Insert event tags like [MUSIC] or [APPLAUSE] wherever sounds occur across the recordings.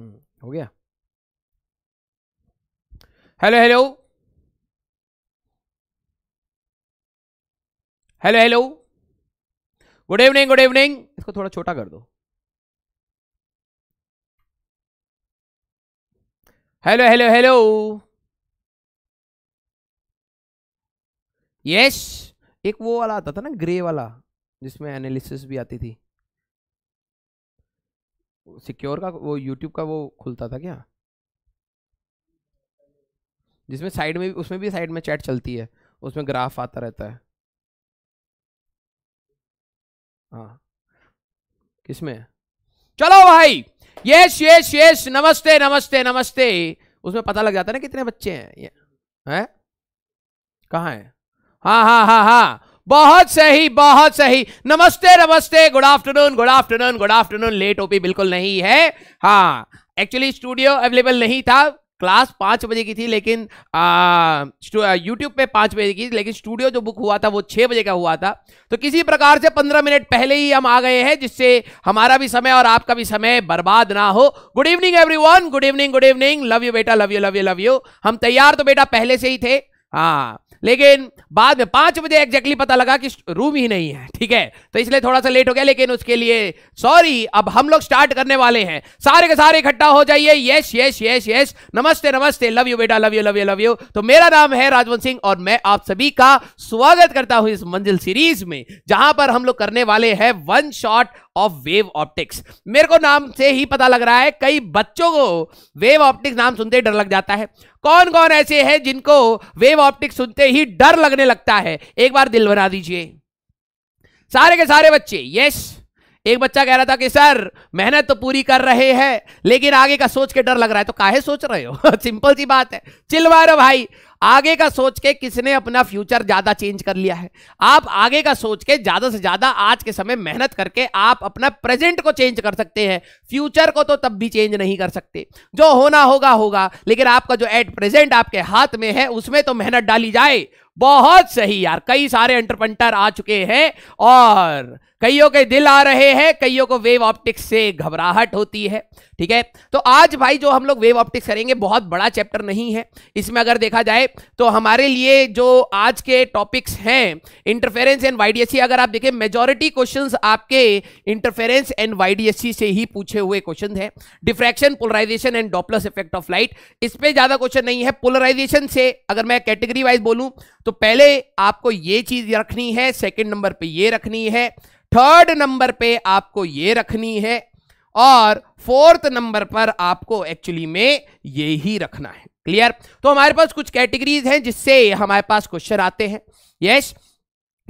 हो गया hello hello hello hello good evening good evening इसको थोड़ा छोटा कर दो हेलो हेलो हेलो यस एक वो वाला आता था ना ग्रे वाला जिसमें एनालिसिस भी आती थी सिक्योर का वो यूट्यूब का वो खुलता था क्या जिसमें साइड में उसमें भी साइड में चैट चलती है उसमें ग्राफ आता रहता है हाँ किसमें चलो भाई यस यस यस नमस्ते नमस्ते नमस्ते उसमें पता लग जाता है ना कितने बच्चे हैं ये है कहाँ है हाँ हाँ हाँ हाँ बहुत सही बहुत सही नमस्ते नमस्ते good afternoon good afternoon good afternoon late ओपी बिल्कुल नहीं है हाँ एक्चुअली स्टूडियो अवेलेबल नहीं था क्लास पाँच बजे की थी लेकिन यूट्यूब पे पाँच बजे की लेकिन स्टूडियो जो बुक हुआ था वो छः बजे का हुआ था तो किसी प्रकार से पंद्रह मिनट पहले ही हम आ गए हैं जिससे हमारा भी समय और आपका भी समय बर्बाद ना हो good evening everyone good evening good evening love you बेटा love you love you love you हम तैयार तो बेटा पहले से ही थे हाँ लेकिन बाद में पांच बजे एग्जैक्टली पता लगा कि रूम ही नहीं है ठीक है तो इसलिए थोड़ा सा लेट हो गया लेकिन उसके लिए सॉरी अब हम लोग स्टार्ट करने वाले हैं सारे के सारे इकट्ठा हो जाइए यस यस यस यस नमस्ते नमस्ते लव यू बेटा love you love you love you तो मेरा नाम है राजवंत सिंह और मैं आप सभी का स्वागत करता हूं इस मंजिल सीरीज में जहां पर हम लोग करने वाले हैं one shot of wave optics मेरे को नाम से ही पता लग रहा है कई बच्चों को वेव ऑप्टिक्स नाम सुनते ही डर लग जाता है कौन कौन ऐसे हैं जिनको वेव ऑप्टिक्स सुनते ही डर लगने लगता है एक बार दिल बना दीजिए सारे के सारे बच्चे यस एक बच्चा कह रहा था कि सर मेहनत तो पूरी कर रहे हैं लेकिन आगे का सोच के डर लग रहा है तो काहे सोच रहे हो [LAUGHS] सिंपल सी बात है चिल्वा मारो भाई आगे का सोच के किसने अपना फ्यूचर ज्यादा चेंज कर लिया है आप आगे का सोच के ज्यादा से ज्यादा आज के समय मेहनत करके आप अपना प्रेजेंट को चेंज कर सकते हैं फ्यूचर को तो तब भी चेंज नहीं कर सकते जो होना होगा होगा लेकिन आपका जो एट प्रेजेंट आपके हाथ में है उसमें तो मेहनत डाली जाए बहुत सही यार कई सारे एंटरपेंटर आ चुके हैं और कईयों के दिल आ रहे हैं कईयों को वेव ऑप्टिक्स से घबराहट होती है ठीक है तो आज भाई जो हम लोग वेव ऑप्टिक्स करेंगे बहुत बड़ा चैप्टर नहीं है इसमें अगर देखा जाए तो हमारे लिए जो आज के टॉपिक्स हैं इंटरफेरेंस एंड वाईडीएससी अगर आप देखें मेजोरिटी क्वेश्चंस आपके इंटरफेरेंस एंड वाईडीएससी से ही पूछे हुए क्वेश्चन है diffraction polarisation and Doppler's effect of light इस पर ज्यादा क्वेश्चन नहीं है पोलराइजेशन से अगर मैं कैटेगरी वाइज बोलूँ तो पहले आपको ये चीज रखनी है सेकंड नंबर पे ये रखनी है थर्ड नंबर पे आपको ये रखनी है और फोर्थ नंबर पर आपको एक्चुअली में ये ही रखना है क्लियर तो हमारे पास कुछ कैटेगरीज हैं जिससे हमारे पास क्वेश्चन आते हैं यस yes?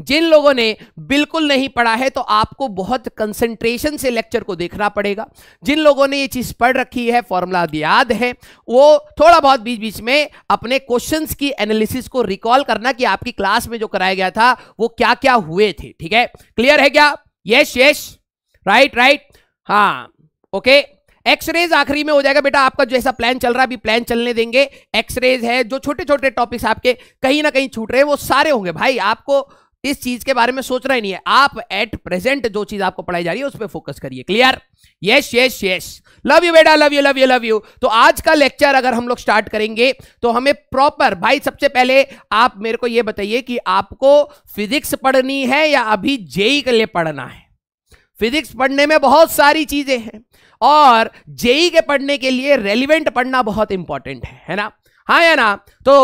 जिन लोगों ने बिल्कुल नहीं पढ़ा है तो आपको बहुत कंसंट्रेशन से लेक्चर को देखना पड़ेगा जिन लोगों ने ये चीज़ पढ़ रखी है फॉर्मूला याद है वो थोड़ा बहुत बीच बीच में अपने क्वेश्चंस की एनालिसिस को रिकॉल करना कि आपकी क्लास में जो कराया गया था वो क्या क्या हुए थे ठीक है क्लियर है क्या यश यश राइट राइट हाँ ओके एक्सरेज आखिरी में हो जाएगा बेटा आपका जैसा प्लान चल रहा है अभी प्लान चलने देंगे एक्सरेज है जो छोटे छोटे टॉपिक्स आपके कहीं ना कहीं छूट रहे हैं वो सारे होंगे भाई आपको इस चीज के बारे में सोचना ही नहीं है आप एट प्रेजेंट जो चीज आपको पढ़ाई जा रही है उस पर फोकस करिए clear yes yes yes love you बेटा love you love you love you तो आज का लेक्चर अगर हम लोग स्टार्ट करेंगे तो हमें प्रॉपर भाई सबसे पहले आप मेरे को यह बताइए कि आपको फिजिक्स पढ़नी है या अभी जेई e के लिए पढ़ना है फिजिक्स पढ़ने में बहुत सारी चीजें हैं और जेई e के पढ़ने के लिए रेलिवेंट पढ़ना बहुत इंपॉर्टेंट है है ना हाँ या ना तो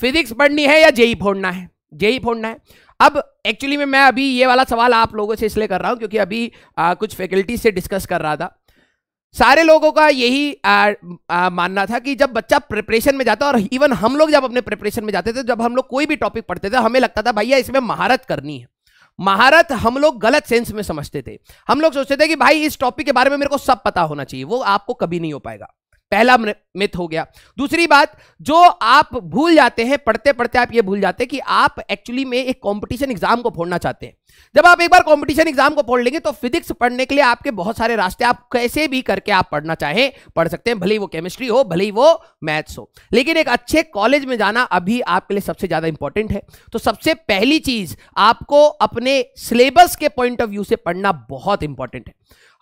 फिजिक्स पढ़नी है या जेई e फोड़ना है जेई फोड़ना है अब एक्चुअली में मैं अभी ये वाला सवाल आप लोगों से इसलिए कर रहा हूँ क्योंकि अभी आ, कुछ फैकल्टी से डिस्कस कर रहा था सारे लोगों का यही आ, आ, मानना था कि जब बच्चा प्रिपरेशन में जाता और इवन हम लोग जब अपने प्रिपरेशन में जाते थे जब हम लोग कोई भी टॉपिक पढ़ते थे हमें लगता था भैया इसमें महारत करनी है महारत हम लोग गलत सेंस में समझते थे हम लोग सोचते थे कि भाई इस टॉपिक के बारे में मेरे को सब पता होना चाहिए वो आपको कभी नहीं हो पाएगा पहला मिथ हो गया दूसरी बात जो आप भूल जाते हैं पढ़ते पढ़ते आप ये भूल जाते हैं कि आप एक्चुअली में एक कंपटीशन एग्जाम को फोड़ना चाहते हैं जब आप एक बार कंपटीशन एग्जाम को फोड़ लेंगे तो फिजिक्स पढ़ने के लिए आपके बहुत सारे रास्ते आप कैसे भी करके आप पढ़ना चाहें पढ़ सकते हैं भले ही वो केमिस्ट्री हो भले ही वो मैथ्स हो लेकिन एक अच्छे कॉलेज में जाना अभी आपके लिए सबसे ज्यादा इंपॉर्टेंट है तो सबसे पहली चीज आपको अपने सिलेबस के पॉइंट ऑफ व्यू से पढ़ना बहुत इंपॉर्टेंट है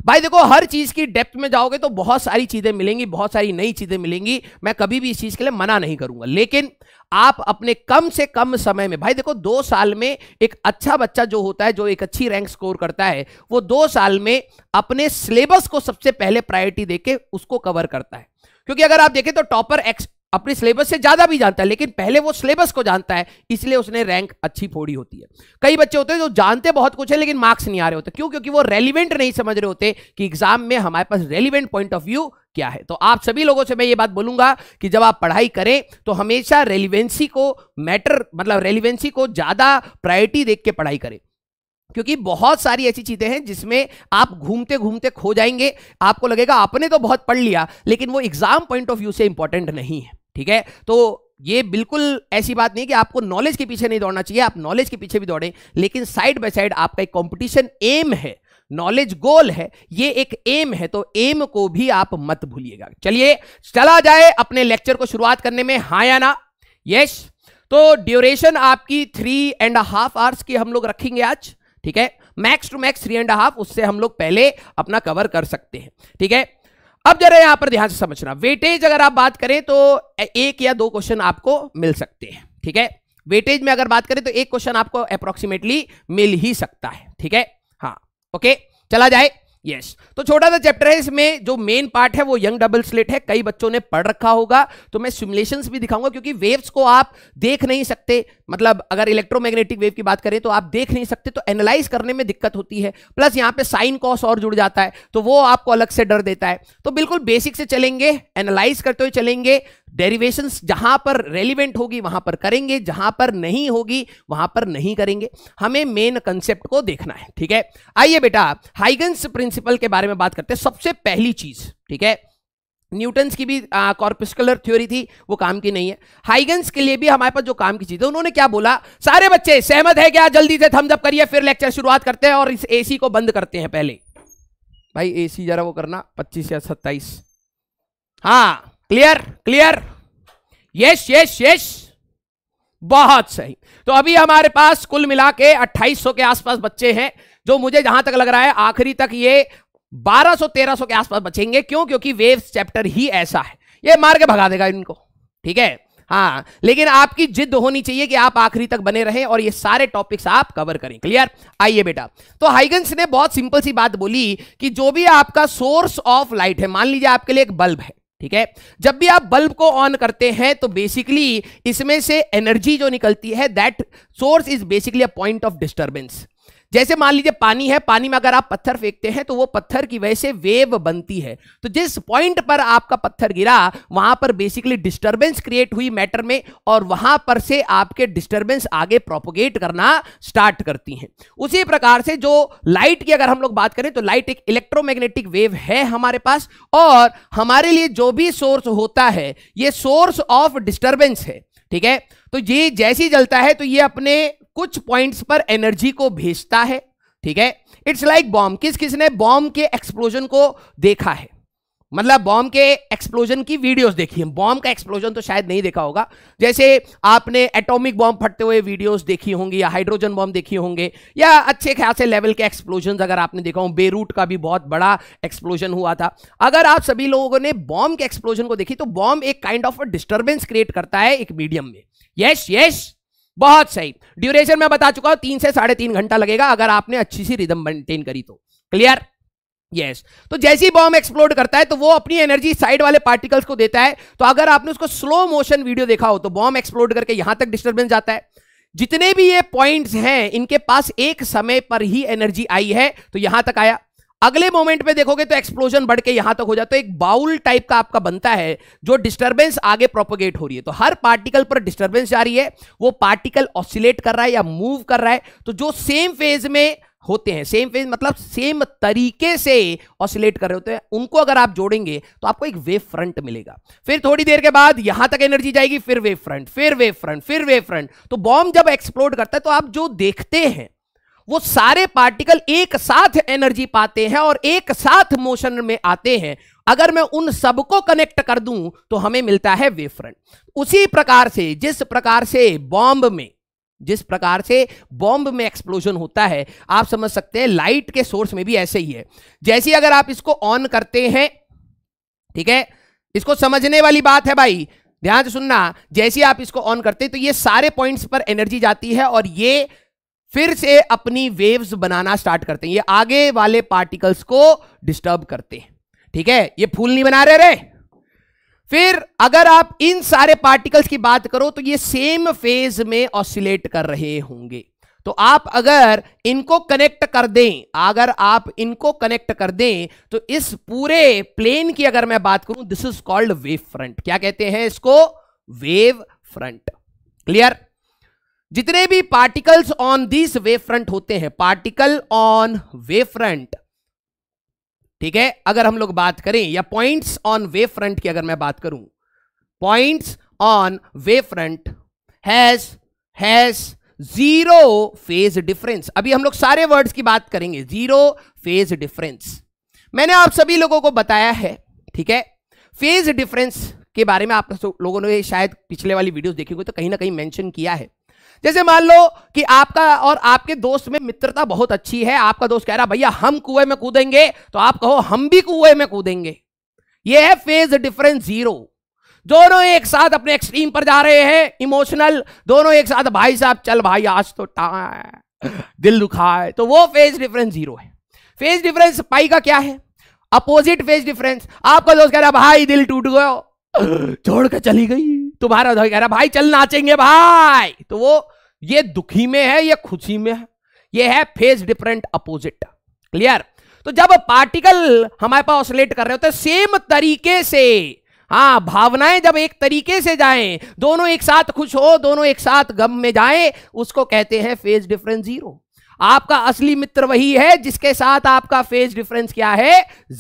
भाई देखो हर चीज की डेप्थ में जाओगे तो बहुत सारी चीजें मिलेंगी बहुत सारी नई चीजें मिलेंगी मैं कभी भी इस चीज के लिए मना नहीं करूंगा लेकिन आप अपने कम से कम समय में भाई देखो दो साल में एक अच्छा बच्चा जो होता है जो एक अच्छी रैंक स्कोर करता है वो दो साल में अपने सिलेबस को सबसे पहले प्रायोरिटी देके उसको कवर करता है क्योंकि अगर आप देखें तो टॉपर एक्स अपने सिलेबस से ज़्यादा भी जानता है लेकिन पहले वो सिलेबस को जानता है इसलिए उसने रैंक अच्छी फोड़ी होती है कई बच्चे होते हैं जो जानते बहुत कुछ है लेकिन मार्क्स नहीं आ रहे होते क्यों क्योंकि वो रेलिवेंट नहीं समझ रहे होते कि एग्जाम में हमारे पास रेलिवेंट पॉइंट ऑफ व्यू क्या है तो आप सभी लोगों से मैं ये बात बोलूंगा कि जब आप पढ़ाई करें तो हमेशा रेलिवेंसी को मैटर मतलब रेलिवेंसी को ज़्यादा प्रायोरिटी देख के पढ़ाई करें क्योंकि बहुत सारी ऐसी चीज़ें हैं जिसमें आप घूमते घूमते खो जाएंगे आपको लगेगा आपने तो बहुत पढ़ लिया लेकिन वो एग्जाम पॉइंट ऑफ व्यू से इंपॉर्टेंट नहीं है ठीक है तो ये बिल्कुल ऐसी बात नहीं कि आपको नॉलेज के पीछे नहीं दौड़ना चाहिए आप नॉलेज के पीछे भी दौड़ें लेकिन साइड बाय साइड आपका एक कॉम्पिटिशन एम है नॉलेज गोल है ये एक एम है तो एम को भी आप मत भूलिएगा चलिए चला जाए अपने लेक्चर को शुरुआत करने में हा या ना यस तो ड्यूरेशन आपकी थ्री एंड हाफ आवर्स की हम लोग रखेंगे आज ठीक है max to max three and half उससे हम लोग पहले अपना कवर कर सकते हैं ठीक है अब जरा यहां पर ध्यान से समझना वेटेज अगर आप बात करें तो एक या दो क्वेश्चन आपको मिल सकते हैं ठीक है वेटेज में अगर बात करें तो एक क्वेश्चन आपको अप्रोक्सीमेटली मिल ही सकता है ठीक है हाँ ओके चला जाए यस तो छोटा सा चैप्टर है इसमें जो मेन पार्ट है वो यंग डबल स्लिट है कई बच्चों ने पढ़ रखा होगा तो मैं सिमुलेशंस भी दिखाऊंगा क्योंकि वेव्स को आप देख नहीं सकते मतलब अगर इलेक्ट्रोमैग्नेटिक वेव की बात करें तो आप देख नहीं सकते तो एनालाइज करने में दिक्कत होती है प्लस यहां पे साइन कॉस और जुड़ जाता है तो वो आपको अलग से डर देता है तो बिल्कुल बेसिक से चलेंगे एनालाइज करते हुए चलेंगे डेरिवेशन जहां पर रेलिवेंट होगी वहां पर करेंगे जहां पर नहीं होगी वहां पर नहीं करेंगे हमें मेन कंसेप्ट को देखना है ठीक है आइए बेटा हाइगन्स प्रिंसिपल के बारे में बात करते हैं सबसे पहली चीज ठीक है न्यूटन्स की भी कॉर्पिस्कुलर थ्योरी थी वो काम की नहीं है हाइगन्स के लिए भी हमारे पास जो काम की चीज है उन्होंने क्या बोला सारे बच्चे सहमत है क्या जल्दी से थम्स जब करिए फिर लेक्चर शुरुआत करते हैं और इस ए को बंद करते हैं पहले भाई ए जरा वो करना पच्चीस या सत्ताईस हाँ clear clear yes yes yes बहुत सही तो अभी हमारे पास कुल मिला के अट्ठाईस के आसपास बच्चे हैं जो मुझे जहां तक लग रहा है आखिरी तक ये 1200-1300 के आसपास बचेंगे क्यों क्योंकि वेव्स चैप्टर ही ऐसा है ये मार के भगा देगा इनको ठीक है हाँ लेकिन आपकी जिद होनी चाहिए कि आप आखिरी तक बने रहें और ये सारे टॉपिक्स आप कवर करें क्लियर आइए बेटा तो हाइगंस ने बहुत सिंपल सी बात बोली कि जो भी आपका सोर्स ऑफ लाइट है मान लीजिए आपके लिए एक बल्ब है ठीक है जब भी आप बल्ब को ऑन करते हैं तो बेसिकली इसमें से एनर्जी जो निकलती है that source is basically a point of disturbance जैसे मान लीजिए पानी है पानी में अगर आप पत्थर फेंकते हैं तो वो पत्थर की वजह से वेव बनती है तो जिस पॉइंट पर आपका पत्थर गिरा वहां पर बेसिकली डिस्टर्बेंस क्रिएट हुई मैटर में और वहां पर से आपके डिस्टर्बेंस आगे प्रोपोगेट करना स्टार्ट करती हैं उसी प्रकार से जो लाइट की अगर हम लोग बात करें तो लाइट एक इलेक्ट्रोमैग्नेटिक वेव है हमारे पास और हमारे लिए जो भी सोर्स होता है ये सोर्स ऑफ डिस्टर्बेंस है ठीक है तो ये जैसी जलता है तो ये अपने कुछ पॉइंट्स पर एनर्जी को भेजता है ठीक है इट्स लाइक बॉम्ब किस किसने बॉम्ब के एक्सप्लोजन को देखा है मतलब बॉम्ब के एक्सप्लोजन की वीडियोस देखी है बॉम्ब का एक्सप्लोजन तो शायद नहीं देखा होगा जैसे आपने एटॉमिक बॉम्ब फटते हुए वीडियोस देखी होंगी या हाइड्रोजन बॉम्ब देखी होंगे या अच्छे खासे लेवल के एक्सप्लोजन अगर आपने देखा हो बेरूट का भी बहुत बड़ा एक्सप्लोजन हुआ था अगर आप सभी लोगों ने बॉम्ब के एक्सप्लोजन को देखी तो बॉम्ब एक काइंड ऑफ डिस्टर्बेंस क्रिएट करता है एक मीडियम में यस यस बहुत सही ड्यूरेशन मैं बता चुका हूं तीन से साढ़े तीन घंटा लगेगा अगर आपने अच्छी सी रिदम मेंटेन करी तो क्लियर यस yes. तो जैसे ही बॉम्ब एक्सप्लोड करता है तो वो अपनी एनर्जी साइड वाले पार्टिकल्स को देता है तो अगर आपने उसको स्लो मोशन वीडियो देखा हो तो बॉम्ब एक्सप्लोड करके यहां तक डिस्टर्बेंस जाता है जितने भी ये पॉइंट्स हैं इनके पास एक समय पर ही एनर्जी आई है तो यहां तक आया अगले मोमेंट पे देखोगे तो एक्सप्लोजन बढ़ के यहां तक हो जाता है एक बाउल टाइप का आपका बनता है जो डिस्टरबेंस आगे प्रोपोगेट हो रही है तो हर पार्टिकल पर डिस्टरबेंस जा रही है वो पार्टिकल ऑसिलेट कर रहा है या मूव कर रहा है तो जो सेम फेज में होते हैं सेम फेज मतलब सेम तरीके से ऑसिलेट कर रहे होते हैं उनको अगर आप जोड़ेंगे तो आपको एक वेव फ्रंट मिलेगा फिर थोड़ी देर के बाद यहां तक एनर्जी जाएगी फिर वेव फ्रंट फिर वेव फ्रंट फिर वेव फ्रंट तो बॉम्ब जब एक्सप्लोड करता है तो आप जो देखते हैं वो सारे पार्टिकल एक साथ एनर्जी पाते हैं और एक साथ मोशन में आते हैं अगर मैं उन सबको कनेक्ट कर दूं तो हमें मिलता है वेव फ्रंट उसी प्रकार से जिस प्रकार से बॉम्ब में जिस प्रकार से बॉम्ब में एक्सप्लोजन होता है आप समझ सकते हैं लाइट के सोर्स में भी ऐसे ही है जैसे अगर आप इसको ऑन करते हैं ठीक है इसको समझने वाली बात है भाई ध्यान से सुनना जैसे आप इसको ऑन करते हैं तो ये सारे पॉइंट्स पर एनर्जी जाती है और ये फिर से अपनी वेव्स बनाना स्टार्ट करते हैं ये आगे वाले पार्टिकल्स को डिस्टर्ब करते हैं ठीक है ये फूल नहीं बना रहे रे फिर अगर आप इन सारे पार्टिकल्स की बात करो तो ये सेम फेज में ऑसिलेट कर रहे होंगे तो आप अगर इनको कनेक्ट कर दें अगर आप इनको कनेक्ट कर दें तो इस पूरे प्लेन की अगर मैं बात करूं this is called wave front क्या कहते हैं इसको वेव फ्रंट क्लियर जितने भी particles on this wave front होते हैं पार्टिकल ऑन वे फ्रंट ठीक है अगर हम लोग बात करें या पॉइंट्स ऑन वे फ्रंट की अगर मैं बात करूं points on wave front has has zero phase difference अभी हम लोग सारे वर्ड्स की बात करेंगे जीरो फेज डिफरेंस मैंने आप सभी लोगों को बताया है ठीक है फेज डिफरेंस के बारे में आप लोगों ने शायद पिछले वाली वीडियोस देखी होगी तो कहीं ना कहीं मेंशन किया है जैसे मान लो कि आपका और आपके दोस्त में मित्रता बहुत अच्छी है आपका दोस्त कह रहा भैया हम कुएं में कूदेंगे तो आप कहो हम भी कुएं में कूदेंगे ये है फेज डिफरेंस जीरो दोनों एक साथ अपने एक्सट्रीम पर जा रहे हैं इमोशनल दोनों एक साथ भाई साहब चल भाई आज तो दिल दुखा है तो वो फेज डिफरेंस जीरो है फेज डिफरेंस पाई का क्या है अपोजिट फेज डिफरेंस आपका दोस्त कह रहा भाई दिल टूट गया छोड़ कर चली गई तुम्हारा कह रहा भाई चल नाचेंगे भाई तो वो ये दुखी में है ये खुशी में है ये है फेज डिफरेंट अपोजिट क्लियर तो जब पार्टिकल हमारे पास ऑसलेट कर रहे होते सेम तरीके से हाँ भावनाएं जब एक तरीके से जाएं दोनों एक साथ खुश हो दोनों एक साथ गम में जाएं उसको कहते हैं फेज डिफरेंस जीरो आपका असली मित्र वही है जिसके साथ आपका फेज डिफरेंस क्या है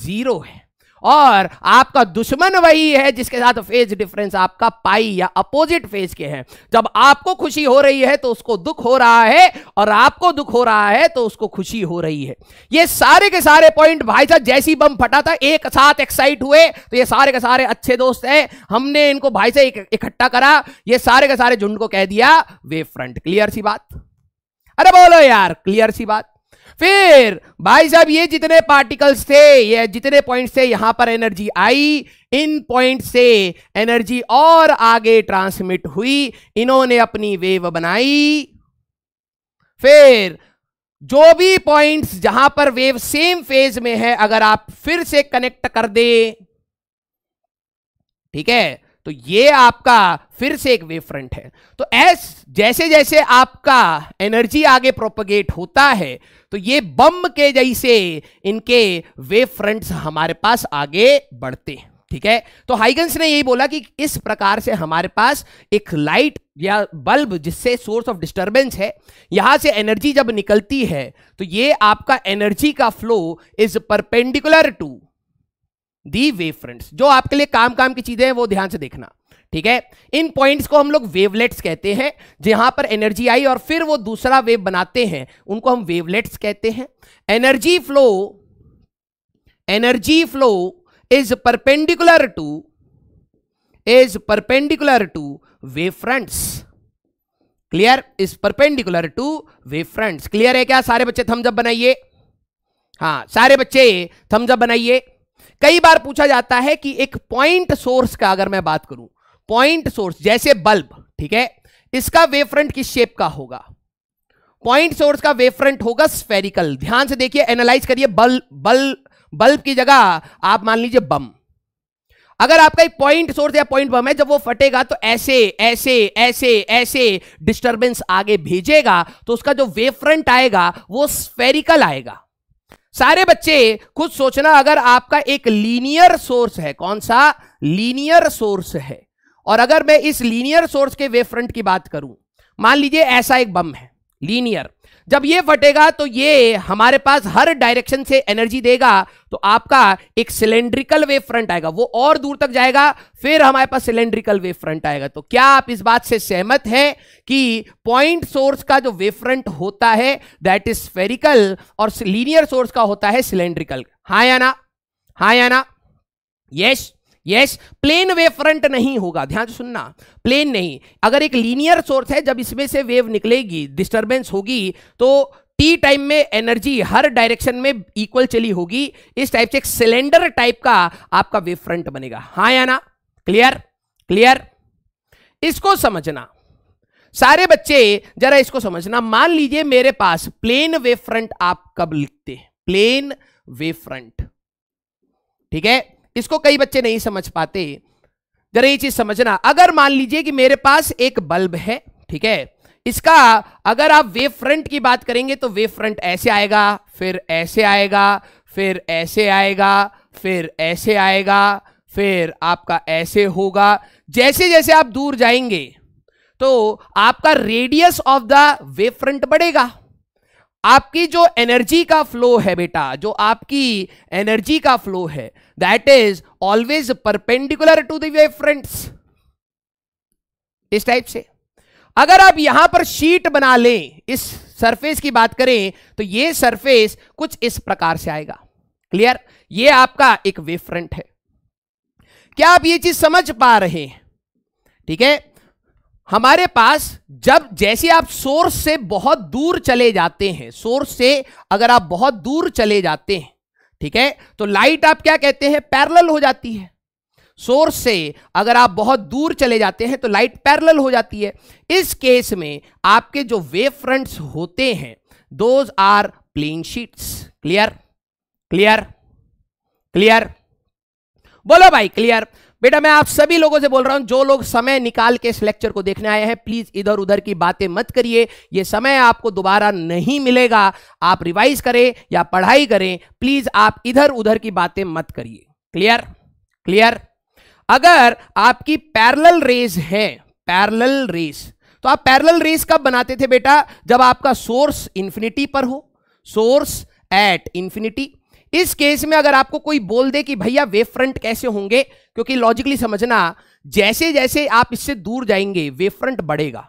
जीरो है और आपका दुश्मन वही है जिसके साथ फेज डिफरेंस आपका पाई या अपोजिट फेज के हैं जब आपको खुशी हो रही है तो उसको दुख हो रहा है और आपको दुख हो रहा है तो उसको खुशी हो रही है ये सारे के सारे पॉइंट भाई साहब जैसी बम फटा था एक साथ एक्साइट हुए तो ये सारे के सारे अच्छे दोस्त हैं हमने इनको भाई से इकट्ठा करा ये सारे के सारे झुंड को कह दिया वे फ्रंट क्लियर सी बात अरे बोलो यार क्लियर सी बात फिर भाई साहब ये जितने पार्टिकल्स थे ये जितने पॉइंट से यहां पर एनर्जी आई इन पॉइंट से एनर्जी और आगे ट्रांसमिट हुई इन्होंने अपनी वेव बनाई फिर जो भी पॉइंट्स जहां पर वेव सेम फेज में है अगर आप फिर से कनेक्ट कर दे ठीक है तो ये आपका फिर से एक वेव फ्रंट है तो एस जैसे जैसे आपका एनर्जी आगे प्रोपगेट होता है तो ये बम के जैसे इनके वेव फ्रंट्स हमारे पास आगे बढ़ते हैं ठीक है तो हाइगंस ने यही बोला कि इस प्रकार से हमारे पास एक लाइट या बल्ब जिससे सोर्स ऑफ डिस्टरबेंस है यहां से एनर्जी जब निकलती है तो ये आपका एनर्जी का flow is perpendicular to the wave fronts जो आपके लिए काम काम की चीजें हैं वो ध्यान से देखना ठीक है इन पॉइंट्स को हम लोग वेवलेट्स कहते हैं जहां पर एनर्जी आई और फिर वो दूसरा वेव बनाते हैं उनको हम वेवलेट्स कहते हैं energy flow energy flow is perpendicular to is perpendicular to wave fronts clear is perpendicular to wave fronts clear है क्या सारे बच्चे थम्स अप बनाइए हाँ सारे बच्चे थम्स अप बनाइए कई बार पूछा जाता है कि एक पॉइंट सोर्स का अगर मैं बात करूं पॉइंट सोर्स जैसे बल्ब ठीक है इसका वेव फ्रंट किस शेप का होगा पॉइंट सोर्स का वेव फ्रंट होगा स्फेरिकल ध्यान से देखिए एनालाइज करिए बल्ब बल्ब बल्ब की जगह आप मान लीजिए बम अगर आपका एक पॉइंट सोर्स या पॉइंट बम है जब वो फटेगा तो ऐसे ऐसे ऐसे ऐसे डिस्टरबेंस आगे भेजेगा तो उसका जो वेव फ्रंट आएगा वो स्फेरिकल आएगा सारे बच्चे खुद सोचना अगर आपका एक लीनियर सोर्स है कौन सा लीनियर सोर्स है और अगर मैं इस लीनियर सोर्स के वेव फ्रंट की बात करूं मान लीजिए ऐसा एक बम है लीनियर जब ये फटेगा तो ये हमारे पास हर डायरेक्शन से एनर्जी देगा तो आपका एक सिलेंड्रिकल वेव फ्रंट आएगा वो और दूर तक जाएगा फिर हमारे पास सिलेंड्रिकल वेव फ्रंट आएगा तो क्या आप इस बात से सहमत हैं कि पॉइंट सोर्स का जो वेव फ्रंट होता है दैट इज स्फेरिकल और लीनियर सोर्स का होता है सिलेंड्रिकल हा या ना हा या ना yes yes plane wave front नहीं होगा ध्यान से सुनना प्लेन नहीं अगर एक लीनियर सोर्स है जब इसमें से वेव निकलेगी डिस्टरबेंस होगी तो टी टाइम में एनर्जी हर डायरेक्शन में इक्वल चली होगी इस टाइप से एक सिलेंडर टाइप का आपका वेव फ्रंट बनेगा हाँ या ना क्लियर क्लियर इसको समझना सारे बच्चे जरा इसको समझना मान लीजिए मेरे पास प्लेन वेव फ्रंट आप कब लिखते हैं प्लेन वेव फ्रंट ठीक है इसको कई बच्चे नहीं समझ पाते जरा ये चीज समझना अगर मान लीजिए कि मेरे पास एक बल्ब है ठीक है इसका अगर आप वेव फ्रंट की बात करेंगे तो वेव फ्रंट ऐसे आएगा फिर ऐसे आएगा फिर ऐसे आएगा फिर ऐसे आएगा फिर आपका ऐसे होगा जैसे जैसे आप दूर जाएंगे तो आपका radius of the wave front बढ़ेगा आपकी जो एनर्जी का फ्लो है बेटा जो आपकी एनर्जी का फ्लो है that is always perpendicular to the wave fronts इस टाइप से अगर आप यहां पर शीट बना लें इस सरफेस की बात करें तो ये सरफेस कुछ इस प्रकार से आएगा क्लियर ये आपका एक वे फ्रंट है क्या आप ये चीज समझ पा रहे हैं ठीक है हमारे पास जब जैसे आप सोर्स से बहुत दूर चले जाते हैं सोर्स से अगर आप बहुत दूर चले जाते हैं ठीक है तो लाइट आप क्या कहते हैं पैरल हो जाती है सोर्स से अगर आप बहुत दूर चले जाते हैं तो लाइट पैरल हो जाती है इस केस में आपके जो वेव फ्रंट्स होते हैं those are plane sheets clear clear clear बोलो भाई क्लियर बेटा मैं आप सभी लोगों से बोल रहा हूं जो लोग समय निकाल के इस लेक्चर को देखने आए हैं प्लीज इधर उधर की बातें मत करिए ये समय आपको दोबारा नहीं मिलेगा आप रिवाइज करें या पढ़ाई करें प्लीज आप इधर उधर की बातें मत करिए क्लियर क्लियर अगर आपकी पैरल रेस है पैरल रेस तो आप पैरल रेस कब बनाते थे बेटा जब आपका सोर्स इंफिनिटी पर हो सोर्स एट इंफिनिटी इस केस में अगर आपको कोई बोल दे कि भैया वेव फ्रंट कैसे होंगे क्योंकि लॉजिकली समझना जैसे जैसे आप इससे दूर जाएंगे वेव फ्रंट बढ़ेगा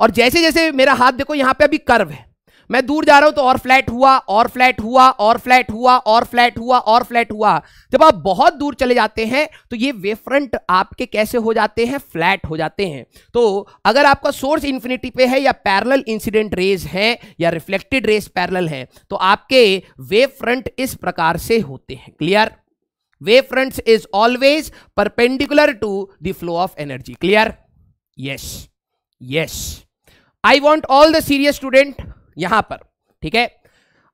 और जैसे जैसे मेरा हाथ देखो यहां पे अभी कर्व है मैं दूर जा रहा हूं तो और फ्लैट हुआ और फ्लैट हुआ और फ्लैट हुआ और फ्लैट हुआ और फ्लैट हुआ जब आप बहुत दूर चले जाते हैं तो ये वेव फ्रंट आपके कैसे हो जाते हैं फ्लैट हो जाते हैं तो अगर आपका सोर्स इंफिनिटी पे है या पैरल इंसिडेंट रेज है या रिफ्लेक्टेड रेज पैरल है तो आपके वेव फ्रंट इस प्रकार से होते हैं clear wave front is always perpendicular to the flow of energy clear yes yes I want all the serious student यहां पर ठीक है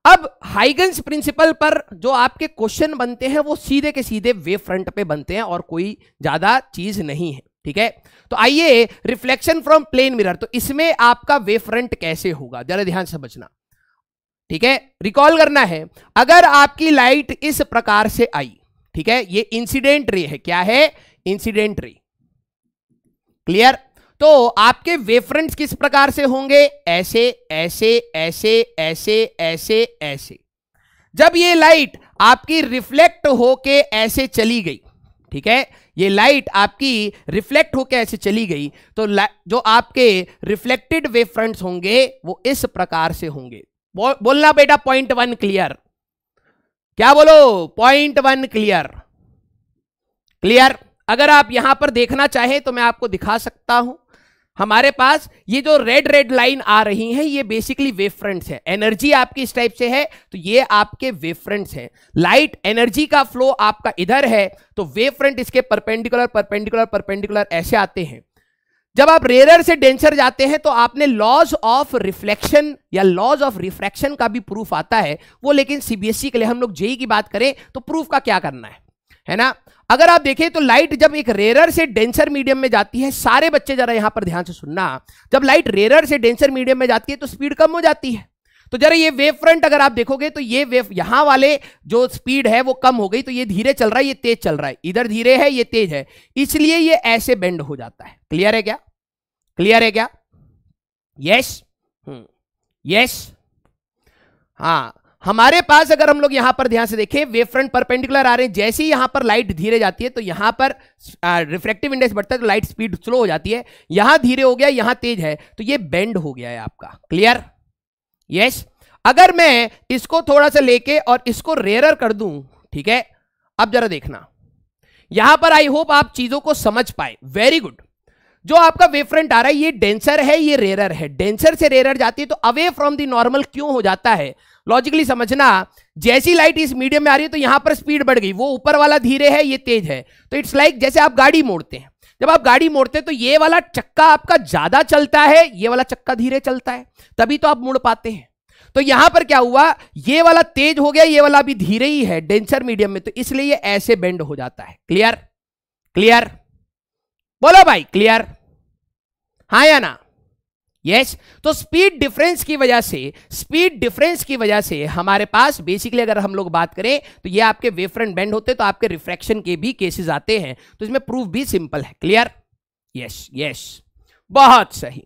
अब हाइगन्स प्रिंसिपल पर जो आपके क्वेश्चन बनते हैं वो सीधे के सीधे वेव फ्रंट पे बनते हैं और कोई ज्यादा चीज नहीं है ठीक है तो आइए रिफ्लेक्शन फ्रॉम प्लेन मिरर तो इसमें आपका वेव फ्रंट कैसे होगा जरा ध्यान से समझना ठीक है रिकॉल करना है अगर आपकी लाइट इस प्रकार से आई ठीक है ये इंसिडेंट रे है क्या है इंसिडेंट रे क्लियर तो आपके वेफ्रेंट्स किस प्रकार से होंगे ऐसे ऐसे ऐसे ऐसे ऐसे ऐसे जब ये लाइट आपकी रिफ्लेक्ट होके ऐसे चली गई ठीक है ये लाइट आपकी रिफ्लेक्ट होके ऐसे चली गई तो जो आपके रिफ्लेक्टेड वेफ्रंट्स होंगे वो इस प्रकार से होंगे बो, बोलना बेटा पॉइंट वन क्लियर क्या बोलो पॉइंट वन क्लियर क्लियर अगर आप यहां पर देखना चाहें तो मैं आपको दिखा सकता हूं हमारे पास ये जो रेड रेड लाइन आ रही है ये बेसिकली वेव फ्रंट्स है एनर्जी आपकी इस टाइप से है तो ये आपके वेव फ्रंट्स हैं लाइट एनर्जी का फ्लो आपका इधर है तो वेव फ्रंट इसके परपेंडिकुलर परपेंडिकुलर परपेंडिकुलर ऐसे आते हैं जब आप रेरर से डेंसर जाते हैं तो आपने लॉज ऑफ रिफ्लेक्शन या लॉज ऑफ रिफ्रैक्शन का भी प्रूफ आता है वो लेकिन सीबीएसई e के लिए हम लोग जेई e की बात करें तो प्रूफ का क्या करना है है ना अगर आप देखें तो लाइट जब एक रेरर से डेंसर मीडियम में जाती है सारे बच्चे जरा यहां पर ध्यान से सुनना जब लाइट रेरर से डेंसर मीडियम में जाती है तो स्पीड कम हो जाती है तो जरा ये वेव फ्रंट अगर आप देखोगे तो ये वेव यहां वाले जो स्पीड है वो कम हो गई तो ये धीरे चल रहा है ये तेज चल रहा है इधर धीरे है ये तेज है इसलिए ये ऐसे बेंड हो जाता है क्लियर है क्या क्लियर है क्या यस यस hmm. हाँ हमारे पास अगर हम लोग यहां पर ध्यान से देखें वे फ्रंट परपेंडिकुलर आ रहे हैं जैसे ही यहां पर लाइट धीरे जाती है तो यहां पर रिफ्लेक्टिव इंडेक्स बढ़ता है तो लाइट स्पीड स्लो हो जाती है यहां धीरे हो गया यहां तेज है तो ये बेंड हो गया है आपका क्लियर यस yes? अगर मैं इसको थोड़ा सा लेके और इसको रेयर कर दू ठीक है अब जरा देखना यहां पर आई होप आप चीजों को समझ पाए वेरी गुड जो आपका वेव फ्रंट आ रहा है ये डेंसर है ये रेरर है डेंसर से रेरर जाती है तो अवे फ्रॉम दी नॉर्मल क्यों हो जाता है लॉजिकली समझना जैसी लाइट इस मीडियम में आ रही है तो यहां पर स्पीड बढ़ गई वो ऊपर वाला धीरे है ये तेज है तो इट्स लाइक like जैसे आप गाड़ी मोड़ते हैं जब आप गाड़ी मोड़ते हैं तो ये वाला चक्का आपका ज्यादा चलता है ये वाला चक्का धीरे चलता है तभी तो आप मुड़ पाते हैं तो यहां पर क्या हुआ ये वाला तेज हो गया ये वाला अभी धीरे ही है डेंसर मीडियम में तो इसलिए ये ऐसे बेंड हो जाता है क्लियर क्लियर बोलो भाई क्लियर हाँ या ना यस yes? तो स्पीड डिफरेंस की वजह से स्पीड डिफरेंस की वजह से हमारे पास बेसिकली अगर हम लोग बात करें तो ये आपके वेफ्रंट बेंड होते तो आपके रिफ्रैक्शन के भी केसेस आते हैं तो इसमें प्रूफ भी सिंपल है क्लियर यस यस बहुत सही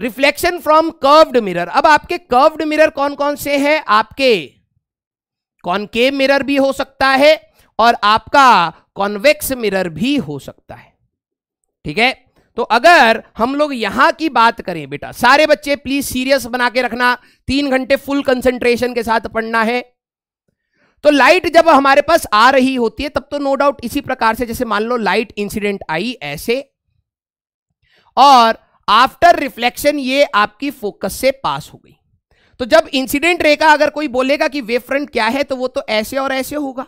रिफ्लेक्शन फ्रॉम कर्व्ड मिरर अब आपके कर्व्ड मिरर कौन कौन से हैं आपके कॉनकेव मिरर भी हो सकता है और आपका कॉन्वेक्स मिरर भी हो सकता है ठीक है तो अगर हम लोग यहां की बात करें बेटा सारे बच्चे प्लीज सीरियस बना के रखना तीन घंटे फुल कंसंट्रेशन के साथ पढ़ना है तो लाइट जब हमारे पास आ रही होती है तब तो नो डाउट इसी प्रकार से जैसे मान लो लाइट इंसिडेंट आई ऐसे और आफ्टर रिफ्लेक्शन ये आपकी फोकस से पास हो गई तो जब इंसिडेंट रेखा अगर कोई बोलेगा कि वे फ्रंट क्या है तो वो तो ऐसे और ऐसे होगा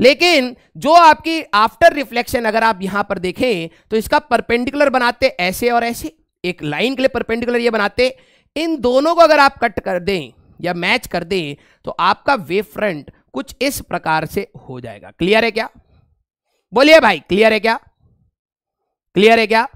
लेकिन जो आपकी आफ्टर रिफ्लेक्शन अगर आप यहां पर देखें तो इसका परपेंडिकुलर बनाते ऐसे और ऐसे एक लाइन के लिए परपेंडिकुलर ये बनाते इन दोनों को अगर आप कट कर दें या मैच कर दें तो आपका वे फ्रंट कुछ इस प्रकार से हो जाएगा क्लियर है क्या बोलिए भाई क्लियर है क्या क्लियर है क्या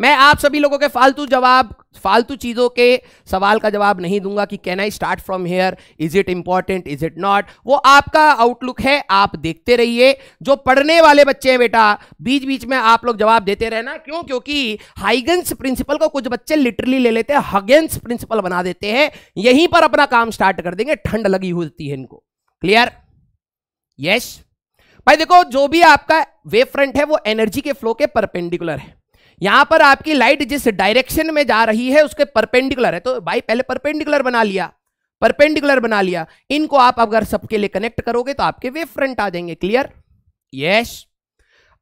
मैं आप सभी लोगों के फालतू जवाब फालतू चीज़ों के सवाल का जवाब नहीं दूंगा कि can I start from here is it important is it not वो आपका आउटलुक है आप देखते रहिए जो पढ़ने वाले बच्चे हैं बेटा बीच बीच में आप लोग जवाब देते रहना क्यों क्योंकि हाइगेंस प्रिंसिपल को कुछ बच्चे लिटरली ले लेते हैं हगेंस प्रिंसिपल बना देते हैं यहीं पर अपना काम स्टार्ट कर देंगे ठंड लगी होती है इनको क्लियर यस भाई देखो जो भी आपका वेव फ्रंट है वो एनर्जी के फ्लो के परपेंडिकुलर है यहां पर आपकी लाइट जिस डायरेक्शन में जा रही है उसके परपेंडिकुलर है तो भाई पहले परपेंडिकुलर बना लिया परपेंडिकुलर बना लिया इनको आप अगर सबके लिए कनेक्ट करोगे तो आपके वेव फ्रंट आ जाएंगे क्लियर यस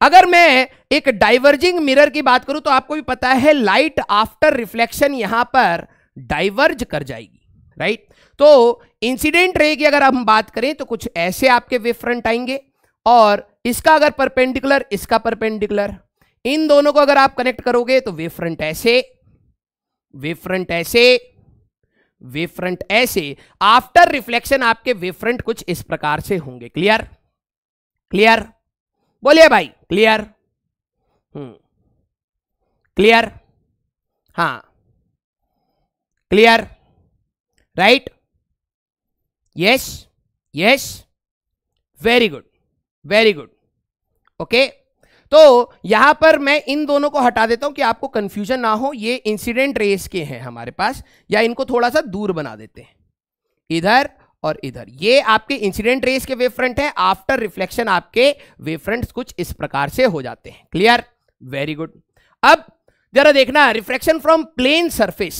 अगर मैं एक डाइवर्जिंग मिरर की बात करूं तो आपको भी पता है लाइट आफ्टर रिफ्लेक्शन यहां पर डाइवर्ज कर जाएगी राइट तो इंसिडेंट रे की अगर हम बात करें तो कुछ ऐसे आपके वे फ्रंट आएंगे और इसका अगर परपेंडिकुलर इसका परपेंडिकुलर इन दोनों को अगर आप कनेक्ट करोगे तो वे फ्रंट ऐसे वे फ्रंट ऐसे वे फ्रंट ऐसे आफ्टर रिफ्लेक्शन आपके वे फ्रंट कुछ इस प्रकार से होंगे क्लियर क्लियर बोलिए भाई क्लियर हम्म क्लियर हां clear right yes yes very good very good okay तो यहां पर मैं इन दोनों को हटा देता हूं कि आपको कंफ्यूजन ना हो ये इंसिडेंट रेस के हैं हमारे पास या इनको थोड़ा सा दूर बना देते हैं इधर और इधर ये आपके इंसिडेंट रेस के वे फ्रंट है आफ्टर रिफ्लेक्शन आपके वे फ्रंट कुछ इस प्रकार से हो जाते हैं क्लियर वेरी गुड अब जरा देखना रिफ्रैक्शन फ्रॉम प्लेन सरफेस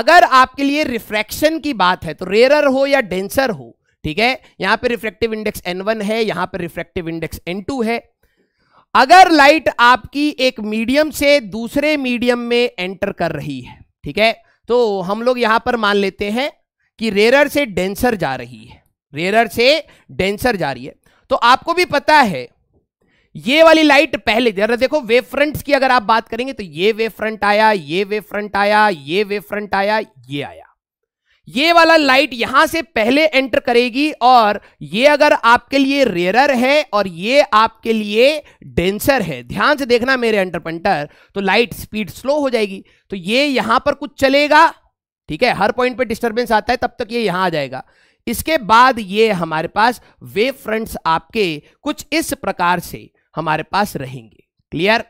अगर आपके लिए रिफ्रैक्शन की बात है तो रेरर हो या डेंसर हो ठीक है यहां पे रिफ्रेक्टिव इंडेक्स N1 है यहां पे रिफ्रेक्टिव इंडेक्स N2 है अगर लाइट आपकी एक मीडियम से दूसरे मीडियम में एंटर कर रही है ठीक है तो हम लोग यहां पर मान लेते हैं कि रेरर से डेंसर जा रही है रेरर से डेंसर जा रही है तो आपको भी पता है ये वाली लाइट पहले जरा देखो वेव फ्रंट की अगर आप बात करेंगे तो ये वेव फ्रंट आया ये वेव फ्रंट आया ये वेव फ्रंट आया ये आया ये वाला लाइट यहां से पहले एंटर करेगी और ये अगर आपके लिए रेयरर है और ये आपके लिए डेंसर है ध्यान से देखना मेरे एंटरपेंटर तो लाइट स्पीड स्लो हो जाएगी तो ये यहां पर कुछ चलेगा ठीक है हर पॉइंट पे डिस्टरबेंस आता है तब तक ये यहां आ जाएगा इसके बाद ये हमारे पास वेव फ्रंट्स आपके कुछ इस प्रकार से हमारे पास रहेंगे क्लियर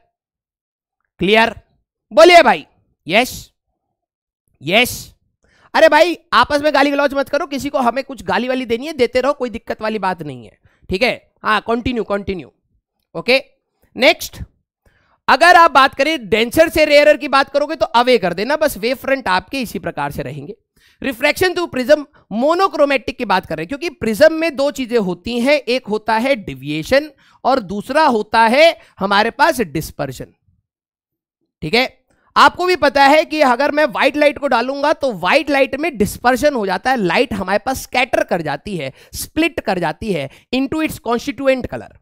क्लियर बोलिए भाई यस यस अरे भाई आपस में गाली गलौज मत करो किसी को हमें कुछ गाली वाली देनी है देते रहो कोई दिक्कत वाली बात नहीं है ठीक है हाँ कंटिन्यू कंटिन्यू ओके नेक्स्ट अगर आप बात करें डेंसर से रेयरर की बात करोगे तो अवे कर देना बस वे फ्रंट आपके इसी प्रकार से रहेंगे रिफ्रैक्शन टू प्रिज्म मोनोक्रोमेटिक की बात कर रहे हैं क्योंकि प्रिज्म में दो चीजें होती हैं एक होता है डिविएशन और दूसरा होता है हमारे पास डिस्पर्जन ठीक है आपको भी पता है कि अगर मैं व्हाइट लाइट को डालूंगा तो व्हाइट लाइट में डिस्पर्शन हो जाता है लाइट हमारे पास स्कैटर कर जाती है स्प्लिट कर जाती है इनटू इट्स कॉन्स्टिट्यूएंट कलर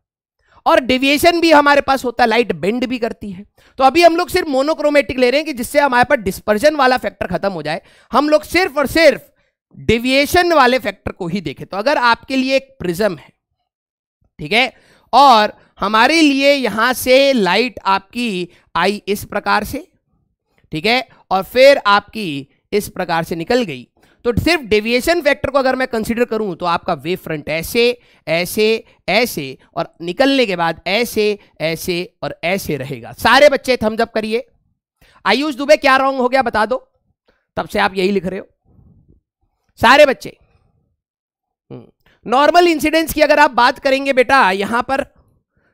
और डिविएशन भी हमारे पास होता है लाइट बेंड भी करती है तो अभी हम लोग सिर्फ मोनोक्रोमेटिक ले रहे हैं कि जिससे हमारे पास डिस्पर्जन वाला फैक्टर खत्म हो जाए हम लोग सिर्फ और सिर्फ डिविएशन वाले फैक्टर को ही देखें तो अगर आपके लिए एक प्रिज्म है ठीक है और हमारे लिए यहां से लाइट आपकी आई इस प्रकार से ठीक है और फिर आपकी इस प्रकार से निकल गई तो सिर्फ डेविएशन फैक्टर को अगर मैं कंसिडर करूं तो आपका वेव फ्रंट ऐसे ऐसे ऐसे और निकलने के बाद ऐसे ऐसे और ऐसे रहेगा सारे बच्चे थम्स अप करिए आयुष दुबे क्या रॉन्ग हो गया बता दो तब से आप यही लिख रहे हो सारे बच्चे नॉर्मल हम्म। इंसिडेंट्स की अगर आप बात करेंगे बेटा यहां पर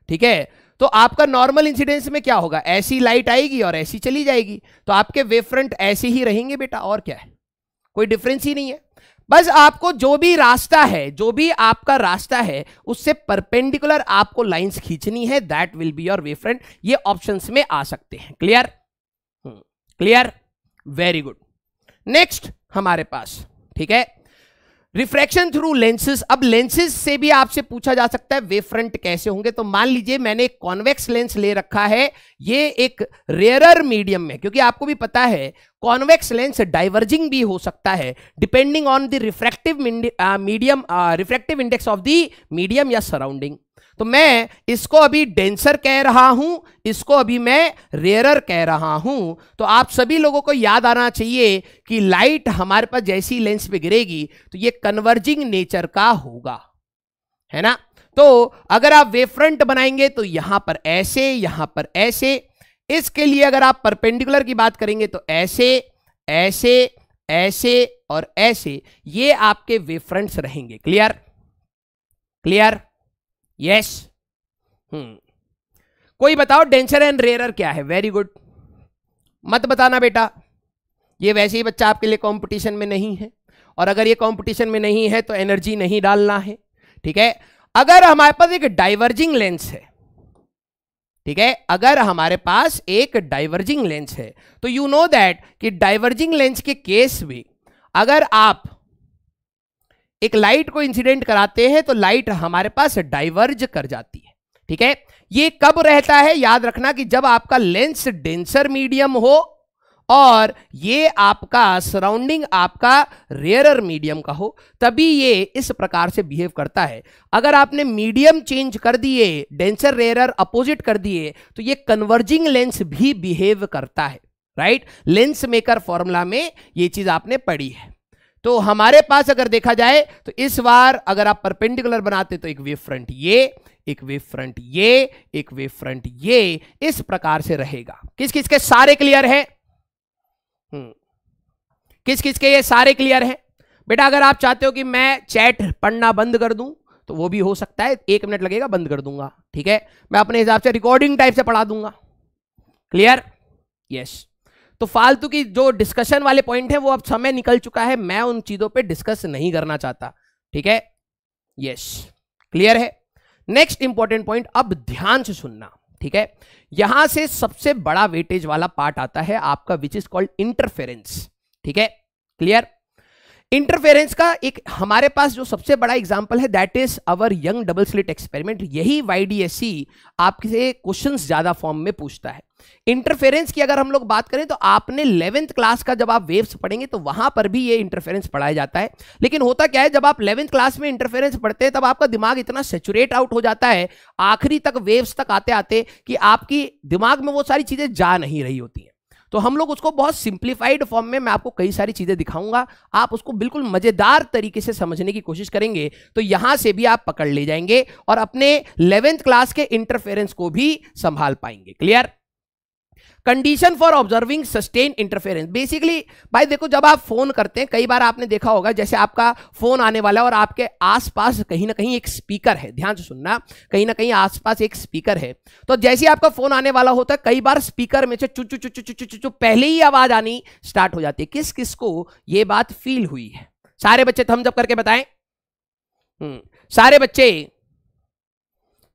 ठीक है तो आपका नॉर्मल इंसिडेंस में क्या होगा ऐसी लाइट आएगी और ऐसी चली जाएगी तो आपके वेव फ्रंट ऐसे ही रहेंगे बेटा और क्या है कोई डिफरेंस ही नहीं है बस आपको जो भी रास्ता है जो भी आपका रास्ता है उससे परपेंडिकुलर आपको लाइंस खींचनी है that will be your wave front ये ऑप्शंस में आ सकते हैं clear clear very good next हमारे पास ठीक है रिफ्रैक्शन थ्रू लेंसेज अब लेंसेज से भी आपसे पूछा जा सकता है वे फ्रंट कैसे होंगे तो मान लीजिए मैंने एक कॉन्वेक्स लेंस ले रखा है ये एक रेयरर मीडियम में क्योंकि आपको भी पता है कॉन्वेक्स लेंस डाइवर्जिंग भी हो सकता है depending on the refractive medium refractive index of the medium या सराउंडिंग तो मैं इसको अभी डेंसर कह रहा हूं इसको अभी मैं रेयरर कह रहा हूं तो आप सभी लोगों को याद आना चाहिए कि लाइट हमारे पास जैसी लेंस पे गिरेगी तो ये कन्वर्जिंग नेचर का होगा है ना तो अगर आप वेफ्रंट बनाएंगे तो यहां पर ऐसे यहां पर ऐसे इसके लिए अगर आप परपेंडिकुलर की बात करेंगे तो ऐसे ऐसे ऐसे और ऐसे ये आपके वेफ्रंट्स रहेंगे clear clear yes hmm hmm. कोई बताओ डेंसर एंड रेयर क्या है वेरी गुड मत बताना बेटा ये वैसे ही बच्चा आपके लिए कंपटीशन में नहीं है और अगर ये कंपटीशन में नहीं है तो एनर्जी नहीं डालना है ठीक है अगर हमारे पास एक डाइवर्जिंग लेंस है ठीक है अगर हमारे पास एक डाइवर्जिंग लेंस है तो यू नो दैट कि डाइवर्जिंग लेंस के केस में अगर आप एक लाइट को इंसिडेंट कराते हैं तो लाइट हमारे पास डाइवर्ज कर जाती है ठीक है ये कब रहता है याद रखना कि जब आपका लेंस डेंसर मीडियम हो और ये आपका सराउंडिंग आपका रेयरर मीडियम का हो तभी ये इस प्रकार से बिहेव करता है अगर आपने मीडियम चेंज कर दिए डेंसर रेयरर अपोजिट कर दिए तो ये कन्वर्जिंग लेंस भी बिहेव करता है राइट लेंस मेकर फॉर्मूला में ये चीज आपने पढ़ी है तो हमारे पास अगर देखा जाए तो इस बार अगर आप परपेंडिकुलर बनाते तो एक वे फ्रंट ये एक वे फ्रंट ये एक वे फ्रंट ये इस प्रकार से रहेगा किस किस के सारे क्लियर है हम्म। किस किस के ये सारे क्लियर है बेटा अगर आप चाहते हो कि मैं चैट पढ़ना बंद कर दूं तो वो भी हो सकता है एक मिनट लगेगा बंद कर दूंगा ठीक है मैं अपने हिसाब से रिकॉर्डिंग टाइप से पढ़ा दूंगा क्लियर यस yes. तो फालतू की जो डिस्कशन वाले पॉइंट है वो अब समय निकल चुका है मैं उन चीजों पर डिस्कस नहीं करना चाहता ठीक है यस क्लियर है नेक्स्ट इंपॉर्टेंट पॉइंट अब ध्यान से सुनना ठीक है यहां से सबसे बड़ा वेटेज वाला पार्ट आता है आपका विच इज कॉल्ड इंटरफेरेंस ठीक है क्लियर इंटरफेरेंस का एक हमारे पास जो सबसे बड़ा एग्जांपल है that is our Young double slit experiment यही वाईडीएससी e आपसे क्वेश्चंस ज्यादा फॉर्म में पूछता है इंटरफेरेंस की अगर हम लोग बात करें तो आपने इलेवेंथ क्लास का जब आप वेव्स पढ़ेंगे तो वहां पर भी ये इंटरफेरेंस पढ़ाया जाता है लेकिन होता क्या है जब आप इलेवेंथ क्लास में इंटरफेरेंस पढ़ते हैं तब आपका दिमाग इतना सेचुरेट आउट हो जाता है आखिरी तक वेव्स तक आते आते कि आपकी दिमाग में वो सारी चीजें जा नहीं रही होती हैं तो हम लोग उसको बहुत सिंप्लीफाइड फॉर्म में मैं आपको कई सारी चीज़ें दिखाऊंगा आप उसको बिल्कुल मज़ेदार तरीके से समझने की कोशिश करेंगे तो यहां से भी आप पकड़ ले जाएंगे और अपने इलेवेंथ क्लास के इंटरफेरेंस को भी संभाल पाएंगे clear condition for observing sustain interference basically भाई देखो जब आप फोन करते हैं कई बार आपने देखा होगा जैसे आपका फोन आने वाला है और आपके आसपास कहीं ना कहीं एक स्पीकर है ध्यान से सुनना कहीं ना कहीं आसपास एक स्पीकर है तो जैसे आपका फोन आने वाला होता है कई बार स्पीकर में से चुचू चुचू चुचू चुचू पहले ही आवाज आनी स्टार्ट हो जाती है किस किस को ये बात फील हुई है सारे बच्चे थम जब करके बताएं हम्म, सारे बच्चे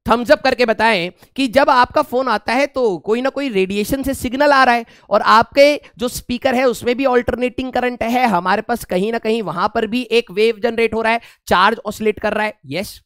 थम्स अप करके बताएं कि जब आपका फ़ोन आता है तो कोई ना कोई रेडिएशन से सिग्नल आ रहा है और आपके जो स्पीकर है उसमें भी ऑल्टरनेटिंग करंट है हमारे पास कहीं ना कहीं वहां पर भी एक वेव जनरेट हो रहा है चार्ज ऑसलेट कर रहा है यस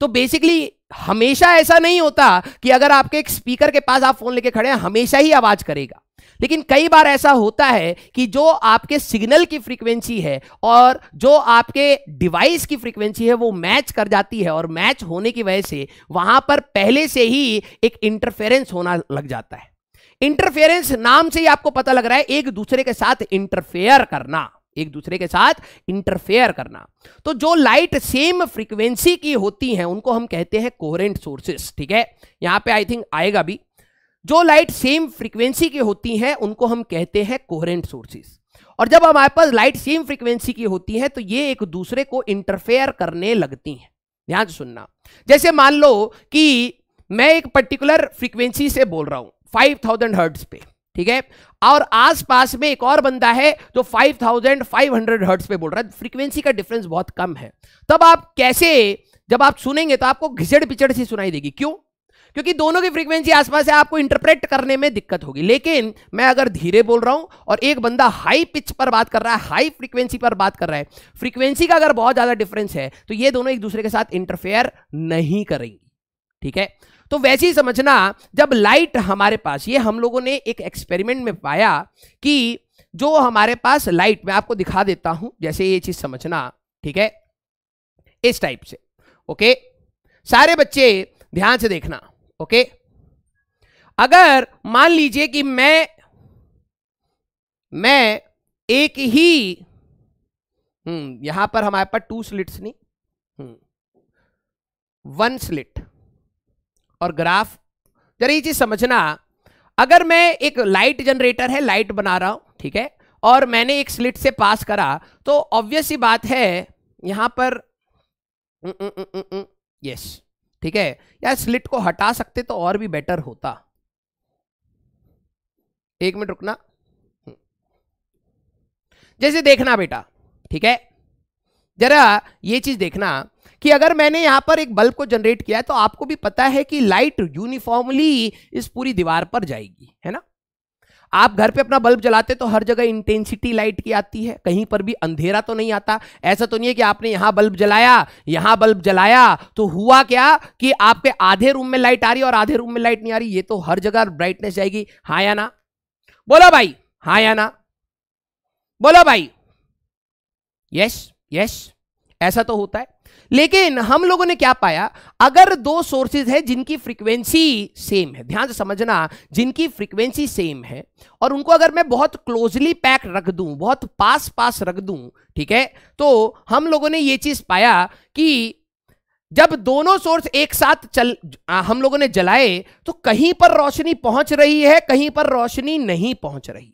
तो बेसिकली हमेशा ऐसा नहीं होता कि अगर आपके एक स्पीकर के पास आप फोन लेके खड़े हैं हमेशा ही आवाज करेगा लेकिन कई बार ऐसा होता है कि जो आपके सिग्नल की फ्रीक्वेंसी है और जो आपके डिवाइस की फ्रीक्वेंसी है वो मैच कर जाती है और मैच होने की वजह से वहां पर पहले से ही एक इंटरफेरेंस होना लग जाता है इंटरफेरेंस नाम से ही आपको पता लग रहा है एक दूसरे के साथ इंटरफेयर करना एक दूसरे के साथ इंटरफेयर करना तो जो लाइट सेम फ्रीक्वेंसी की होती हैं उनको हम कहते हैं कोहरेंट सोर्सेस ठीक है यहां पे आई थिंक आएगा भी जो लाइट सेम फ्रीक्वेंसी की होती हैं उनको हम कहते हैं कोहरेंट सोर्सेस और जब हमारे पास लाइट सेम फ्रीक्वेंसी की होती है तो ये एक दूसरे को इंटरफेयर करने लगती हैं ध्यान सुनना जैसे मान लो कि मैं एक पर्टिकुलर फ्रीक्वेंसी से बोल रहा हूं 5000 हर्ट्ज पे ठीक है और आसपास में एक और बंदा है जो 5500 हर्ट्ज पे बोल रहा है फ्रीक्वेंसी का डिफरेंस बहुत कम है तब आप कैसे जब आप सुनेंगे तो आपको घिचड़ पिचड़ सी सुनाई देगी क्यों क्योंकि दोनों की फ्रीक्वेंसी आसपास है आपको इंटरप्रेट करने में दिक्कत होगी लेकिन मैं अगर धीरे बोल रहा हूं और एक बंदा हाई पिच पर बात कर रहा है हाई फ्रीक्वेंसी पर बात कर रहा है फ्रीक्वेंसी का अगर बहुत ज्यादा डिफरेंस है तो ये दोनों एक दूसरे के साथ इंटरफेयर नहीं करेंगी ठीक है तो वैसे ही समझना जब लाइट हमारे पास ये हम लोगों ने एक एक्सपेरिमेंट में पाया कि जो हमारे पास लाइट मैं आपको दिखा देता हूं जैसे ये चीज समझना ठीक है इस टाइप से ओके सारे बच्चे ध्यान से देखना ओके अगर मान लीजिए कि मैं मैं एक ही हम्म यहां पर हमारे पास टू स्लिट्स नहीं हम्म वन स्लिट और ग्राफ जरा ये चीज समझना अगर मैं एक लाइट जनरेटर है लाइट बना रहा हूं ठीक है और मैंने एक स्लिट से पास करा तो ऑब्वियस ही बात है यहां पर यस हम्म, हम्म, हम्म, ठीक है यार स्लिट को हटा सकते तो और भी बेटर होता एक मिनट रुकना हम्म। जैसे देखना बेटा ठीक है जरा ये चीज देखना कि अगर मैंने यहां पर एक बल्ब को जनरेट किया है तो आपको भी पता है कि लाइट यूनिफॉर्मली इस पूरी दीवार पर जाएगी है ना आप घर पे अपना बल्ब जलाते तो हर जगह इंटेंसिटी लाइट की आती है कहीं पर भी अंधेरा तो नहीं आता ऐसा तो नहीं है कि आपने यहां बल्ब जलाया यहां बल्ब जलाया तो हुआ क्या कि आपके आधे रूम में लाइट आ रही और आधे रूम में लाइट नहीं आ रही ये तो हर जगह ब्राइटनेस जाएगी हा या ना बोलो भाई हा या ना बोलो भाई यस यस ऐसा तो होता है लेकिन हम लोगों ने क्या पाया अगर दो सोर्सेज है जिनकी फ्रीक्वेंसी सेम है ध्यान से समझना जिनकी फ्रीक्वेंसी सेम है और उनको अगर मैं बहुत क्लोजली पैक रख दूं बहुत पास पास रख दूं ठीक है तो हम लोगों ने यह चीज पाया कि जब दोनों सोर्स एक साथ चल आ, हम लोगों ने जलाए तो कहीं पर रोशनी पहुंच रही है कहीं पर रोशनी नहीं पहुंच रही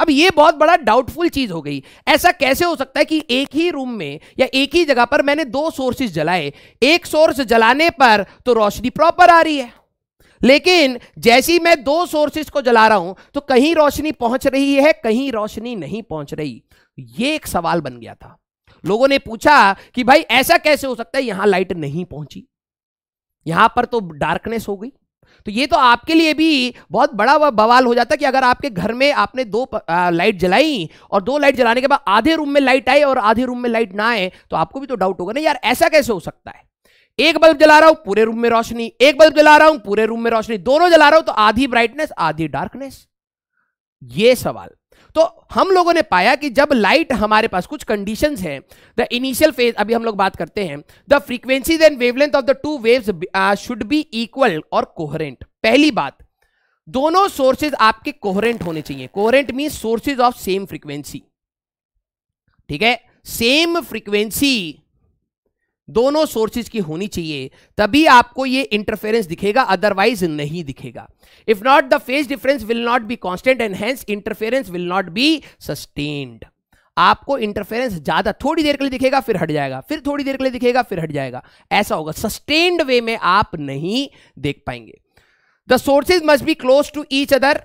अब ये बहुत बड़ा डाउटफुल चीज हो गई ऐसा कैसे हो सकता है कि एक ही रूम में या एक ही जगह पर मैंने दो सोर्सेज जलाए एक सोर्स जलाने पर तो रोशनी प्रॉपर आ रही है लेकिन जैसी मैं दो सोर्सेज को जला रहा हूं तो कहीं रोशनी पहुंच रही है कहीं रोशनी नहीं पहुंच रही ये एक सवाल बन गया था लोगों ने पूछा कि भाई ऐसा कैसे हो सकता है यहां लाइट नहीं पहुंची यहां पर तो डार्कनेस हो गई तो ये तो आपके लिए भी बहुत बड़ा बवाल हो जाता है कि अगर आपके घर में आपने दो लाइट जलाई और दो लाइट जलाने के बाद आधे रूम में लाइट आए और आधे रूम में लाइट ना आए तो आपको भी तो डाउट होगा ना यार ऐसा कैसे हो सकता है एक बल्ब जला रहा हूं पूरे रूम में रोशनी एक बल्ब जला रहा हूं पूरे रूम में रोशनी दोनों जला रहा हूं तो आधी ब्राइटनेस आधी डार्कनेस ये सवाल तो हम लोगों ने पाया कि जब लाइट हमारे पास कुछ कंडीशन है द इनिशियल फेज अभी हम लोग बात करते हैं the frequencies and wavelength of the two waves should be equal और कोहरेंट पहली बात दोनों सोर्सेज आपके कोहरेंट होने चाहिए coherent mean sources of same frequency ठीक है सेम फ्रीक्वेंसी दोनों सोर्सेज की होनी चाहिए तभी आपको ये इंटरफेरेंस दिखेगा अदरवाइज नहीं दिखेगा if not the phase difference will not be constant and hence interference will not be sustained आपको इंटरफेरेंस ज्यादा थोड़ी देर के लिए दिखेगा फिर हट जाएगा फिर थोड़ी देर के लिए दिखेगा फिर हट जाएगा ऐसा होगा सस्टेन्ड वे में आप नहीं देख पाएंगे the sources must be close to each other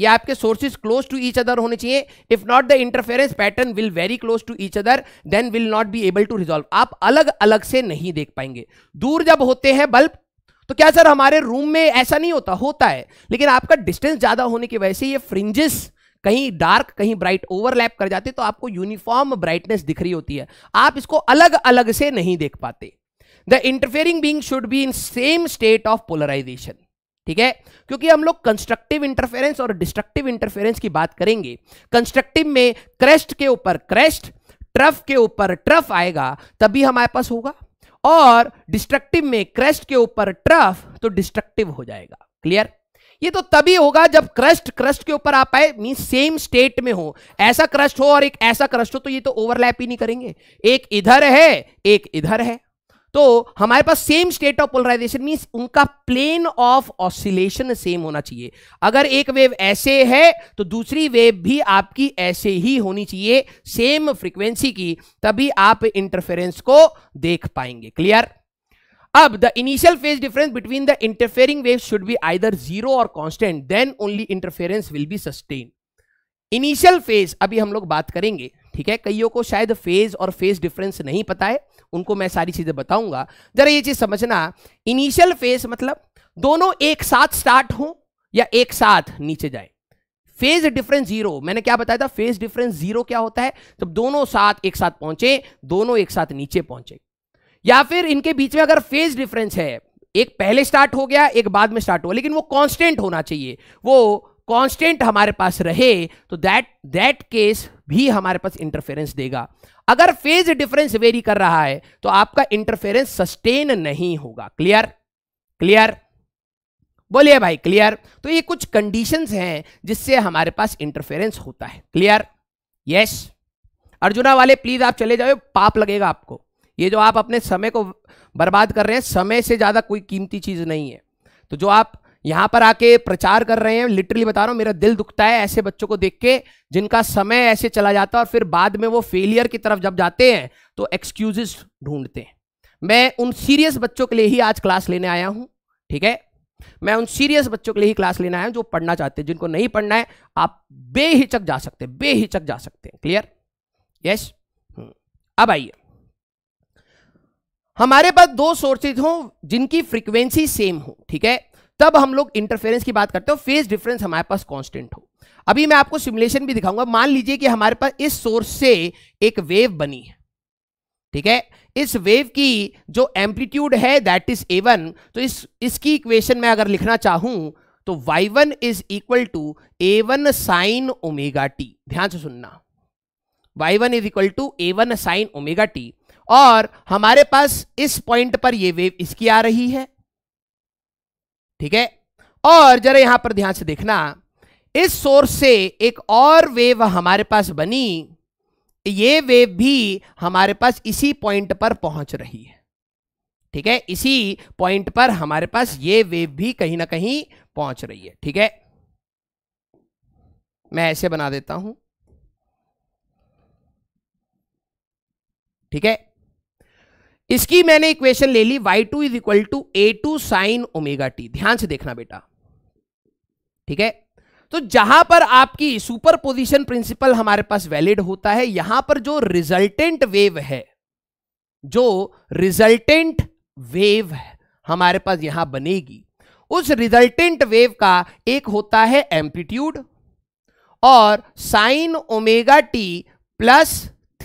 ये आपके sources close to each other होने चाहिए if not the interference pattern will very close to each other then will not be able to resolve आप अलग अलग से नहीं देख पाएंगे दूर जब होते हैं बल्ब तो क्या सर हमारे रूम में ऐसा नहीं होता होता है लेकिन आपका डिस्टेंस ज्यादा होने की वजह से ये फ्रिंजेस कहीं डार्क कहीं ब्राइट ओवरलैप कर जाते तो आपको यूनिफॉर्म ब्राइटनेस दिख रही होती है आप इसको अलग अलग से नहीं देख पाते the interfering being should be in same state of polarization ठीक है क्योंकि हम लोग कंस्ट्रक्टिव इंटरफेरेंस और डिस्ट्रक्टिव इंटरफेरेंस की बात करेंगे कंस्ट्रक्टिव में क्रेस्ट के ऊपर क्रेस्ट ट्रफ के ऊपर ट्रफ आएगा तभी हमारे पास होगा और डिस्ट्रक्टिव में क्रेस्ट के ऊपर ट्रफ तो डिस्ट्रक्टिव हो जाएगा क्लियर ये तो तभी होगा जब क्रस्ट क्रस्ट के ऊपर आप आए मीन सेम स्टेट में हो ऐसा क्रस्ट हो और एक ऐसा क्रस्ट हो तो ये तो ओवरलैप ही नहीं करेंगे एक इधर है एक इधर है तो हमारे पास same state of polarization mean उनका प्लेन ऑफ ऑसिलेशन सेम होना चाहिए अगर एक वेव ऐसे है तो दूसरी वेव भी आपकी ऐसे ही होनी चाहिए सेम फ्रीक्वेंसी की तभी आप इंटरफेरेंस को देख पाएंगे क्लियर अब the initial phase difference between the interfering wave should be either zero और constant then only interference will be sustain initial phase अभी हम लोग बात करेंगे ठीक है कईयों को शायद फेज और फेज डिफरेंस नहीं पता है उनको मैं सारी चीजें बताऊंगा जरा ये चीज समझना इनिशियल फेज मतलब दोनों एक साथ स्टार्ट हो या एक साथ नीचे जाए फेज डिफरेंस जीरो मैंने क्या बताया था फेज डिफरेंस जीरो क्या होता है जब दोनों साथ एक साथ पहुंचे दोनों एक साथ नीचे पहुंचे या फिर इनके बीच में अगर फेज डिफरेंस है एक पहले स्टार्ट हो गया एक बाद में स्टार्ट हुआ लेकिन वो कांस्टेंट होना चाहिए वो कांस्टेंट हमारे पास रहे तो दैट दैट केस भी हमारे पास इंटरफेरेंस देगा अगर फेज डिफरेंस वेरी कर रहा है तो आपका इंटरफेरेंस सस्टेन नहीं होगा क्लियर क्लियर बोलिए भाई क्लियर तो ये कुछ कंडीशंस हैं जिससे हमारे पास इंटरफेरेंस होता है क्लियर यस अर्जुना वाले प्लीज आप चले जाओ पाप लगेगा आपको ये जो आप अपने समय को बर्बाद कर रहे हैं समय से ज्यादा कोई कीमती चीज नहीं है तो जो आप यहां पर आके प्रचार कर रहे हैं लिटरली बता रहा हूं मेरा दिल दुखता है ऐसे बच्चों को देख के जिनका समय ऐसे चला जाता है और फिर बाद में वो फेलियर की तरफ जब जाते हैं तो एक्सक्यूजेस ढूंढते हैं मैं उन सीरियस बच्चों के लिए ही आज क्लास लेने आया हूं ठीक है मैं उन सीरियस बच्चों के लिए ही क्लास लेने आया हूं जो पढ़ना चाहते हैं जिनको नहीं पढ़ना है आप बेहिचक जा सकते हैं बेहिचक जा सकते हैं क्लियर हम्म। यस अब आइए हमारे पास दो सोर्सेज हों जिनकी फ्रीक्वेंसी सेम हो ठीक है तब हम लोग इंटरफेरेंस की बात करते हो फेज डिफरेंस हमारे पास कांस्टेंट हो अभी मैं आपको सिमुलेशन भी दिखाऊंगा मान लीजिए कि हमारे पास इस सोर्स से एक वेव बनी है ठीक है इस वेव की जो एम्पलीट्यूड है दैट इज एवन तो इस इसकी इक्वेशन में अगर लिखना चाहूं तो y one is equal to A one sine omega t ध्यान से सुनना y one is equal to A one sine omega T और हमारे पास इस पॉइंट पर ये वेव इसकी आ रही है ठीक है और जरा यहां पर ध्यान से देखना इस सोर्स से एक और वेव हमारे पास बनी ये वेव भी हमारे पास इसी पॉइंट पर पहुंच रही है ठीक है इसी पॉइंट पर हमारे पास ये वेव भी कहीं ना कहीं पहुंच रही है ठीक है मैं ऐसे बना देता हूं ठीक है इसकी मैंने इक्वेशन ले ली y2 two is equal to A two sine omega t ध्यान से देखना बेटा ठीक है तो जहां पर आपकी सुपर पोजिशन प्रिंसिपल हमारे पास वैलिड होता है यहां पर जो रिजल्टेंट वेव है जो रिजल्टेंट वेव हमारे पास यहां बनेगी उस रिजल्टेंट वेव का एक होता है एम्पीट्यूड और sine omega T plus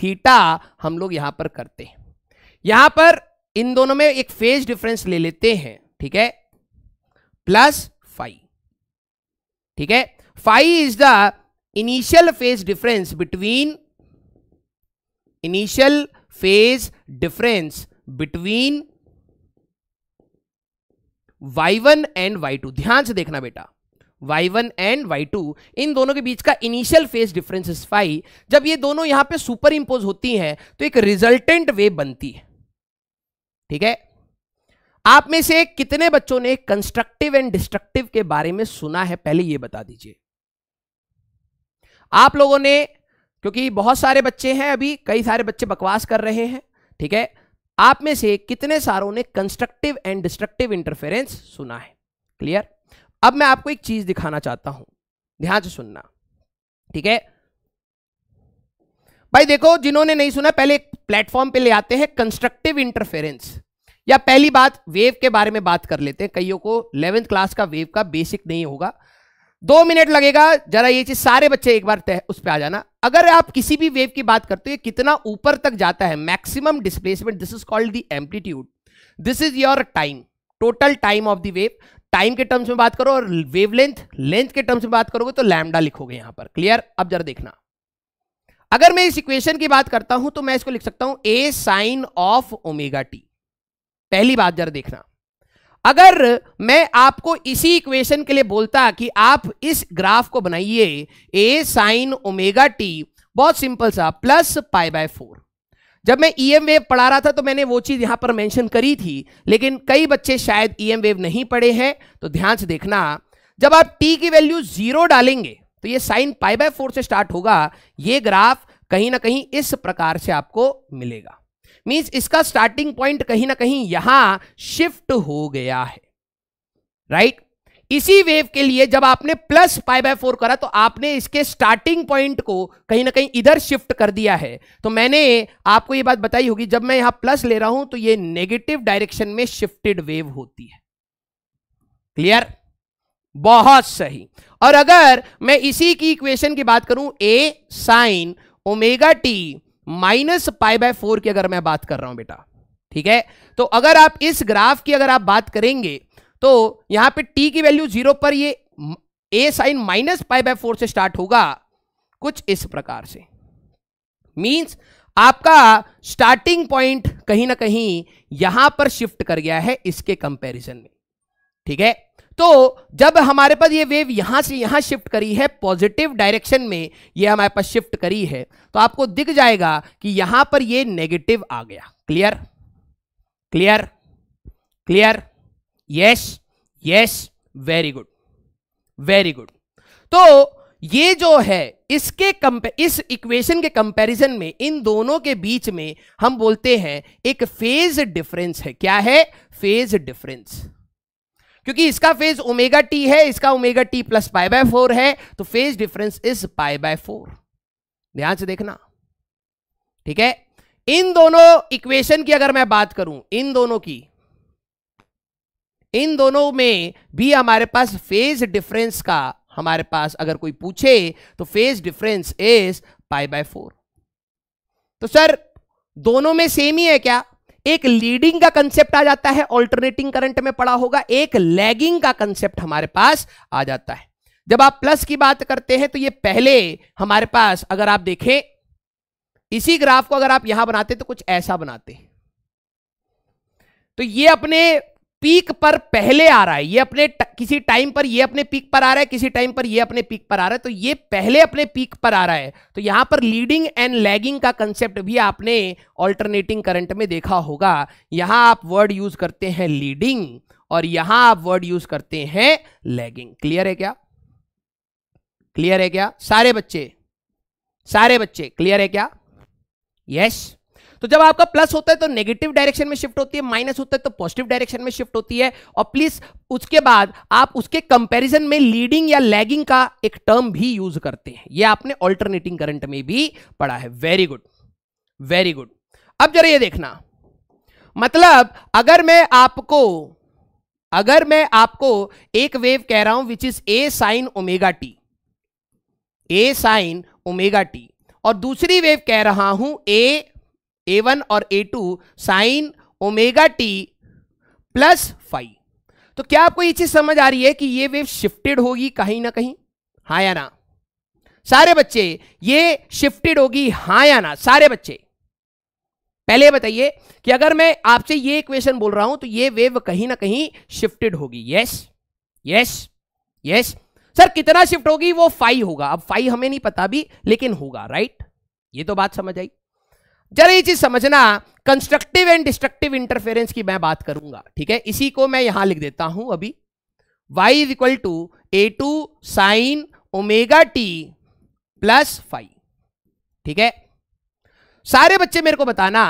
theta हम लोग यहां पर करते हैं यहां पर इन दोनों में एक फेज डिफरेंस ले लेते हैं ठीक है प्लस फाइव ठीक है five is the initial phase difference between initial phase difference between y1 and y2 ध्यान से देखना बेटा y1 एंड y2 इन दोनों के बीच का initial phase difference is five जब ये दोनों यहां पे सुपर इंपोज होती हैं तो एक रिजल्टेंट वेव बनती है ठीक है आप में से कितने बच्चों ने कंस्ट्रक्टिव एंड डिस्ट्रक्टिव के बारे में सुना है पहले यह बता दीजिए आप लोगों ने क्योंकि बहुत सारे बच्चे हैं अभी कई सारे बच्चे बकवास कर रहे हैं ठीक है आप में से कितने सारों ने कंस्ट्रक्टिव एंड डिस्ट्रक्टिव इंटरफेरेंस सुना है क्लियर अब मैं आपको एक चीज दिखाना चाहता हूं ध्यान से सुनना ठीक है भाई देखो जिन्होंने नहीं सुना पहले एक प्लेटफॉर्म पे ले आते हैं कंस्ट्रक्टिव इंटरफेरेंस या पहली बात वेव के बारे में बात कर लेते हैं कईयों को इलेवेंथ क्लास का वेव का बेसिक नहीं होगा दो मिनट लगेगा जरा ये चीज सारे बच्चे एक बार तय उस पर आ जाना अगर आप किसी भी वेव की बात करते हो कितना ऊपर तक जाता है maximum displacement this is called the amplitude this is your time total time of the wave time के टर्म्स में बात करो और वेवलेंथ लेंथ के टर्म्स में बात करोगे तो लैमडा लिखोगे यहां पर क्लियर अब जरा देखना अगर मैं इस इक्वेशन की बात करता हूं तो मैं इसको लिख सकता हूं a sine of omega t पहली बात जरा देखना अगर मैं आपको इसी इक्वेशन के लिए बोलता कि आप इस ग्राफ को बनाइए ए साइन ओमेगा टी बहुत सिंपल सा प्लस पाई बाय फोर जब मैं ई एम वेव पढ़ा रहा था तो मैंने वो चीज़ यहां पर मेंशन करी थी लेकिन कई बच्चे शायद ई एम वेव नहीं पढ़े हैं तो ध्यान से देखना जब आप टी की वैल्यू जीरो डालेंगे तो ये साइन पाई बाय फोर से स्टार्ट होगा ये ग्राफ कहीं ना कहीं इस प्रकार से आपको मिलेगा मीन्स इसका स्टार्टिंग पॉइंट कहीं ना कहीं यहां शिफ्ट हो गया है राइट right? इसी वेव के लिए जब आपने प्लस पाई बाय फोर करा तो आपने इसके स्टार्टिंग पॉइंट को कहीं ना कहीं इधर शिफ्ट कर दिया है तो मैंने आपको यह बात बताई होगी जब मैं यहां प्लस ले रहा हूं तो यह नेगेटिव डायरेक्शन में शिफ्टेड वेव होती है क्लियर बहुत सही और अगर मैं इसी की इक्वेशन की बात करूं a sine omega t minus pi by four की अगर मैं बात कर रहा हूं बेटा ठीक है तो अगर आप इस ग्राफ की अगर आप बात करेंगे तो यहां पे टी की वैल्यू जीरो पर ये a sine minus pi by four से स्टार्ट होगा कुछ इस प्रकार से मींस आपका स्टार्टिंग पॉइंट कहीं ना कहीं यहां पर शिफ्ट कर गया है इसके कंपैरिजन में ठीक है तो जब हमारे पास ये वेव यहां से यहां शिफ्ट करी है पॉजिटिव डायरेक्शन में ये हमारे पास शिफ्ट करी है तो आपको दिख जाएगा कि यहां पर ये नेगेटिव आ गया clear clear clear yes yes very good very good तो ये जो है इसके कंपे इस इक्वेशन के कंपैरिजन में इन दोनों के बीच में हम बोलते हैं एक फेज डिफरेंस है क्या है फेज डिफरेंस क्योंकि इसका फेज ओमेगा टी है इसका omega T plus pi by four है तो phase difference is pi by four ध्यान से देखना ठीक है इन दोनों इक्वेशन की अगर मैं बात करूं इन दोनों की इन दोनों में भी हमारे पास फेज डिफरेंस का हमारे पास अगर कोई पूछे तो phase difference is pi by four तो सर दोनों में सेम ही है क्या एक लीडिंग का कंसेप्ट आ जाता है ऑल्टरनेटिंग करंट में पड़ा होगा एक लैगिंग का कंसेप्ट हमारे पास आ जाता है जब आप प्लस की बात करते हैं तो ये पहले हमारे पास अगर आप देखें इसी ग्राफ को अगर आप यहां बनाते तो कुछ ऐसा बनाते तो ये अपने पीक पर पहले आ रहा है ये अपने किसी टाइम पर ये अपने पीक पर आ रहा है किसी टाइम पर ये अपने पीक पर आ रहा है तो ये पहले अपने पीक पर आ रहा है तो यहां पर लीडिंग एंड लैगिंग का कंसेप्ट भी आपने ऑल्टरनेटिंग करंट में देखा होगा यहां आप वर्ड यूज करते हैं लीडिंग और यहां आप वर्ड यूज करते हैं लैगिंग क्लियर है क्या क्लियर है क्या सारे बच्चे सारे बच्चे क्लियर है क्या यस yes? तो जब आपका प्लस होता है तो नेगेटिव डायरेक्शन में शिफ्ट होती है माइनस होता है तो पॉजिटिव डायरेक्शन में शिफ्ट होती है और प्लीज उसके बाद आप उसके कंपैरिजन में लीडिंग या लैगिंग का एक टर्म भी यूज करते हैं ये आपने अल्टरनेटिंग करंट में भी पढ़ा है वेरी गुड वेरी गुड अब जरा ये देखना मतलब अगर मैं आपको अगर मैं आपको एक वेव कह रहा हूं which is A sine omega T A sine omega T और दूसरी वेव कह रहा हूं ए ए वन और A two sine omega T plus five तो क्या आपको ये चीज समझ आ रही है कि ये वेव शिफ्टेड होगी कहीं ना कहीं हा या ना सारे बच्चे ये शिफ्टेड होगी हा या ना सारे बच्चे पहले बताइए कि अगर मैं आपसे ये इक्वेशन बोल रहा हूं तो ये वेव कहीं ना कहीं शिफ्टेड होगी यस यस यस सर कितना शिफ्ट होगी वो फाइव होगा अब फाइव हमें नहीं पता भी लेकिन होगा राइट ये तो बात समझ आई जरा ये चीज समझना कंस्ट्रक्टिव एंड डिस्ट्रक्टिव इंटरफेरेंस की मैं बात करूंगा ठीक है इसी को मैं यहां लिख देता हूं अभी y is equal to A two sine omega T plus five ठीक है सारे बच्चे मेरे को बताना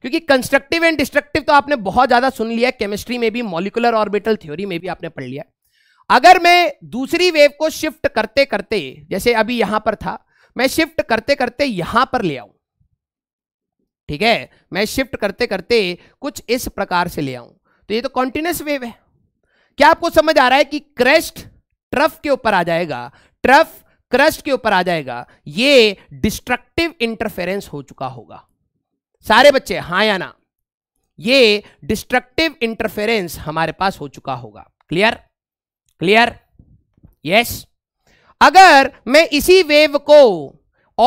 क्योंकि कंस्ट्रक्टिव एंड डिस्ट्रक्टिव तो आपने बहुत ज्यादा सुन लिया केमिस्ट्री में भी मॉलिकुलर ऑर्बिटल थ्योरी में भी आपने पढ़ लिया अगर मैं दूसरी वेव को शिफ्ट करते करते जैसे अभी यहां पर था मैं शिफ्ट करते करते यहां पर ले आऊं ठीक है मैं शिफ्ट करते करते कुछ इस प्रकार से ले आऊं तो ये तो कॉन्टिन्यूस वेव है क्या आपको समझ आ रहा है कि क्रेस्ट ट्रफ के ऊपर आ जाएगा ट्रफ क्रस्ट के ऊपर आ जाएगा ये डिस्ट्रक्टिव इंटरफेरेंस हो चुका होगा सारे बच्चे हा या ना ये डिस्ट्रक्टिव इंटरफेरेंस हमारे पास हो चुका होगा क्लियर क्लियर यस अगर मैं इसी वेव को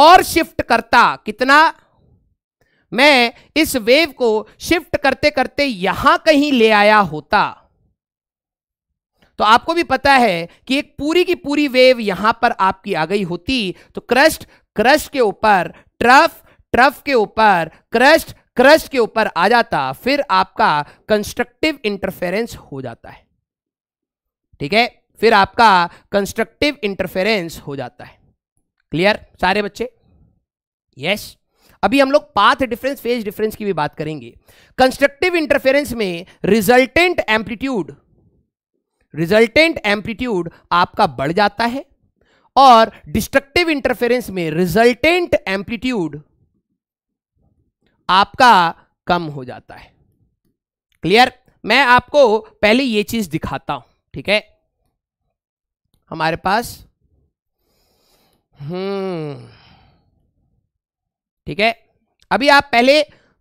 और शिफ्ट करता कितना मैं इस वेव को शिफ्ट करते करते यहां कहीं ले आया होता तो आपको भी पता है कि एक पूरी की पूरी वेव यहां पर आपकी आ गई होती तो क्रस्ट क्रस्ट के ऊपर ट्रफ ट्रफ के ऊपर क्रस्ट क्रस्ट के ऊपर आ जाता फिर आपका कंस्ट्रक्टिव इंटरफेरेंस हो जाता है ठीक है फिर आपका कंस्ट्रक्टिव इंटरफेरेंस हो जाता है क्लियर सारे बच्चे यस yes? अभी हम लोग पाथ डिफरेंस फेज डिफरेंस की भी बात करेंगे कंस्ट्रक्टिव इंटरफेरेंस में रिजल्टेंट एम्पलीट्यूड रिजल्टेंट एम्पलीट्यूड आपका बढ़ जाता है और डिस्ट्रक्टिव इंटरफेरेंस में रिजल्टेंट एम्पलीट्यूड आपका कम हो जाता है क्लियर मैं आपको पहले ये चीज दिखाता हूं ठीक है हमारे पास हम्म ठीक है अभी आप पहले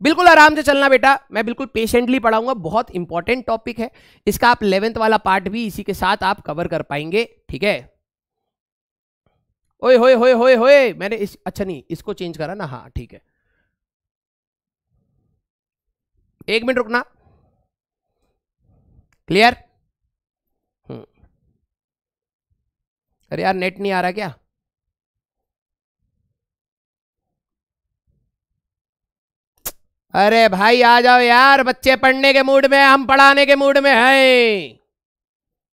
बिल्कुल आराम से चलना बेटा मैं बिल्कुल पेशेंटली पढ़ाऊंगा बहुत इंपॉर्टेंट टॉपिक है इसका आप इलेवेंथ वाला पार्ट भी इसी के साथ आप कवर कर पाएंगे ठीक है ओए होए होए होए होए मैंने इस अच्छा नहीं इसको चेंज करा ना हाँ ठीक है एक मिनट रुकना क्लियर हम्म। अरे यार नेट नहीं आ रहा क्या अरे भाई आ जाओ यार बच्चे पढ़ने के मूड में हम पढ़ाने के मूड में है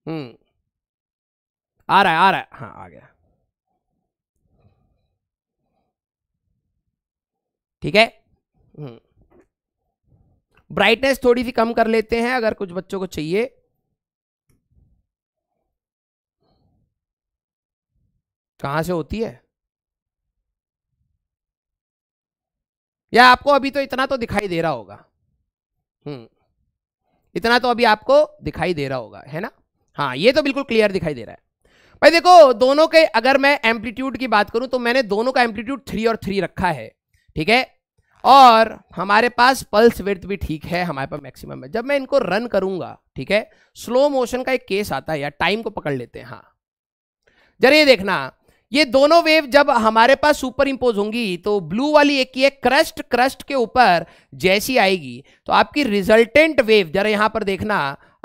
हम्म आ रहा है आ रहा है हाँ आ गया ठीक है हम्म। ब्राइटनेस थोड़ी सी कम कर लेते हैं अगर कुछ बच्चों को चाहिए कहां से होती है या आपको अभी तो इतना तो दिखाई दे रहा होगा हम्म इतना तो अभी आपको दिखाई दे रहा होगा है ना हाँ ये तो बिल्कुल क्लियर दिखाई दे रहा है भाई देखो दोनों के अगर मैं एम्पलीट्यूड की बात करूं तो मैंने दोनों का एम्पलीट्यूड थ्री और थ्री रखा है ठीक है और हमारे पास पल्स वर्थ भी ठीक है हमारे पास मैक्सिमम है जब मैं इनको रन करूंगा ठीक है स्लो मोशन का एक केस आता है या टाइम को पकड़ लेते हैं हाँ जरा ये देखना ये दोनों वेव जब हमारे पास सुपर इंपोज होंगी तो ब्लू वाली एक है क्रस्ट क्रस्ट के ऊपर जैसी आएगी तो आपकी रिजल्टेंट वेव जरा यहां पर देखना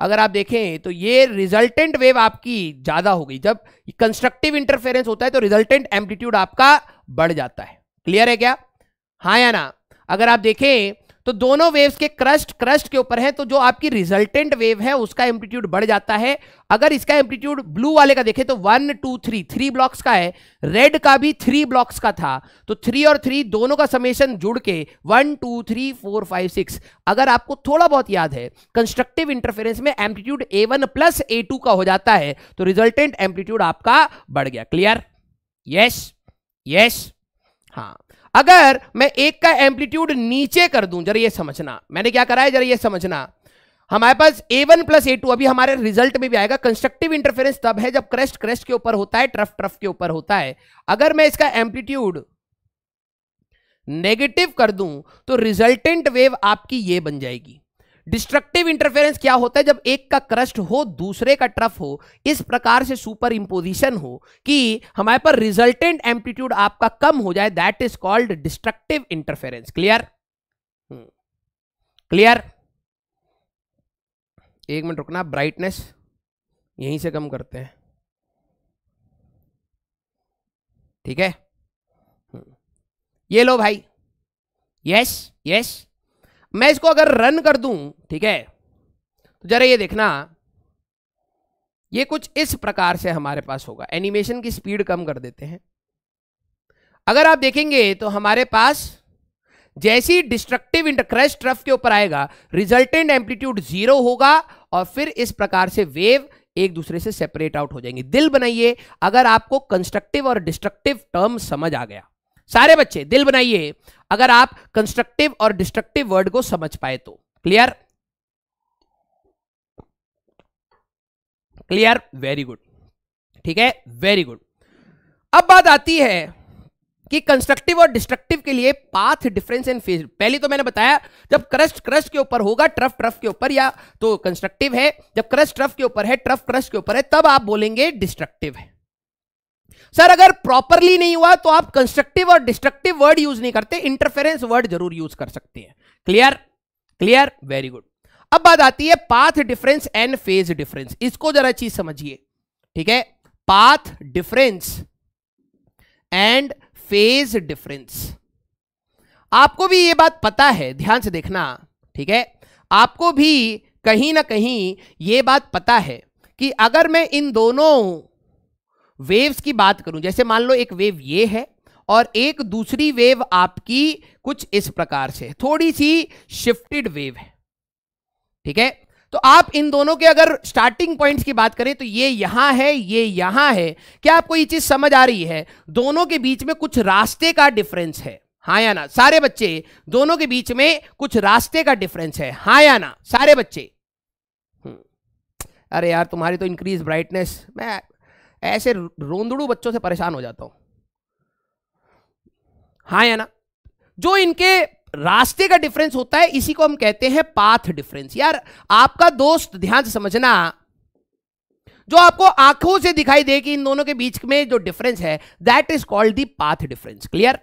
अगर आप देखें तो ये रिजल्टेंट वेव आपकी ज्यादा हो गई जब कंस्ट्रक्टिव इंटरफेरेंस होता है तो रिजल्टेंट एम्पलीट्यूड आपका बढ़ जाता है क्लियर है क्या हाँ या ना अगर आप देखें तो दोनों वेव्स के क्रस्ट क्रस्ट के ऊपर है तो जो आपकी रिजल्टेंट वेव है उसका एम्पलीट्यूड बढ़ जाता है अगर इसका एम्पलीट्यूड ब्लू वाले का देखें तो one two three three blocks का है रेड का भी थ्री ब्लॉक्स का था तो थ्री और थ्री दोनों का समेशन जुड़ के one two three four five six अगर आपको थोड़ा बहुत याद है कंस्ट्रक्टिव इंटरफेरेंस में amplitude A one plus A two का हो जाता है तो रिजल्टेंट एम्पलीट्यूड आपका बढ़ गया क्लियर यस यस हाँ अगर मैं एक का एम्पलीट्यूड नीचे कर दूं जरा ये समझना मैंने क्या करा है जरा ये समझना हमारे पास A one plus A two अभी हमारे रिजल्ट में भी आएगा कंस्ट्रक्टिव इंटरफेरेंस तब है जब क्रेस्ट क्रेस्ट के ऊपर होता है ट्रफ ट्रफ के ऊपर होता है अगर मैं इसका एम्पलीट्यूड नेगेटिव कर दूं तो रिजल्टेंट वेव आपकी ये बन जाएगी डिस्ट्रक्टिव इंटरफेरेंस क्या होता है जब एक का क्रस्ट हो दूसरे का ट्रफ हो इस प्रकार से सुपर इंपोजिशन हो कि हमारे पर रिजल्टेंट एम्पलीट्यूड आपका कम हो जाए that is called destructive interference clear hmm. Clear एक मिनट रुकना ब्राइटनेस यहीं से कम करते हैं ठीक है हम्म। ये लो भाई यस यस मैं इसको अगर रन कर दूं ठीक है तो जरा ये देखना ये कुछ इस प्रकार से हमारे पास होगा एनिमेशन की स्पीड कम कर देते हैं अगर आप देखेंगे तो हमारे पास जैसी डिस्ट्रक्टिव इंटरक्रेस्ट ट्रफ के ऊपर आएगा रिजल्टेंट एम्पलीट्यूड जीरो होगा और फिर इस प्रकार से वेव एक दूसरे से सेपरेट आउट हो जाएंगे दिल बनाइए अगर आपको कंस्ट्रक्टिव और डिस्ट्रक्टिव टर्म समझ आ गया सारे बच्चे दिल बनाइए अगर आप कंस्ट्रक्टिव और डिस्ट्रक्टिव वर्ड को समझ पाए तो क्लियर क्लियर वेरी गुड ठीक है वेरी गुड अब बात आती है कि कंस्ट्रक्टिव और डिस्ट्रक्टिव के लिए पाथ डिफरेंस एंड फेज पहले तो मैंने बताया जब क्रस्ट क्रस्ट के ऊपर होगा ट्रफ ट्रफ के ऊपर या तो कंस्ट्रक्टिव है जब क्रस्ट ट्रफ के ऊपर है ट्रफ क्रस्ट के ऊपर है तब आप बोलेंगे डिस्ट्रक्टिव है सर अगर प्रॉपरली नहीं हुआ तो आप कंस्ट्रक्टिव और डिस्ट्रक्टिव वर्ड यूज नहीं करते इंटरफेरेंस वर्ड जरूर यूज कर सकते हैं क्लियर क्लियर वेरी गुड अब बात आती है path difference and phase difference इसको जरा चीज समझिए ठीक है path difference and phase difference आपको भी ये बात पता है ध्यान से देखना ठीक है आपको भी कहीं ना कहीं ये बात पता है कि अगर मैं इन दोनों वेव्स की बात करूं जैसे मान लो एक वेव ये है और एक दूसरी वेव आपकी कुछ इस प्रकार से थोड़ी सी शिफ्टेड वेव है ठीक है तो आप इन दोनों के अगर स्टार्टिंग पॉइंट्स की बात करें तो ये यहां है ये यहां है क्या आपको ये चीज समझ आ रही है दोनों के बीच में कुछ रास्ते का डिफरेंस है हा या ना सारे बच्चे दोनों के बीच में कुछ रास्ते का डिफरेंस है हा या ना सारे बच्चे हम्म। अरे यार तुम्हारी तो इंक्रीज ब्राइटनेस मैं ऐसे रोंदड़ू बच्चों से परेशान हो जाता हूं हाँ या ना जो इनके रास्ते का डिफरेंस होता है इसी को हम कहते हैं पाथ डिफरेंस यार आपका दोस्त ध्यान से समझना जो आपको आंखों से दिखाई दे कि इन दोनों के बीच में जो डिफरेंस है that is called the path difference clear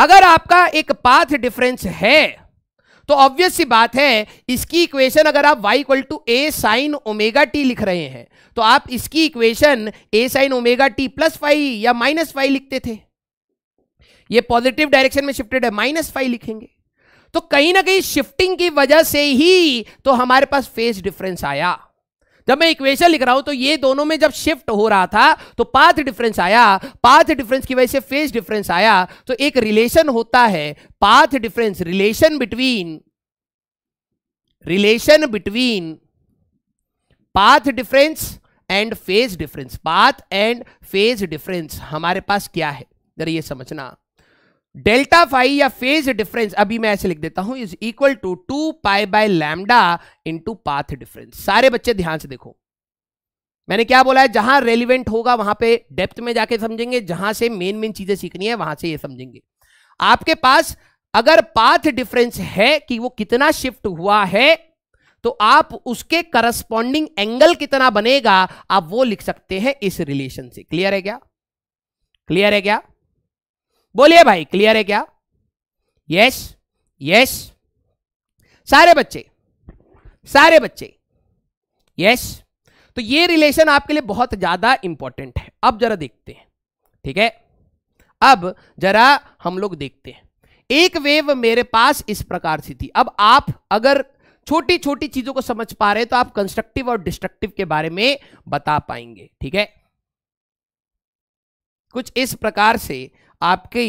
अगर आपका एक पाथ डिफरेंस है तो ऑब्वियस सी बात है इसकी इक्वेशन अगर आप y equal to A sine omega T लिख रहे हैं तो आप इसकी equation A sine omega T plus five या माइनस फाइव लिखते थे ये पॉजिटिव डायरेक्शन में शिफ्टेड है माइनस फाइव लिखेंगे तो कहीं ना कहीं शिफ्टिंग की वजह से ही तो हमारे पास फेस डिफरेंस आया जब मैं इक्वेशन लिख रहा हूं तो ये दोनों में जब शिफ्ट हो रहा था तो पाथ डिफरेंस आया पाथ डिफरेंस की वजह से फेस डिफरेंस आया तो एक रिलेशन होता है path difference relation between relation between path difference and phase difference path and phase difference हमारे पास क्या है जरा ये समझना डेल्टा फाइव या फेज डिफरेंस अभी मैं ऐसे लिख देता हूं is equal to two pi by lambda into path difference सारे बच्चे ध्यान से देखो मैंने क्या बोला है जहां रेलिवेंट होगा वहां पे डेप्थ में जाके समझेंगे जहां से मेन मेन चीजें सीखनी है वहां से ये समझेंगे आपके पास अगर पाथ डिफरेंस है कि वो कितना शिफ्ट हुआ है तो आप उसके करस्पॉन्डिंग एंगल कितना बनेगा आप वो लिख सकते हैं इस रिलेशन से क्लियर है क्या क्लियर है क्या बोलिए भाई क्लियर है क्या यस यस सारे बच्चे सारे बच्चे यस तो ये रिलेशन आपके लिए बहुत ज्यादा इंपॉर्टेंट है अब जरा देखते हैं ठीक है अब जरा हम लोग देखते हैं एक वेव मेरे पास इस प्रकार से थी अब आप अगर छोटी छोटी चीजों को समझ पा रहे तो आप कंस्ट्रक्टिव और डिस्ट्रक्टिव के बारे में बता पाएंगे ठीक है कुछ इस प्रकार से आपकी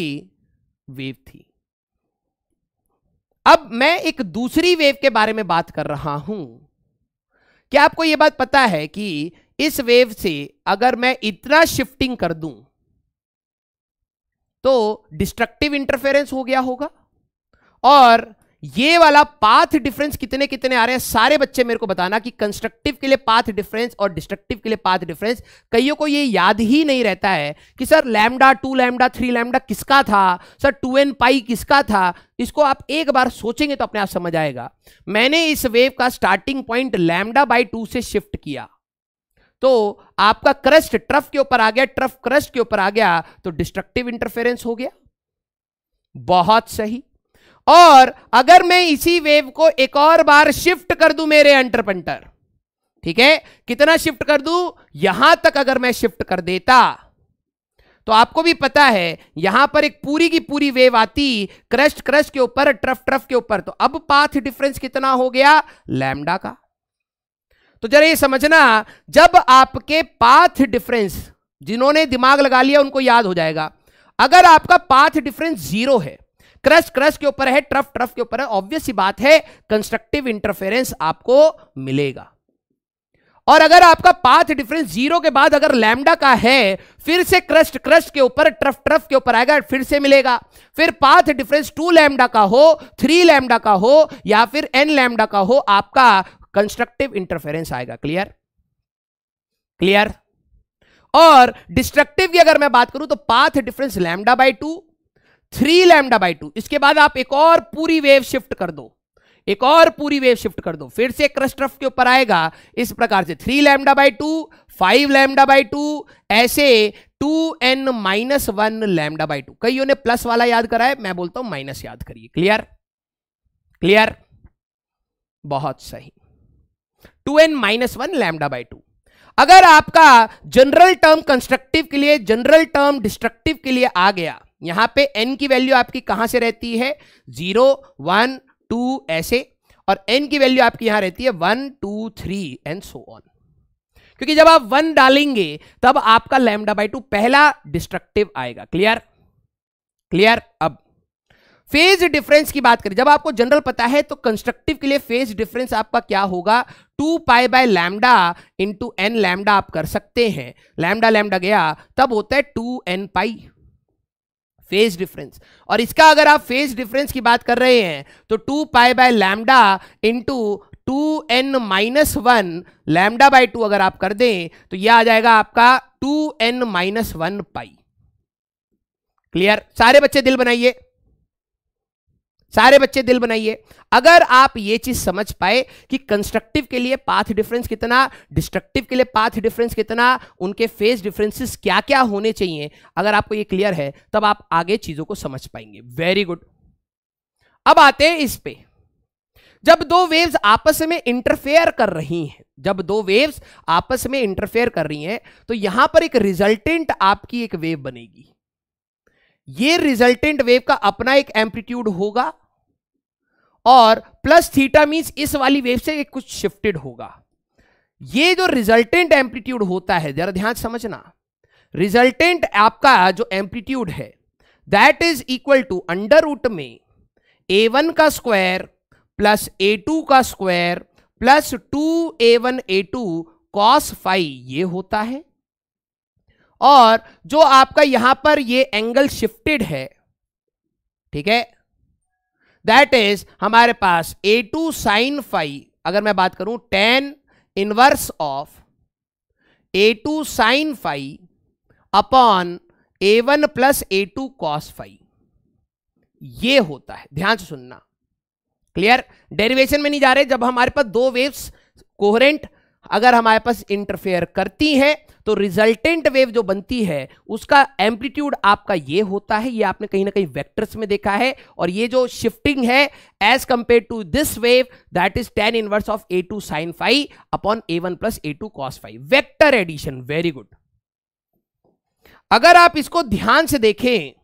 वेव थी अब मैं एक दूसरी वेव के बारे में बात कर रहा हूं क्या आपको यह बात पता है कि इस वेव से अगर मैं इतना शिफ्टिंग कर दूं तो डिस्ट्रक्टिव इंटरफेरेंस हो गया होगा और ये वाला पाथ डिफरेंस कितने कितने आ रहे हैं सारे बच्चे मेरे को बताना कि कंस्ट्रक्टिव के लिए पाथ डिफरेंस और डिस्ट्रक्टिव के लिए पाथ डिफरेंस कईयों को ये याद ही नहीं रहता है कि sir lambda two lambda three lambda किसका था सर टू एन पाई किसका था इसको आप एक बार सोचेंगे तो अपने आप समझ आएगा मैंने इस वेव का starting point lambda by two से शिफ्ट किया तो आपका क्रस्ट ट्रफ के ऊपर आ गया ट्रफ क्रस्ट के ऊपर आ गया तो डिस्ट्रक्टिव इंटरफेरेंस हो गया बहुत सही और अगर मैं इसी वेव को एक और बार शिफ्ट कर दूं मेरे एंटरपेंटर ठीक है कितना शिफ्ट कर दूं यहां तक अगर मैं शिफ्ट कर देता तो आपको भी पता है यहां पर एक पूरी की पूरी वेव आती क्रस्ट क्रस्ट के ऊपर ट्रफ ट्रफ के ऊपर तो अब पाथ डिफरेंस कितना हो गया लैमडा का तो जरा ये समझना जब आपके पाथ डिफरेंस जिन्होंने दिमाग लगा लिया उनको याद हो जाएगा अगर आपका पाथ डिफरेंस जीरो है क्रश क्रश के ऊपर है ट्रफ ट्रफ के ऊपर है ऑब्वियस ही बात है कंस्ट्रक्टिव इंटरफेरेंस आपको मिलेगा और अगर आपका पाथ डिफरेंस जीरो के बाद अगर लैमडा का है फिर से क्रस्ट क्रस्ट के ऊपर ट्रफ ट्रफ के ऊपर आएगा फिर से मिलेगा फिर पाथ डिफरेंस टू लैमडा का हो थ्री लैमडा का हो या फिर एन लैमडा का हो आपका कंस्ट्रक्टिव इंटरफेरेंस आएगा क्लियर क्लियर और डिस्ट्रक्टिव की अगर मैं बात करूं तो path difference lambda by two three lambda by two इसके बाद आप एक और पूरी वेव शिफ्ट कर दो एक और पूरी वेव शिफ्ट कर दो फिर से क्रस्ट रफ के ऊपर आएगा इस प्रकार से three lambda by two five lambda by two ऐसे two N minus one lambda by two कईयों ने प्लस वाला याद करा है मैं बोलता हूं माइनस याद करिए क्लियर क्लियर बहुत सही two N minus one lambda by two अगर आपका जनरल टर्म कंस्ट्रक्टिव के लिए जनरल टर्म डिस्ट्रक्टिव के लिए आ गया यहां पे एन की वैल्यू आपकी कहां से रहती है जीरो वन टू ऐसे और एन की वैल्यू आपकी यहां रहती है one two three and so on क्योंकि जब आप वन डालेंगे तब आपका लैमडा बाई टू पहला डिस्ट्रक्टिव आएगा क्लियर क्लियर अब फेज डिफरेंस की बात करें जब आपको जनरल पता है तो कंस्ट्रक्टिव के लिए फेज डिफरेंस आपका क्या होगा two pi by lambda into N lambda आप कर सकते हैं लैमडा लैमडा गया तब होता है two N pi phase difference और इसका अगर आप फेज डिफरेंस की बात कर रहे हैं तो two pi by lambda into two N minus one lambda by two अगर आप कर दें तो यह आ जाएगा आपका two N minus one pi clear सारे बच्चे दिल बनाइए सारे बच्चे दिल बनाइए अगर आप ये चीज समझ पाए कि कंस्ट्रक्टिव के लिए पाथ डिफरेंस कितना डिस्ट्रक्टिव के लिए पाथ डिफरेंस कितना उनके फेस डिफरेंसेस क्या क्या होने चाहिए अगर आपको ये क्लियर है तब आप आगे चीजों को समझ पाएंगे वेरी गुड अब आते हैं इस पे जब दो वेव्स आपस में इंटरफेयर कर रही हैं जब दो वेव्स आपस में इंटरफेयर कर रही हैं तो यहां पर एक रिजल्टेंट आपकी एक वेव बनेगी ये रिजल्टेंट वेव का अपना एक एम्पलीट्यूड होगा और प्लस थीटा मीन्स इस वाली वेव से कुछ शिफ्टेड होगा ये जो रिजल्टेंट एम्पलीट्यूड होता है जरा ध्यान समझना रिजल्टेंट आपका जो एम्पलीट्यूड है that is equal to under root में ए वन का स्क्वायर प्लस ए टू का square plus two A one A two cos five ये होता है और जो आपका यहां पर ये एंगल शिफ्टेड है ठीक है दैट इज हमारे पास ए टू साइन फाइव अगर मैं बात करूं tan inverse of A two sine five upon A one plus A two cos five ये होता है ध्यान से सुनना क्लियर डेरिवेशन में नहीं जा रहे जब हमारे पास दो वेव्स कोहरेंट अगर हमारे पास इंटरफेयर करती हैं तो रिजल्टेंट वेव जो बनती है उसका एम्पलीट्यूड आपका ये होता है ये आपने कहीं ना कहीं वेक्टर्स में देखा है और ये जो शिफ्टिंग है as compare to this wave that is tan inverse of A two sine five upon A one plus A two cos five vector addition very good अगर आप इसको ध्यान से देखें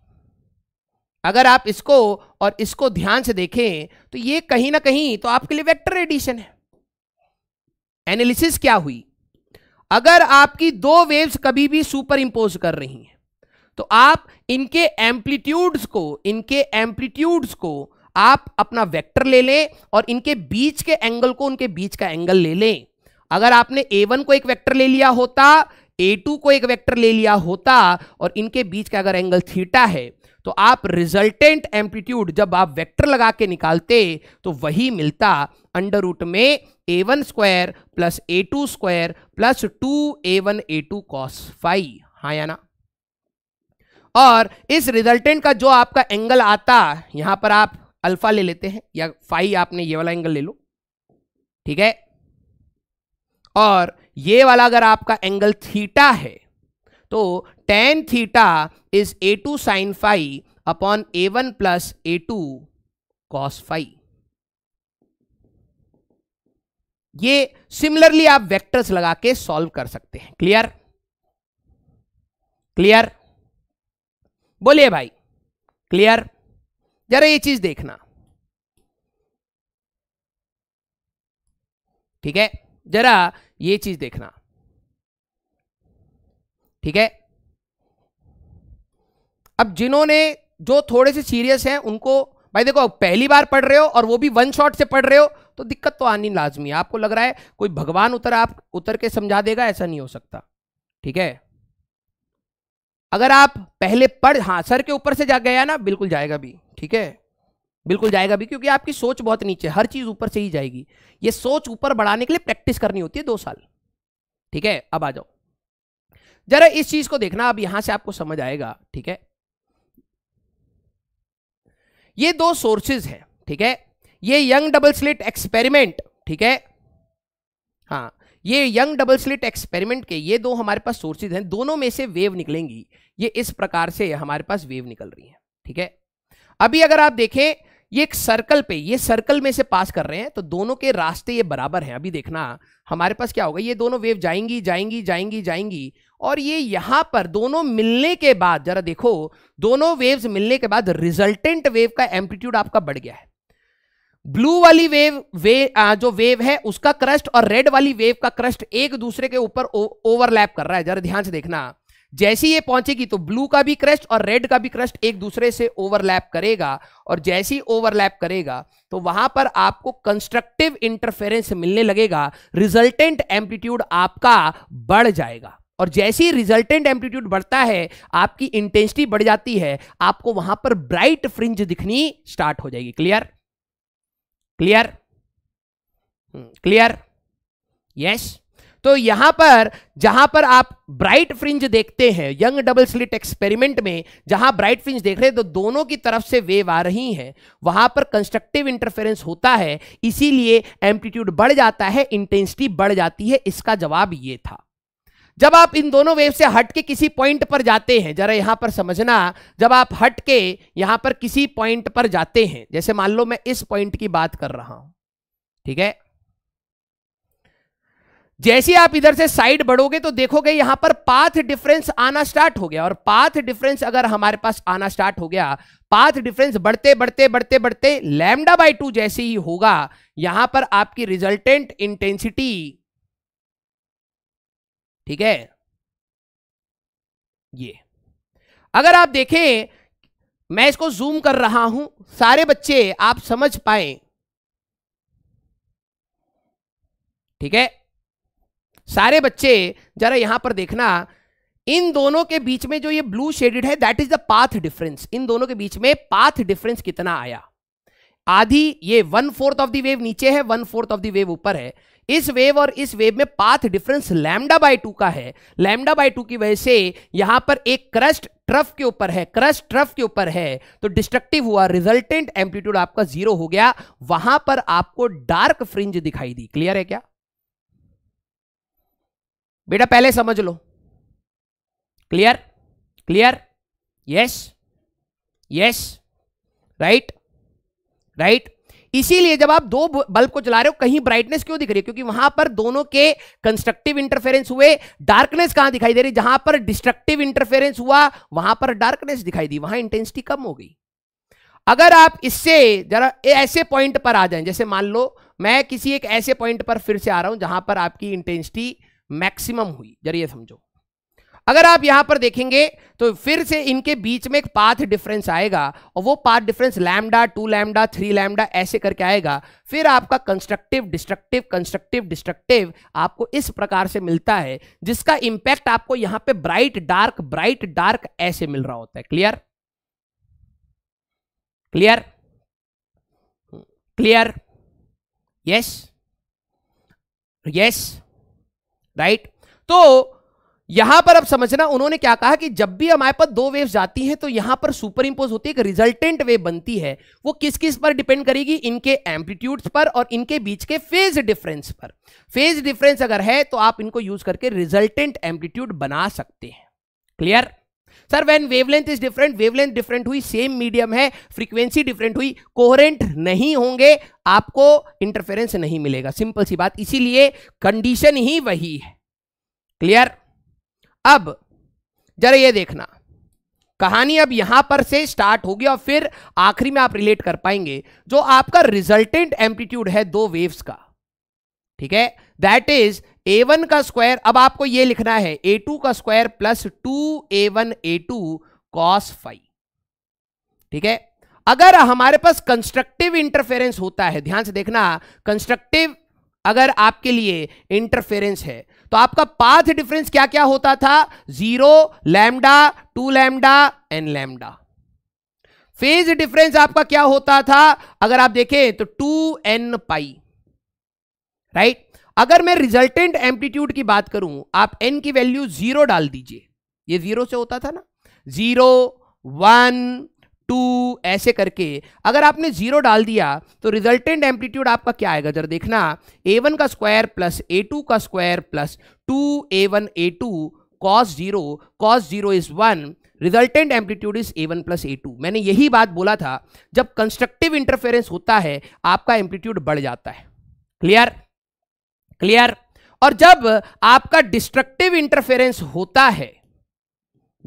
अगर आप इसको और इसको ध्यान से देखें तो ये कहीं ना कहीं तो आपके लिए वेक्टर एडिशन है एनालिसिस क्या हुई अगर आपकी दो वेव्स कभी भी सुपर इंपोज कर रही हैं तो आप इनके एम्पलीट्यूड्स को इनके एम्पलीट्यूड्स को आप अपना वेक्टर ले लें और इनके बीच के एंगल को उनके बीच का एंगल ले लें अगर आपने ए वन को एक वेक्टर ले लिया होता ए टू को एक वेक्टर ले लिया होता और इनके बीच का अगर एंगल थीटा है तो आप रिजल्टेंट एम्पलीट्यूड जब आप वेक्टर लगा के निकालते तो वही मिलता अंडर रूट में A one square plus A two square plus two A one A two cos five हाँ या ना और इस रिजल्टेंट का जो आपका एंगल आता यहां पर आप अल्फा ले लेते हैं या फाइव आपने ये वाला एंगल ले लो ठीक है और ये वाला अगर आपका एंगल थीटा है तो tan theta is a2 sin phi upon a1 plus a2 cos phi ये सिमिलरली आप वेक्टर्स लगा के सॉल्व कर सकते हैं क्लियर क्लियर बोलिए भाई क्लियर जरा ये चीज देखना ठीक है जरा ये चीज देखना ठीक है अब जिन्होंने जो थोड़े से सीरियस हैं उनको भाई देखो पहली बार पढ़ रहे हो और वो भी वन शॉट से पढ़ रहे हो तो दिक्कत तो आनी लाजमी है आपको लग रहा है कोई भगवान उतर आप उतर के समझा देगा ऐसा नहीं हो सकता ठीक है अगर आप पहले पढ़ हाँ सर के ऊपर से जा गया ना बिल्कुल जाएगा भी ठीक है बिल्कुल जाएगा भी क्योंकि आपकी सोच बहुत नीचे हर चीज़ ऊपर से ही जाएगी ये सोच ऊपर बढ़ाने के लिए प्रैक्टिस करनी होती है दो साल ठीक है अब आ जाओ जरा इस चीज़ को देखना अब यहां से आपको समझ आएगा ठीक है ये दो सोर्सेज हैं ठीक है ये यंग डबल स्लिट एक्सपेरिमेंट ठीक है हाँ ये यंग डबल स्लिट एक्सपेरिमेंट के ये दो हमारे पास सोर्सेज हैं दोनों में से वेव निकलेंगी ये इस प्रकार से हमारे पास वेव निकल रही है ठीक है अभी अगर आप देखें ये एक सर्कल पे ये सर्कल में से पास कर रहे हैं तो दोनों के रास्ते ये बराबर हैं अभी देखना हमारे पास क्या होगा ये दोनों वेव जाएंगी जाएंगी जाएंगी जाएंगी और ये यहां पर दोनों मिलने के बाद जरा देखो दोनों वेव्स मिलने के बाद रिजल्टेंट वेव का एम्पलीट्यूड आपका बढ़ गया है ब्लू वाली वेव वे आ, जो वेव है उसका क्रस्ट और रेड वाली वेव का क्रस्ट एक दूसरे के ऊपर ओवरलैप कर रहा है जरा ध्यान से देखना जैसे ये पहुंचेगी तो ब्लू का भी क्रस्ट और रेड का भी क्रस्ट एक दूसरे से ओवरलैप करेगा और जैसे ही ओवरलैप करेगा तो वहां पर आपको कंस्ट्रक्टिव इंटरफेरेंस मिलने लगेगा रिजल्टेंट एम्पलीट्यूड आपका बढ़ जाएगा और जैसे ही रिजल्टेंट एम्पलीट्यूड बढ़ता है आपकी इंटेंसिटी बढ़ जाती है आपको वहां पर ब्राइट फ्रिंज दिखनी स्टार्ट हो जाएगी क्लियर क्लियर क्लियर यस तो यहां पर जहां पर आप ब्राइट फ्रिंज देखते हैं यंग डबल स्लिट एक्सपेरिमेंट में जहां ब्राइट फ्रिंज देख रहे हैं तो दोनों की तरफ से वेव आ रही है वहां पर कंस्ट्रक्टिव इंटरफेरेंस होता है इसीलिए एम्पलीट्यूड बढ़ जाता है इंटेंसिटी बढ़ जाती है इसका जवाब ये था जब आप इन दोनों वेव से हट के किसी पॉइंट पर जाते हैं जरा यहां पर समझना जब आप हट के यहां पर किसी पॉइंट पर जाते हैं जैसे मान लो मैं इस पॉइंट की बात कर रहा हूं ठीक है जैसे आप इधर से साइड बढ़ोगे तो देखोगे यहां पर पाथ डिफरेंस आना स्टार्ट हो गया और पाथ डिफरेंस अगर हमारे पास आना स्टार्ट हो गया पाथ डिफरेंस बढ़ते बढ़ते बढ़ते बढ़ते लैमडा बाई टू जैसे ही होगा यहां पर आपकी रिजल्टेंट इंटेंसिटी ठीक है ये अगर आप देखें मैं इसको जूम कर रहा हूं सारे बच्चे आप समझ पाए ठीक है सारे बच्चे जरा यहां पर देखना इन दोनों के बीच में जो ये ब्लू शेडेड है that is the path difference इन दोनों के बीच में पाथ डिफरेंस कितना आया आधी ये वन फोर्थ ऑफ वेव नीचे है वन फोर्थ ऑफ वेव ऊपर है इस वेव और इस वेव में path difference lambda by two का है लैमडा बाय टू की वजह से यहां पर एक क्रस्ट ट्रफ के ऊपर है क्रस्ट ट्रफ के ऊपर है तो डिस्ट्रक्टिव हुआ रिजल्टेंट एम्पलीट्यूड आपका जीरो हो गया वहां पर आपको डार्क फ्रिंज दिखाई दी क्लियर है क्या बेटा पहले समझ लो clear clear yes yes right right इसीलिए जब आप दो बल्ब को चला रहे हो कहीं ब्राइटनेस क्यों दिख रही है क्योंकि वहां पर दोनों के कंस्ट्रक्टिव इंटरफेरेंस हुए डार्कनेस कहां दिखाई दे रही जहां पर डिस्ट्रक्टिव इंटरफेरेंस हुआ वहां पर डार्कनेस दिखाई दी वहां इंटेंसिटी कम हो गई अगर आप इससे जरा ऐसे पॉइंट पर आ जाए जैसे मान लो मैं किसी एक ऐसे पॉइंट पर फिर से आ रहा हूं जहां पर आपकी इंटेंसिटी मैक्सिमम हुई जरिए समझो अगर आप यहां पर देखेंगे तो फिर से इनके बीच में एक पाथ डिफरेंस आएगा और वो path difference lambda two lambda three lambda ऐसे करके आएगा फिर आपका कंस्ट्रक्टिव डिस्ट्रक्टिव कंस्ट्रक्टिव डिस्ट्रक्टिव आपको इस प्रकार से मिलता है जिसका इंपैक्ट आपको यहां पे ब्राइट डार्क ब्राइट डार्क ऐसे मिल रहा होता है clear clear clear yes yes right तो यहां पर अब समझना उन्होंने क्या कहा कि जब भी हमारे पास दो वेव्स जाती हैं तो यहां पर सुपर इंपोज होती है एक रिजल्टेंट वेव बनती है वो किस किस पर डिपेंड करेगी इनके एम्पलीट्यूड्स पर और इनके बीच के फेज डिफरेंस पर फेज डिफरेंस अगर है तो आप इनको यूज करके रिजल्टेंट एम्पलीट्यूड बना सकते हैं clear sir when wavelength is different wavelength different हुई सेम मीडियम है फ्रीक्वेंसी डिफरेंट हुई कोहरेंट नहीं होंगे आपको इंटरफेरेंस नहीं मिलेगा सिंपल सी बात इसीलिए कंडीशन ही वही है क्लियर अब जरा ये देखना कहानी अब यहां पर से स्टार्ट होगी और फिर आखिरी में आप रिलेट कर पाएंगे जो आपका रिजल्टेंट एम्पलीट्यूड है दो वेव्स का ठीक है दैट इज ए वन का स्क्वायर अब आपको ये लिखना है ए टू का square plus two A one A two cos five ठीक है अगर हमारे पास कंस्ट्रक्टिव इंटरफेरेंस होता है ध्यान से देखना कंस्ट्रक्टिव अगर आपके लिए इंटरफेरेंस है तो आपका पाथ डिफरेंस क्या क्या होता था zero lambda two lambda N lambda phase difference आपका क्या होता था अगर आप देखें तो टू एन पाई राइट अगर मैं रिजल्टेंट एम्पलीट्यूड की बात करूं आप एन की वैल्यू जीरो डाल दीजिए ये जीरो से होता था ना जीरो वन टू ऐसे करके अगर आपने जीरो डाल दिया तो रिजल्टेंट एम्पलीट्यूड आपका क्या आएगा जरा देखना ए वन का स्क्वायर प्लस ए टू का square plus two A one A two cos zero cos zero is one resultant amplitude is A one plus A two मैंने यही बात बोला था जब कंस्ट्रक्टिव इंटरफेरेंस होता है आपका एम्पलीट्यूड बढ़ जाता है क्लियर क्लियर और जब आपका डिस्ट्रक्टिव इंटरफेरेंस होता है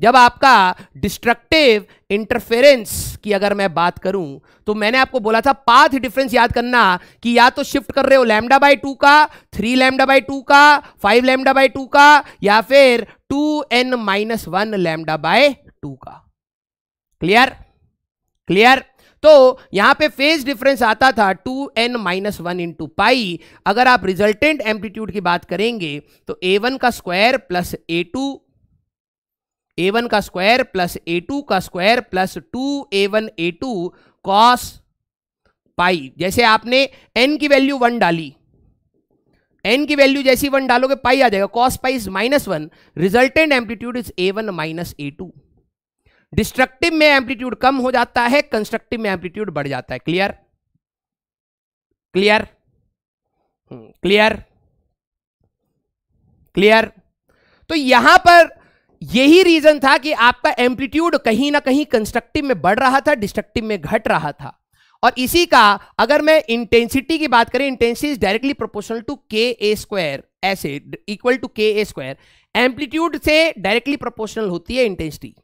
जब आपका डिस्ट्रक्टिव इंटरफेरेंस की अगर मैं बात करूं तो मैंने आपको बोला था पाथ डिफरेंस याद करना कि या तो शिफ्ट कर रहे हो लैमडा बाई टू का थ्री लैमडा बाई टू का फाइव लैमडा बाई टू का या फिर two N minus one lambda by two का क्लियर क्लियर तो यहां पे फेज डिफरेंस आता था two N minus one into pi अगर आप रिजल्टेंट एम्पलीट्यूड की बात करेंगे तो ए वन का square plus A two A one का स्क्वायर प्लस ए टू का square plus two A one A two cos pi जैसे आपने एन की वैल्यू वन डाली एन की वैल्यू जैसी वन डालोगे पाई आ जाएगा cos pi is minus one resultant amplitude is A one minus A two destructive में एम्पलीट्यूड कम हो जाता है कंस्ट्रक्टिव में एम्पलीट्यूड बढ़ जाता है क्लियर क्लियर क्लियर क्लियर तो यहां पर यही रीजन था कि आपका एम्पलीट्यूड कहीं ना कहीं कंस्ट्रक्टिव में बढ़ रहा था डिस्ट्रक्टिव में घट रहा था और इसी का अगर मैं इंटेंसिटी की बात करें intensity is directly proportional to K A square ऐसे equal to K A square amplitude से डायरेक्टली प्रोपोर्शनल होती है इंटेंसिटी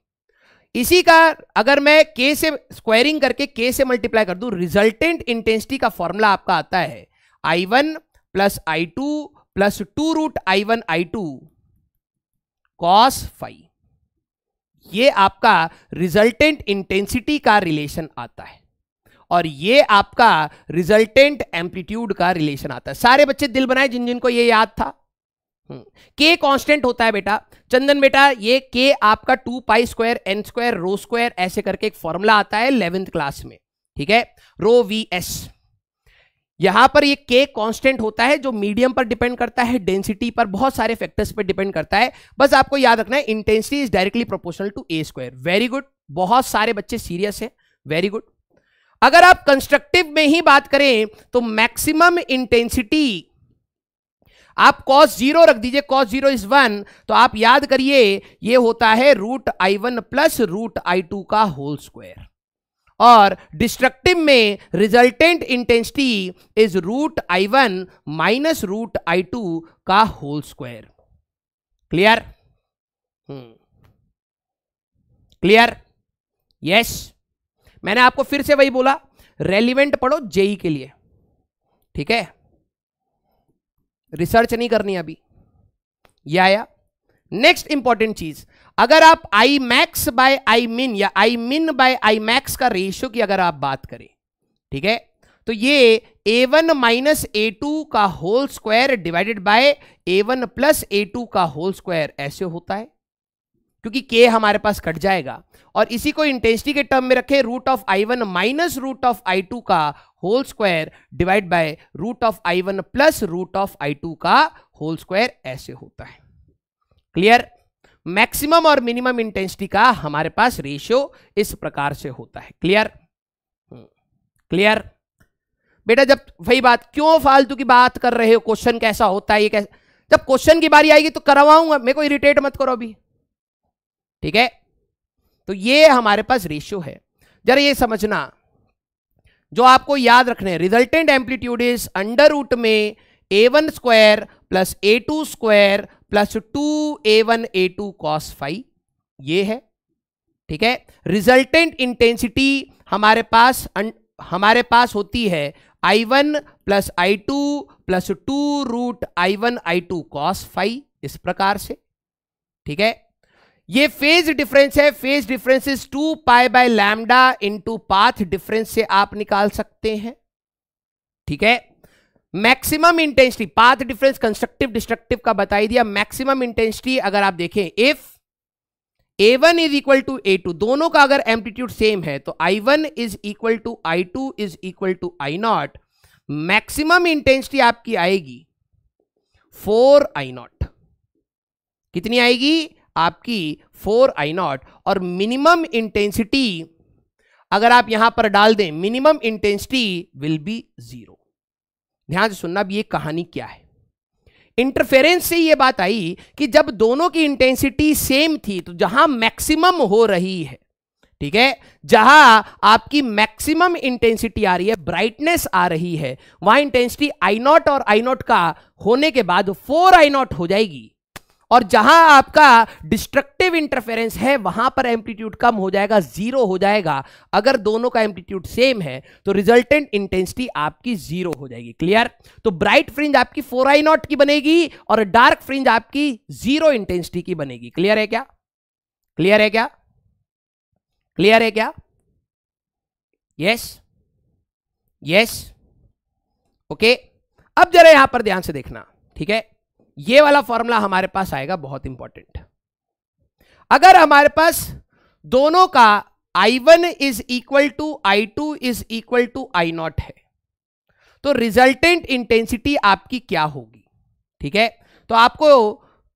इसी का अगर मैं के से स्क्वायरिंग करके के से मल्टीप्लाई कर दूं रिजल्टेंट इंटेंसिटी का फॉर्मूला आपका आता है I one plus I two plus two root I one I two cos five ये आपका रिजल्टेंट इंटेंसिटी का रिलेशन आता है और ये आपका रिजल्टेंट एम्पलीट्यूड का रिलेशन आता है सारे बच्चे दिल बनाए जिन जिनको ये याद था के कांस्टेंट होता है बेटा चंदन बेटा ये के आपका two pi square N square rho square ऐसे करके एक फॉर्मूला आता है इलेवेंथ क्लास में ठीक है रो वी एस यहां पर ये के कांस्टेंट होता है जो मीडियम पर डिपेंड करता है डेंसिटी पर बहुत सारे फैक्टर्स पर डिपेंड करता है बस आपको याद रखना है intensity is directly proportional to A square very good बहुत सारे बच्चे सीरियस है वेरी गुड अगर आप कंस्ट्रक्टिव में ही बात करें तो मैक्सिमम इंटेंसिटी आप कॉस जीरो रख दीजिए कॉस जीरो इज वन तो आप याद करिए ये होता है root I one plus root I two का होल स्क्वायर और डिस्ट्रक्टिव में resultant intensity is root I one minus root I two का whole square clear clear yes मैंने आपको फिर से वही बोला रेलिवेंट पढ़ो जेई e के लिए ठीक है रिसर्च नहीं करनी अभी यह आया नेक्स्ट इंपॉर्टेंट चीज अगर आप आई मैक्स बाय आई मिन या I min by I max का रेशियो की अगर आप बात करें ठीक है तो ये A one minus A two का whole square divided by A one plus A two का होल स्क्वायर ऐसे होता है क्योंकि के हमारे पास कट जाएगा और इसी को इंटेंसिटी के टर्म में रखें root of I one minus root of I two का whole square divide by root of I one plus root of I two का होल स्क्वायर ऐसे होता है क्लियर मैक्सिमम और मिनिमम इंटेंसिटी का हमारे पास रेशियो इस प्रकार से होता है क्लियर क्लियर hmm. बेटा जब वही बात क्यों फालतू की बात कर रहे हो क्वेश्चन कैसा होता है ये कैसा जब क्वेश्चन की बारी आएगी तो करवाऊंगा मेरे को इरिटेट मत करो अभी ठीक है तो ये हमारे पास रेशियो है जरा ये समझना जो आपको याद रखने resultant amplitude is under root में A one square plus A two square plus two A one A two cos five ये है ठीक है रिजल्टेंट इंटेंसिटी हमारे पास हमारे पास होती है I one plus I two plus two root I one I two cos phi इस प्रकार से ठीक है ये फेज डिफरेंस है phase difference is two pi by lambda into path difference से आप निकाल सकते हैं ठीक है maximum intensity path difference constructive destructive का बताई दिया मैक्सिमम इंटेंसिटी अगर आप देखें if A one is equal to A two दोनों का अगर एम्पलीट्यूड सेम है तो I one is equal to I two is equal to I naught maximum intensity आपकी आएगी फोर आई नॉट कितनी आएगी आपकी फोर आई नॉट और मिनिमम इंटेंसिटी अगर आप यहां पर डाल दें minimum intensity will be zero ध्यान से सुनना अब ये कहानी क्या है इंटरफेरेंस से ये बात आई कि जब दोनों की इंटेंसिटी सेम थी तो जहां मैक्सिमम हो रही है ठीक है जहां आपकी मैक्सिमम इंटेंसिटी आ रही है ब्राइटनेस आ रही है वहां इंटेंसिटी आई नॉट और आई नॉट का होने के बाद फोर आई नॉट हो जाएगी और जहां आपका डिस्ट्रक्टिव इंटरफेरेंस है वहां पर एम्पलीट्यूड कम हो जाएगा जीरो हो जाएगा अगर दोनों का एम्पलीट्यूड सेम है तो रिजल्टेंट इंटेंसिटी आपकी जीरो हो जाएगी क्लियर तो ब्राइट फ्रिंज आपकी फोर आई नॉट की बनेगी और डार्क फ्रिंज आपकी जीरो इंटेंसिटी की बनेगी क्लियर है क्या क्लियर है क्या क्लियर है क्या यस यस ओके अब जरा यहां पर ध्यान से देखना ठीक है ये वाला फॉर्मूला हमारे पास आएगा बहुत इंपॉर्टेंट अगर हमारे पास दोनों का I one is equal to I two is equal to I naught है तो रिजल्टेंट इंटेंसिटी आपकी क्या होगी ठीक है तो आपको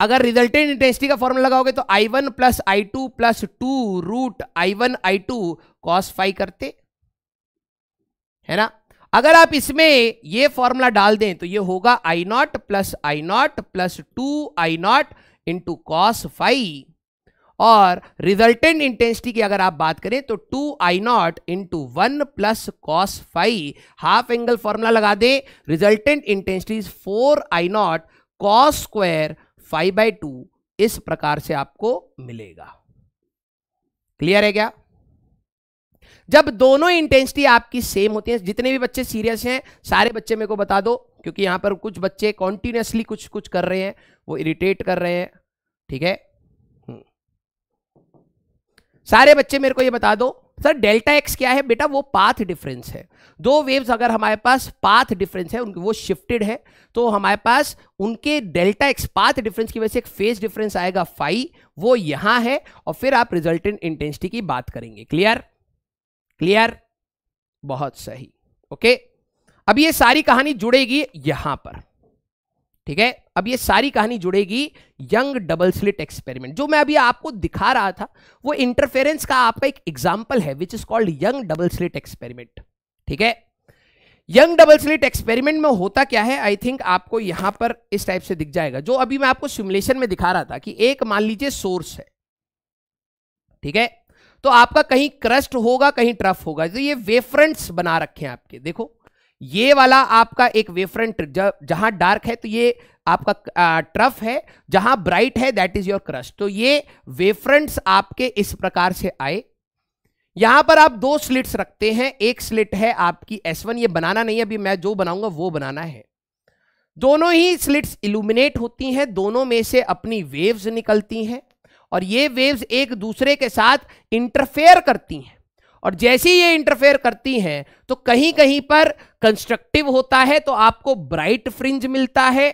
अगर रिजल्टेंट इंटेंसिटी का फॉर्मूला लगाओगे तो I one plus I two plus two root I one I two cos phi करते है ना अगर आप इसमें ये फॉर्मूला डाल दें तो ये होगा I naught plus I naught plus two I naught into cos phi और रिजल्टेंट इंटेंसिटी की अगर आप बात करें तो two I naught into one plus cos phi half angle formula लगा दें resultant intensity is four I not cos square five by two इस प्रकार से आपको मिलेगा क्लियर है क्या जब दोनों इंटेंसिटी आपकी सेम होती है जितने भी बच्चे सीरियस हैं सारे बच्चे मेरे को बता दो क्योंकि यहां पर कुछ बच्चे कॉन्टिन्यूसली कुछ कुछ कर रहे हैं वो इरिटेट कर रहे हैं ठीक है हम्म। सारे बच्चे मेरे को ये बता दो सर डेल्टा एक्स क्या है बेटा वो पाथ डिफरेंस है दो वेव्स अगर हमारे पास पाथ डिफरेंस है उनके वो शिफ्टेड है तो हमारे पास उनके डेल्टा एक्स पाथ डिफरेंस की वजह से एक फेज डिफरेंस आएगा फाइव वो यहां है और फिर आप रिजल्टेंट इंटेंसिटी की बात करेंगे क्लियर क्लियर बहुत सही ओके अब ये सारी कहानी जुड़ेगी यहां पर ठीक है अब ये सारी कहानी जुड़ेगी यंग डबल स्लिट एक्सपेरिमेंट जो मैं अभी आपको दिखा रहा था वो इंटरफेरेंस का आपका एक एग्जाम्पल है which is called Young double slit experiment ठीक है यंग डबल स्लिट एक्सपेरिमेंट में होता क्या है आई थिंक आपको यहां पर इस टाइप से दिख जाएगा जो अभी मैं आपको सिमुलेशन में दिखा रहा था कि एक मान लीजिए सोर्स है ठीक है तो आपका कहीं क्रस्ट होगा कहीं ट्रफ होगा तो ये वेफ्रंट्स बना रखे हैं आपके देखो ये वाला आपका एक वेफ्रंट जहां डार्क है तो ये आपका ट्रफ है जहां ब्राइट है दैट इज योर क्रस्ट तो ये वेफ्रंट्स आपके इस प्रकार से आए यहां पर आप दो स्लिट्स रखते हैं एक स्लिट है आपकी एस वन ये बनाना नहीं है अभी मैं जो बनाऊंगा वो बनाना है दोनों ही स्लिट्स इल्यूमिनेट होती हैं दोनों में से अपनी वेव्स निकलती हैं और ये वेव्स एक दूसरे के साथ इंटरफेयर करती हैं और जैसे ही ये इंटरफेयर करती हैं तो कहीं कहीं पर कंस्ट्रक्टिव होता है तो आपको ब्राइट फ्रिंज मिलता है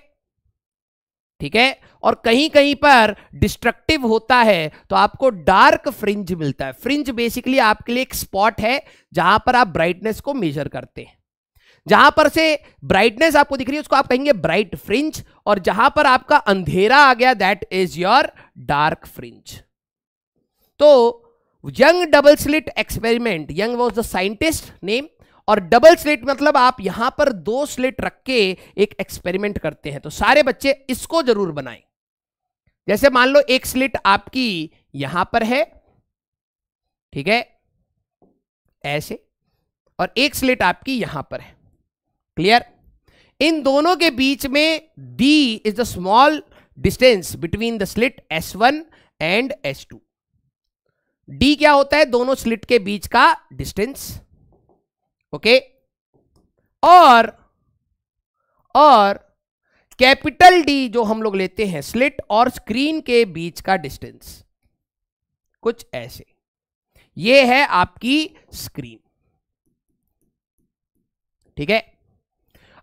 ठीक है और कहीं कहीं पर डिस्ट्रक्टिव होता है तो आपको डार्क फ्रिंज मिलता है फ्रिंज बेसिकली आपके लिए एक स्पॉट है जहां पर आप ब्राइटनेस को मेजर करते हैं जहां पर से ब्राइटनेस आपको दिख रही है उसको आप कहेंगे ब्राइट फ्रिंज और जहां पर आपका अंधेरा आ गया that is your dark fringe तो Young double slit experiment Young was the scientist name और डबल स्लिट मतलब आप यहां पर दो स्लिट रख के एक एक्सपेरिमेंट करते हैं तो सारे बच्चे इसको जरूर बनाएं जैसे मान लो एक स्लिट आपकी यहां पर है ठीक है ऐसे और एक स्लिट आपकी यहां पर है क्लियर इन दोनों के बीच में D is the small distance between the slit S one and S two D क्या होता है दोनों स्लिट के बीच का डिस्टेंस ओके और और कैपिटल डी जो हम लोग लेते हैं स्लिट और स्क्रीन के बीच का डिस्टेंस कुछ ऐसे ये है आपकी स्क्रीन ठीक है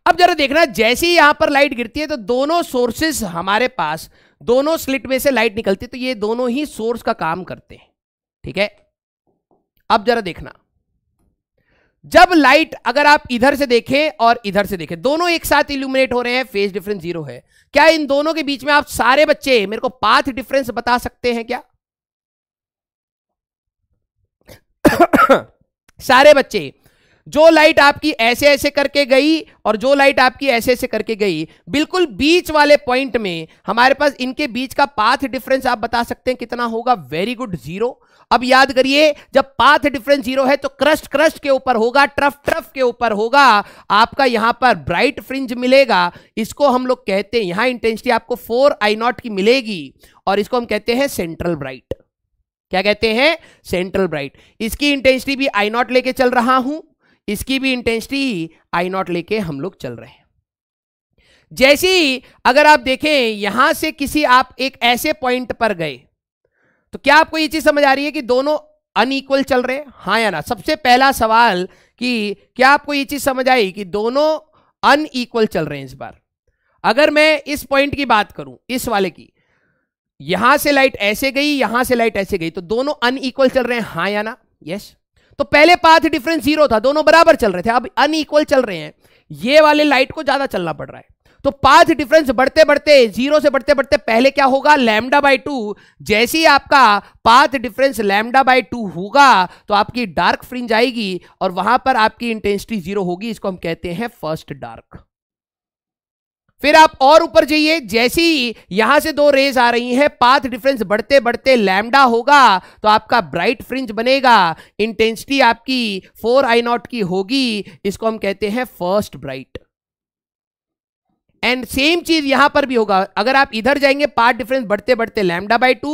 अब जरा देखना जैसे ही यहां पर लाइट गिरती है तो दोनों सोर्सेस हमारे पास दोनों स्लिट में से लाइट निकलती है तो ये दोनों ही सोर्स का काम करते हैं ठीक है अब जरा देखना जब लाइट अगर आप इधर से देखें और इधर से देखें दोनों एक साथ इल्यूमिनेट हो रहे हैं फेज डिफरेंस जीरो है क्या इन दोनों के बीच में आप सारे बच्चे मेरे को पाथ डिफरेंस बता सकते हैं क्या [COUGHS] सारे बच्चे जो लाइट आपकी ऐसे ऐसे करके गई और जो लाइट आपकी ऐसे ऐसे करके गई बिल्कुल बीच वाले पॉइंट में हमारे पास इनके बीच का पाथ डिफरेंस आप बता सकते हैं कितना होगा वेरी गुड जीरो अब याद करिए जब पाथ डिफरेंस जीरो है तो क्रस्ट क्रस्ट के ऊपर होगा ट्रफ ट्रफ के ऊपर होगा आपका यहां पर ब्राइट फ्रिंज मिलेगा इसको हम लोग कहते हैं यहां इंटेंसिटी आपको फोर आई नॉट की मिलेगी और इसको हम कहते हैं सेंट्रल ब्राइट क्या कहते हैं सेंट्रल ब्राइट इसकी इंटेंसिटी भी आई नॉट लेके चल रहा हूं इसकी भी इंटेंसिटी आई नॉट लेके हम लोग चल रहे हैं जैसे अगर आप देखें यहां से किसी आप एक ऐसे पॉइंट पर गए तो क्या आपको ये चीज समझ आ रही है कि दोनों अनइक्वल चल रहे हैं हाँ या ना सबसे पहला सवाल कि क्या आपको ये चीज समझ आई कि दोनों अनइक्वल चल रहे हैं इस बार अगर मैं इस पॉइंट की बात करूं इस वाले की यहां से लाइट ऐसे गई यहां से लाइट ऐसे गई तो दोनों अनइक्वल चल रहे हैं हाँ या ना यस yes. तो पहले पाथ डिफरेंस जीरो था दोनों बराबर चल रहे थे अब अनइक्वल चल रहे हैं ये वाले लाइट को ज्यादा चलना पड़ रहा है तो पाथ डिफरेंस बढ़ते बढ़ते जीरो से बढ़ते बढ़ते पहले क्या होगा लैमडा बाई टू जैसे ही आपका path difference lambda by two होगा तो आपकी डार्क फ्रिंज आएगी और वहां पर आपकी इंटेंसिटी जीरो होगी इसको हम कहते हैं फर्स्ट डार्क फिर आप और ऊपर जाइए जैसी यहां से दो रेज आ रही हैं पाथ डिफरेंस बढ़ते बढ़ते लैमडा होगा तो आपका ब्राइट फ्रिंज बनेगा इंटेंसिटी आपकी फोर आई नॉट की होगी इसको हम कहते हैं फर्स्ट ब्राइट एंड सेम चीज यहां पर भी होगा अगर आप इधर जाएंगे पार्ट डिफरेंस बढ़ते बढ़ते लैमडा बाई टू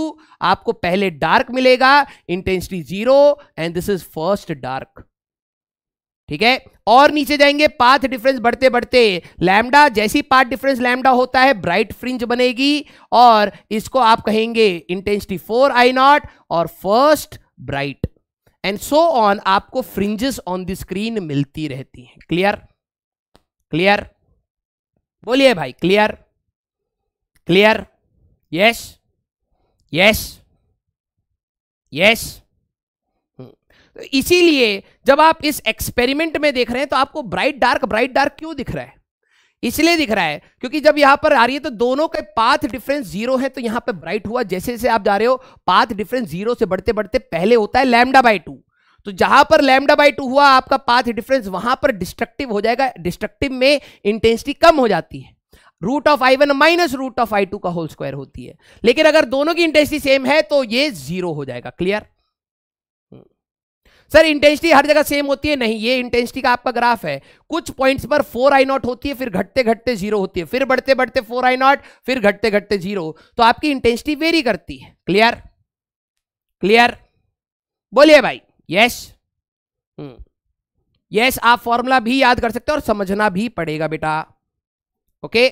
आपको पहले डार्क मिलेगा intensity zero and this is first dark ठीक है और नीचे जाएंगे पाथ डिफरेंस बढ़ते बढ़ते लैमडा जैसी पाथ डिफरेंस लैमडा होता है ब्राइट फ्रिंज बनेगी और इसको आप कहेंगे इंटेंसिटी फोर आई नॉट और first bright and so on आपको फ्रिंजेस ऑन द स्क्रीन मिलती रहती हैं क्लियर क्लियर बोलिए भाई clear clear yes yes yes इसीलिए जब आप इस एक्सपेरिमेंट में देख रहे हैं तो आपको ब्राइट डार्क ब्राइट डार्क क्यों दिख रहा है इसलिए दिख रहा है क्योंकि जब यहां पर आ रही है तो दोनों के पाथ डिफरेंस जीरो है तो यहां पे ब्राइट हुआ जैसे जैसे आप जा रहे हो पाथ डिफरेंस जीरो से बढ़ते बढ़ते पहले होता है लैमडा बाई टू तो जहां पर लैमडा बाई टू हुआ आपका पाथ डिफरेंस वहां पर डिस्ट्रक्टिव हो जाएगा डिस्ट्रक्टिव में इंटेंसिटी कम हो जाती है root of I one minus root of I two का होल स्क्वायर होती है लेकिन अगर दोनों की इंटेंसिटी सेम है तो ये जीरो हो जाएगा क्लियर सर इंटेंसिटी हर जगह सेम होती है नहीं ये इंटेंसिटी का आपका ग्राफ है कुछ पॉइंट्स पर फोर आई नॉट होती है फिर घटते घटते जीरो होती है फिर बढ़ते बढ़ते फोर आई नॉट फिर घटते घटते जीरो तो आपकी इंटेंसिटी वेरी करती है क्लियर क्लियर बोलिए भाई यस यस हम्म। आप फॉर्मूला भी याद कर सकते हो और समझना भी पड़ेगा बेटा ओके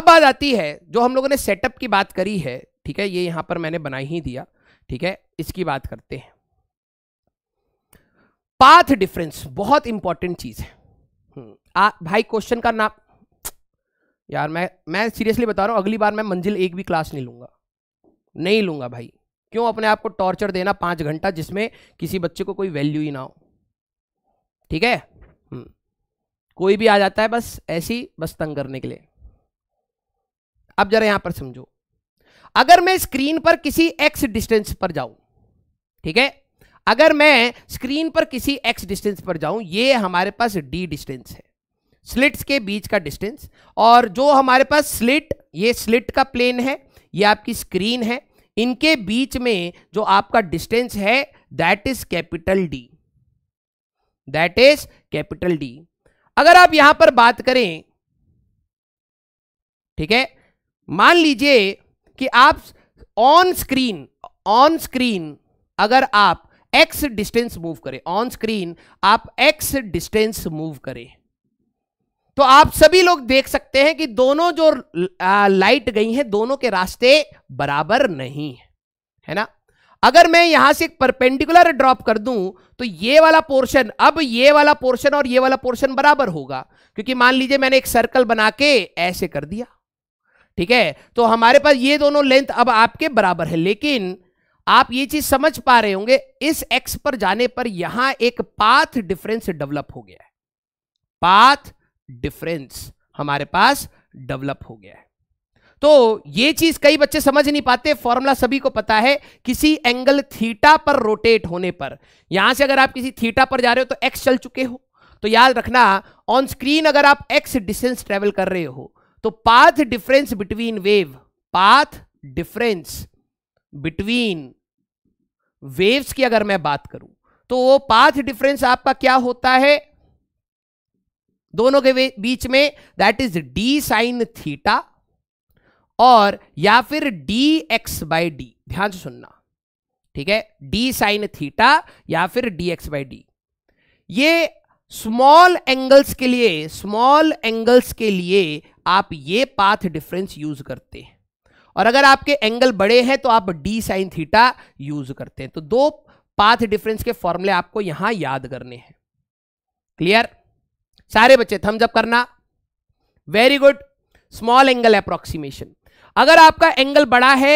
अब बात आती है जो हम लोगों ने सेटअप की बात करी है ठीक है ये यहां पर मैंने बना ही दिया ठीक है इसकी बात करते हैं पाथ डिफरेंस बहुत इंपॉर्टेंट चीज है हम्म, आ, भाई क्वेश्चन का नाम यार मैं मैं सीरियसली बता रहा हूं अगली बार मैं मंजिल एक भी क्लास नहीं लूंगा नहीं लूंगा भाई क्यों अपने आप को टॉर्चर देना पांच घंटा जिसमें किसी बच्चे को कोई वैल्यू ही ना हो ठीक है हम्म, कोई भी आ जाता है बस ऐसी बस तंग करने के लिए अब जरा यहां पर समझो अगर मैं स्क्रीन पर किसी एक्स डिस्टेंस पर जाऊं ठीक है अगर मैं स्क्रीन पर किसी एक्स डिस्टेंस पर जाऊं ये हमारे पास डी डिस्टेंस है स्लिट्स के बीच का डिस्टेंस और जो हमारे पास स्लिट ये स्लिट का प्लेन है ये आपकी स्क्रीन है इनके बीच में जो आपका डिस्टेंस है that is capital D that is capital D अगर आप यहां पर बात करें ठीक है मान लीजिए कि आप ऑन स्क्रीन ऑन स्क्रीन अगर आप एक्स डिस्टेंस मूव करें ऑन स्क्रीन आप एक्स डिस्टेंस मूव करें तो आप सभी लोग देख सकते हैं कि दोनों जो लाइट गई हैं दोनों के रास्ते बराबर नहीं है है ना अगर मैं यहां से एक परपेंडिकुलर ड्रॉप कर दूं तो ये वाला पोर्शन अब ये वाला पोर्शन और ये वाला पोर्शन बराबर होगा क्योंकि मान लीजिए मैंने एक सर्कल बना के ऐसे कर दिया ठीक है तो हमारे पास ये दोनों लेंथ अब आपके बराबर है लेकिन आप ये चीज समझ पा रहे होंगे इस एक्स पर जाने पर यहां एक पाथ डिफरेंस डेवलप हो गया है पाथ डिफरेंस हमारे पास डेवलप हो गया है तो ये चीज कई बच्चे समझ नहीं पाते फॉर्मूला सभी को पता है किसी एंगल थीटा पर रोटेट होने पर यहां से अगर आप किसी थीटा पर जा रहे हो तो एक्स चल चुके हो तो याद रखना ऑन स्क्रीन अगर आप एक्स डिस्टेंस ट्रेवल कर रहे हो तो path difference between wave path difference between waves की अगर मैं बात करूं तो वो पाथ डिफरेंस आपका क्या होता है दोनों के बीच में that is D sine theta और या फिर डी एक्स बाई डी ध्यान से सुनना ठीक है डी साइन थीटा या फिर डी एक्स बाई डी ये स्मॉल एंगल्स के लिए स्मॉल एंगल्स के लिए आप ये पाथ डिफरेंस यूज करते हैं और अगर आपके एंगल बड़े हैं तो आप डी साइन थीटा यूज करते हैं तो दो पाथ डिफरेंस के फॉर्मूले आपको यहां याद करने हैं क्लियर सारे बच्चे थम्स अप करना very good small angle approximation अगर आपका एंगल बड़ा है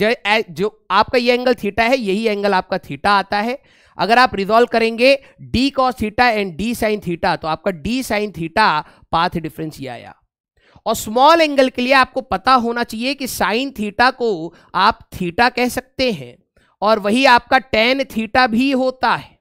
जो आपका ये एंगल थीटा है यही एंगल आपका थीटा आता है अगर आप रिजॉल्व करेंगे D cos theta and D sine theta तो आपका D sine theta path difference ये आया और स्मॉल एंगल के लिए आपको पता होना चाहिए कि साइन थीटा को आप थीटा कह सकते हैं और वही आपका टेन थीटा भी होता है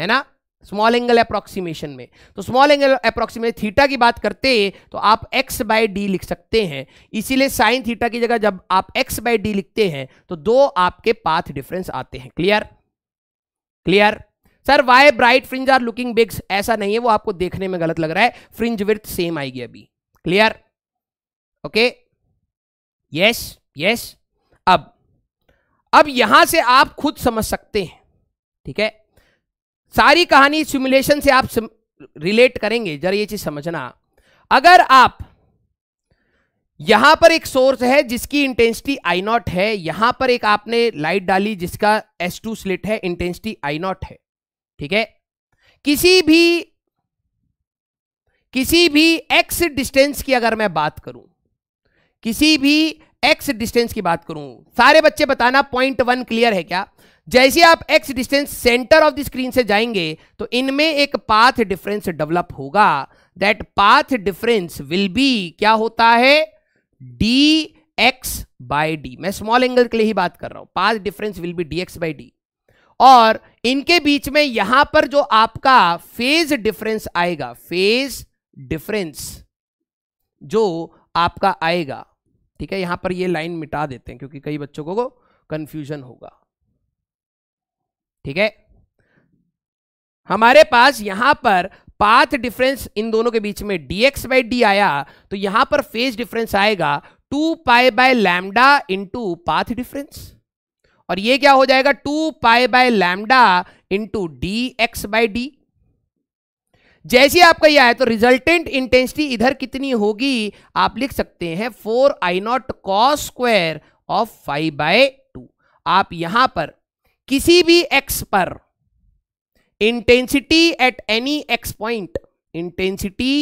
है ना स्मॉल एंगल अप्रोक्सीमेशन में तो स्मॉल एंगल अप्रोक्सीमेशन थीटा की बात करते तो आप एक्स बाय डी लिख सकते हैं इसीलिए साइन थीटा की जगह जब आप एक्स बाय डी लिखते हैं तो दो आपके पाथ डिफरेंस आते हैं clear clear sir why bright fringe are looking big ऐसा नहीं है वो आपको देखने में गलत लग रहा है फ्रिंज विर्थ सेम आएगी अभी क्लियर ओके यस यस अब अब यहां से आप खुद समझ सकते हैं ठीक है सारी कहानी सिमुलेशन से आप सम, रिलेट करेंगे जरा ये चीज समझना अगर आप यहां पर एक सोर्स है जिसकी इंटेंसिटी आई नॉट है यहां पर एक आपने लाइट डाली जिसका एस टू स्लिट है इंटेंसिटी आई नॉट है ठीक है किसी भी किसी भी एक्स डिस्टेंस की अगर मैं बात करूं किसी भी एक्स डिस्टेंस की बात करूं सारे बच्चे बताना पॉइंट वन क्लियर है क्या जैसे आप X distance centre of the screen से जाएंगे तो इनमें एक पाथ डिफरेंस डेवलप होगा that path difference will be क्या होता है डी एक्स बाय डी मैं स्मॉल एंगल के लिए ही बात कर रहा हूं path difference will be D X by D और इनके बीच में यहां पर जो आपका फेज डिफरेंस आएगा फेज डिफरेंस जो आपका आएगा ठीक है यहां पर ये लाइन मिटा देते हैं क्योंकि कई बच्चों को कंफ्यूजन होगा ठीक है हमारे पास यहां पर पाथ डिफरेंस इन दोनों के बीच में dx बाई डी आया तो यहां पर फेज डिफरेंस आएगा two pi by lambda into path difference और ये क्या हो जाएगा two pi by lambda into D X by D जैसे आपका यह है तो रिजल्टेंट इंटेंसिटी इधर कितनी होगी आप लिख सकते हैं four I not cos square of five by two आप यहां पर किसी भी एक्स पर intensity at any X point intensity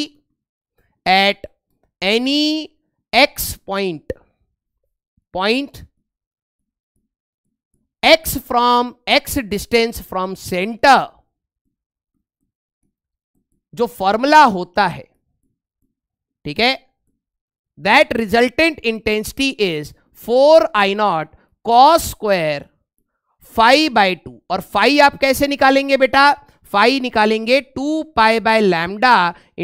at any X point point X from X distance from centre जो फॉर्मूला होता है ठीक है that resultant intensity is four I not cos square phi by two और phi आप कैसे निकालेंगे बेटा फाइव निकालेंगे two pi by lambda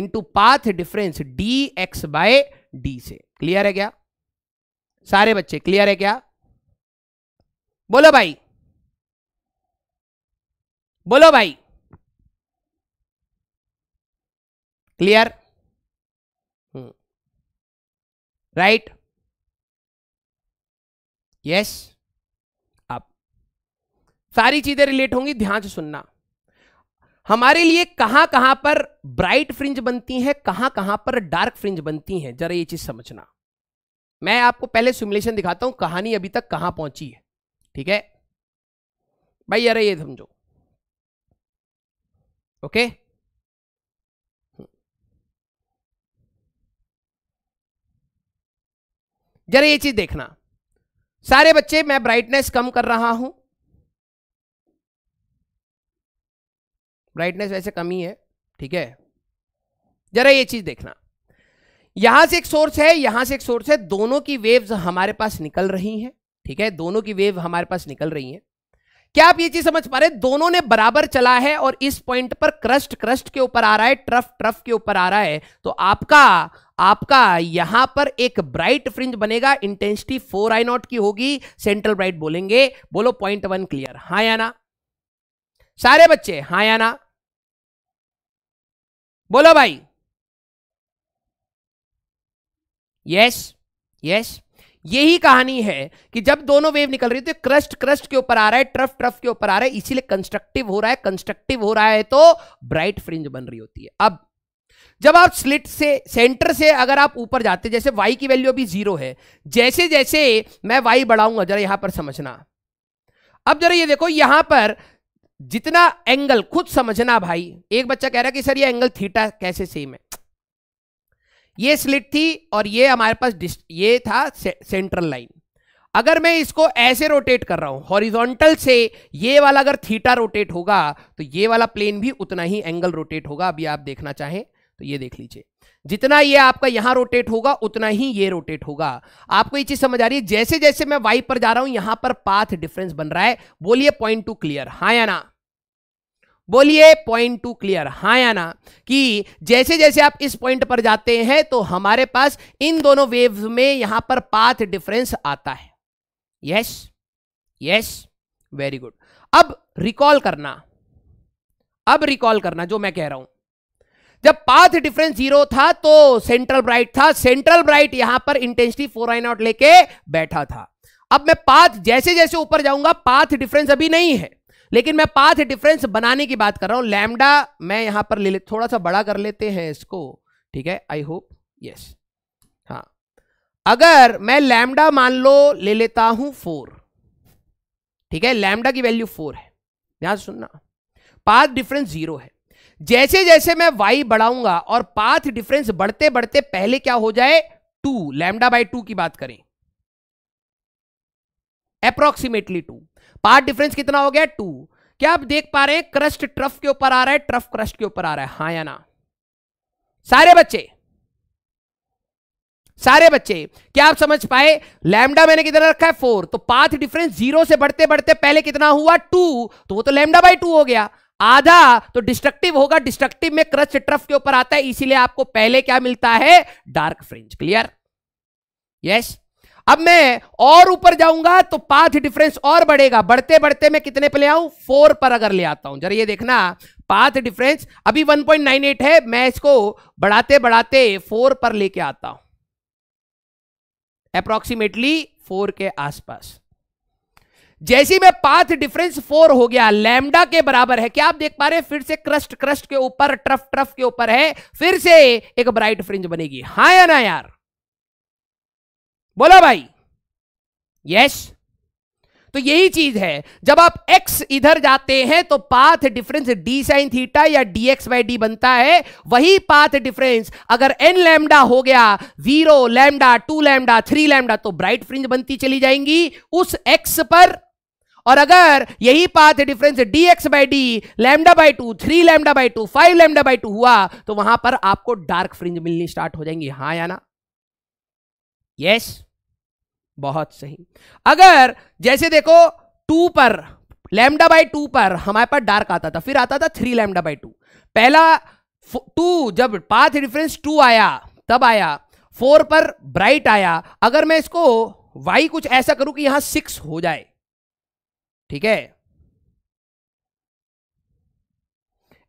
into path difference D X by D से क्लियर है क्या सारे बच्चे क्लियर है क्या बोलो भाई बोलो भाई क्लियर राइट यस yes सारी चीजें रिलेट होंगी ध्यान से सुनना हमारे लिए कहां कहां पर ब्राइट फ्रिंज बनती हैं कहां कहां पर डार्क फ्रिंज बनती हैं जरा ये चीज समझना मैं आपको पहले सिमुलेशन दिखाता हूं कहानी अभी तक कहां पहुंची है ठीक है भाई अरे ये समझो ओके जरा ये चीज देखना सारे बच्चे मैं ब्राइटनेस कम कर रहा हूं ब्राइटनेस वैसे कम ही है ठीक है जरा ये चीज देखना यहां से एक सोर्स है यहां से एक सोर्स है दोनों की वेव्स हमारे पास निकल रही हैं ठीक है दोनों की वेव हमारे पास निकल रही हैं क्या आप ये चीज समझ पा रहे दोनों ने बराबर चला है और इस पॉइंट पर क्रस्ट क्रस्ट के ऊपर आ रहा है ट्रफ ट्रफ के ऊपर आ रहा है तो आपका आपका यहां पर एक ब्राइट फ्रिंज बनेगा इंटेंसिटी फोर आई नॉट की होगी सेंट्रल ब्राइट बोलेंगे बोलो पॉइंट वन क्लियर हाँ या ना सारे बच्चे हाँ या ना बोलो भाई यस यस यही कहानी है कि जब दोनों वेव निकल रही थी तो क्रस्ट क्रस्ट के ऊपर आ रहा है ट्रफ ट्रफ के ऊपर आ रहा है इसीलिए कंस्ट्रक्टिव हो रहा है कंस्ट्रक्टिव हो रहा है तो ब्राइट फ्रिंज बन रही होती है अब जब आप स्लिट से सेंटर से अगर आप ऊपर जाते जैसे वाई की वैल्यू अभी जीरो है जैसे जैसे मैं वाई बढ़ाऊंगा जरा यहां पर समझना अब जरा ये देखो यहां पर जितना एंगल खुद समझना भाई एक बच्चा कह रहा है कि सर ये एंगल थीटा कैसे सेम है ये स्लिट थी और ये हमारे पास ये था से, सेंट्रल लाइन अगर मैं इसको ऐसे रोटेट कर रहा हूं हॉरिजॉन्टल से ये वाला अगर थीटा रोटेट होगा तो ये वाला प्लेन भी उतना ही एंगल रोटेट होगा अभी आप देखना चाहें तो ये देख लीजिए जितना ये आपका यहां रोटेट होगा उतना ही ये रोटेट होगा आपको ये चीज समझ आ रही है जैसे जैसे मैं वाई पर जा रहा हूं यहां पर पाथ डिफरेंस बन रहा है बोलिए पॉइंट टू क्लियर हाँ या ना बोलिए पॉइंट टू क्लियर हाँ या ना कि जैसे जैसे आप इस पॉइंट पर जाते हैं तो हमारे पास इन दोनों वेव में यहां पर पाथ डिफरेंस आता है यस यस वेरी गुड अब रिकॉल करना अब रिकॉल करना जो मैं कह रहा हूं जब पाथ डिफरेंस जीरो था तो सेंट्रल ब्राइट था सेंट्रल ब्राइट यहां पर इंटेंसिटी फोर आई नॉट लेके बैठा था अब मैं पाथ जैसे जैसे ऊपर जाऊंगा पाथ डिफरेंस अभी नहीं है लेकिन मैं पाथ डिफरेंस बनाने की बात कर रहा हूं लैमडा मैं यहां पर ले ले थोड़ा सा बड़ा कर लेते हैं इसको ठीक है आई होप यस हाँ अगर मैं लैमडा मान लो ले लेता हूं फोर ठीक है लैमडा की वैल्यू फोर है यहां सुनना पाथ डिफरेंस जीरो है जैसे जैसे मैं वाई बढ़ाऊंगा और पाथ डिफरेंस बढ़ते बढ़ते पहले क्या हो जाए टू लैमडा बाई टू की बात करें अप्रोक्सीमेटली टू पाथ डिफरेंस कितना हो गया टू क्या आप देख पा रहे हैं क्रस्ट ट्रफ के ऊपर आ रहा है ट्रफ क्रस्ट के ऊपर आ रहा है हा या ना सारे बच्चे सारे बच्चे क्या आप समझ पाए लैमडा मैंने कितना रखा है फोर तो पाथ डिफरेंस जीरो से बढ़ते बढ़ते पहले कितना हुआ टू तो वो तो लैमडा बाई टू हो गया आधा तो डिस्ट्रक्टिव होगा डिस्ट्रक्टिव में क्रच ट्रफ के ऊपर आता है इसीलिए आपको पहले क्या मिलता है डार्क फ्रिंज क्लियर यस अब मैं और ऊपर जाऊंगा तो पाथ डिफरेंस और बढ़ेगा बढ़ते बढ़ते मैं कितने पे ले आऊं फोर पर अगर ले आता हूं जरा ये देखना पाथ डिफरेंस अभी 1.98 है मैं इसको बढ़ाते बढ़ाते फोर पर लेके आता हूं अप्रोक्सीमेटली फोर के आसपास जैसी में पाथ डिफरेंस फोर हो गया लैमडा के बराबर है क्या आप देख पा रहे हैं फिर से क्रस्ट क्रस्ट के ऊपर ट्रफ ट्रफ के ऊपर है फिर से एक ब्राइट फ्रिंज बनेगी हा या ना यार बोला भाई यस तो यही चीज है जब आप x इधर जाते हैं तो path difference d sine theta या dx बाई डी बनता है वही पाथ डिफरेंस अगर n लैमडा हो गया zero lambda two lambda three lambda तो ब्राइट फ्रिंज बनती चली जाएंगी उस x पर और अगर यही path difference D X by D lambda by two three lambda by two five lambda by two हुआ तो वहां पर आपको डार्क फ्रिंज मिलनी स्टार्ट हो जाएंगी हाँ या ना यस बहुत सही अगर जैसे देखो टू पर लेमडा बाई टू पर हमारे पास डार्क आता था फिर आता था थ्री लैमडा बाई टू पहला टू जब पाथ डिफरेंस टू आया तब आया फोर पर ब्राइट आया अगर मैं इसको वाई कुछ ऐसा करूं कि यहां सिक्स हो जाए ठीक है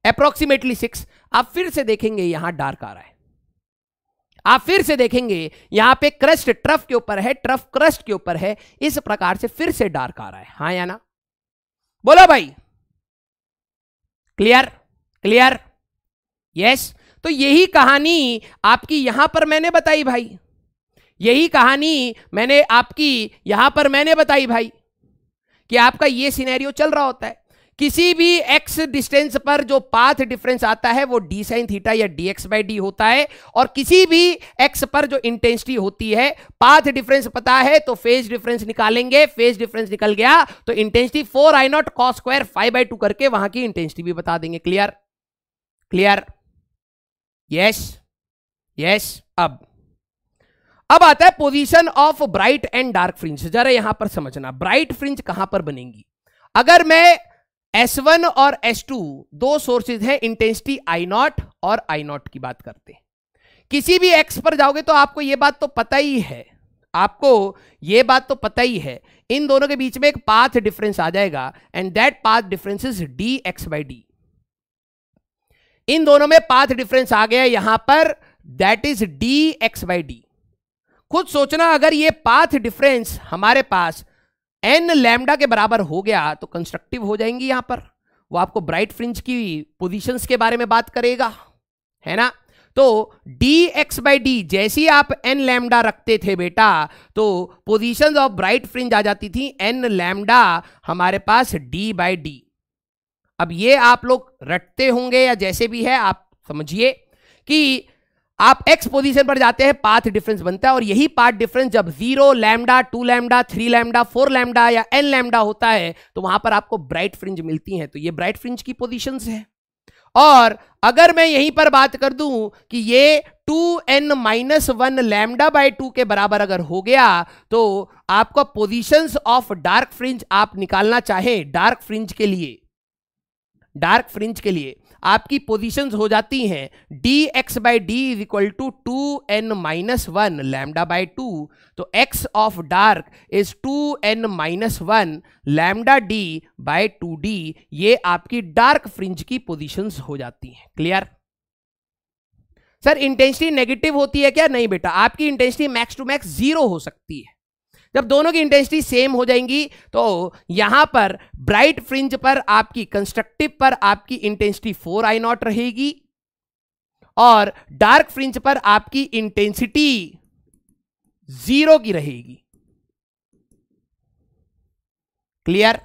अप्रोक्सीमेटली सिक्स आप फिर से देखेंगे यहां डार्क आ रहा है आप फिर से देखेंगे यहां पे क्रस्ट ट्रफ के ऊपर है ट्रफ क्रस्ट के ऊपर है इस प्रकार से फिर से डार्क आ रहा है हा या ना बोलो भाई क्लियर क्लियर यस तो यही कहानी आपकी यहां पर मैंने बताई भाई यही कहानी मैंने आपकी यहां पर मैंने बताई भाई कि आपका ये सिनेरियो चल रहा होता है किसी भी एक्स डिस्टेंस पर जो पाथ डिफरेंस आता है वो डी साइन थीटा या डी एक्स बाई डी होता है और किसी भी एक्स पर जो इंटेंसिटी होती है पाथ डिफरेंस पता है तो फेज डिफरेंस निकालेंगे फेज डिफरेंस निकल गया तो intensity four I not cos square five by two करके वहां की इंटेंसिटी भी बता देंगे क्लियर क्लियर यस यस अब अब आता है position of bright and dark fringe जरा यहां पर समझना ब्राइट फ्रिंज कहां पर बनेंगी अगर मैं S1 और S2 दो सोर्सेज हैं इंटेंसिटी I0 नॉट और I0 नॉट की बात करते हैं किसी भी एक्स पर जाओगे तो आपको यह बात तो पता ही है आपको यह बात तो पता ही है इन दोनों के बीच में एक पाथ डिफरेंस आ जाएगा and that path difference is D X by D इन दोनों में पाथ डिफरेंस आ गया यहां पर that is D X by D खुद सोचना अगर ये पाथ डिफरेंस हमारे पास एन लैमडा के बराबर हो गया तो कंस्ट्रक्टिव हो जाएंगी यहां पर वो आपको ब्राइट फ्रिंज की पोजीशंस के बारे में बात करेगा है ना तो डी एक्स बाई डी जैसी आप एन लैमडा रखते थे बेटा तो पोजीशंस ऑफ ब्राइट फ्रिंज आ जाती थी एन लैमडा हमारे पास डी बाई डी अब ये आप लोग रटते होंगे या जैसे भी है आप समझिए कि आप एक्स पोजीशन पर जाते हैं पाथ डिफरेंस बनता है और यही पाथ डिफरेंस जब zero lambda two lambda three lambda four lambda या एन लैमडा होता है तो वहां पर आपको ब्राइट फ्रिंज मिलती हैं तो ये ब्राइट फ्रिंज की पोजीशन है और अगर मैं यहीं पर बात कर दूं कि ये two N minus one lambda by two के बराबर अगर हो गया तो आपका पोजीशंस ऑफ डार्क फ्रिंज आप निकालना चाहे डार्क फ्रिंज के लिए डार्क फ्रिंज के लिए आपकी पोजिशन हो जाती हैं D X by D is equal to two N minus one lambda by two तो X of dark is two N minus one lambda D by two D ये आपकी डार्क फ्रिंज की पोजिशन हो जाती हैं क्लियर सर इंटेंसिटी नेगेटिव होती है क्या नहीं बेटा आपकी intensity max to max zero हो सकती है जब दोनों की इंटेंसिटी सेम हो जाएंगी तो यहां पर ब्राइट फ्रिंज पर आपकी कंस्ट्रक्टिव पर आपकी इंटेंसिटी फोर आई नॉट रहेगी और डार्क फ्रिंज पर आपकी इंटेंसिटी जीरो की रहेगी clear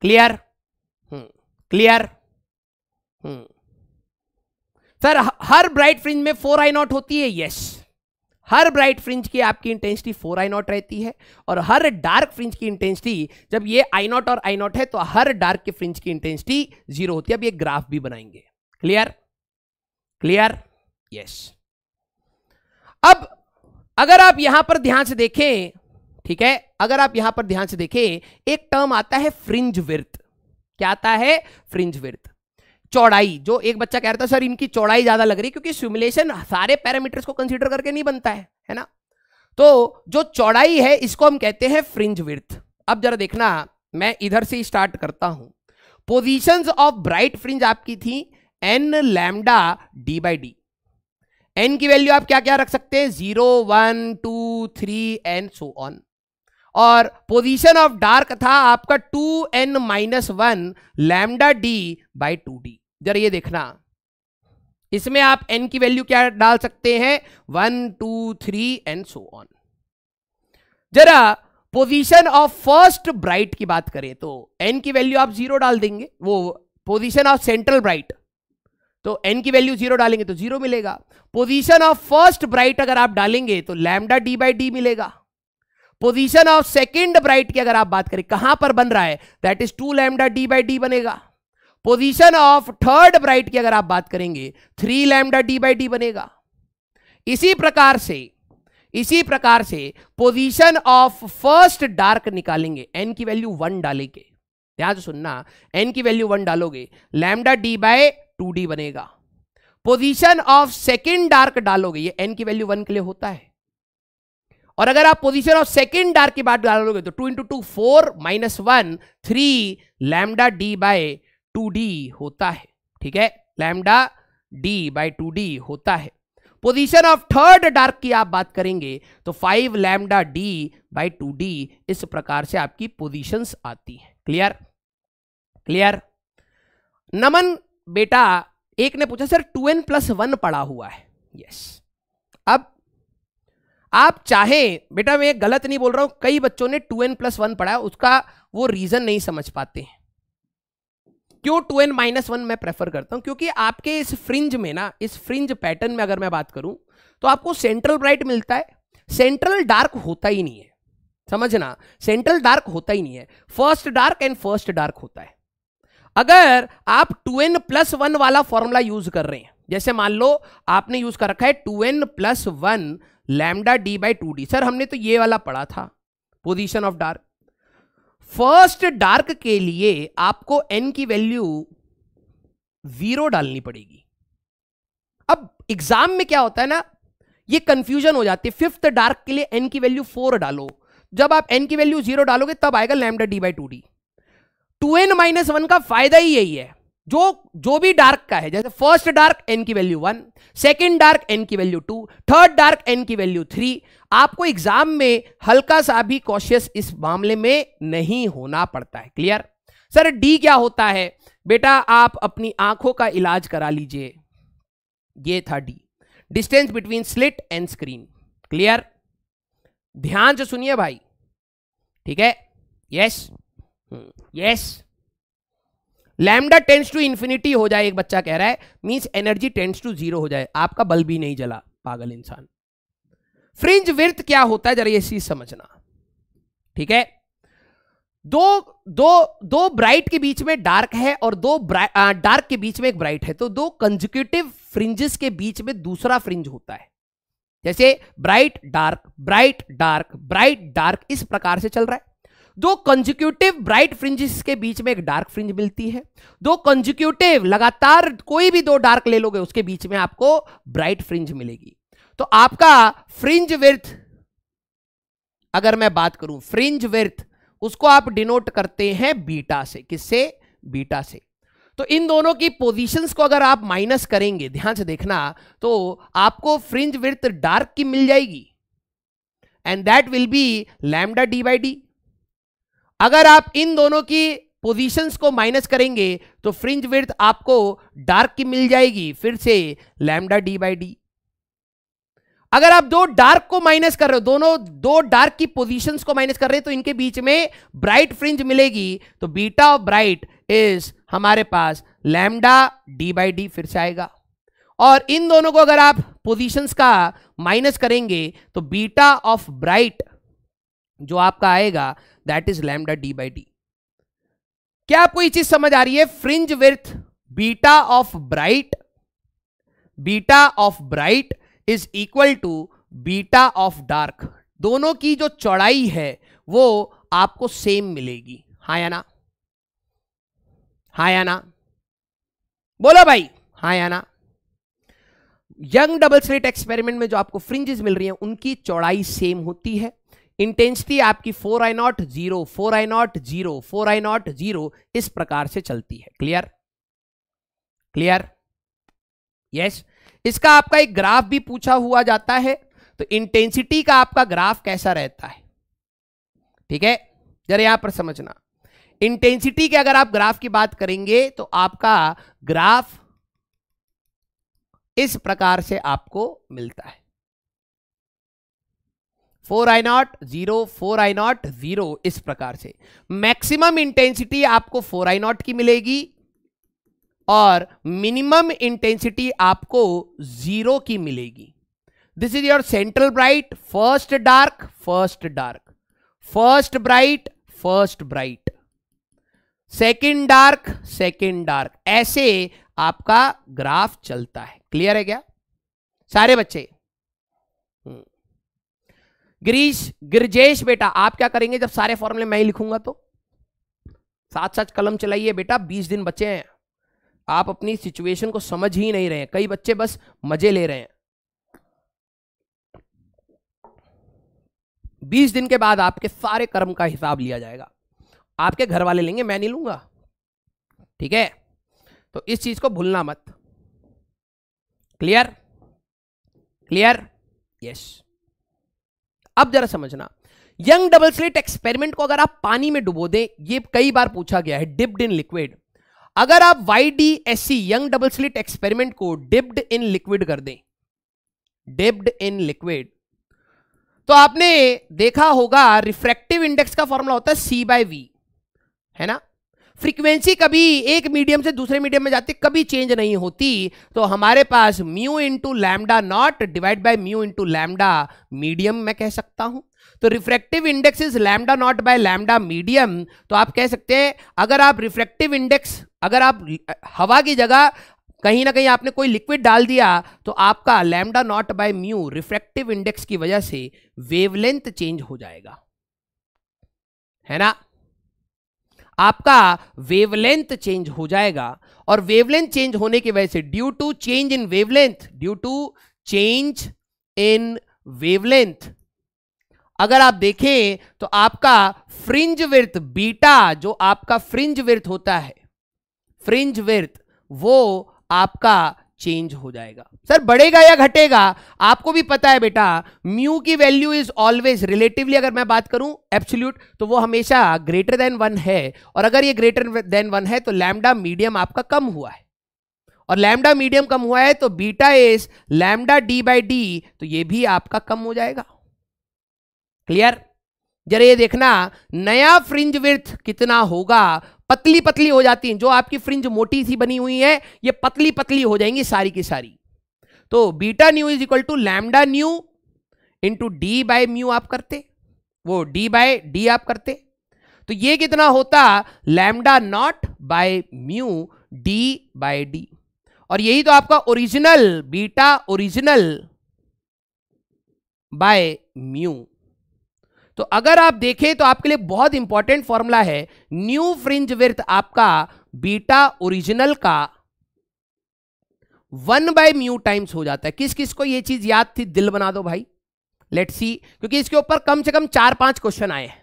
clear hmm, clear hmm. Sir हर ब्राइट फ्रिंज में फोर आई नॉट होती है यस yes. हर ब्राइट फ्रिंज की आपकी इंटेंसिटी फोर आई नॉट रहती है और हर डार्क फ्रिंज की इंटेंसिटी जब ये आई नॉट और आई नॉट है तो हर डार्क के फ्रिंज की इंटेंसिटी जीरो होती है अब ये ग्राफ भी बनाएंगे क्लियर क्लियर यस अब अगर आप यहां पर ध्यान से देखें ठीक है अगर आप यहां पर ध्यान से देखें एक टर्म आता है फ्रिंज विर्थ क्या आता है फ्रिंज विर्थ चौड़ाई जो एक बच्चा कह रहा था सर इनकी चौड़ाई ज्यादा लग रही क्योंकि सिमुलेशन सारे पैरामीटर्स को कंसीडर करके नहीं बनता है है ना तो जो चौड़ाई है इसको हम कहते हैं फ्रिंज विर्थ अब जरा देखना मैं इधर से स्टार्ट करता हूं पोजिशन ऑफ ब्राइट फ्रिंज आपकी थी N lambda D by D N की वैल्यू आप क्या क्या रख सकते हैं zero one two three N so on और पोजीशन ऑफ डार्क था आपका two N minus one lambda D by two D जरा ये देखना इसमें आप एन की वैल्यू क्या डाल सकते हैं one two three and so on जरा पोजीशन ऑफ फर्स्ट ब्राइट की बात करें तो एन की वैल्यू आप जीरो डाल देंगे वो पोजीशन ऑफ सेंट्रल ब्राइट तो एन की वैल्यू जीरो डालेंगे तो जीरो मिलेगा पोजीशन ऑफ फर्स्ट ब्राइट अगर आप डालेंगे तो लैमडा डी बाई डी मिलेगा पोजीशन ऑफ सेकेंड ब्राइट की अगर आप बात करें कहां पर बन रहा है that is two lambda D by d बनेगा पोजीशन ऑफ थर्ड ब्राइट की अगर आप बात करेंगे three lambda D by d बनेगा इसी प्रकार से इसी प्रकार से पोजीशन ऑफ फर्स्ट डार्क निकालेंगे एन की वैल्यू वन डालेंगे ध्यान से सुनना एन की वैल्यू वन डालोगे lambda D by two d बनेगा पोजीशन ऑफ सेकेंड डार्क डालोगे ये एन की वैल्यू वन के लिए होता है और अगर आप पोजीशन ऑफ सेकेंड डार्क की बात डालोगे तो two into two four minus one three lambda D by two d होता है ठीक है lambda D by two d होता है पोजीशन ऑफ थर्ड डार्क की आप बात करेंगे तो five lambda D by two d इस प्रकार से आपकी पोजिशन आती है क्लियर क्लियर नमन बेटा एक ने पूछा sir two n plus one पड़ा हुआ है यस yes. अब आप चाहें बेटा मैं गलत नहीं बोल रहा हूं कई बच्चों ने टू एन प्लस वन पढ़ा उसका वो रीजन नहीं समझ पाते हैं क्यों टू एन माइनस वन मैं प्रेफर करता हूं क्योंकि आपके इस फ्रिंज में ना इस फ्रिंज पैटर्न में अगर मैं बात करूं तो आपको सेंट्रल ब्राइट मिलता है सेंट्रल डार्क होता ही नहीं है समझना सेंट्रल डार्क होता ही नहीं है first dark and first dark होता है अगर आप टू एन प्लस वन वाला फॉर्मूला यूज कर रहे हैं जैसे मान लो आपने यूज कर रखा है two n plus one lambda D by two d sir हमने तो ये वाला पढ़ा था position of dark first dark के लिए आपको एन की वैल्यू जीरो डालनी पड़ेगी अब एग्जाम में क्या होता है ना ये कंफ्यूजन हो जाती है फिफ्थ डार्क के लिए एन की वैल्यू फोर डालो जब आप एन की वैल्यू जीरो डालोगे तब आएगा lambda D by two d two N minus one का फायदा ही यही है जो जो भी डार्क का है जैसे फर्स्ट डार्क एन की value one second dark n की value two third dark n की वैल्यू थ्री आपको एग्जाम में हल्का सा भी कॉशियस इस मामले में नहीं होना पड़ता है क्लियर सर डी क्या होता है बेटा आप अपनी आंखों का इलाज करा लीजिए ये था d distance between slit and screen clear ध्यान से सुनिए भाई ठीक है yes yes hmm, lambda tends to infinity हो जाए एक बच्चा कह रहा है means energy tends to zero हो जाए आपका बल्ब ही नहीं जला पागल इंसान फ्रिंज विर्थ क्या होता है जरा ये चीज समझना ठीक है दो दो दो ब्राइट के बीच में डार्क है और दो आ, डार्क के बीच में एक ब्राइट है तो दो कंजिक्यूटिव फ्रिंजेस के बीच में दूसरा फ्रिंज होता है जैसे bright dark bright dark bright dark इस प्रकार से चल रहा है दो कंजिक्यूटिव ब्राइट फ्रिंजिस के बीच में एक डार्क फ्रिंज मिलती है दो कंजिक्यूटिव लगातार कोई भी दो डार्क ले लोगे उसके बीच में आपको ब्राइट फ्रिंज मिलेगी तो आपका फ्रिंज विर्थ अगर मैं बात करूं फ्रिंज विर्थ उसको आप डिनोट करते हैं बीटा से किससे बीटा से तो इन दोनों की पोजीशंस को अगर आप माइनस करेंगे ध्यान से देखना तो आपको फ्रिंज विर्थ डार्क की मिल जाएगी and that will be lambda D by D अगर आप इन दोनों की पोजीशंस को माइनस करेंगे तो फ्रिंज विर्थ आपको डार्क की मिल जाएगी फिर से लैमडा डी बाई डी अगर आप दो डार्क को माइनस कर रहे हो दोनों दो डार्क की पोजीशंस को माइनस कर रहे हो तो इनके बीच में ब्राइट फ्रिंज मिलेगी तो बीटा ऑफ ब्राइट इज हमारे पास लैमडा डी बाई डी फिर से आएगा और इन दोनों को अगर आप पोजीशंस का माइनस करेंगे तो बीटा ऑफ ब्राइट जो आपका आएगा that is lambda D by d क्या आपको ये चीज समझ आ रही है fringe width beta of bright beta of bright is equal to beta of dark दोनों की जो चौड़ाई है वो आपको सेम मिलेगी हा या ना हा या ना बोलो भाई हा या ना यंग डबल स्लिट एक्सपेरिमेंट में जो आपको फ्रिंजेस मिल रही हैं उनकी चौड़ाई सेम होती है इंटेंसिटी आपकी four I naught zero four I naught zero four I naught zero इस प्रकार से चलती है क्लियर क्लियर यस इसका आपका एक ग्राफ भी पूछा हुआ जाता है तो इंटेंसिटी का आपका ग्राफ कैसा रहता है ठीक है जरा यहां पर समझना इंटेंसिटी के अगर आप ग्राफ की बात करेंगे तो आपका ग्राफ इस प्रकार से आपको मिलता है four I naught zero four I naught zero इस प्रकार से मैक्सिमम इंटेंसिटी आपको फोर आई नॉट की मिलेगी और मिनिमम इंटेंसिटी आपको जीरो की मिलेगी this is your central bright first dark first dark first bright first bright second dark second dark ऐसे आपका ग्राफ चलता है क्लियर है क्या सारे बच्चे ग्रीश गिरजेश बेटा आप क्या करेंगे जब सारे फॉर्मूले मैं ही लिखूंगा तो साथ साथ कलम चलाइए बेटा बीस दिन बचे हैं आप अपनी सिचुएशन को समझ ही नहीं रहे हैं कई बच्चे बस मजे ले रहे हैं बीस दिन के बाद आपके सारे कर्म का हिसाब लिया जाएगा आपके घर वाले लेंगे मैं नहीं लूंगा ठीक है तो इस चीज को भूलना मत क्लियर क्लियर यस अब जरा समझना यंग डबल स्लिट एक्सपेरिमेंट को अगर आप पानी में डुबो दें ये कई बार पूछा गया है डिप्ड इन लिक्विड अगर आप Y D S C young double slit experiment को डिप्ड इन लिक्विड कर दें डिप्ड इन लिक्विड तो आपने देखा होगा रिफ्रैक्टिव इंडेक्स का फॉर्मूला होता है सी बाय वी है ना फ्रीक्वेंसी कभी एक मीडियम से दूसरे मीडियम में जाती कभी चेंज नहीं होती तो हमारे पास mu into lambda naught divide by mu into lambda medium मैं कह सकता हूं तो refractive index is lambda naught by lambda medium तो आप कह सकते हैं अगर आप रिफ्रेक्टिव इंडेक्स अगर आप हवा की जगह कहीं ना कहीं आपने कोई लिक्विड डाल दिया तो आपका lambda naught by mu refractive index की वजह से वेवलेंथ चेंज हो जाएगा है ना आपका वेवलेंथ चेंज हो जाएगा और वेवलेंथ चेंज होने की वजह से due to change in wavelength due to change in wavelength अगर आप देखें तो आपका फ्रिंज विर्थ बीटा जो आपका फ्रिंज विर्थ होता है फ्रिंज विर्थ वो आपका चेंज हो जाएगा सर बढ़ेगा या घटेगा आपको भी पता है बेटा म्यू की वैल्यू इज ऑलवेज रिलेटिवली अगर मैं बात करूं एब्सोल्यूट तो वो हमेशा ग्रेटर देन वन है और अगर ये ग्रेटर देन वन है तो लैमडा मीडियम आपका कम हुआ है और लैमडा मीडियम कम हुआ है तो beta is lambda D by d तो ये भी आपका कम हो जाएगा क्लियर जरा ये देखना नया फ्रिंज विर्थ कितना होगा पतली पतली हो जाती हैं जो आपकी फ्रिंज मोटी सी बनी हुई है ये पतली पतली हो जाएंगी सारी की सारी तो beta new is equal to lambda new into d by mu आप करते वो डी बाय डी आप करते तो ये कितना होता lambda naught by mu d by D और यही तो आपका original beta original by mu तो अगर आप देखें तो आपके लिए बहुत इंपॉर्टेंट फॉर्मूला है न्यू फ्रिंज विर्थ आपका बीटा ओरिजिनल का वन बाय म्यू टाइम्स हो जाता है किस किस को यह चीज याद थी दिल बना दो भाई लेट सी क्योंकि इसके ऊपर कम से कम चार पांच क्वेश्चन आए हैं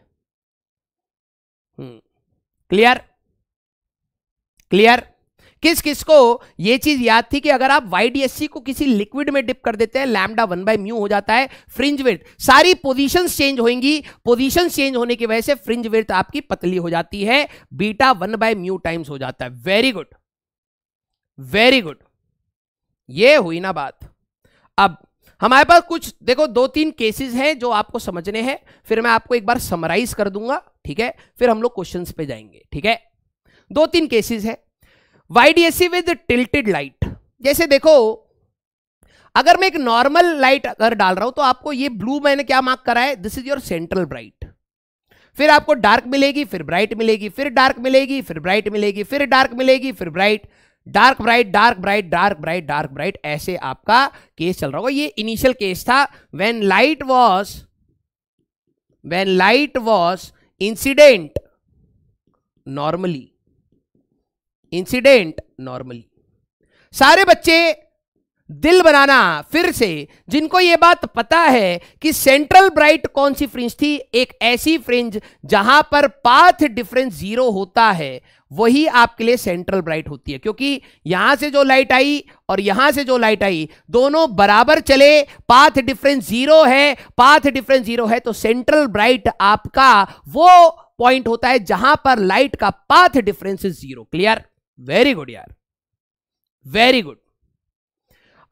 क्लियर हम्म। क्लियर किस किस को ये चीज याद थी कि अगर आप वाई को किसी लिक्विड में डिप कर देते हैं लैमडा वन बाय म्यू हो जाता है फ्रिंज वेट सारी पोजीशंस चेंज होंगी पोजीशंस चेंज होने की वजह से फ्रिंज वेट आपकी पतली हो जाती है beta one by mu times हो जाता है वेरी गुड वेरी गुड ये हुई ना बात अब हमारे पास कुछ देखो दो तीन केसेस हैं जो आपको समझने हैं फिर मैं आपको एक बार समराइज कर दूंगा ठीक है फिर हम लोग क्वेश्चन पे जाएंगे ठीक है दो तीन केसेस हैं Y D S C with tilted light जैसे देखो अगर मैं एक नॉर्मल लाइट अगर डाल रहा हूं तो आपको ये ब्लू मैंने क्या मार्क करा है this is your central bright फिर आपको डार्क मिलेगी फिर ब्राइट मिलेगी फिर डार्क मिलेगी फिर ब्राइट मिलेगी फिर डार्क मिलेगी फिर bright dark bright dark bright dark bright dark bright ऐसे आपका केस चल रहा होगा ये इनिशियल केस था when light was when light was incident normally incident normally सारे बच्चे दिल बनाना फिर से जिनको यह बात पता है कि सेंट्रल ब्राइट कौन सी फ्रिंज थी एक ऐसी फ्रिंज जहां पर पाथ डिफरेंस जीरो होता है वही आपके लिए सेंट्रल ब्राइट होती है क्योंकि यहां से जो लाइट आई और यहां से जो लाइट आई दोनों बराबर चले पाथ डिफरेंस जीरो है पाथ डिफरेंस जीरो है तो सेंट्रल ब्राइट आपका वो पॉइंट होता है जहां पर लाइट का path difference zero clear very good यार वेरी गुड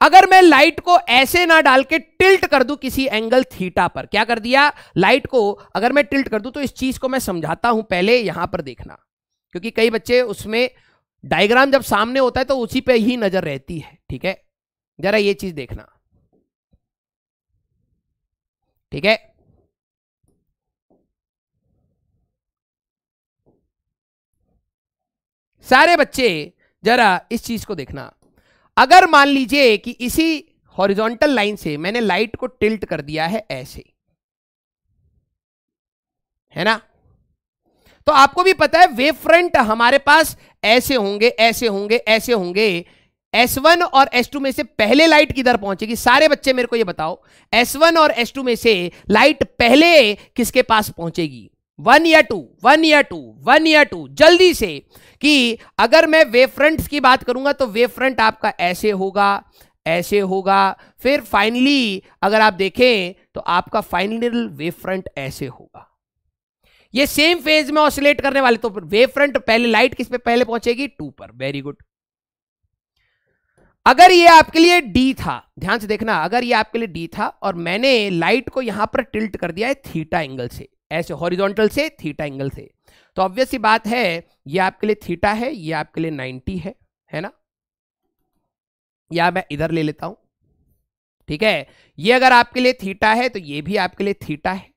अगर मैं लाइट को ऐसे ना डाल के टिल्ट कर दूं किसी एंगल थीटा पर क्या कर दिया लाइट को अगर मैं टिल्ट कर दूं तो इस चीज को मैं समझाता हूं पहले यहां पर देखना क्योंकि कई बच्चे उसमें डायग्राम जब सामने होता है तो उसी पे ही नजर रहती है ठीक है जरा ये चीज देखना ठीक है सारे बच्चे जरा इस चीज को देखना अगर मान लीजिए कि इसी हॉरिजॉन्टल लाइन से मैंने लाइट को टिल्ट कर दिया है ऐसे है ना तो आपको भी पता है वेव फ्रंट हमारे पास ऐसे होंगे ऐसे होंगे ऐसे होंगे S1 और S2 में से पहले लाइट किधर पहुंचेगी सारे बच्चे मेरे को ये बताओ S1 और S2 में से लाइट पहले किसके पास पहुंचेगी वन या टू वन या टू वन या टू जल्दी से कि अगर मैं वे फ्रंट की बात करूंगा तो वे फ्रंट आपका ऐसे होगा ऐसे होगा फिर फाइनली अगर आप देखें तो आपका फाइनल वे फ्रंट ऐसे होगा ये सेम फेज में ऑसिलेट करने वाले तो वे फ्रंट पहले लाइट किस पे पहले पहुंचेगी टू पर वेरी गुड अगर ये आपके लिए डी था ध्यान से देखना अगर ये आपके लिए डी था और मैंने लाइट को यहां पर टिल्ट कर दिया है थीटा एंगल से ऐसे हॉरिजॉन्टल से थीटा एंगल से तो ऑब्वियस ही बात है ये आपके लिए थीटा है ये आपके लिए 90 है है ना या मैं इधर ले लेता हूं ठीक है ये अगर आपके लिए थीटा है तो ये भी आपके लिए थीटा है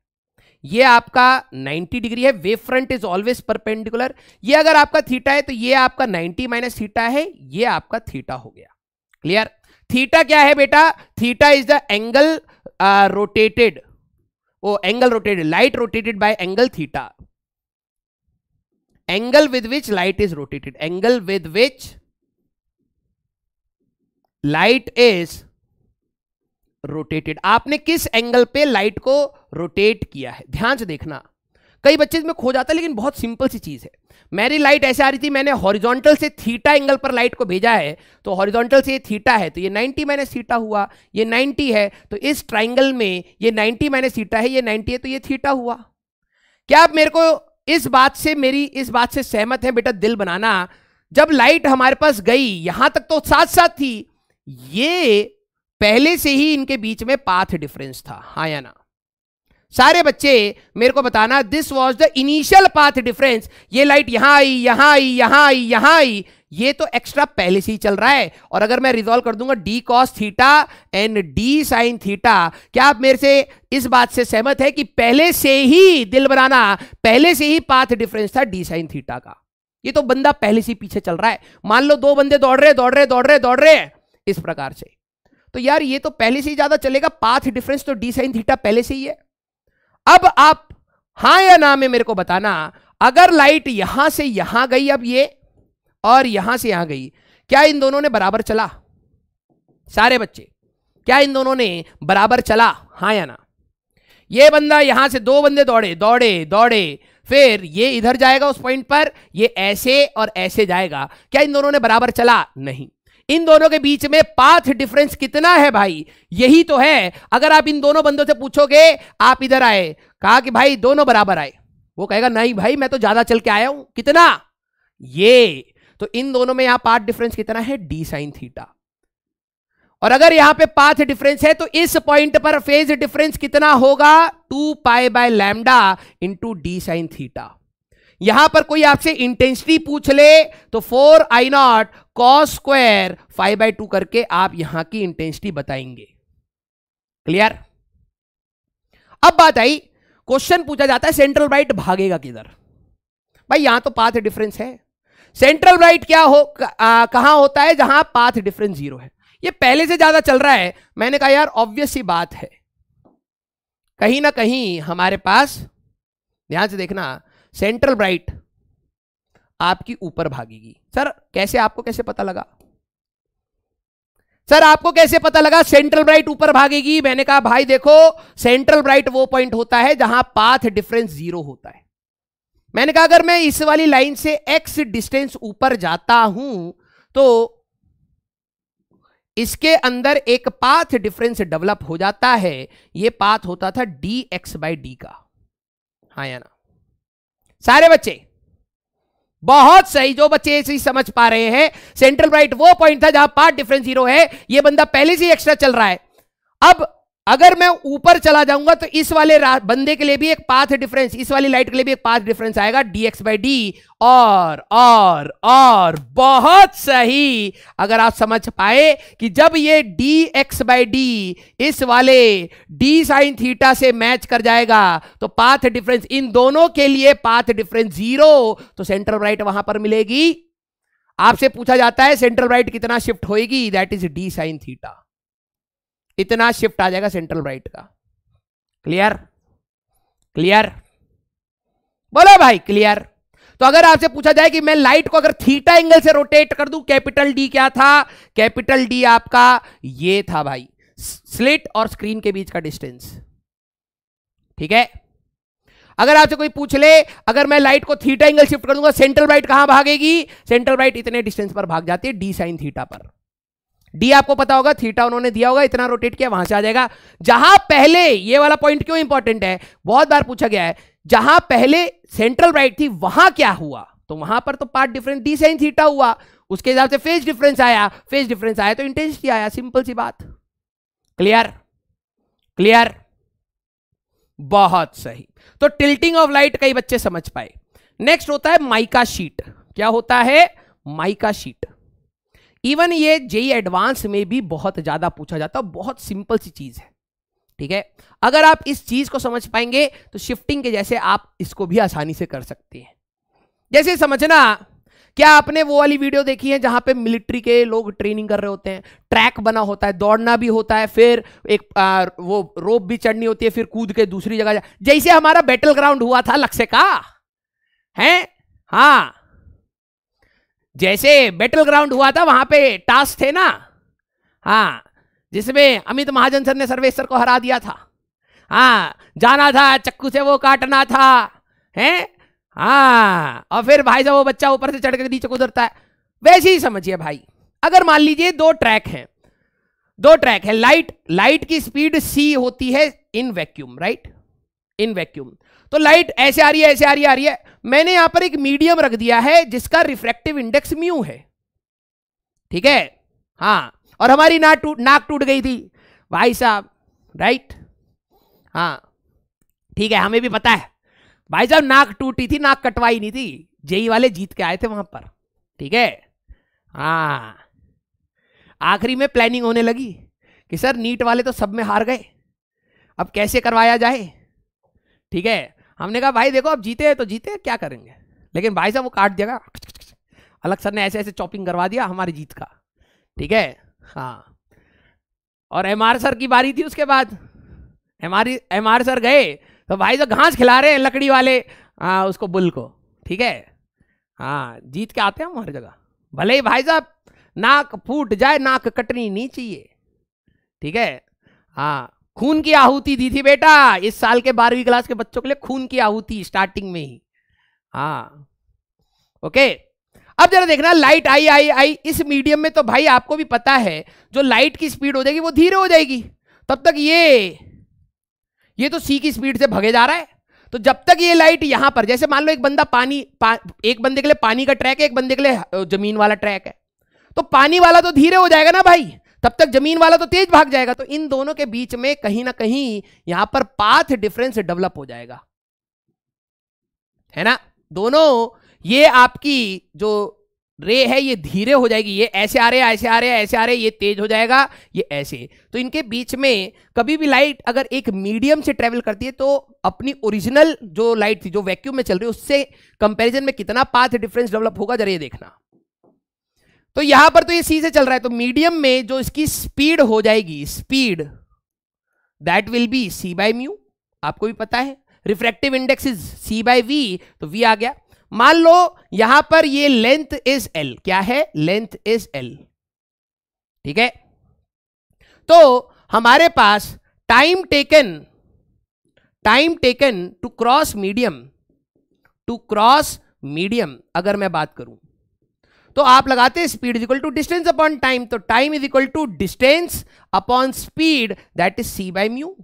ये आपका 90 डिग्री है wave front is always perpendicular ये अगर आपका थीटा है तो ये आपका 90 माइनस थीटा है ये आपका थीटा हो गया क्लियर थीटा क्या है बेटा theta is the angle rotated वो angle rotated light rotated by angle theta angle with which light is rotated angle with which light is rotated आपने किस एंगल पे लाइट को रोटेट किया है ध्यान से देखना कई बच्चे इसमें खो जाता है लेकिन बहुत सिंपल सी चीज़ है मेरी लाइट ऐसे आ रही थी मैंने हॉरिजॉन्टल से थीटा एंगल पर लाइट को भेजा है तो हॉरिजॉन्टल से ये थीटा है तो ये 90 माइनस थीटा हुआ ये 90 है तो इस ट्राइंगल में ये 90 माइनस थीटा है ये 90 है तो ये थीटा हुआ क्या आप मेरे को इस बात से मेरी इस बात से सहमत है बेटा दिल बनाना जब लाइट हमारे पास गई यहां तक तो साथ साथ थी ये पहले से ही इनके बीच में पाथ डिफरेंस था हाँ या ना सारे बच्चे मेरे को बताना this was the initial path difference ये लाइट यहां आई यहां आई यहां आई यहां आई ये तो एक्स्ट्रा पहले से ही चल रहा है और अगर मैं रिजॉल्व कर दूंगा d cos theta and D sine theta क्या आप मेरे से इस बात से सहमत है कि पहले से ही दिल बनाना पहले से ही पाथ डिफरेंस था डी साइन थीटा का ये तो बंदा पहले से पीछे चल रहा है मान लो दो बंदे दौड़ रहे दौड़ रहे दौड़ रहे दौड़ रहे इस प्रकार से तो यार ये तो पहले से ही ज्यादा चलेगा पाथ डिफरेंस तो डी साइन थीटा पहले से ही है अब आप हां या ना में मेरे को बताना अगर लाइट यहां से यहां गई अब ये और यहां से यहां गई क्या इन दोनों ने बराबर चला सारे बच्चे क्या इन दोनों ने बराबर चला हा या ना ये बंदा यहां से दो बंदे दौड़े दौड़े दौड़े फिर ये इधर जाएगा उस पॉइंट पर ये ऐसे और ऐसे जाएगा क्या इन दोनों ने बराबर चला नहीं इन दोनों के बीच में पाथ डिफरेंस कितना है भाई यही तो है अगर आप इन दोनों बंदों से पूछोगे आप इधर आए कहा कि भाई दोनों बराबर आए वो कहेगा नहीं भाई मैं तो ज्यादा चल के आया हूं कितना ये तो इन दोनों में यहां पाथ डिफरेंस कितना है डी साइन थीटा और अगर यहां पे पाथ डिफरेंस है तो इस पॉइंट पर फेज डिफरेंस कितना होगा two pi by lambda into d sine theta यहां पर कोई आपसे इंटेंसिटी पूछ ले तो four I not cos square five by two करके आप यहां की इंटेंसिटी बताएंगे क्लियर अब बात आई क्वेश्चन पूछा जाता है सेंट्रल राइट भागेगा किधर भाई यहां तो पाथ डिफरेंस है सेंट्रल राइट क्या हो कहा होता है जहां पाथ डिफरेंस जीरो है ये पहले से ज्यादा चल रहा है मैंने कहा यार ऑब्वियस ही बात है कहीं ना कहीं हमारे पास ध्यान से देखना सेंट्रल ब्राइट आपकी ऊपर भागेगी सर कैसे आपको कैसे पता लगा सर आपको कैसे पता लगा सेंट्रल ब्राइट ऊपर भागेगी मैंने कहा भाई देखो सेंट्रल ब्राइट वो पॉइंट होता है जहां पाथ डिफरेंस जीरो होता है मैंने कहा अगर मैं इस वाली लाइन से एक्स डिस्टेंस ऊपर जाता हूं तो इसके अंदर एक पाथ डिफरेंस डेवलप हो जाता है ये पाथ होता था डी एक्स बाई डी का हाँ या ना सारे बच्चे बहुत सही जो बच्चे ऐसे समझ पा रहे हैं सेंट्रल राइट वो पॉइंट था जहां पार्ट डिफरेंस जीरो है ये बंदा पहले से ही एक्स्ट्रा चल रहा है अब अगर मैं ऊपर चला जाऊंगा तो इस वाले बंदे के लिए भी एक पाथ डिफरेंस इस वाली लाइट के लिए भी एक पाथ डिफरेंस आएगा एक्स बाई डी और और और बहुत सही अगर आप समझ पाए कि जब ये डी एक्स बाई डी इस वाले डी साइन थीटा से मैच कर जाएगा तो पाथ डिफरेंस इन दोनों के लिए पाथ डिफरेंस जीरो तो सेंट्रल राइट वहां पर मिलेगी आपसे पूछा जाता है सेंट्रल राइट कितना शिफ्ट होगी that is D sine theta इतना शिफ्ट आ जाएगा सेंट्रल राइट का क्लियर क्लियर बोलो भाई क्लियर तो अगर आपसे पूछा जाए कि मैं लाइट को अगर थीटा एंगल से रोटेट कर दूं कैपिटल डी क्या था कैपिटल डी आपका ये था भाई स्लिट और स्क्रीन के बीच का डिस्टेंस ठीक है अगर आपसे कोई पूछ ले अगर मैं लाइट को थीटा एंगल शिफ्ट कर दूंगा सेंट्रल राइट कहां भागेगी सेंट्रल राइट इतने डिस्टेंस पर भाग जाती है डी साइन थीटा पर डी आपको पता होगा थीटा उन्होंने दिया होगा इतना रोटेट किया वहां से आ जाएगा जहां पहले ये वाला पॉइंट क्यों इंपॉर्टेंट है बहुत बार पूछा गया है जहां पहले सेंट्रल राइट थी वहां क्या हुआ तो वहां पर तो path difference d sine theta हुआ उसके हिसाब से फेज डिफरेंस आया फेज डिफरेंस आया तो इंटेंसिटी आया सिंपल सी बात क्लियर क्लियर बहुत सही तो टिल्टिंग ऑफ लाइट कई बच्चे समझ पाए नेक्स्ट होता है माइका शीट क्या होता है माइका शीट इवन ये जेई एडवांस e में भी बहुत ज़्यादा पूछा जाता है बहुत सिंपल सी चीज़ है ठीक है अगर आप इस चीज़ को समझ पाएंगे तो शिफ्टिंग के जैसे आप इसको भी आसानी से कर सकते हैं जैसे समझना क्या आपने वो वाली वीडियो देखी है जहां पे मिलिट्री के लोग ट्रेनिंग कर रहे होते हैं ट्रैक बना होता है दौड़ना भी होता है फिर एक आ, वो रोप भी चढ़नी होती है फिर कूद के दूसरी जगह जैसे हमारा बैटल ग्राउंड हुआ था लक्ष्य का है हाँ जैसे बैटल ग्राउंड हुआ था वहां पे टास्क थे ना हाँ जिसमें अमित महाजन सर ने सर्वेश्वर को हरा दिया था हाँ जाना था चक्कू से वो काटना था हैं हाँ और फिर भाई साहब वो बच्चा ऊपर से चढ़ के नीचे कुदरता है वैसे ही समझिए भाई अगर मान लीजिए दो ट्रैक हैं दो ट्रैक है लाइट लाइट की स्पीड सी होती है in vacuum right in vacuum तो लाइट ऐसे आ रही है ऐसे आ रही है आ रही है मैंने यहां पर एक मीडियम रख दिया है जिसका रिफ्रैक्टिव इंडेक्स म्यू है ठीक है हाँ और हमारी नाक टूट नाक टूट गई थी भाई साहब राइट हाँ ठीक है हमें भी पता है भाई साहब नाक टूटी थी नाक कटवाई नहीं थी जेई वाले जीत के आए थे वहां पर ठीक है हाँ आखिरी में प्लानिंग होने लगी कि सर नीट वाले तो सब में हार गए अब कैसे करवाया जाए ठीक है हमने कहा भाई देखो अब जीते हैं तो जीते हैं क्या करेंगे लेकिन भाई साहब वो काट देगा अलग सर ने ऐसे ऐसे चॉपिंग करवा दिया हमारी जीत का ठीक है हाँ और एम आर सर की बारी थी उसके बाद M R M R sir गए तो भाई साहब घास खिला रहे हैं लकड़ी वाले आ, उसको बुल को ठीक है हाँ जीत के आते हैं हम हर जगह भले ही भाई साहब नाक फूट जाए नाक कटनी नहीं चाहिए ठीक है हाँ खून की आहुति दी थी बेटा इस साल के बारहवीं क्लास के बच्चों के लिए खून की आहुति स्टार्टिंग में ही हाँ ओके अब जरा देखना लाइट आई आई आई इस मीडियम में तो भाई आपको भी पता है जो लाइट की स्पीड हो जाएगी वो धीरे हो जाएगी तब तक ये ये तो सी की स्पीड से भगे जा रहा है तो जब तक ये लाइट यहां पर जैसे मान लो एक बंदा पानी पा, एक बंदे के लिए पानी का ट्रैक है एक बंदे के लिए जमीन वाला ट्रैक है तो पानी वाला तो धीरे हो जाएगा ना भाई तब तक जमीन वाला तो तेज भाग जाएगा तो इन दोनों के बीच में कहीं ना कहीं यहां पर पाथ डिफरेंस डेवलप हो जाएगा है ना दोनों ये आपकी जो रे है ये धीरे हो जाएगी ये ऐसे आ रहे हैं ऐसे आ रहे हैं ऐसे आ रहे हैं ये तेज हो जाएगा ये ऐसे तो इनके बीच में कभी भी लाइट अगर एक मीडियम से ट्रेवल करती है तो अपनी ओरिजिनल जो लाइट थी जो वैक्यूम में चल रही है उससे कंपैरिजन में कितना पाथ डिफरेंस डेवलप होगा जरा ये देखना तो यहां पर तो ये सी से चल रहा है तो मीडियम में जो इसकी स्पीड हो जाएगी speed that will be c by mu आपको भी पता है refractive index is c by v तो वी आ गया मान लो यहां पर ये लेंथ इज एल क्या है लेंथ इज एल ठीक है तो हमारे पास time taken time taken to cross medium to cross medium अगर मैं बात करूं तो आप लगाते हैं speed is equal to distance upon time तो time is equal to distance upon speed that is c by mu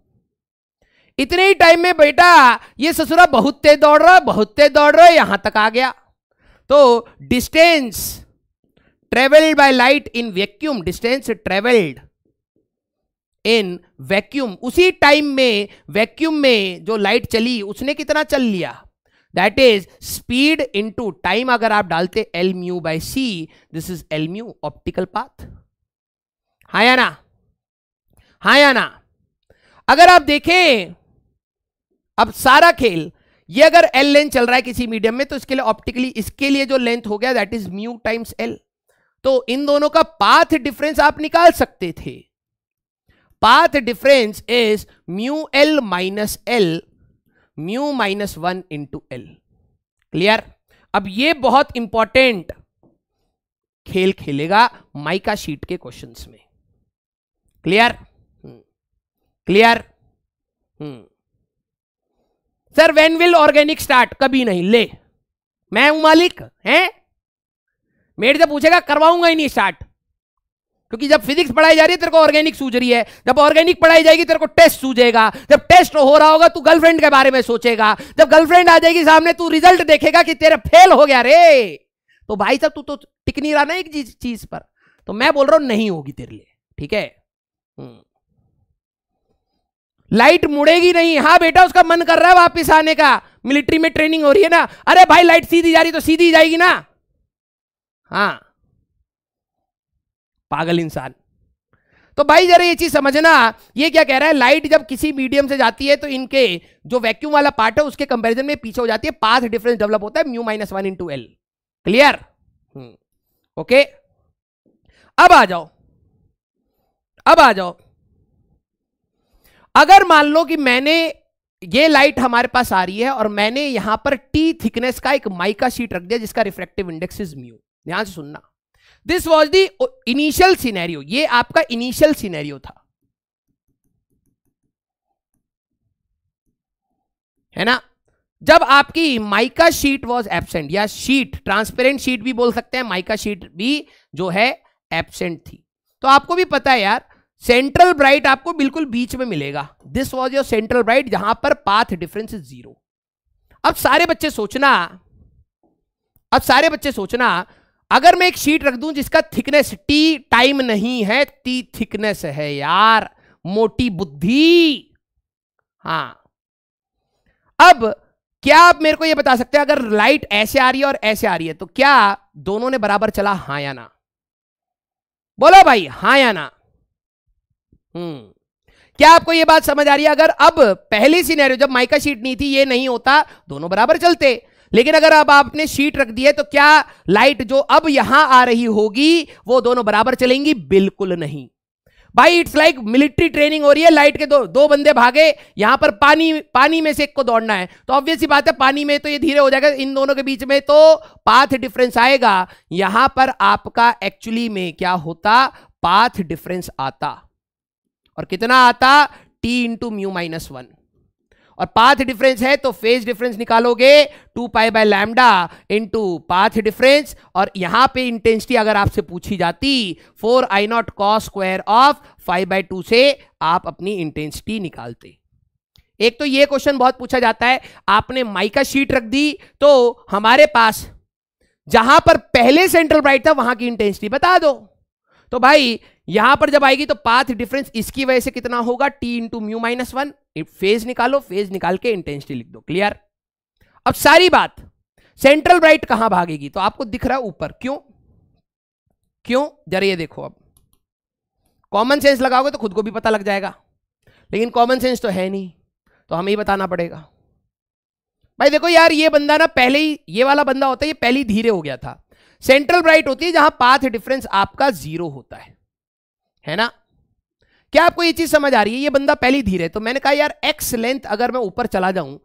इतने ही टाइम में बेटा ये ससुरा बहुत तेज दौड़ रहा बहुत तेज दौड़ रहा है यहां तक आ गया तो distance travelled by light in vacuum distance travelled in vacuum उसी टाइम में वैक्यूम में जो लाइट चली उसने कितना चल लिया that is speed into time अगर आप डालते L mu by c this is L mu optical path हा या ना हा या ना अगर आप देखें अब सारा खेल ये अगर एल लेंथ चल रहा है किसी मीडियम में तो इसके लिए ऑप्टिकली इसके लिए जो लेंथ हो गया that is mu times L तो इन दोनों का पाथ डिफरेंस आप निकाल सकते थे path difference is mu L minus L mu minus one into L clear अब ये बहुत इंपॉर्टेंट खेल खेलेगा माइका शीट के क्वेश्चंस में clear hmm. Clear hmm. Sir when will organic start कभी नहीं ले मैं हूं मालिक हैं मेरे से पूछेगा करवाऊंगा ही नहीं स्टार्ट क्योंकि जब फिजिक्स पढ़ाई जा रही है तेरे को ऑर्गेनिक सूझ रही है जब ऑर्गेनिक पढ़ाई जाएगी तेरे को टेस्ट सूझेगा जब टेस्ट हो रहा होगा तू गर्लफ्रेंड के बारे में सोचेगा जब गर्लफ्रेंड आ जाएगी सामने तू रिजल्ट देखेगा कि तेरा फेल हो गया रे तो भाई साहब तू तो टिक नहीं रहा ना एक चीज पर तो मैं बोल रहा हूं नहीं होगी तेरे लिए ठीक है लाइट हम्म। मुड़ेगी नहीं हाँ बेटा उसका मन कर रहा है वापिस आने का मिलिट्री में ट्रेनिंग हो रही है ना अरे भाई लाइट सीधी जा रही तो सीधी जाएगी ना हाँ पागल इंसान तो भाई जरा ये चीज समझना ये क्या कह रहा है लाइट जब किसी मीडियम से जाती है तो इनके जो वैक्यूम वाला पार्ट है उसके कंपैरिजन में पीछे हो जाती है पाथ डिफरेंस डेवलप होता है mu minus one into L clear okay अब आ जाओ अब आ जाओ अगर मान लो कि मैंने ये लाइट हमारे पास आ रही है और मैंने यहां पर टी थिकनेस का एक माइका शीट रख दिया जिसका रिफ्लेक्टिव इंडेक्स इज म्यू ध्यान से सुनना this was the initial scenario ये आपका इनिशियल सीनेरियो था है ना जब आपकी माइका शीट वॉज एबसेंट या शीट ट्रांसपेरेंट शीट भी बोल सकते हैं माइका शीट भी जो है एबसेंट थी तो आपको भी पता है यार सेंट्रल ब्राइट आपको बिल्कुल बीच में मिलेगा this was your central bright जहां पर पाथ डिफरेंस इज जीरो अब सारे बच्चे सोचना अब सारे बच्चे सोचना अगर मैं एक शीट रख दूं जिसका थिकनेस टी टाइम नहीं है टी थिकनेस है यार मोटी बुद्धि हाँ अब क्या आप मेरे को यह बता सकते हैं अगर लाइट ऐसे आ रही है और ऐसे आ रही है तो क्या दोनों ने बराबर चला हा या ना बोलो भाई हा या ना हम्म क्या आपको यह बात समझ आ रही है अगर अब पहली सीनेरियो जब माइका शीट नहीं थी ये नहीं होता दोनों बराबर चलते लेकिन अगर अब आपने शीट रख दी है तो क्या लाइट जो अब यहां आ रही होगी वो दोनों बराबर चलेंगी बिल्कुल नहीं भाई इट्स लाइक मिलिट्री ट्रेनिंग हो रही है लाइट के दो दो बंदे भागे यहां पर पानी पानी में से एक को दौड़ना है तो ऑब्वियस बात है पानी में तो ये धीरे हो जाएगा इन दोनों के बीच में तो पाथ डिफरेंस आएगा यहां पर आपका एक्चुअली में क्या होता पाथ डिफरेंस आता और कितना आता t into mu minus one और पाथ डिफरेंस है तो फेज डिफरेंस निकालोगे two pi by lambda into path difference और यहां पे इंटेंसिटी अगर आपसे पूछी जाती four I not cos square of five by two से आप अपनी इंटेंसिटी निकालते एक तो ये क्वेश्चन बहुत पूछा जाता है आपने माइका शीट रख दी तो हमारे पास जहां पर पहले सेंट्रल ब्राइट था वहां की इंटेंसिटी बता दो तो भाई यहां पर जब आएगी तो पाथ डिफरेंस इसकी वजह से कितना होगा t into mu minus one phase निकालो फेज निकाल के इंटेंसिटी लिख दो क्लियर अब सारी बात सेंट्रल ब्राइट कहां भागेगी तो आपको दिख रहा है ऊपर क्यों क्यों जरा ये देखो अब कॉमन सेंस लगाओगे तो खुद को भी पता लग जाएगा लेकिन कॉमन सेंस तो है नहीं तो हमें ही बताना पड़ेगा भाई देखो यार ये बंदा ना पहले ही ये वाला बंदा होता है ये पहले ही धीरे हो गया था सेंट्रल ब्राइट होती है जहां पाथ डिफरेंस आपका जीरो होता है है ना क्या आपको ये चीज समझ आ रही है ये बंदा पहले धीरे तो मैंने कहा यार एक्स लेंथ अगर मैं ऊपर चला जाऊं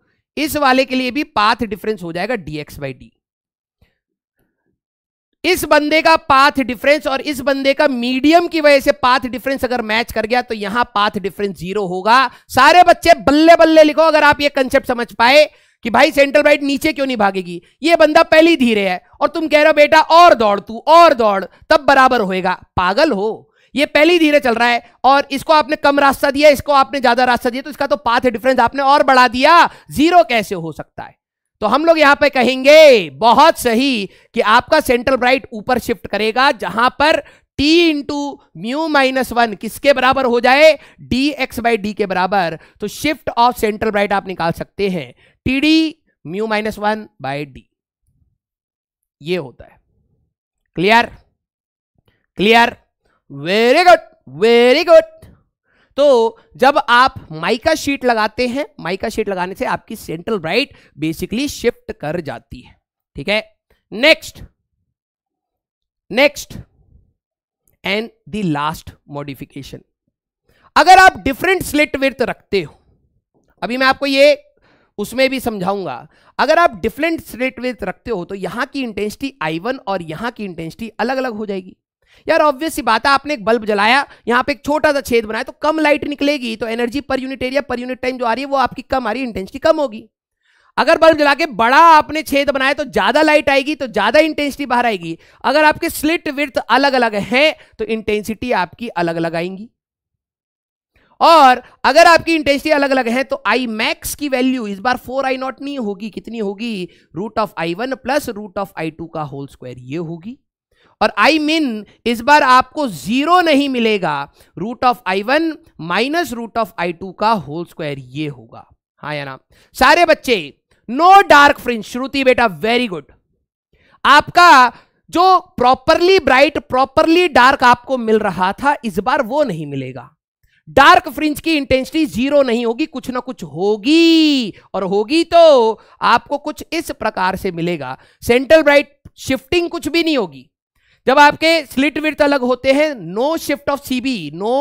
इस वाले के लिए भी पाथ डिफरेंस हो जाएगा डी एक्स बाई डी इस बंदे का पाथ डिफरेंस और इस बंदे का मीडियम की वजह से पाथ डिफरेंस अगर मैच कर गया तो यहां पाथ डिफरेंस जीरो होगा सारे बच्चे बल्ले बल्ले लिखो अगर आप ये कंसेप्ट समझ पाए कि भाई सेंट्रल राइट नीचे क्यों नहीं भागेगी ये बंदा पहली धीरे है और तुम कह रहे हो बेटा और दौड़ तू और दौड़ तब बराबर होएगा पागल हो ये पहले ही धीरे चल रहा है और इसको आपने कम रास्ता दिया इसको आपने ज्यादा रास्ता दिया तो इसका तो पाथ डिफरेंस आपने और बढ़ा दिया जीरो कैसे हो सकता है तो हम लोग यहां पे कहेंगे बहुत सही कि आपका सेंट्रल राइट ऊपर शिफ्ट करेगा जहां पर t into mu minus one किसके बराबर हो जाए डी एक्स बाई डी के बराबर तो शिफ्ट ऑफ सेंट्रल राइट आप निकाल सकते हैं t d mu minus one by D ये होता है clear clear very good very good तो जब आप माइका शीट लगाते हैं माइका शीट लगाने से आपकी सेंट्रल राइट बेसिकली शिफ्ट कर जाती है ठीक है next next and the last modification अगर आप डिफरेंट स्लिट विर्थ रखते हो अभी मैं आपको ये उसमें भी समझाऊंगा अगर आप डिफरेंट स्लिट विर्थ रखते हो तो यहां की इंटेंसिटी आई वन और यहां की इंटेंसिटी अलग अलग हो जाएगी यार ऑब्वियस बात है आपने एक बल्ब जलाया यहाँ पे एक छोटा सा छेद बनाया तो कम लाइट निकलेगी तो energy per unit area per unit time जो आ रही है वो आपकी कम आ रही इंटेंसिटी कम होगी अगर बल्ब जला के बड़ा आपने छेद बनाया तो ज्यादा लाइट आएगी तो ज्यादा इंटेंसिटी बाहर आएगी अगर आपके स्लिट विर्थ अलग अलग हैं तो इंटेंसिटी आपकी अलग अलग आएंगी और अगर आपकी इंटेंसिटी अलग अलग है तो आई मैक्स की वैल्यू इस बार फोर आई नॉट नहीं होगी कितनी होगी root of I one plus root of I two का होल स्क्वायर ये होगी और आई मीन इस बार आपको जीरो नहीं मिलेगा root of I one minus root of I two का होल स्क्वायर ये होगा हा या ना सारे बच्चे नो डार्क फ्रिंज श्रुति बेटा वेरी गुड आपका जो प्रॉपरली ब्राइट प्रॉपरली डार्क आपको मिल रहा था इस बार वो नहीं मिलेगा डार्क फ्रिंज की इंटेंसिटी जीरो नहीं होगी कुछ ना कुछ होगी और होगी तो आपको कुछ इस प्रकार से मिलेगा सेंट्रल ब्राइट शिफ्टिंग कुछ भी नहीं होगी जब आपके स्लिट विर्थ अलग होते हैं no shift of CB no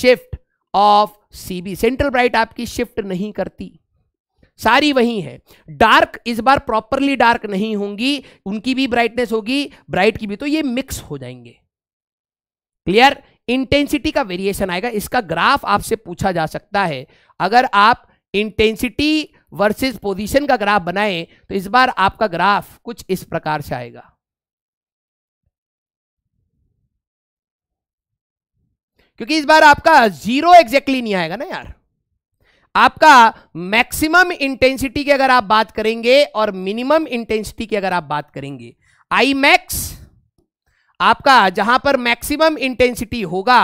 shift of CB central bright आपकी शिफ्ट नहीं करती सारी वही है डार्क इस बार प्रॉपरली डार्क नहीं होंगी उनकी भी ब्राइटनेस होगी ब्राइट की भी तो ये मिक्स हो जाएंगे क्लियर इंटेंसिटी का वेरिएशन आएगा इसका ग्राफ आपसे पूछा जा सकता है अगर आप इंटेंसिटी वर्सेस पोजीशन का ग्राफ बनाएं तो इस बार आपका ग्राफ कुछ इस प्रकार से आएगा क्योंकि इस बार आपका जीरो एग्जैक्टली नहीं आएगा ना यार आपका मैक्सिमम इंटेंसिटी की अगर आप बात करेंगे और मिनिमम इंटेंसिटी की अगर आप बात करेंगे आई मैक्स आपका जहां पर मैक्सिमम इंटेंसिटी होगा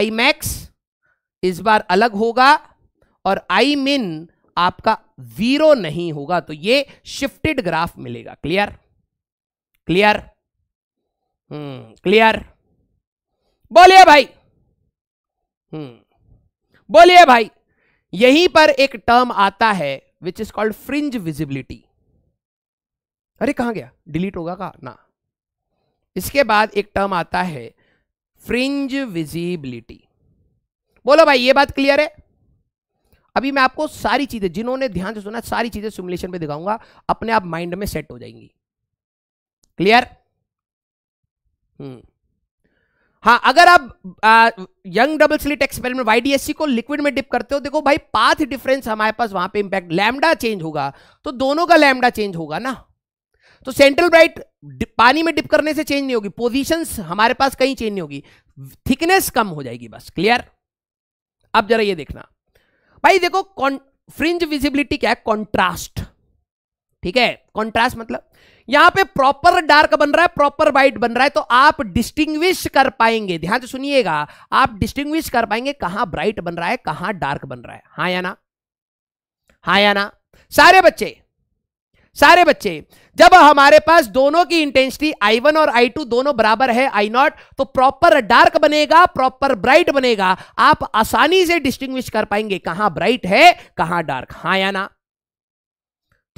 आई मैक्स इस बार अलग होगा और आई मिन आपका जीरो नहीं होगा तो ये शिफ्टेड ग्राफ मिलेगा क्लियर क्लियर क्लियर बोलिए भाई हम्म। बोलिए भाई यहीं पर एक टर्म आता है which is called fringe visibility अरे कहा गया डिलीट होगा कहा ना इसके बाद एक टर्म आता है फ्रिंज विजिबिलिटी बोलो भाई ये बात क्लियर है अभी मैं आपको सारी चीजें जिन्होंने ध्यान से सुना सारी चीजें सिमुलेशन पे दिखाऊंगा अपने आप माइंड में सेट हो जाएंगी क्लियर हम्म हाँ अगर आप आ, Young double slit experiment YDSC को लिक्विड में डिप करते हो देखो भाई पाथ डिफरेंस हमारे पास वहां पे इंपैक्ट लैमडा चेंज होगा तो दोनों का लैमडा चेंज होगा ना तो सेंट्रल ब्राइट पानी में डिप करने से चेंज नहीं होगी पोजीशंस हमारे पास कहीं चेंज नहीं होगी थिकनेस कम हो जाएगी बस क्लियर अब जरा ये देखना भाई देखो फ्रिंज विजिबिलिटी क्या है कॉन्ट्रास्ट ठीक है कॉन्ट्रास्ट मतलब यहां पे प्रॉपर डार्क बन रहा है प्रॉपर वाइट बन रहा है तो आप डिस्टिंग्विश कर पाएंगे ध्यान से सुनिएगा आप डिस्टिंग्विश कर पाएंगे कहां ब्राइट बन रहा है कहां डार्क बन रहा है हा या ना हा या ना सारे बच्चे सारे बच्चे जब हमारे पास दोनों की इंटेंसिटी I1 और I2 दोनों बराबर है आई नॉट तो प्रॉपर डार्क बनेगा प्रॉपर ब्राइट बनेगा आप आसानी से डिस्टिंग्विश कर पाएंगे कहां ब्राइट है कहां डार्क हाँ या ना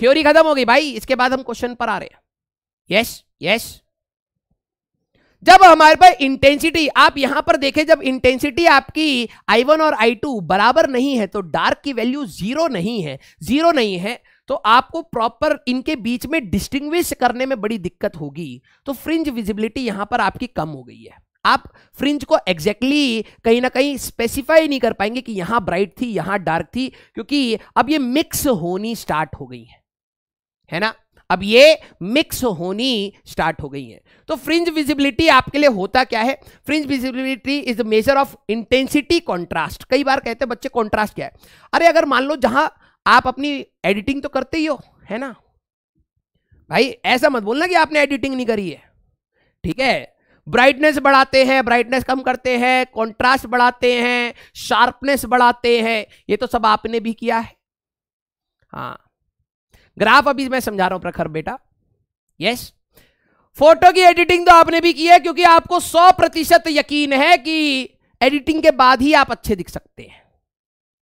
थ्योरी खत्म हो गई भाई इसके बाद हम क्वेश्चन पर आ रहे हैं यस यस जब हमारे पास इंटेंसिटी आप यहां पर देखें जब इंटेंसिटी आपकी आई वन और आई टू बराबर नहीं है तो डार्क की वैल्यू जीरो नहीं है जीरो नहीं है तो आपको प्रॉपर इनके बीच में डिस्टिंग्विश करने में बड़ी दिक्कत होगी तो फ्रिंज विजिबिलिटी यहां पर आपकी कम हो गई है आप फ्रिंज को एग्जैक्टली exactly कहीं ना कहीं स्पेसिफाई नहीं कर पाएंगे कि यहां ब्राइट थी यहां डार्क थी क्योंकि अब ये मिक्स होनी स्टार्ट हो गई है है ना अब ये मिक्स होनी स्टार्ट हो गई है तो फ्रिंज विजिबिलिटी आपके लिए होता क्या है fringe visibility is the measure of intensity contrast कई बार कहते हैं बच्चे कॉन्ट्रास्ट क्या है अरे अगर मान लो जहां आप अपनी एडिटिंग तो करते ही हो है ना भाई ऐसा मत बोलना कि आपने एडिटिंग नहीं करी है ठीक है ब्राइटनेस बढ़ाते हैं ब्राइटनेस कम करते हैं कॉन्ट्रास्ट बढ़ाते हैं शार्पनेस बढ़ाते हैं ये तो सब आपने भी किया है हाँ ग्राफ अभी मैं समझा रहा हूं प्रखर बेटा यस फोटो की एडिटिंग तो आपने भी की है क्योंकि आपको सौ प्रतिशत यकीन है कि एडिटिंग के बाद ही आप अच्छे दिख सकते हैं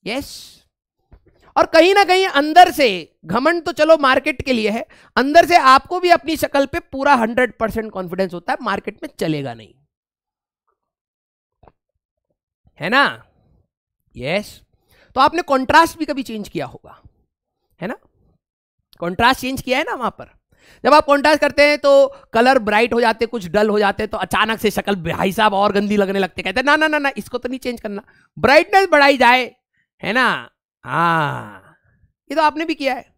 यस और कहीं ना कहीं अंदर से घमंड तो चलो मार्केट के लिए है अंदर से आपको भी अपनी शक्ल पे पूरा हंड्रेड परसेंट कॉन्फिडेंस होता है मार्केट में चलेगा नहीं है ना यस तो आपने कॉन्ट्रास्ट भी कभी चेंज किया होगा है ना कॉन्ट्रास्ट चेंज किया है ना वहां पर जब आप कॉन्ट्रास्ट करते हैं तो कलर ब्राइट हो जाते कुछ डल हो जाते तो अचानक से शक्ल भाई साहब और गंदी लगने लगते कहते ना ना ना ना इसको तो नहीं चेंज करना ब्राइटनेस बढ़ाई जाए है ना हाँ ये तो आपने भी किया है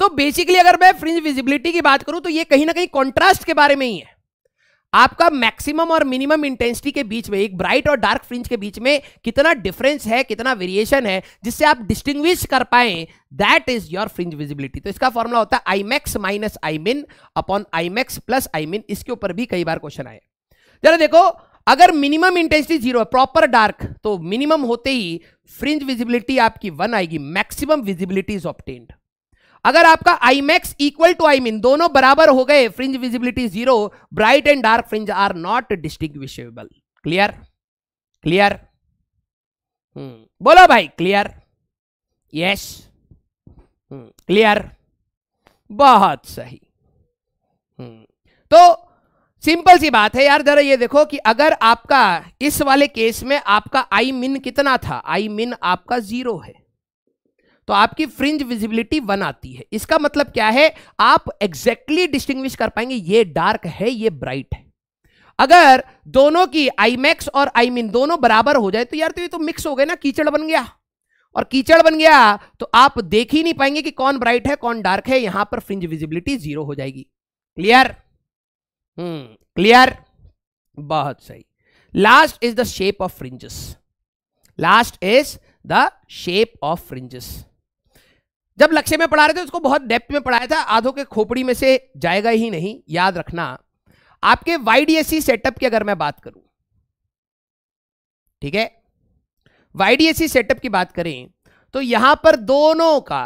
तो बेसिकली अगर मैं फ्रिंज विजिबिलिटी की बात करूं तो ये कहीं ना कहीं कॉन्ट्रास्ट के बारे में ही है आपका मैक्सिमम और मिनिमम इंटेंसिटी के बीच में एक ब्राइट और डार्क फ्रिंज के बीच में कितना डिफरेंस है कितना वेरिएशन है जिससे आप डिस्टिंग्विश कर पाए that is your fringe visibility तो इसका फॉर्मूला होता है I max minus I min upon I max plus I min इसके ऊपर भी कई बार क्वेश्चन आए जरा देखो अगर minimum intensity zero proper dark तो मिनिमम होते ही फ्रिंज विजिबिलिटी आपकी वन आएगी मैक्सिमम विजिबिलिटी इज ऑप्टेंड अगर आपका I max equal to I min दोनों बराबर हो गए fringe visibility zero bright and dark fringe are not distinguishable clear clear बोलो भाई क्लियर यस क्लियर बहुत सही hmm. तो सिंपल सी बात है यार जरा ये देखो कि अगर आपका इस वाले केस में आपका आई मिन कितना था आई मिन आपका जीरो है तो आपकी फ्रिंज विजिबिलिटी वन आती है इसका मतलब क्या है आप एग्जैक्टली डिस्टिंग्विश कर पाएंगे ये डार्क है ये ब्राइट है अगर दोनों की आईमैक्स और आई मीन दोनों बराबर हो जाए तो यार तो ये तो मिक्स हो गए ना कीचड़ बन गया और कीचड़ बन गया तो आप देख ही नहीं पाएंगे कि कौन ब्राइट है कौन डार्क है यहां पर फ्रिंज विजिबिलिटी जीरो हो जाएगी क्लियर हम्म क्लियर बहुत सही last is the shape of fringes last is the shape of fringes जब लक्ष्य में पढ़ा रहे थे उसको बहुत डेप्थ में पढ़ाया था आधो के खोपड़ी में से जाएगा ही नहीं याद रखना आपके वाईडीएससी सेटअप की अगर मैं बात करूं ठीक है वाईडीएससी सेटअप की बात करें तो यहां पर दोनों का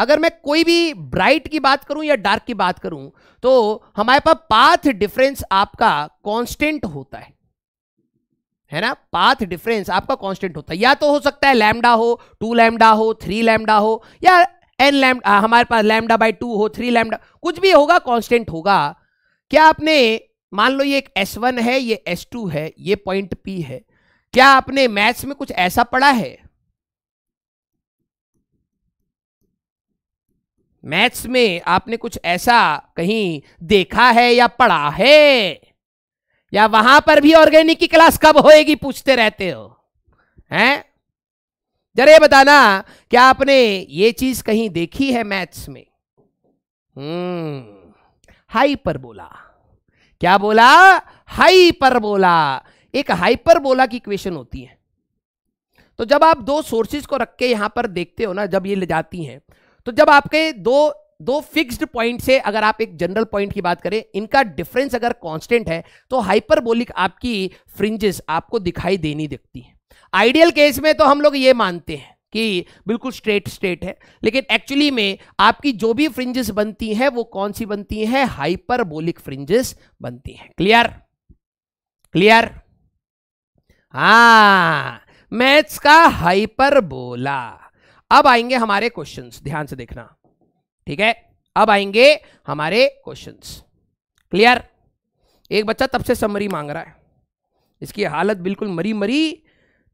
अगर मैं कोई भी ब्राइट की बात करूं या डार्क की बात करूं तो हमारे पास पाथ डिफरेंस आपका कांस्टेंट होता है है ना पाथ डिफरेंस आपका कांस्टेंट होता है या तो हो सकता है लैमडा हो टू लैमडा हो थ्री लैमडा हो या एन लैमडा हमारे पास लैमडा बाई टू हो थ्री लैमडा कुछ भी होगा कॉन्स्टेंट होगा क्या आपने मान लो ये एक एस वन है ये एस टू है ये पॉइंट पी है क्या आपने मैथ्स में कुछ ऐसा पढ़ा है मैथ्स में आपने कुछ ऐसा कहीं देखा है या पढ़ा है या वहां पर भी ऑर्गेनिक की क्लास कब होएगी पूछते रहते हो हैं जरा बताना क्या आपने ये चीज कहीं देखी है मैथ्स में हम्म हाइपरबोला क्या बोला हाइपरबोला एक हाइपरबोला की इक्वेशन होती है तो जब आप दो सोर्सेज को रख के यहां पर देखते हो ना जब ये ले जाती हैं तो जब आपके दो दो फिक्स्ड पॉइंट से अगर आप एक जनरल पॉइंट की बात करें इनका डिफरेंस अगर कांस्टेंट है तो हाइपरबोलिक आपकी फ्रिंजेस आपको दिखाई देनी दिखती है आइडियल केस में तो हम लोग ये मानते हैं कि बिल्कुल स्ट्रेट स्ट्रेट है लेकिन एक्चुअली में आपकी जो भी फ्रिंजेस बनती हैं वो कौन सी बनती हैं हाइपरबोलिक फ्रिंजेस बनती हैं क्लियर क्लियर हाँ मैथ्स का हाइपरबोला अब आएंगे हमारे क्वेश्चंस ध्यान से देखना ठीक है अब आएंगे हमारे क्वेश्चंस क्लियर एक बच्चा तब से समरी मांग रहा है इसकी हालत बिल्कुल मरी मरी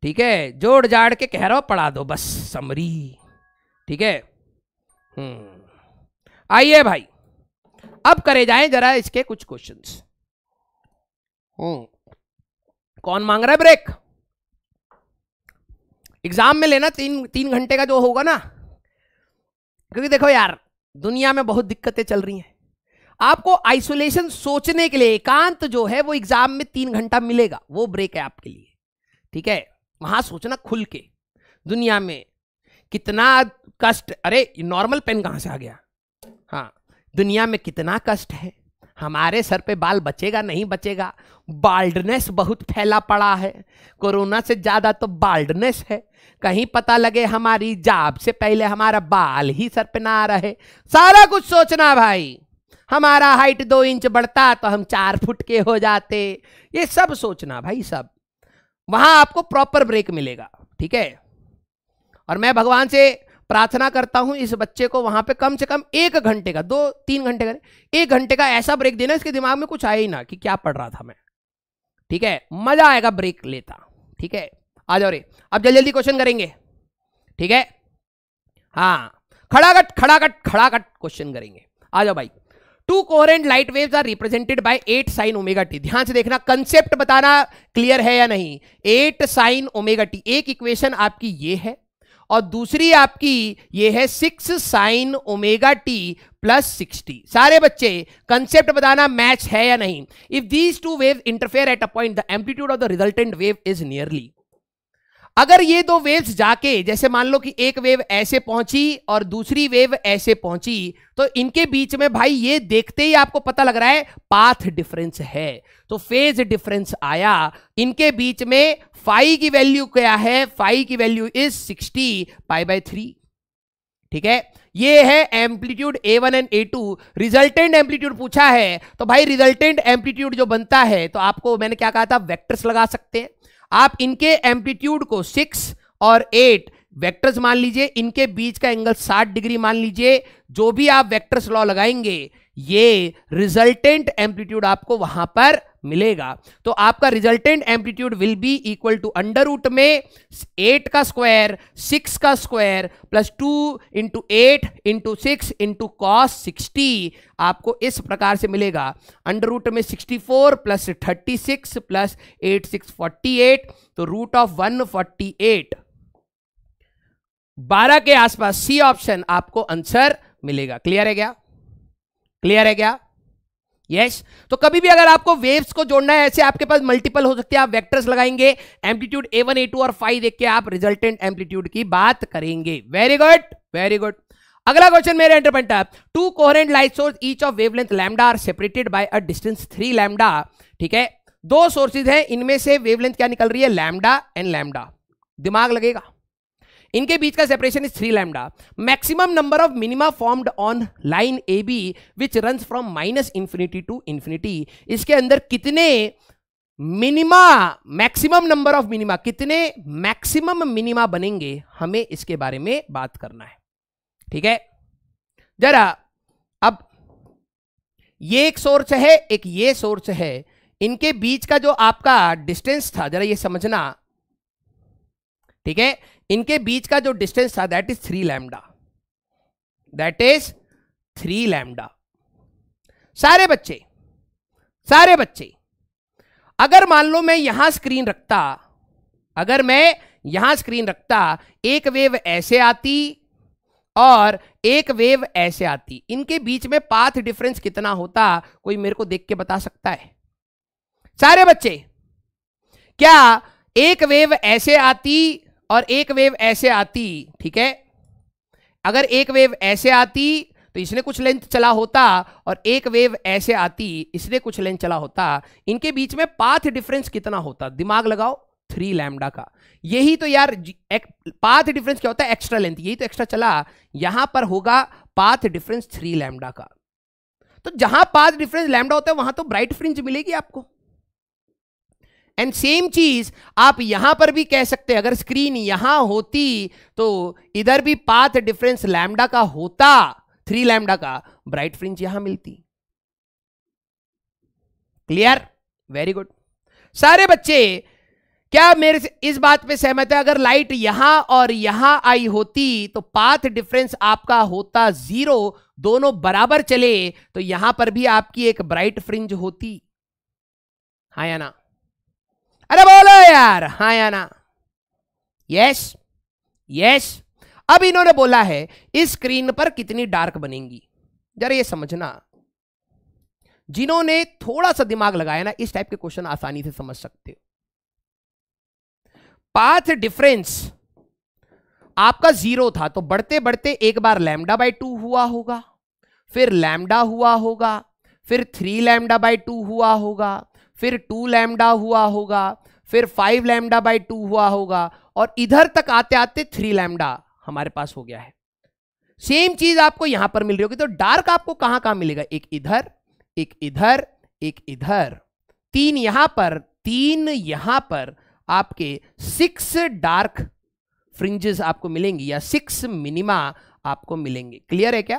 ठीक है जोड़ जाड़ के कह रहा हो पढ़ा दो बस समरी ठीक है हम्म। आइए भाई अब करे जाए जरा इसके कुछ क्वेश्चंस हम्म। कौन मांग रहा है ब्रेक एग्जाम में लेना तीन तीन घंटे का जो होगा ना क्योंकि देखो यार दुनिया में बहुत दिक्कतें चल रही हैं आपको आइसोलेशन सोचने के लिए एकांत जो है वो एग्जाम में तीन घंटा मिलेगा वो ब्रेक है आपके लिए ठीक है वहां सोचना खुल के दुनिया में कितना कष्ट अरे नॉर्मल पेन कहाँ से आ गया हाँ दुनिया में कितना कष्ट है हमारे सर पे बाल बचेगा नहीं बचेगा बाल्डनेस बहुत फैला पड़ा है कोरोना से ज़्यादा तो बाल्डनेस है कहीं पता लगे हमारी जाब से पहले हमारा बाल ही सर पे ना रहे सारा कुछ सोचना भाई हमारा हाइट दो इंच बढ़ता तो हम चार फुट के हो जाते ये सब सोचना भाई सब वहां आपको प्रॉपर ब्रेक मिलेगा ठीक है और मैं भगवान से प्रार्थना करता हूं इस बच्चे को वहां पे कम से कम एक घंटे का दो तीन घंटे का एक घंटे का ऐसा ब्रेक देना इसके दिमाग में कुछ आया ही ना कि क्या पढ़ रहा था मैं ठीक है मजा आएगा ब्रेक लेता ठीक है आ जाओ रे अब जल्दी जल्दी क्वेश्चन करेंगे ठीक है हाँ खड़ाकट खड़ाकट खड़ाकट क्वेश्चन करेंगे आ जाओ भाई two coherent light wave are represented by eight sine omega t ध्यान से देखना कंसेप्ट बताना क्लियर है या नहीं एट साइन ओमेगा टी एक इक्वेशन आपकी ये है और दूसरी आपकी ये है six sine omega T plus sixty सारे बच्चे कंसेप्ट बताना मैच है या नहीं if these two wave interfere at a point the amplitude of the resultant wave is nearly अगर ये दो वेव्स जाके जैसे मान लो कि एक वेव ऐसे पहुंची और दूसरी वेव ऐसे पहुंची तो इनके बीच में भाई ये देखते ही आपको पता लग रहा है पाथ डिफरेंस है तो फेज डिफरेंस आया इनके बीच में फाइव की वैल्यू क्या है फाइव की value is sixty pi by three ठीक है ये है amplitude A one and A two resultant amplitude पूछा है तो भाई रिजल्टेंट एम्पलीट्यूड जो बनता है तो आपको मैंने क्या कहा था वेक्टर्स लगा सकते हैं आप इनके एम्पलीट्यूड को सिक्स और एट वेक्टर्स मान लीजिए इनके बीच का एंगल 60 डिग्री मान लीजिए जो भी आप वेक्टर्स लॉ लगाएंगे ये रिजल्टेंट एम्पलीट्यूड आपको वहां पर मिलेगा तो आपका resultant amplitude will be equal to under root में एट का स्क्वायर सिक्स का square plus two into eight into six into cos sixty आपको इस प्रकार से मिलेगा अंडर रूट में sixty four plus thirty six plus eight six forty eight तो root of one forty eight बारह के आसपास सी ऑप्शन आपको आंसर मिलेगा क्लियर है क्या क्लियर है क्या यस yes. तो कभी भी अगर आपको वेव्स को जोड़ना है ऐसे आपके पास मल्टीपल हो सकते हैं आप वेक्टर्स लगाएंगे amplitude A one A two और फाइव देख के आप रिजल्टेंट एम्पलीट्यूड की बात करेंगे वेरी गुड वेरी गुड अगला क्वेश्चन मेरे एंटरपेंट two coherent light source each of wavelength lambda are separated by a distance three lambda ठीक है दो सोर्सेज हैं इनमें से वेवलेंथ क्या निकल रही है लैमडा एंड लैमडा दिमाग लगेगा इनके बीच का separation is three lambda maximum number of minima formed on line A B which run from minus infinity to infinity इसके अंदर कितने minima maximum number of minima कितने मैक्सिमम मिनिमा बनेंगे हमें इसके बारे में बात करना है ठीक है जरा अब ये एक सोर्स है एक ये सोर्स है इनके बीच का जो आपका डिस्टेंस था जरा ये समझना ठीक है इनके बीच का जो डिस्टेंस था that is three lambda that is three lambda सारे बच्चे सारे बच्चे अगर मान लो मैं यहां स्क्रीन रखता अगर मैं यहां स्क्रीन रखता एक वेव ऐसे आती और एक वेव ऐसे आती इनके बीच में पाथ डिफरेंस कितना होता कोई मेरे को देख के बता सकता है सारे बच्चे क्या एक वेव ऐसे आती और एक वेव ऐसे आती ठीक है अगर एक वेव ऐसे आती तो इसने कुछ लेंथ चला होता और एक वेव ऐसे आती इसने कुछ लेंथ चला होता इनके बीच में पाथ डिफरेंस कितना होता दिमाग लगाओ थ्री लैमडा का यही तो यार एक, पाथ डिफरेंस क्या होता है एक्स्ट्रा लेंथ यही तो एक्स्ट्रा चला यहां पर होगा पाथ डिफरेंस थ्री लैमडा का तो जहां पाथ डिफरेंस लैमडा होता है वहां तो ब्राइट फ्रिंज मिलेगी आपको एंड सेम चीज आप यहां पर भी कह सकते हैं अगर स्क्रीन यहां होती तो इधर भी पाथ डिफरेंस लैमडा का होता थ्री लैमडा का ब्राइट फ्रिंज यहां मिलती क्लियर वेरी गुड सारे बच्चे क्या मेरे से इस बात पे सहमत है अगर लाइट यहां और यहां आई होती तो पाथ डिफरेंस आपका होता जीरो दोनों बराबर चले तो यहां पर भी आपकी एक ब्राइट फ्रिंज होती हाँ या ना अरे बोलो यार हा या ना यस यस अब इन्होंने बोला है इस स्क्रीन पर कितनी डार्क बनेंगी जरा ये समझना जिन्होंने थोड़ा सा दिमाग लगाया ना इस टाइप के क्वेश्चन आसानी से समझ सकते हो पाथ डिफरेंस आपका जीरो था तो बढ़ते बढ़ते एक बार लैमडा बाई टू हुआ होगा फिर लैमडा हुआ होगा फिर थ्री लैमडा बाई टू हुआ होगा फिर टू लैमडा हुआ होगा फिर फाइव लैमडा बाई टू हुआ होगा और इधर तक आते आते थ्री लैमडा हमारे पास हो गया है सेम चीज आपको यहां पर मिल रही होगी तो डार्क आपको कहां कहां मिलेगा एक इधर एक इधर एक इधर तीन यहां पर तीन यहां पर आपके सिक्स डार्क फ्रिंजेस आपको मिलेंगी या सिक्स मिनिमा आपको मिलेंगे क्लियर है क्या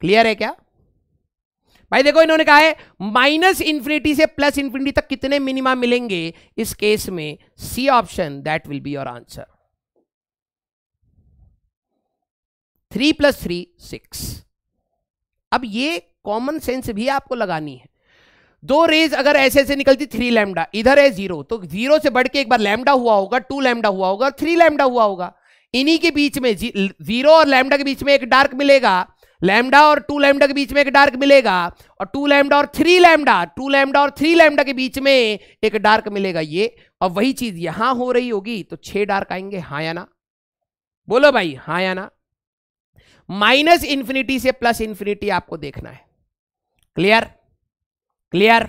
क्लियर है क्या भाई देखो इन्होंने कहा है माइनस इन्फिनिटी से प्लस इंफिनिटी तक कितने मिनिमा मिलेंगे इस केस में C option that will be your answer three plus three six अब ये कॉमन सेंस भी आपको लगानी है दो रेज अगर ऐसे ऐसे निकलती थ्री लैमडा इधर है जीरो तो जीरो से बढ़ के एक बार लैमडा हुआ होगा टू लैमडा हुआ होगा थ्री लैमडा हुआ होगा इन्हीं के बीच में जीरो और लैमडा के बीच में एक डार्क मिलेगा लैमडा और टू लैमडा के बीच में एक डार्क मिलेगा और टू लैमडा और थ्री लैमडा टू लैमडा और थ्री लैमडा के बीच में एक डार्क मिलेगा ये और वही चीज यहां हो रही होगी तो छह डार्क आएंगे हाँ या ना बोलो भाई हाँ या ना माइनस इंफिनिटी से प्लस इंफिनिटी आपको देखना है क्लियर क्लियर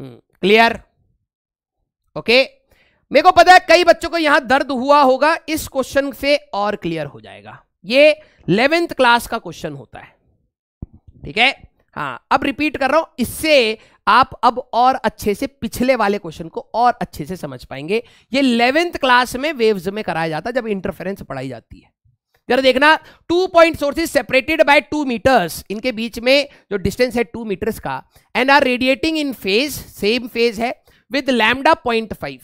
क्लियर ओके मेरे को पता है कई बच्चों को यहां दर्द हुआ होगा इस क्वेश्चन से और क्लियर हो जाएगा ये इलेवेंथ क्लास का क्वेश्चन होता है ठीक है हाँ अब रिपीट कर रहा हूं इससे आप अब और अच्छे से पिछले वाले क्वेश्चन को और अच्छे से समझ पाएंगे ये इलेवेंथ क्लास में वेव्स में कराया जाता है जब इंटरफेरेंस पढ़ाई जाती है जरा देखना two point sources separated by two metres इनके बीच में जो डिस्टेंस है टू मीटर्स का and are radiating in phase same phase है विद लैमडा पॉइंट फाइव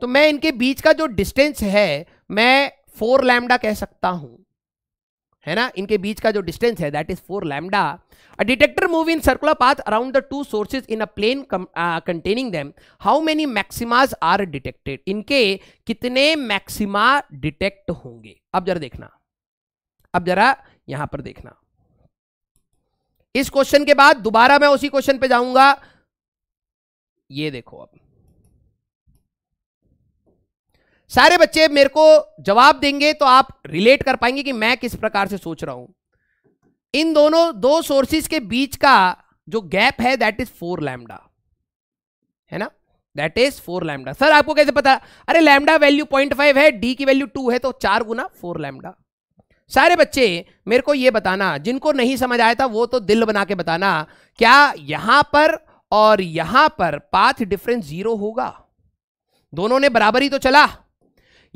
तो मैं इनके बीच का जो डिस्टेंस है मैं फोर लैमडा कह सकता हूं है ना इनके बीच का जो डिस्टेंस है that is four lambda a detector move in circular path around the two sources in a plane containing them how many maximas are detected इनके कितने मैक्सिमा डिटेक्ट होंगे अब जरा देखना अब जरा यहां पर देखना इस क्वेश्चन के बाद दोबारा मैं उसी क्वेश्चन पे जाऊंगा ये देखो अब सारे बच्चे मेरे को जवाब देंगे तो आप रिलेट कर पाएंगे कि मैं किस प्रकार से सोच रहा हूं इन दोनों दो सोर्सिस के बीच का जो गैप है दैट इज फोर लैमडा है ना that is four lambda sir आपको कैसे पता अरे लैमडा वैल्यू पॉइंट फाइव है डी की वैल्यू टू है तो चार गुना फोर लैमडा सारे बच्चे मेरे को यह बताना जिनको नहीं समझ आया था वो तो दिल बना के बताना क्या यहां पर और यहां पर पाथ डिफरेंस जीरो होगा दोनों ने बराबर ही तो चला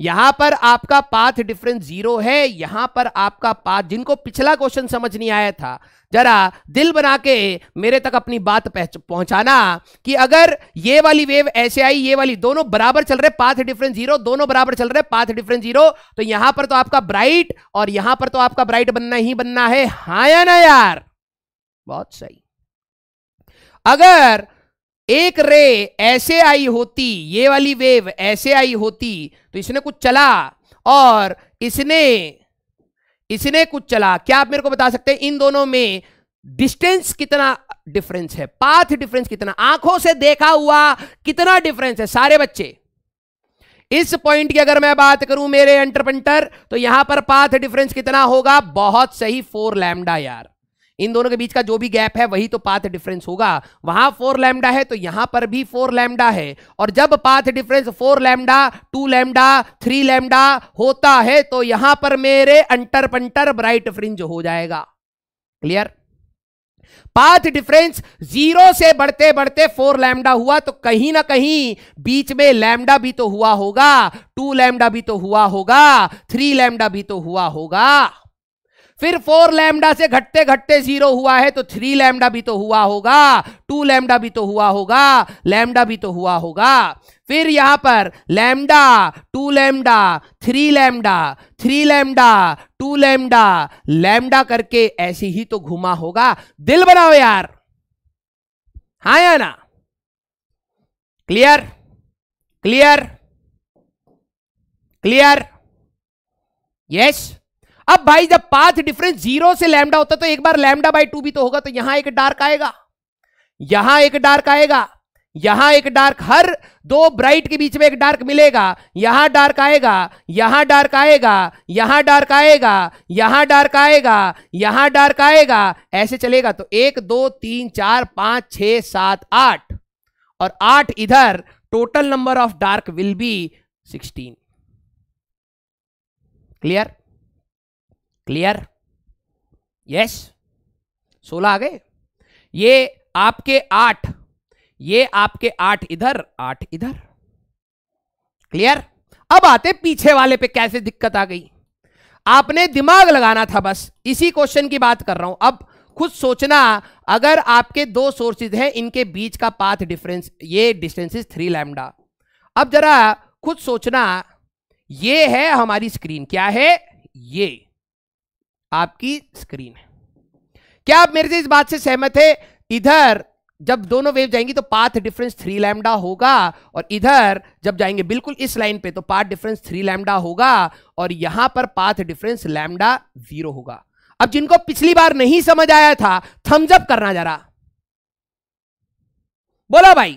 यहां पर आपका पाथ डिफरेंस जीरो है यहां पर आपका पाथ जिनको पिछला क्वेश्चन समझ नहीं आया था जरा दिल बना के मेरे तक अपनी बात पहुंचाना कि अगर ये वाली वेव ऐसे आई ये वाली दोनों बराबर चल रहे पाथ डिफरेंस जीरो दोनों बराबर चल रहे पाथ डिफरेंस जीरो तो यहां पर तो आपका ब्राइट और यहां पर तो आपका ब्राइट बनना ही बनना है हा या ना यार बहुत सही अगर एक रे ऐसे आई होती ये वाली वेव ऐसे आई होती तो इसने कुछ चला और इसने इसने कुछ चला क्या आप मेरे को बता सकते हैं इन दोनों में डिस्टेंस कितना डिफरेंस है पाथ डिफरेंस कितना आंखों से देखा हुआ कितना डिफरेंस है सारे बच्चे इस पॉइंट की अगर मैं बात करूं मेरे एंटरपेंटर तो यहां पर पाथ डिफरेंस कितना होगा बहुत सही फोर लैमडा यार इन दोनों के बीच का जो भी गैप है वही तो पाथ डिफरेंस होगा वहां फोर लैमडा है तो यहां पर भी फोर लैमडा है और जब path difference four lambda two lambda three lambda होता है तो यहां पर मेरे अंटर पंटर ब्राइट फ्रिंज हो जाएगा क्लियर पाथ डिफरेंस जीरो से बढ़ते बढ़ते फोर लैमडा हुआ तो कहीं ना कहीं बीच में लैमडा भी तो हुआ होगा टू लैमडा भी तो हुआ होगा थ्री लैमडा भी तो हुआ होगा फिर फोर लैमडा से घटते घटते जीरो हुआ है तो थ्री लैमडा भी तो हुआ होगा टू लैमडा भी तो हुआ होगा लैमडा भी तो हुआ होगा फिर यहां पर lambda two lambda three lambda three lambda two lambda lambda करके ऐसे ही तो घुमा होगा दिल बनाओ यार हाँ या ना क्लियर क्लियर क्लियर यस अब भाई जब पाथ डिफरेंस जीरो से लैमडा होता तो एक बार लैमडा बाई टू भी तो होगा तो यहां एक डार्क आएगा यहां एक डार्क आएगा यहां एक डार्क हर दो ब्राइट के बीच में एक डार्क मिलेगा यहां डार्क आएगा यहां डार्क आएगा यहां डार्क आएगा यहां डार्क आएगा यहां डार्क आएगा ऐसे चलेगा तो एक दो तीन चार पांच छ सात आठ और आठ इधर total number of dark will be sixteen clear clear yes सोलह आ गए ये आपके आठ ये आपके आठ इधर आठ इधर क्लियर अब आते पीछे वाले पे कैसे दिक्कत आ गई आपने दिमाग लगाना था बस इसी क्वेश्चन की बात कर रहा हूं अब खुद सोचना अगर आपके दो सोर्सेज हैं इनके बीच का पाथ डिफरेंस ये डिस्टेंस इज थ्री लैमडा अब जरा खुद सोचना ये है हमारी स्क्रीन क्या है ये आपकी स्क्रीन है क्या आप मेरे से इस बात से सहमत है इधर जब दोनों वेव जाएंगी तो पाथ डिफरेंस थ्री लैमडा होगा और इधर जब जाएंगे बिल्कुल इस लाइन पे तो पाथ डिफरेंस थ्री लैमडा होगा और यहां पर पाथ डिफरेंस लैमडा जीरो होगा अब जिनको पिछली बार नहीं समझ आया था थम्सअप करना जरा बोला भाई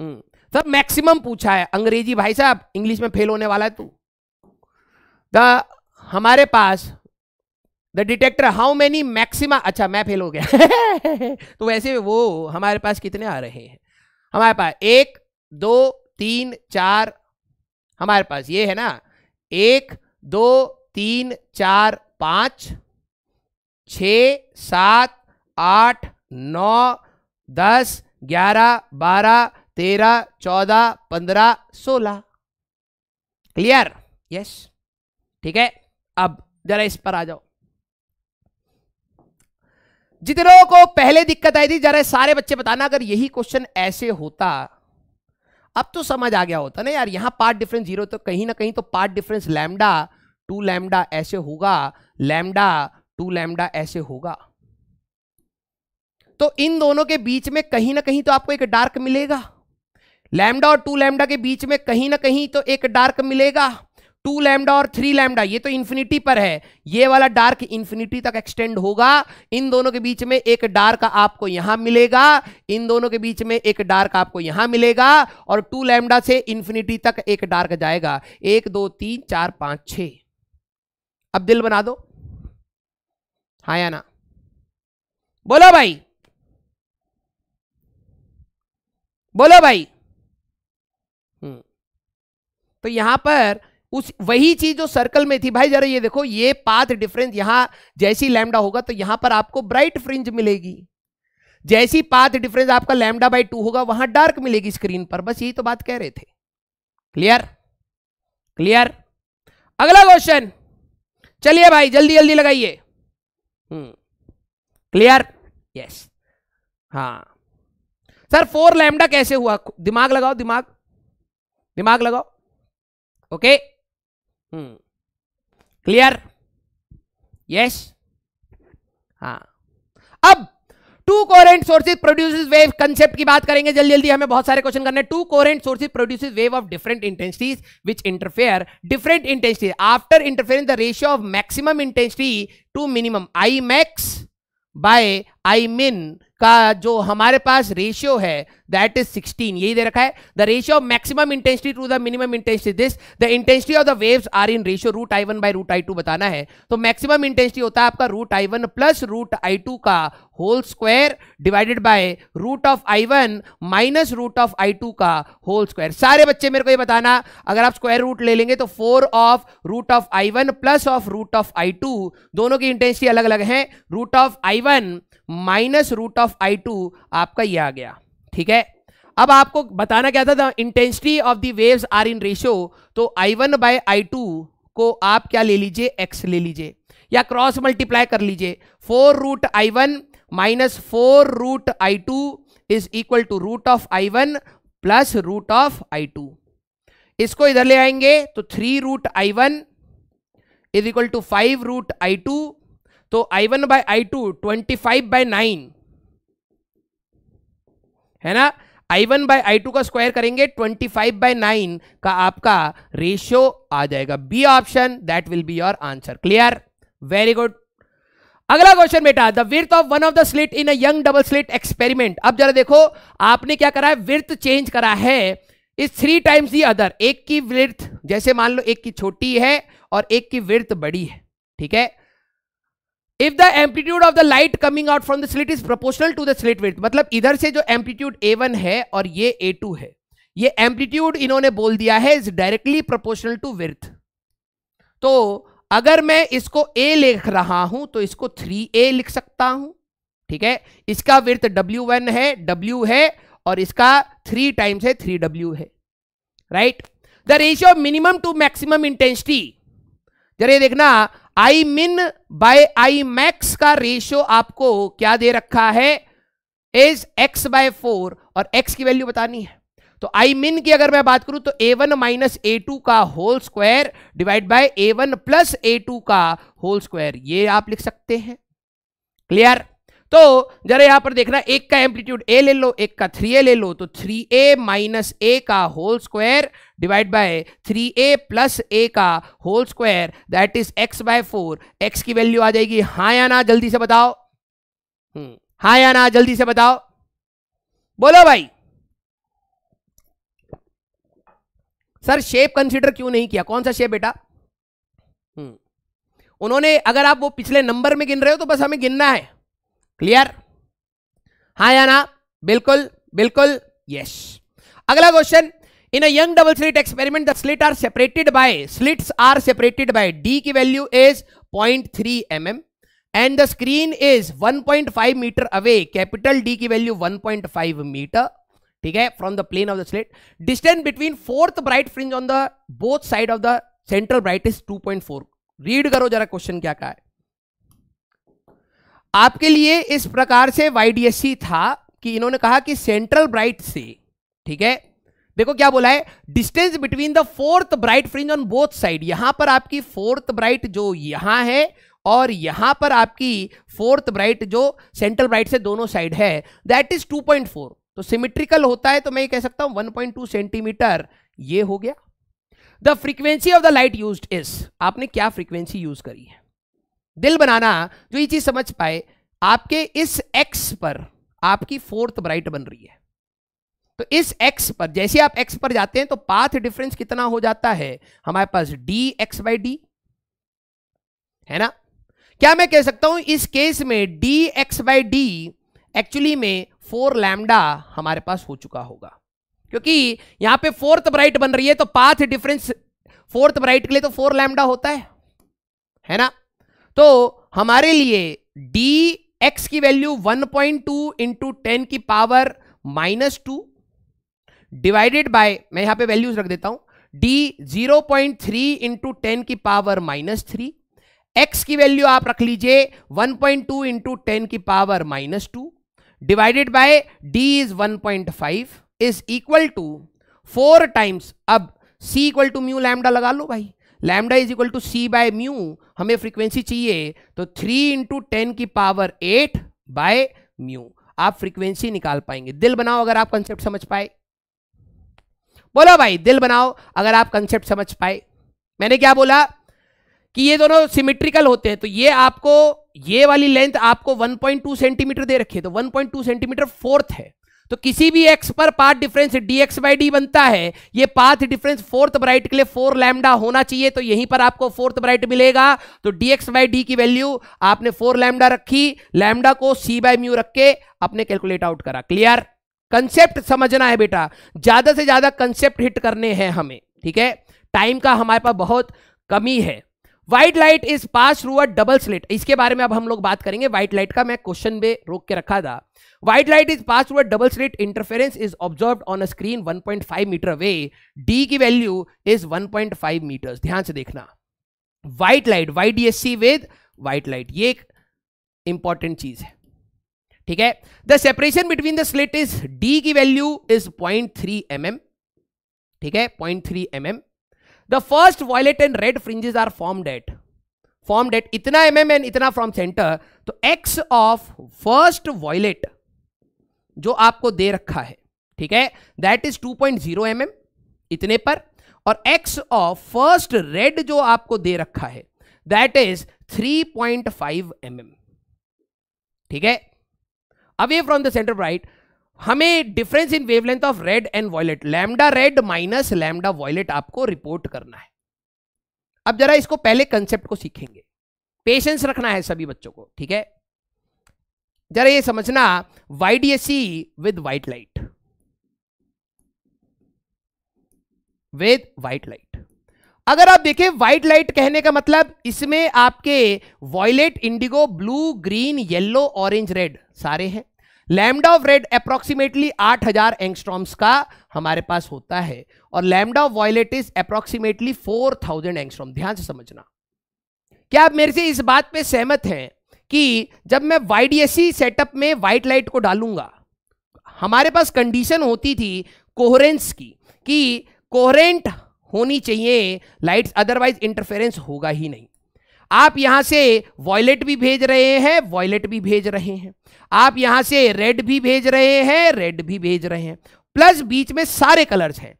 हम्म, सब मैक्सिमम पूछा है अंग्रेजी भाई साहब इंग्लिश में फेल होने वाला है तू द हमारे पास the detector how many maxima अच्छा मैं फेल हो गया [LAUGHS] तो वैसे वो हमारे पास कितने आ रहे हैं हमारे पास एक दो तीन चार हमारे पास ये है ना एक दो तीन चार पाँच छ सात आठ नौ दस ग्यारह बारह तेरह चौदह पंद्रह सोलह क्लियर यस ठीक है अब जरा इस पर आ जाओ जितने को पहले दिक्कत आई थी जरा सारे बच्चे बताना अगर यही क्वेश्चन ऐसे होता अब तो समझ आ गया होता ना यार यहां पार्ट डिफरेंस जीरो तो कहीं ना कहीं तो path difference lambda two lambda ऐसे होगा लैमडा टू लैमडा ऐसे होगा तो इन दोनों के बीच में कहीं ना कहीं तो आपको एक डार्क मिलेगा लैमडा और टू लैमडा के बीच में कहीं ना कहीं तो एक डार्क मिलेगा टू लैमडा और थ्री लैमडा ये तो इन्फिनिटी पर है ये वाला डार्क इन्फिनिटी तक एक्सटेंड होगा इन दोनों के बीच में एक डार्क आपको यहां मिलेगा इन दोनों के बीच में एक डार्क आपको यहां मिलेगा और टू लैमडा से इन्फिनिटी तक एक डार्क जाएगा एक दो तीन चार पांच छ अब दिल बना दो हाया या ना बोलो भाई बोलो भाई हम्म। तो यहां पर उस वही चीज जो सर्कल में थी भाई जरा ये देखो ये पाथ डिफरेंस यहां जैसी लैमडा होगा तो यहां पर आपको ब्राइट फ्रिंज मिलेगी जैसी पाथ डिफरेंस आपका लैमडा बाई टू होगा वहां डार्क मिलेगी स्क्रीन पर बस यही तो बात कह रहे थे क्लियर क्लियर अगला क्वेश्चन चलिए भाई जल्दी जल्दी लगाइए क्लियर हम्म। यस हाँ सर फोर लैमडा कैसे हुआ दिमाग लगाओ दिमाग दिमाग लगाओ ओके okay? क्लियर यस हाँ अब two coherent sources produces wave concept की बात करेंगे जल्दी जल्दी हमें बहुत सारे क्वेश्चन करने two coherent sources produces wave of different intensities which interfere different intensities after interfering the ratio of maximum intensity to minimum I max by I min का जो हमारे पास रेशियो है दैट इज 16 यही दे रखा है the ratio of maximum intensity to the minimum intensity this the intensity of the waves are in ratio root I one by root I two बताना है तो मैक्सिमम इंटेंसिटी होता है आपका root I one plus root I two का whole square divided by root of I one minus root of I two का whole square सारे बच्चे मेरे को ये बताना अगर आप स्क्वायर रूट ले लेंगे तो four of root of I one plus of root of I two दोनों की इंटेंसिटी अलग अलग है root of I one minus root of I two आपका ये आ गया ठीक है अब आपको बताना क्या था, intensity of the waves are in ratio तो I one by I two को आप क्या ले लीजिए एक्स ले लीजिए या क्रॉस मल्टीप्लाई कर लीजिए four root I one minus four root I two is equal to root of I one plus root of I two इसको इधर ले आएंगे तो three root I one is equal to five root I two तो I one by I two twenty five by nine है ना I one by I two का square करेंगे ट्वेंटी फाइव बाई नाइन का आपका रेशियो आ जाएगा B option that will be your answer clear very good अगला क्वेश्चन बेटा the width of one of the slit in Young double slit experiment अब जरा देखो आपने क्या करा है विर्थ चेंज करा है इस थ्री टाइम्स दी अदर एक की विर्थ जैसे मान लो एक की छोटी है और एक की विर्थ बड़ी है ठीक है if the amplitude of the light coming out from the slit is proportional to the slit width मतलब इधर से जो एम्पलीट्यूड ए वन है और ये ए टू है ये एम्पलीट्यूड इन्होंने बोल दिया है is directly proportional to width तो अगर मैं इसको ए लिख रहा हूं तो इसको थ्री ए लिख सकता हूं ठीक है इसका विर्थ डब्ल्यू वन है डब्ल्यू है और इसका थ्री टाइम्स है थ्री डब्ल्यू है right the ratio minimum to maximum intensity जरा देखना I min by I max का रेशियो आपको क्या दे रखा है इज एक्स बाय फोर और एक्स की वैल्यू बतानी है तो आई मिन की अगर मैं बात करूं तो A one minus A two का whole square divide by A one plus A two का होल स्क्वायर ये आप लिख सकते हैं क्लियर तो जरा यहां पर देखना एक का एम्पलीट्यूड ए ले लो एक का थ्री ए ले लो तो थ्री ए माइनस ए का whole square divide by three A plus A का whole square that is X by four X की वैल्यू आ जाएगी हाँ या ना जल्दी से बताओ हम्म, हाँ या ना जल्दी से बताओ बोलो भाई सर शेप कंसीडर क्यों नहीं किया कौन सा शेप बेटा हम्म, उन्होंने अगर आप वो पिछले नंबर में गिन रहे हो तो बस हमें गिनना है क्लियर हाँ या ना बिल्कुल बिल्कुल यस अगला question in Young double slit experiment the slit are separated by slits are separated by D की value is point three M and the screen is 1.5 metre away capital D की value 1.5 metre ठीक है from the plane of the slit distance between fourth bright fringe on the both side of the central bright is 2.4 read करो जरा question क्या कहा है आपके लिए इस प्रकार से वाईडीएससी था कि इन्होंने कहा कि सेंट्रल ब्राइट से ठीक है देखो क्या बोला है distance between the fourth bright fringe on both side यहां पर आपकी फोर्थ ब्राइट जो यहां है और यहां पर आपकी फोर्थ ब्राइट जो सेंट्रल ब्राइट से दोनों साइड है दैट इज 2.4 तो सिमिट्रिकल होता है तो मैं ये कह सकता हूं 1.2 सेंटीमीटर ये हो गया the frequency of the light use is आपने क्या फ्रीक्वेंसी यूज करी है दिल बनाना जो ये चीज समझ पाए आपके इस एक्स पर आपकी फोर्थ ब्राइट बन रही है तो इस एक्स पर जैसे आप एक्स पर जाते हैं तो पाथ डिफरेंस कितना हो जाता है हमारे पास डी एक्स बाई डी है ना क्या मैं कह सकता हूं इस केस में D X by D actually में फोर लैमडा हमारे पास हो चुका होगा क्योंकि यहां पे फोर्थ ब्राइट बन रही है तो पाथ डिफरेंस फोर्थ ब्राइट के लिए तो फोर लैमडा होता है है ना तो हमारे लिए डी एक्स की value 1.2 point two into ten की power minus two divided by मैं यहां पे वैल्यूज रख देता हूं D 0.3 point three into ten की पावर माइनस थ्री एक्स की वैल्यू आप रख लीजिए 1.2 पॉइंट टू इंटू टेन की power minus two divided by D is 1.5 point five is equal to four times अब C equal to mu lambda लगा लो भाई lambda is equal to C by mu हमें frequency चाहिए तो three into ten की power eight by mu आप frequency निकाल पाएंगे दिल बनाओ अगर आप कंसेप्ट समझ पाए बोलो भाई दिल बनाओ अगर आप कंसेप्ट समझ पाए मैंने क्या बोला कि ये दोनों सिमेट्रिकल होते हैं तो ये आपको ये वाली लेंथ आपको 1.2 सेंटीमीटर दे रखी है तो 1.2 सेंटीमीटर फोर्थ है तो किसी भी एक्स पर path difference DX by D बनता है ये पाथ डिफरेंस फोर्थ ब्राइट के लिए फोर लैमडा होना चाहिए तो यहीं पर आपको फोर्थ ब्राइट मिलेगा तो डीएक्स बाई डी की वैल्यू आपने फोर लैमडा रखी लैमडा को सी बाई म्यू रख के आपने कैलकुलेट आउट करा क्लियर कंसेप्ट समझना है बेटा ज्यादा से ज्यादा कंसेप्ट हिट करने हैं हमें ठीक है टाइम का हमारे पास बहुत कमी है white light is pass through a double slit इसके बारे में अब हम लोग बात करेंगे व्हाइट लाइट का मैं क्वेश्चन पे रोक के रखा था white light is pass through a double slit interference is observe on a screen 1.5 metre away D की वैल्यू इज 1.5 मीटर ध्यान से देखना white light Y D S C with white light ये एक इंपॉर्टेंट चीज है ठीक है the separation between the slit is D की value is point three M M ठीक है point three M M the first violet and red fringes are formed at formed at इतना एम एम एंड इतना from centre तो X of first violet जो आपको दे रखा है ठीक है दैट इज 2.0 पॉइंट mm, इतने पर और एक्स ऑफ फर्स्ट रेड जो आपको दे रखा है दैट इज 3.5 पॉइंट mm, ठीक है away from the centre right हमें difference in wavelength of red and violet lambda red minus lambda violet आपको रिपोर्ट करना है अब जरा इसको पहले कंसेप्ट को सीखेंगे पेशेंस रखना है सभी बच्चों को ठीक है जरा ये समझना Y C with white light with white light अगर आप देखें वाइट लाइट कहने का मतलब इसमें आपके violet indigo blue green yellow orange red सारे हैं लैमडा ऑफ रेड अप्रोक्सीमेटली 8000 हजार एंगस्ट्रॉम्स का हमारे पास होता है और lambda of violet is approximately 4000 thousand angstrom ध्यान से समझना क्या आप मेरे से इस बात पे सहमत हैं कि जब मैं वाईडीएससी सेटअप e में व्हाइट लाइट को डालूंगा हमारे पास कंडीशन होती थी कोहरेंस की कि कोहरेंट होनी चाहिए लाइट्स अदरवाइज इंटरफेरेंस होगा ही नहीं आप यहां से वॉयलेट भी भेज रहे हैं वॉयलेट भी भेज रहे हैं आप यहां से रेड भी भेज रहे हैं रेड भी भेज रहे हैं प्लस बीच में सारे कलर्स हैं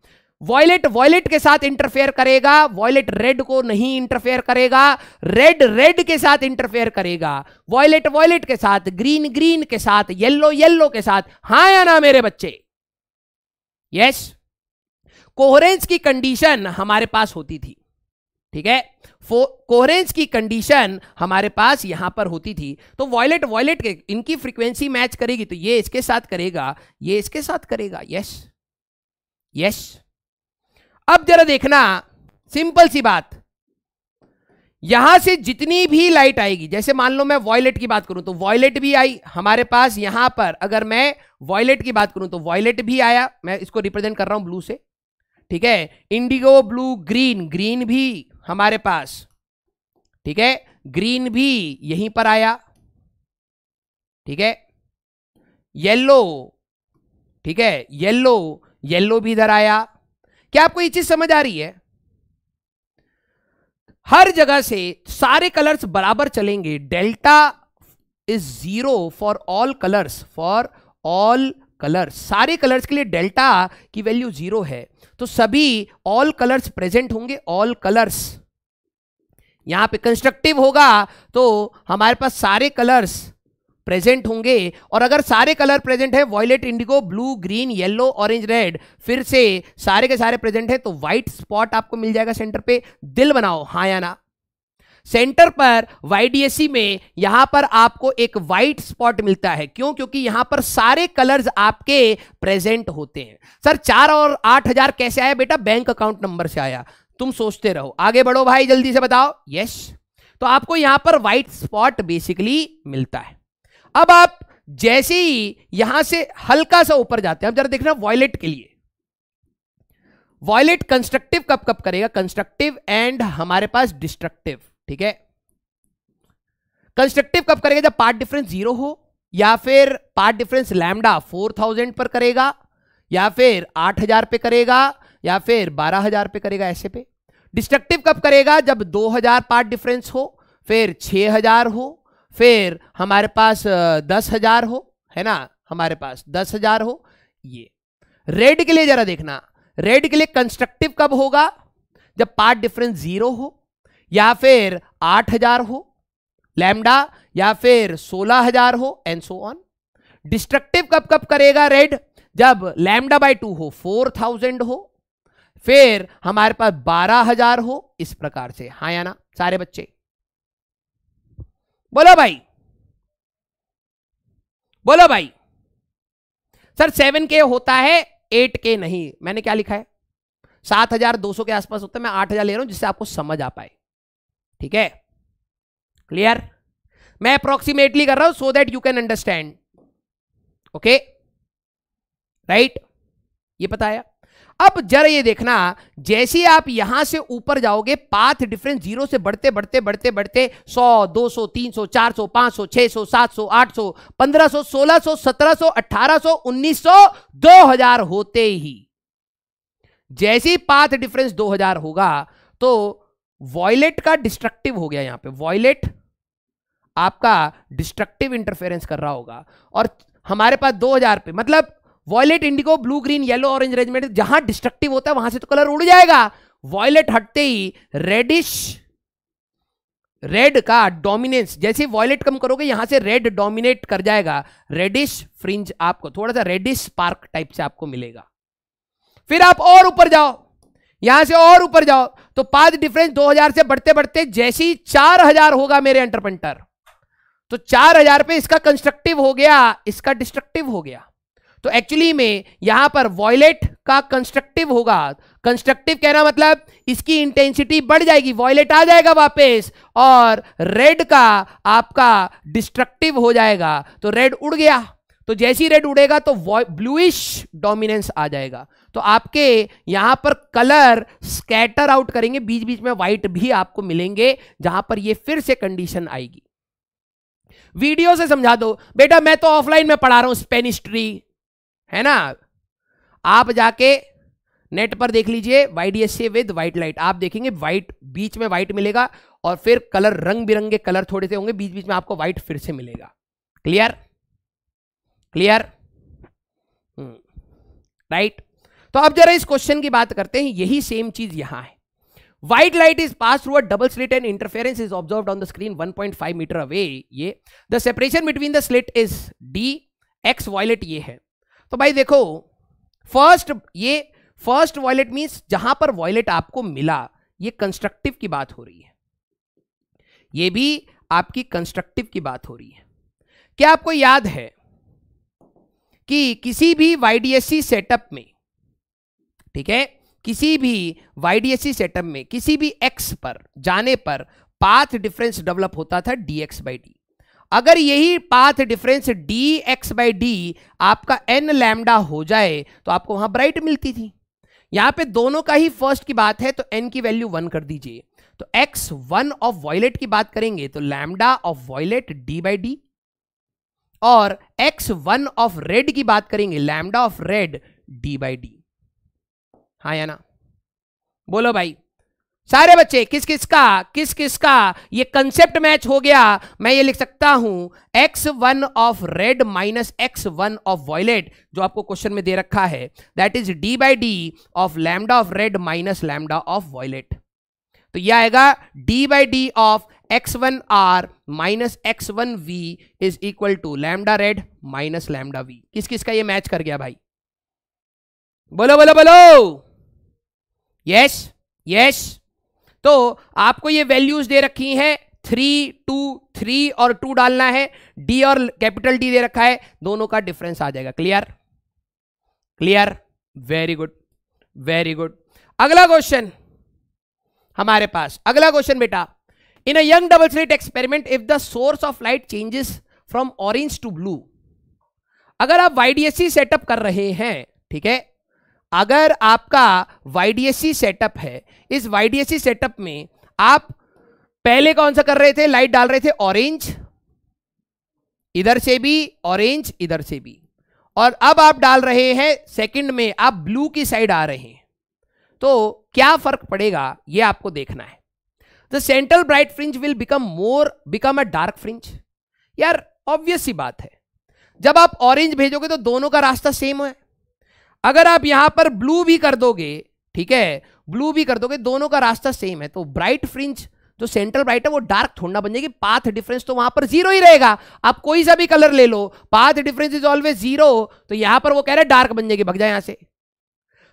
वॉयलेट वॉयलेट के साथ इंटरफेयर करेगा वॉयलेट रेड को नहीं इंटरफेयर करेगा रेड रेड के साथ इंटरफेयर करेगा वॉयलेट वॉयलेट के साथ ग्रीन ग्रीन के साथ येल्लो येल्लो के साथ हाँ या ना मेरे बच्चे यस कोहरेंस की कंडीशन हमारे पास होती थी ठीक है कोहरेंस की कंडीशन हमारे पास यहां पर होती थी तो वॉयलेट वॉयलेट के इनकी फ्रीक्वेंसी मैच करेगी तो ये इसके साथ करेगा ये इसके साथ करेगा यस यस अब जरा देखना सिंपल सी बात यहां से जितनी भी लाइट आएगी जैसे मान लो मैं वॉयलेट की बात करूं तो वॉयलेट भी आई हमारे पास यहां पर अगर मैं वॉयलेट की बात करूं तो वॉयलेट भी आया मैं इसको रिप्रेजेंट कर रहा हूं ब्लू से ठीक है इंडिगो ब्लू ग्रीन ग्रीन भी हमारे पास ठीक है ग्रीन भी यहीं पर आया ठीक है येलो ठीक है येलो येलो भी इधर आया क्या आपको ये चीज समझ आ रही है हर जगह से सारे कलर्स बराबर चलेंगे delta is zero for all colours for all colours सारे कलर्स के लिए डेल्टा की वैल्यू जीरो है तो सभी ऑल कलर्स प्रेजेंट होंगे ऑल कलर्स यहां पे कंस्ट्रक्टिव होगा तो हमारे पास सारे कलर्स प्रेजेंट होंगे और अगर सारे कलर प्रेजेंट है violet indigo blue green yellow orange red फिर से सारे के सारे प्रेजेंट है तो व्हाइट स्पॉट आपको मिल जाएगा सेंटर पे दिल बनाओ हाँ या ना सेंटर पर वाईडीएससी e में यहां पर आपको एक वाइट स्पॉट मिलता है क्यों क्योंकि यहां पर सारे कलर्स आपके प्रेजेंट होते हैं सर चार और आठ हजार कैसे आया बेटा बैंक अकाउंट नंबर से आया तुम सोचते रहो आगे बढ़ो भाई जल्दी से बताओ यस तो आपको यहां पर व्हाइट स्पॉट बेसिकली मिलता है अब आप जैसे ही यहां से हल्का सा ऊपर जाते हैं अब जरा देखना वॉयलेट के लिए वॉयलेट कंस्ट्रक्टिव कब कब करेगा कंस्ट्रक्टिव एंड हमारे पास डिस्ट्रक्टिव ठीक है कंस्ट्रक्टिव कब करेगा जब पार्ट डिफरेंस जीरो हो या फिर path difference lambda four thousand पर करेगा या फिर आठ हजार पे करेगा या फिर बारह हजार पे करेगा ऐसे पे डिस्ट्रक्टिव कब करेगा जब दो हजार पार्ट डिफरेंस हो फिर छह हजार हो फिर हमारे पास दस हजार हो है ना हमारे पास दस हजार हो ये रेड के लिए जरा देखना रेड के लिए कंस्ट्रक्टिव कब होगा जब पार्ट डिफरेंस जीरो हो या फिर आठ हजार हो लैमडा या फिर सोलह हजार हो एंड सो ऑन डिस्ट्रक्टिव कब कब करेगा रेड जब लैमडा बाय टू हो फोर थाउजेंड हो फिर हमारे पास बारह हजार हो इस प्रकार से हा या ना सारे बच्चे बोलो भाई बोलो भाई सर सेवन के होता है एट के नहीं मैंने क्या लिखा है सात हजार दो सौ के आसपास होता है मैं आठ हजार ले रहा हूं जिससे आपको समझ आ पाए ठीक है क्लियर मैं अप्रोक्सीमेटली कर रहा हूं so that you can understand okay right ये बताया अब जरा ये देखना जैसे आप यहां से ऊपर जाओगे पाथ डिफरेंस जीरो से बढ़ते बढ़ते बढ़ते बढ़ते 100, 200, 300, 400, 500, 600, 700, 800, 1500, 1600, 1700, 1800, 1900, 2000 होते ही जैसे पाथ डिफरेंस 2000 होगा तो वॉयलेट का डिस्ट्रक्टिव हो गया यहां पे वॉयलेट आपका डिस्ट्रक्टिव इंटरफेरेंस कर रहा होगा और हमारे पास 2000 पे मतलब violet indigo blue green yellow orange red में जहां डिस्ट्रक्टिव होता है वहां से तो कलर उड़ जाएगा वॉयलेट हटते ही रेडिश रेड का डोमिनेंस जैसे वॉयलेट कम करोगे यहां से रेड डोमिनेट कर जाएगा रेडिश फ्रिंज आपको थोड़ा सा रेडिश पार्क टाइप से आपको मिलेगा फिर आप और ऊपर जाओ यहां से और ऊपर जाओ तो पाद डिफरेंस 2000 से बढ़ते बढ़ते जैसे ही चार होगा मेरे एंटरपेंटर तो 4000 पे इसका कंस्ट्रक्टिव हो गया इसका डिस्ट्रक्टिव हो गया तो एक्चुअली में यहां पर वॉयलेट का कंस्ट्रक्टिव होगा कंस्ट्रक्टिव कहना मतलब इसकी इंटेंसिटी बढ़ जाएगी वॉयलेट आ जाएगा वापस और रेड का आपका डिस्ट्रक्टिव हो जाएगा तो रेड उड़ गया तो जैसी रेड उड़ेगा तो ब्लूइश डोमिनेंस आ जाएगा तो आपके यहां पर कलर स्कैटर आउट करेंगे बीच बीच में व्हाइट भी आपको मिलेंगे जहां पर ये फिर से कंडीशन आएगी वीडियो से समझा दो बेटा मैं तो ऑफलाइन में पढ़ा रहा हूं स्पेनिश ट्री है ना आप जाके नेट पर देख लीजिए white S with white light आप देखेंगे व्हाइट बीच में व्हाइट मिलेगा और फिर कलर रंग बिरंगे कलर थोड़े से होंगे बीच बीच में आपको व्हाइट फिर से मिलेगा क्लियर क्लियर राइट तो अब जरा इस क्वेश्चन की बात करते हैं यही सेम चीज यहां है white light is pass through a double slit and interference is observe on the screen 1.5 metre away ये the separation between the slit is D X violet ये है तो भाई देखो फर्स्ट ये फर्स्ट वॉयलेट मीन्स जहां पर वॉयलेट आपको मिला ये कंस्ट्रक्टिव की बात हो रही है ये भी आपकी कंस्ट्रक्टिव की बात हो रही है क्या आपको याद है कि किसी भी वाईडीएससी सेटअप में ठीक है किसी भी वाईडीएससी सेटअप में किसी भी एक्स पर जाने पर पाथ डिफरेंस डेवलप होता था डी एक्स बाई डी अगर यही path difference D X by D आपका एन लैमडा हो जाए तो आपको वहां ब्राइट मिलती थी यहां पे दोनों का ही फर्स्ट की बात है तो एन की वैल्यू वन कर दीजिए तो एक्स वन ऑफ वॉयलेट की बात करेंगे तो lambda of violet D by D और एक्स वन ऑफ रेड की बात करेंगे lambda of red D by D हाँ या ना बोलो भाई सारे बच्चे किस किस का किस किस का ये कंसेप्ट मैच हो गया मैं ये लिख सकता हूं X one of red minus X one of violet जो आपको क्वेश्चन में दे रखा है that is D by D of lambda of red minus lambda of violet तो यह आएगा D by D of X one R minus X one V is equal to lambda red minus lambda V किस किस का ये match कर गया भाई बोलो बोलो बोलो यस यस तो आपको ये वैल्यूज दे रखी हैं थ्री टू थ्री और टू डालना है डी और कैपिटल डी दे रखा है दोनों का डिफरेंस आ जाएगा clear clear very good very good अगला क्वेश्चन हमारे पास अगला क्वेश्चन बेटा in a Young double slit experiment if the source of light changes from orange to blue अगर आप वाईडीएससी सेटअप कर रहे हैं ठीक है अगर आपका वाईडीएससी सेटअप है इस वाईडीएससी सेटअप में आप पहले कौन सा कर रहे थे लाइट डाल रहे थे ऑरेंज इधर से भी ऑरेंज इधर से भी और अब आप डाल रहे हैं सेकंड में आप ब्लू की साइड आ रहे हैं तो क्या फर्क पड़ेगा यह आपको देखना है the central bright fringe will become more become a dark fringe यार ऑब्वियस ही बात है जब आप ऑरेंज भेजोगे तो दोनों का रास्ता सेम है अगर आप यहां पर ब्लू भी कर दोगे ठीक है ब्लू भी कर दोगे दोनों का रास्ता सेम है तो ब्राइट फ्रिंज जो सेंट्रल ब्राइट है वो डार्क थोड़ा बन जाएगी पाथ डिफरेंस तो वहां पर जीरो ही रहेगा आप कोई सा भी कलर ले लो path difference is always zero तो यहां पर वो कह रहे हैं डार्क बन जाएगी भग जाए यहां से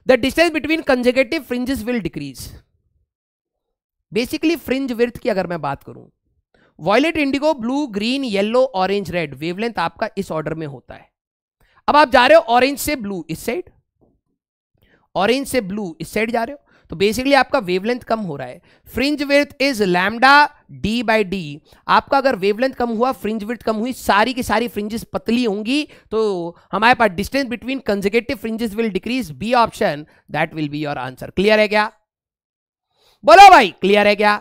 the distance between consecutive fringes will decrease basically fringe width की अगर मैं बात करूं violet indigo blue green yellow orange red wavelength आपका इस ऑर्डर में होता है अब आप जा रहे हो ऑरेंज से ब्लू इस साइड ऑरेंज से ब्लू इस साइड जा रहे हो तो बेसिकली आपका वेवलेंथ कम हो रहा है fringe width is lambda D by D आपका अगर वेवलेंथ कम हुआ फ्रिंज विथ कम हुई सारी की सारी फ्रिंजेस पतली होंगी तो हमारे पास distance between consecutive fringes will decrease B option that will be your answer clear है क्या बोलो भाई क्लियर है क्या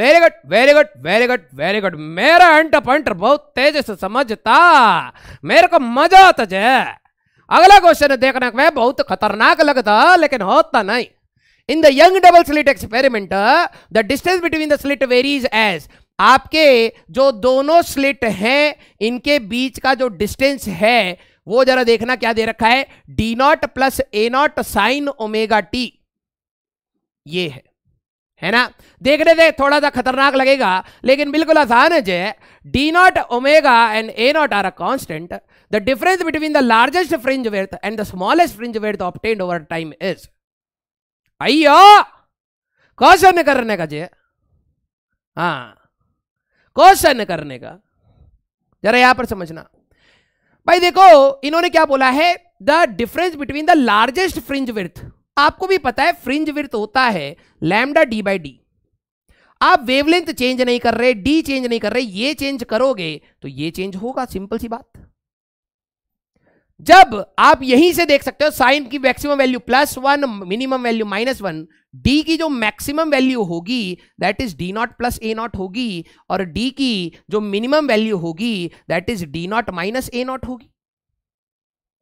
very good very good very good very good मेरा अंट पंट बहुत तेज से समझता मेरे को मजा आता जय अगला क्वेश्चन देखने में बहुत खतरनाक लगता लेकिन होता नहीं in the Young double slit experiment the distance between the slit varies as आपके जो दोनों स्लिट हैं इनके बीच का जो डिस्टेंस है वो जरा देखना क्या दे रखा है D not plus A naught sine omega T ये है है ना देखने से थोड़ा सा खतरनाक लगेगा लेकिन बिल्कुल आसान है जे D not omega and A not are a constant the difference between the largest fringe width and the smallest fringe width obtained over time is अयो क्वेश्चन करने का जे हा क्वेश्चन करने का जरा यहां पर समझना भाई देखो इन्होंने क्या बोला है the difference between the largest fringe width आपको भी पता है फ्रिंज विर्थ होता है लैमडा डी बाई डी आप वेवलेंथ चेंज नहीं कर रहे डी चेंज नहीं कर रहे ये चेंज करोगे तो ये चेंज होगा सिंपल सी बात जब आप यहीं से देख सकते हो साइन की maximum value plus one minimum value minus one D की जो मैक्सिमम वैल्यू होगी that is D not plus A not होगी और डी की जो मिनिमम वैल्यू होगी that is D not minus A not होगी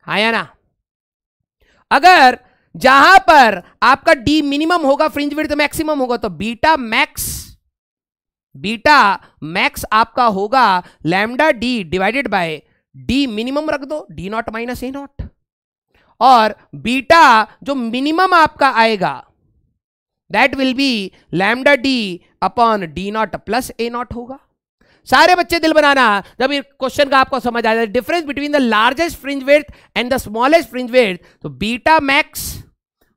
हाँ या ना अगर जहां पर आपका डी मिनिमम होगा फ्रिंज विड्थ मैक्सिमम होगा तो बीटा मैक्स बीटा मैक्स आपका होगा lambda D divided by D minimum रख दो D not minus A not और बीटा जो मिनिमम आपका आएगा that will be lambda D upon D not plus A not होगा सारे बच्चे दिल बनाना जब ये क्वेश्चन का आपको समझ आ जाए difference between the largest fringe width and the smallest fringe width तो beta max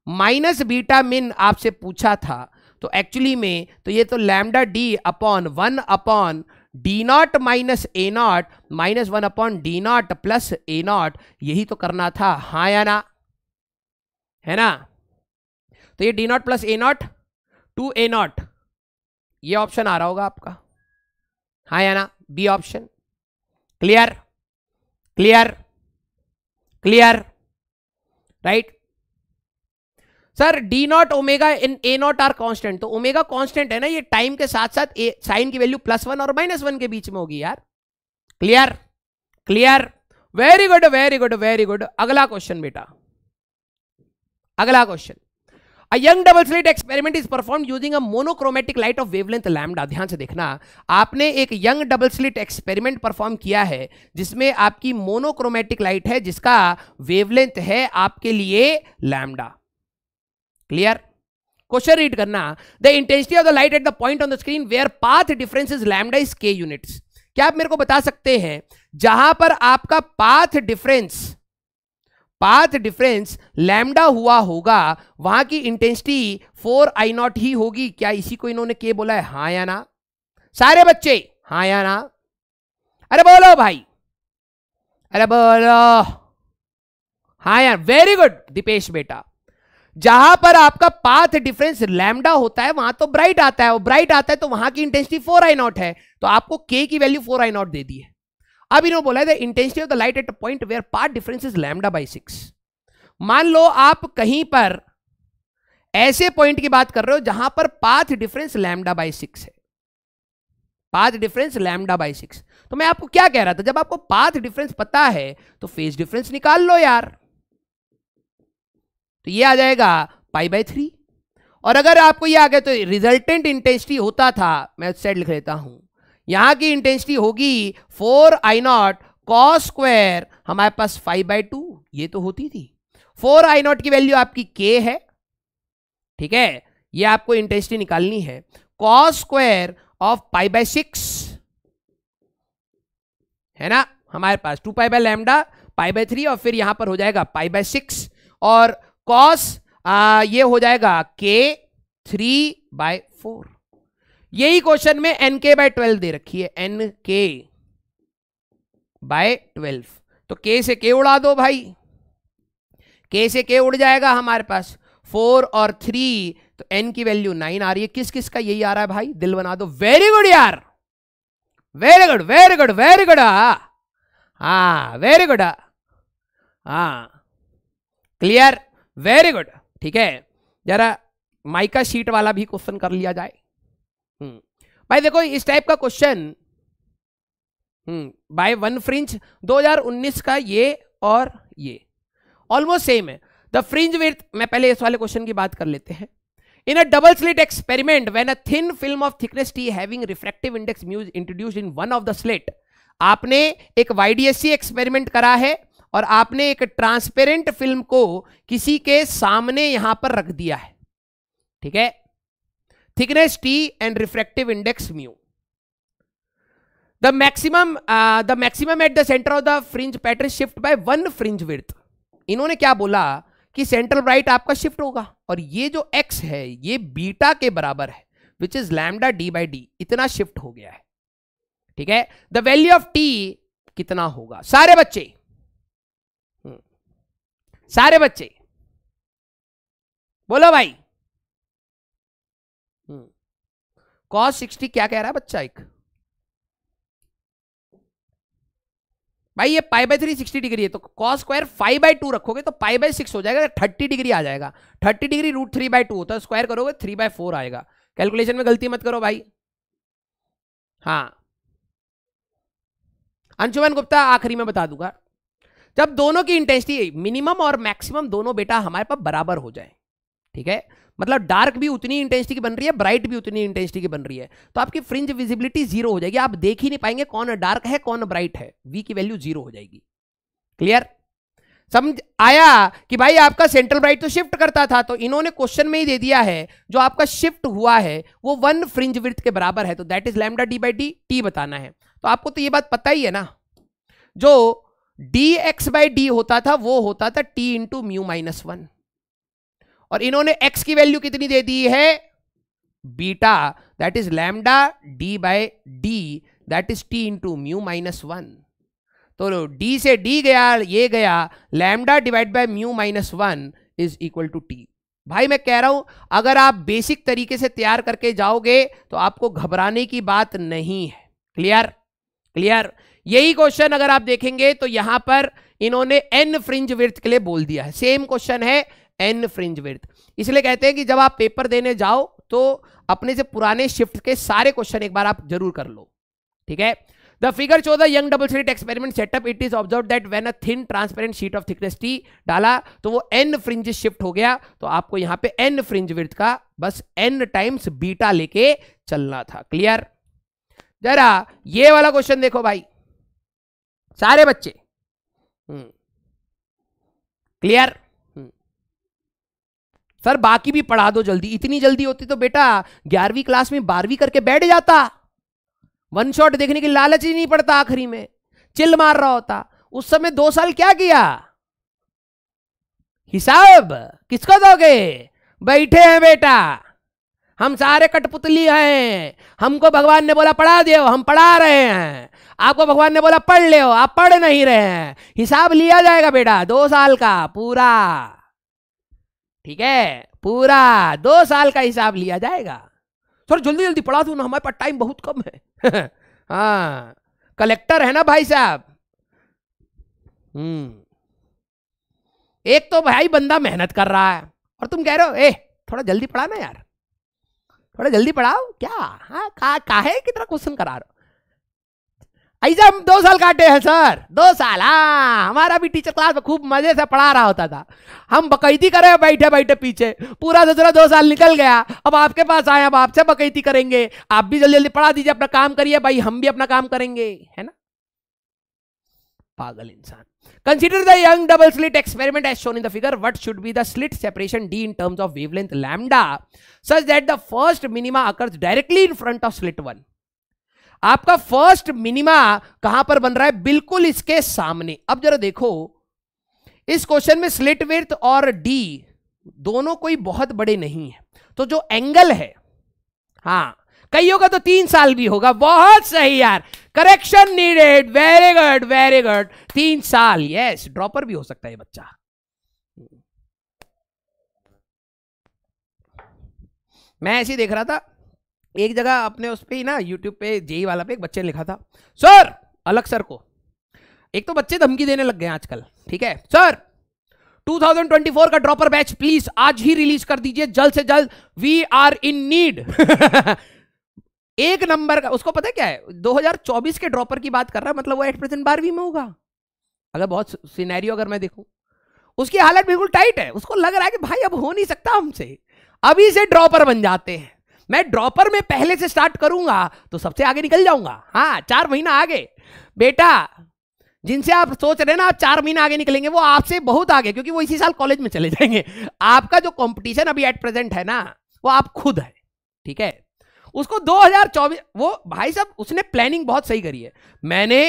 minus beta min आपसे पूछा था तो एक्चुअली में तो ये तो lambda D upon one upon D not minus A not minus one upon D not plus A not यही तो करना था हा या ना है ना तो ये D not plus A not two A not ये ऑप्शन आ रहा होगा आपका हा या ना B option clear clear clear right sir D not omega in A not are constant तो ओमेगा कांस्टेंट है ना ये टाइम के साथ साथ साइन की वैल्यू प्लस वन और माइनस वन के बीच में होगी यार clear clear very good very good very good अगला क्वेश्चन बेटा अगला question Young double slit experiment is perform using a monochromatic light of wavelength lambda ध्यान से देखना आपने एक Young double slit experiment perform किया है जिसमें आपकी मोनोक्रोमेटिक लाइट है जिसका वेवलेंथ है आपके लिए लैमडा क्लियर क्वेश्चन रीड करना the intensity of the light at the point on the screen where path difference is lambda is K units क्या आप मेरे को बता सकते हैं जहां पर आपका path difference path difference lambda हुआ होगा वहां की इंटेंसिटी फोर आई नॉट ही होगी क्या इसी को इन्होंने के बोला है हा या ना सारे बच्चे हा या ना अरे बोलो भाई अरे बोलो हा यार वेरी गुड दीपेश बेटा जहां पर आपका पाथ डिफरेंस लैमडा होता है वहां तो ब्राइट आता है और ब्राइट आता है तो वहां की इंटेंसिटी फोर आई नॉट है तो आपको के की वैल्यू फोर आई नॉट दे दी है अब इन्होंने बोला है intensity of the light at point where path difference is lambda by six मान लो आप कहीं पर ऐसे पॉइंट की बात कर रहे हो जहां पर path difference lambda by six है path difference lambda by six तो मैं आपको क्या कह रहा था जब आपको पाथ डिफरेंस पता है तो फेज डिफरेंस निकाल लो यार तो ये आ जाएगा पाई बाई थ्री और अगर आपको ये आ गया तो रिजल्टेंट इंटेंसिटी होता था मैं सेट लिख लेता हूं यहां की इंटेंसिटी होगी four I not cos square हमारे पास फाइव बाई टू ये तो होती थी फोर आई नॉट की वैल्यू आपकी के है ठीक है ये आपको इंटेंसिटी निकालनी है cos square of pi by six है ना हमारे पास two pi by lambda pi by three और फिर यहां पर हो जाएगा पाई बाय सिक्स और कॉस ये हो जाएगा के थ्री बाय फोर यही क्वेश्चन में एन के बाय ट्वेल्व दे रखी है एन के बाय ट्वेल्व तो के से के उड़ा दो भाई के से के उड़ जाएगा हमारे पास फोर और थ्री तो एन की वैल्यू नाइन आ रही है किस किस का यही आ रहा है भाई दिल बना दो वेरी गुड यार very good very good very good हाँ वेरी गुड हाँ क्लियर वेरी गुड ठीक है जरा माइका शीट वाला भी क्वेश्चन कर लिया जाए हम्म। भाई देखो इस टाइप का क्वेश्चन बाय वन फ्रिंज 2019 का ये और ये ऑलमोस्ट सेम है द फ्रिंज विथ मैं पहले इस वाले क्वेश्चन की बात कर लेते हैं in a double slit experiment when a thin film of thickness T having refractive index mu is introduce in one of the slit आपने एक YDSC एक्सपेरिमेंट करा है और आपने एक ट्रांसपेरेंट फिल्म को किसी के सामने यहां पर रख दिया है ठीक है thickness T and refractive index mu the maxima the maxima at the centre of the fringe pattern shift by one fringe width इन्होंने क्या बोला कि सेंट्रल राइट आपका शिफ्ट होगा और ये जो एक्स है ये बीटा के बराबर है which is lambda D by D इतना शिफ्ट हो गया है ठीक है द वैल्यू ऑफ टी कितना होगा सारे बच्चे सारे बच्चे बोलो भाई कॉस हम्म। सिक्सटी क्या कह रहा है बच्चा एक भाई ये pi by three sixty degree है तो cos square five by two रखोगे तो पाई बाई सिक्स हो जाएगा थर्टी तो डिग्री आ जाएगा thirty degree root three by two होता है स्क्वायर करोगे थ्री बाय फोर आएगा कैलकुलेशन में गलती मत करो भाई हाँ अंशुमन गुप्ता आखिरी में बता दूंगा जब दोनों की इंटेंसिटी मिनिमम और मैक्सिमम दोनों बेटा हमारे पास बराबर हो जाए ठीक है मतलब डार्क भी उतनी इंटेंसिटी की बन रही है ब्राइट भी उतनी इंटेंसिटी की बन रही है तो आपकी फ्रिंज विजिबिलिटी जीरो हो जाएगी आप देख ही नहीं पाएंगे कौन डार्क है कौन ब्राइट है वी की वैल्यू जीरो हो जाएगी क्लियर समझ आया कि भाई आपका सेंट्रल ब्राइट तो शिफ्ट करता था तो इन्होंने क्वेश्चन में ही दे दिया है जो आपका शिफ्ट हुआ है वो वन फ्रिंज विर्थ के बराबर है तो that is lambda D by D T बताना है तो आपको तो ये बात पता ही है ना जो डी एक्स बाई डी होता था वो होता था T into mu minus one और इन्होंने एक्स की वैल्यू कितनी दे दी है beta that is lambda D by D that is T into mu minus one तो डी से डी गया ये गया lambda divide by mu minus one is equal to T भाई मैं कह रहा हूं अगर आप बेसिक तरीके से तैयार करके जाओगे तो आपको घबराने की बात नहीं है क्लियर क्लियर यही क्वेश्चन अगर आप देखेंगे तो यहां पर इन्होंने एन फ्रिंज वृत्त के लिए बोल दिया है सेम क्वेश्चन है एन फ्रिंज वृत्त इसलिए कहते हैं कि जब आप पेपर देने जाओ तो अपने से पुराने शिफ्ट के सारे क्वेश्चन एक बार आप जरूर कर लो ठीक है the figure shows a double double slit experiment setup. It is observed that when a thin transparent sheet of thickness डाला तो वो एन फ्रिंज शिफ्ट हो गया तो आपको यहां पे एन फ्रिंज width का बस एन टाइम्स बीटा लेके चलना था क्लियर जरा ये वाला क्वेश्चन देखो भाई सारे बच्चे क्लियर हम्म। सर हम्म। बाकी भी पढ़ा दो जल्दी इतनी जल्दी होती तो बेटा ग्यारहवीं क्लास में बारहवीं करके बैठ जाता वन शॉट देखने की लालच ही नहीं पड़ता आखिरी में चिल मार रहा होता उस समय दो साल क्या किया हिसाब किसको दोगे बैठे हैं बेटा हम सारे कठपुतली हैं हमको भगवान ने बोला पढ़ा दे हम पढ़ा रहे हैं आपको भगवान ने बोला पढ़ ले आप पढ़ नहीं रहे हैं हिसाब लिया जाएगा बेटा दो साल का पूरा ठीक है पूरा दो साल का हिसाब लिया जाएगा सर जल्दी जल्दी पढ़ा दू ना हमारे पास टाइम बहुत कम है [LAUGHS] हाँ कलेक्टर है ना भाई साहब हम्म एक तो भाई बंदा मेहनत कर रहा है और तुम कह रहे हो ए थोड़ा जल्दी पढ़ा ना यार थोड़ा जल्दी पढ़ाओ क्या हाँ का, का है कितना क्वेश्चन करा रहे हो ऐसा हम दो साल काटे हैं सर दो साल हाँ हमारा भी टीचर क्लास में खूब मजे से पढ़ा रहा होता था हम बकैती करे बैठे बैठे पीछे पूरा सोच दो साल निकल गया अब आपके पास आए अब आपसे बकैती करेंगे आप भी जल्दी जल्दी पढ़ा दीजिए अपना काम करिए भाई हम भी अपना काम करेंगे है ना पागल इंसान consider the Young double slit experiment as shown in the figure what should be the slit separation D in terms of wavelength lambda such that the first minima occurs directly in front of slit one आपका first minima कहां पर बन रहा है बिल्कुल इसके सामने अब जरा देखो इस क्वेश्चन में स्लिट विर्थ और डी दोनों कोई बहुत बड़े नहीं है तो जो एंगल है हाँ कई होगा तो तीन साल भी होगा बहुत सही यार correction needed very good very good तीन साल यस ड्रॉपर भी हो सकता है बच्चा मैं ऐसे ही देख रहा था एक जगह अपने उस पर ही ना यूट्यूब पे जेई वाला पे एक बच्चे ने लिखा था सर अलग सर को एक तो बच्चे धमकी देने लग गए आजकल ठीक है सर 2024 का ड्रॉपर बैच प्लीज आज ही रिलीज कर दीजिए जल्द से जल्द वी आर इन नीड एक नंबर का उसको पता क्या है 2024 के ड्रॉपर की बात कर रहा है मतलब वो एट प्रेजेंट बारहवीं में होगा अगर बहुत सीनैरियो अगर मैं देखूं उसकी हालत बिल्कुल टाइट है उसको लग रहा है कि भाई अब हो नहीं सकता हमसे अभी से ड्रॉपर बन जाते हैं मैं ड्रॉपर में पहले से स्टार्ट करूंगा तो सबसे आगे निकल जाऊंगा हाँ चार महीना आगे बेटा जिनसे आप सोच रहे ना आप चार महीना आगे निकलेंगे वो आपसे बहुत आगे क्योंकि वो इसी साल कॉलेज में चले जाएंगे आपका जो कंपटीशन अभी एट प्रेजेंट है ना वो आप खुद है ठीक है उसको 2024 वो भाई साहब उसने प्लानिंग बहुत सही करी है मैंने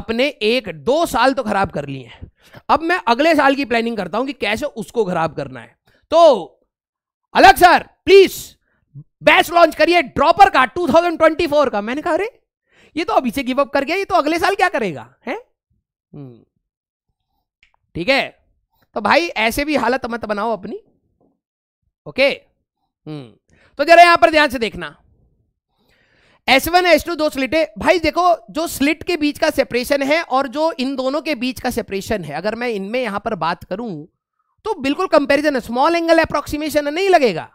अपने एक दो साल तो खराब कर लिए हैं अब मैं अगले साल की प्लानिंग करता हूं कि कैसे उसको खराब करना है तो अलग सर प्लीज बैच लॉन्च करिए ड्रॉपर का 2024 का मैंने कहा अरे ये तो अभी से गिव अप कर गया ये तो अगले साल क्या करेगा है हम्म। ठीक है तो भाई ऐसे भी हालत मत बनाओ अपनी ओके हम्म। तो जरा यहां पर ध्यान से देखना एस वन एस टू दो स्लिटे भाई देखो जो स्लिट के बीच का सेपरेशन है और जो इन दोनों के बीच का सेपरेशन है अगर मैं इनमें यहां पर बात करूं तो बिल्कुल कंपैरिजन स्मॉल एंगल अप्रोक्सीमेशन नहीं लगेगा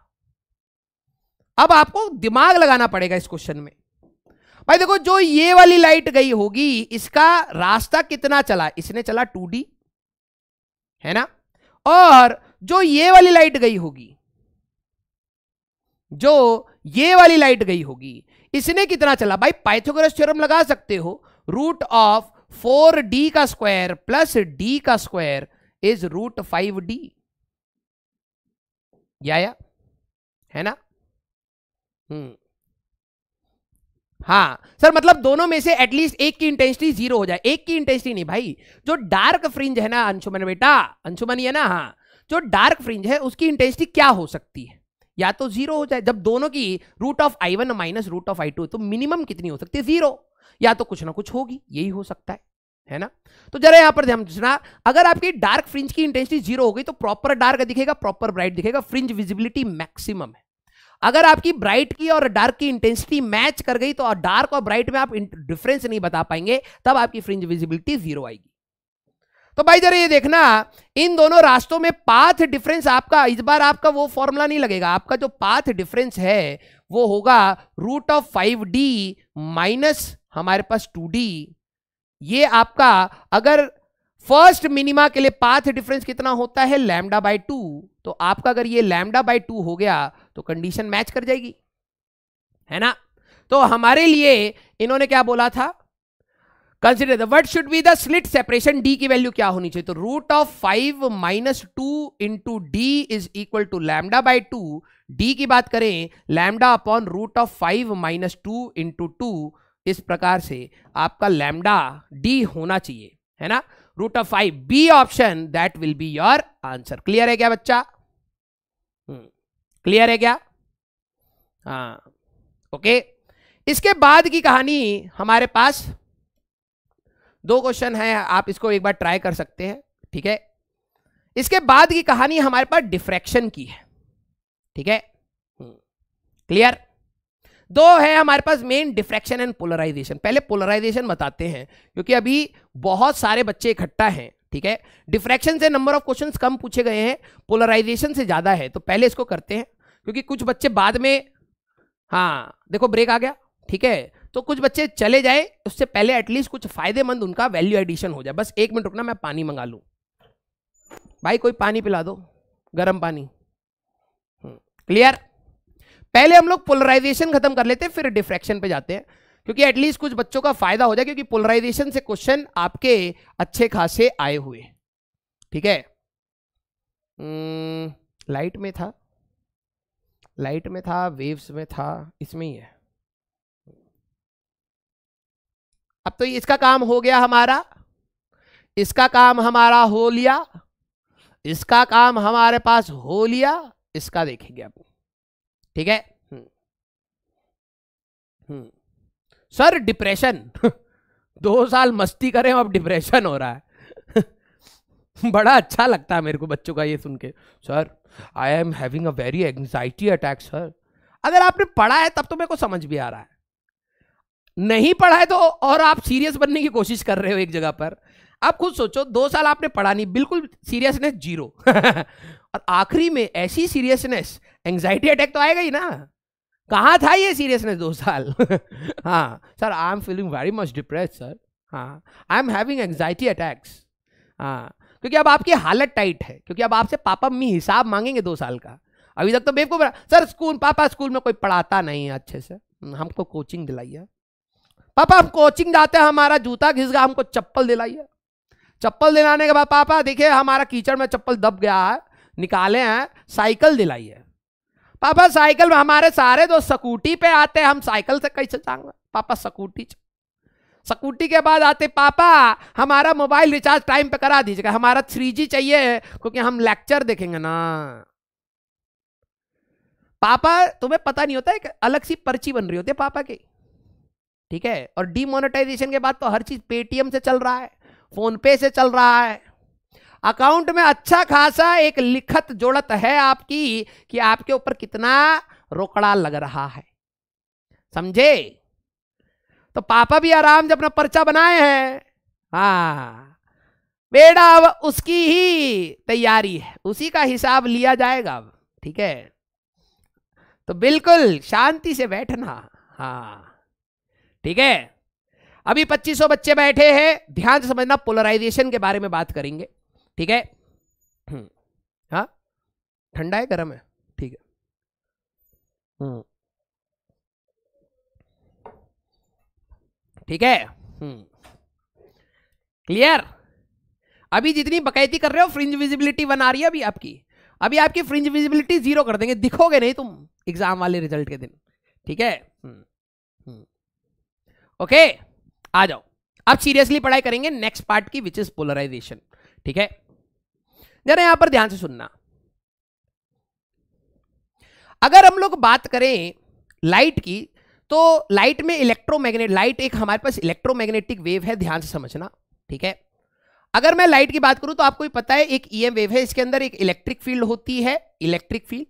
अब आपको दिमाग लगाना पड़ेगा इस क्वेश्चन में भाई देखो जो ये वाली लाइट गई होगी इसका रास्ता कितना चला इसने चला टू है ना और जो ये वाली लाइट गई होगी जो ये वाली लाइट गई होगी इसने कितना चला भाई पाइथागोरस थ्योरम लगा सकते हो रूट ऑफ फोर डी का स्क्वायर प्लस डी का square is root five D या, या है ना हम्म। हाँ सर मतलब दोनों में से एटलीस्ट एक की इंटेंसिटी जीरो हो जाए एक की इंटेंसिटी नहीं भाई जो डार्क फ्रिंज है ना अंशुमन बेटा अंशुमन ये ना हाँ जो डार्क फ्रिंज है उसकी इंटेंसिटी क्या हो सकती है या तो जीरो हो जाए जब दोनों की root of I one minus root of I two तो मिनिमम कितनी हो सकती है जीरो या तो कुछ ना कुछ होगी यही हो सकता है है ना तो जरा यहां पर ध्यान अगर आपकी डार्क फ्रिंज की इंटेंसिटी जीरो हो गई तो प्रॉपर डार्क दिखेगा प्रॉपर ब्राइट दिखेगा फ्रिंज विजिबिलिटी मैक्सिमम है अगर आपकी ब्राइट की और डार्क की इंटेंसिटी मैच कर गई तो डार्क और ब्राइट में आप डिफरेंस नहीं बता पाएंगे तब आपकी फ्रिंज विजिबिलिटी जीरो आएगी तो भाई जरा ये देखना इन दोनों रास्तों में पाथ डिफरेंस आपका इस बार आपका वो फॉर्मूला नहीं लगेगा आपका जो पाथ डिफरेंस है वो होगा root of five D minus हमारे पास टू डी ये आपका अगर फर्स्ट मिनिमा के लिए पाथ डिफरेंस कितना होता है लैमडा बाय टू तो आपका अगर ये लैमडा बाय टू हो गया तो कंडीशन मैच कर जाएगी है ना तो हमारे लिए इन्होंने क्या बोला था consider the what should be the slit separation D की वैल्यू क्या होनी चाहिए तो root of five minus two into D is equal to lambda by two D की बात करें lambda upon root of five minus two into two इस प्रकार से आपका लैमडा डी होना चाहिए है ना root of five B option that will be your answer clear है क्या बच्चा क्लियर hmm. है क्या हाँ ओके इसके बाद की कहानी हमारे पास दो क्वेश्चन है आप इसको एक बार ट्राई कर सकते हैं ठीक है इसके बाद की कहानी हमारे पास डिफ्रैक्शन की है ठीक है क्लियर hmm. दो है हमारे पास मेन डिफ्रैक्शन एंड पोलराइजेशन पहले पोलराइजेशन बताते हैं क्योंकि अभी बहुत सारे बच्चे इकट्ठा हैं ठीक है डिफ्रैक्शन से नंबर ऑफ क्वेश्चन कम पूछे गए हैं पोलराइजेशन से ज़्यादा है तो पहले इसको करते हैं क्योंकि कुछ बच्चे बाद में हाँ देखो ब्रेक आ गया ठीक है तो कुछ बच्चे चले जाए उससे पहले एटलीस्ट कुछ फायदेमंद उनका वैल्यू एडिशन हो जाए बस एक मिनट रुकना मैं पानी मंगा लूँ भाई कोई पानी पिला दो गर्म पानी क्लियर हम्म, पहले हम लोग पोलराइजेशन खत्म कर लेते हैं फिर डिफ्रैक्शन पे जाते हैं क्योंकि एटलीस्ट कुछ बच्चों का फायदा हो जाए क्योंकि पोलराइजेशन से क्वेश्चन आपके अच्छे खासे आए हुए ठीक है लाइट हम्म, में था लाइट में था वेव्स में था इसमें ही है अब तो इसका काम हो गया हमारा इसका काम हमारा हो लिया इसका काम हमारे पास हो लिया इसका देखेंगे अब ठीक है हम्म। हम्म। सर डिप्रेशन [LAUGHS] दो साल मस्ती करें अब डिप्रेशन हो रहा है [LAUGHS] बड़ा अच्छा लगता है मेरे को बच्चों का ये सुन के sir I am having a very anxiety attack sir अगर आपने पढ़ा है तब तो मेरे को समझ भी आ रहा है नहीं पढ़ा है तो और आप सीरियस बनने की कोशिश कर रहे हो एक जगह पर आप खुद सोचो दो साल आपने पढ़ा नहीं बिल्कुल सीरियसनेस जीरो [LAUGHS] और आखिरी में ऐसी सीरियसनेस एंग्जाइटी अटैक तो आएगा ही ना कहाँ था ये सीरियसनेस दो साल [LAUGHS] हाँ sir I am feeling very much depress sir हाँ I am having anxiety attacks हाँ क्योंकि अब आपकी हालत टाइट है क्योंकि अब आपसे पापा मम्मी हिसाब मांगेंगे दो साल का अभी तक तो बेवकूफ सर स्कूल पापा स्कूल में कोई पढ़ाता नहीं है अच्छे से हमको कोचिंग दिलाइए पापा हम कोचिंग जाते हैं हमारा जूता घिस गया हमको चप्पल दिलाइए चप्पल दिलाने के बाद पापा देखिए हमारा कीचड़ में चप्पल दब गया है निकाले हैं साइकिल दिलाई है पापा साइकिल में हमारे सारे दोस्त स्कूटी पे आते हैं हम साइकिल से कैसे जाऊंगा पापा स्कूटी स्कूटी के बाद आते पापा हमारा मोबाइल रिचार्ज टाइम पे करा दीजिएगा हमारा थ्री जी चाहिए क्योंकि हम लेक्चर देखेंगे ना पापा तुम्हें पता नहीं होता है अलग सी पर्ची बन रही होती है पापा की ठीक है और डीमोनेटाइजेशन के बाद तो हर चीज पेटीएम से चल रहा है फोनपे से चल रहा है अकाउंट में अच्छा खासा एक लिखत जोड़त है आपकी कि आपके ऊपर कितना रोकड़ा लग रहा है समझे तो पापा भी आराम से अपना पर्चा बनाए हैं हा बेड़ा अब उसकी ही तैयारी है उसी का हिसाब लिया जाएगा अब ठीक है तो बिल्कुल शांति से बैठना हाँ ठीक है अभी 2500 बच्चे बैठे हैं ध्यान से समझना पोलराइजेशन के बारे में बात करेंगे ठीक है हम्म। हाँ? ठंडा है गर्म है ठीक है हम्म। ठीक है क्लियर हम्म। अभी जितनी बकैती कर रहे हो फ्रिंज विजिबिलिटी वन आ रही है अभी आपकी अभी आपकी फ्रिंज विजिबिलिटी जीरो कर देंगे दिखोगे नहीं तुम एग्जाम वाले रिजल्ट के दिन ठीक है ओके आ जाओ अब सीरियसली पढ़ाई करेंगे नेक्स्ट पार्ट की विच इज पोलराइजेशन ठीक है जरा यहां पर ध्यान से सुनना अगर हम लोग बात करें लाइट की तो लाइट में इलेक्ट्रोमैग्नेट लाइट एक हमारे पास इलेक्ट्रोमैग्नेटिक वेव है ध्यान से समझना ठीक है अगर मैं लाइट की बात करूं तो आपको भी पता है एक ईएम वेव है इसके अंदर एक इलेक्ट्रिक फील्ड होती है इलेक्ट्रिक फील्ड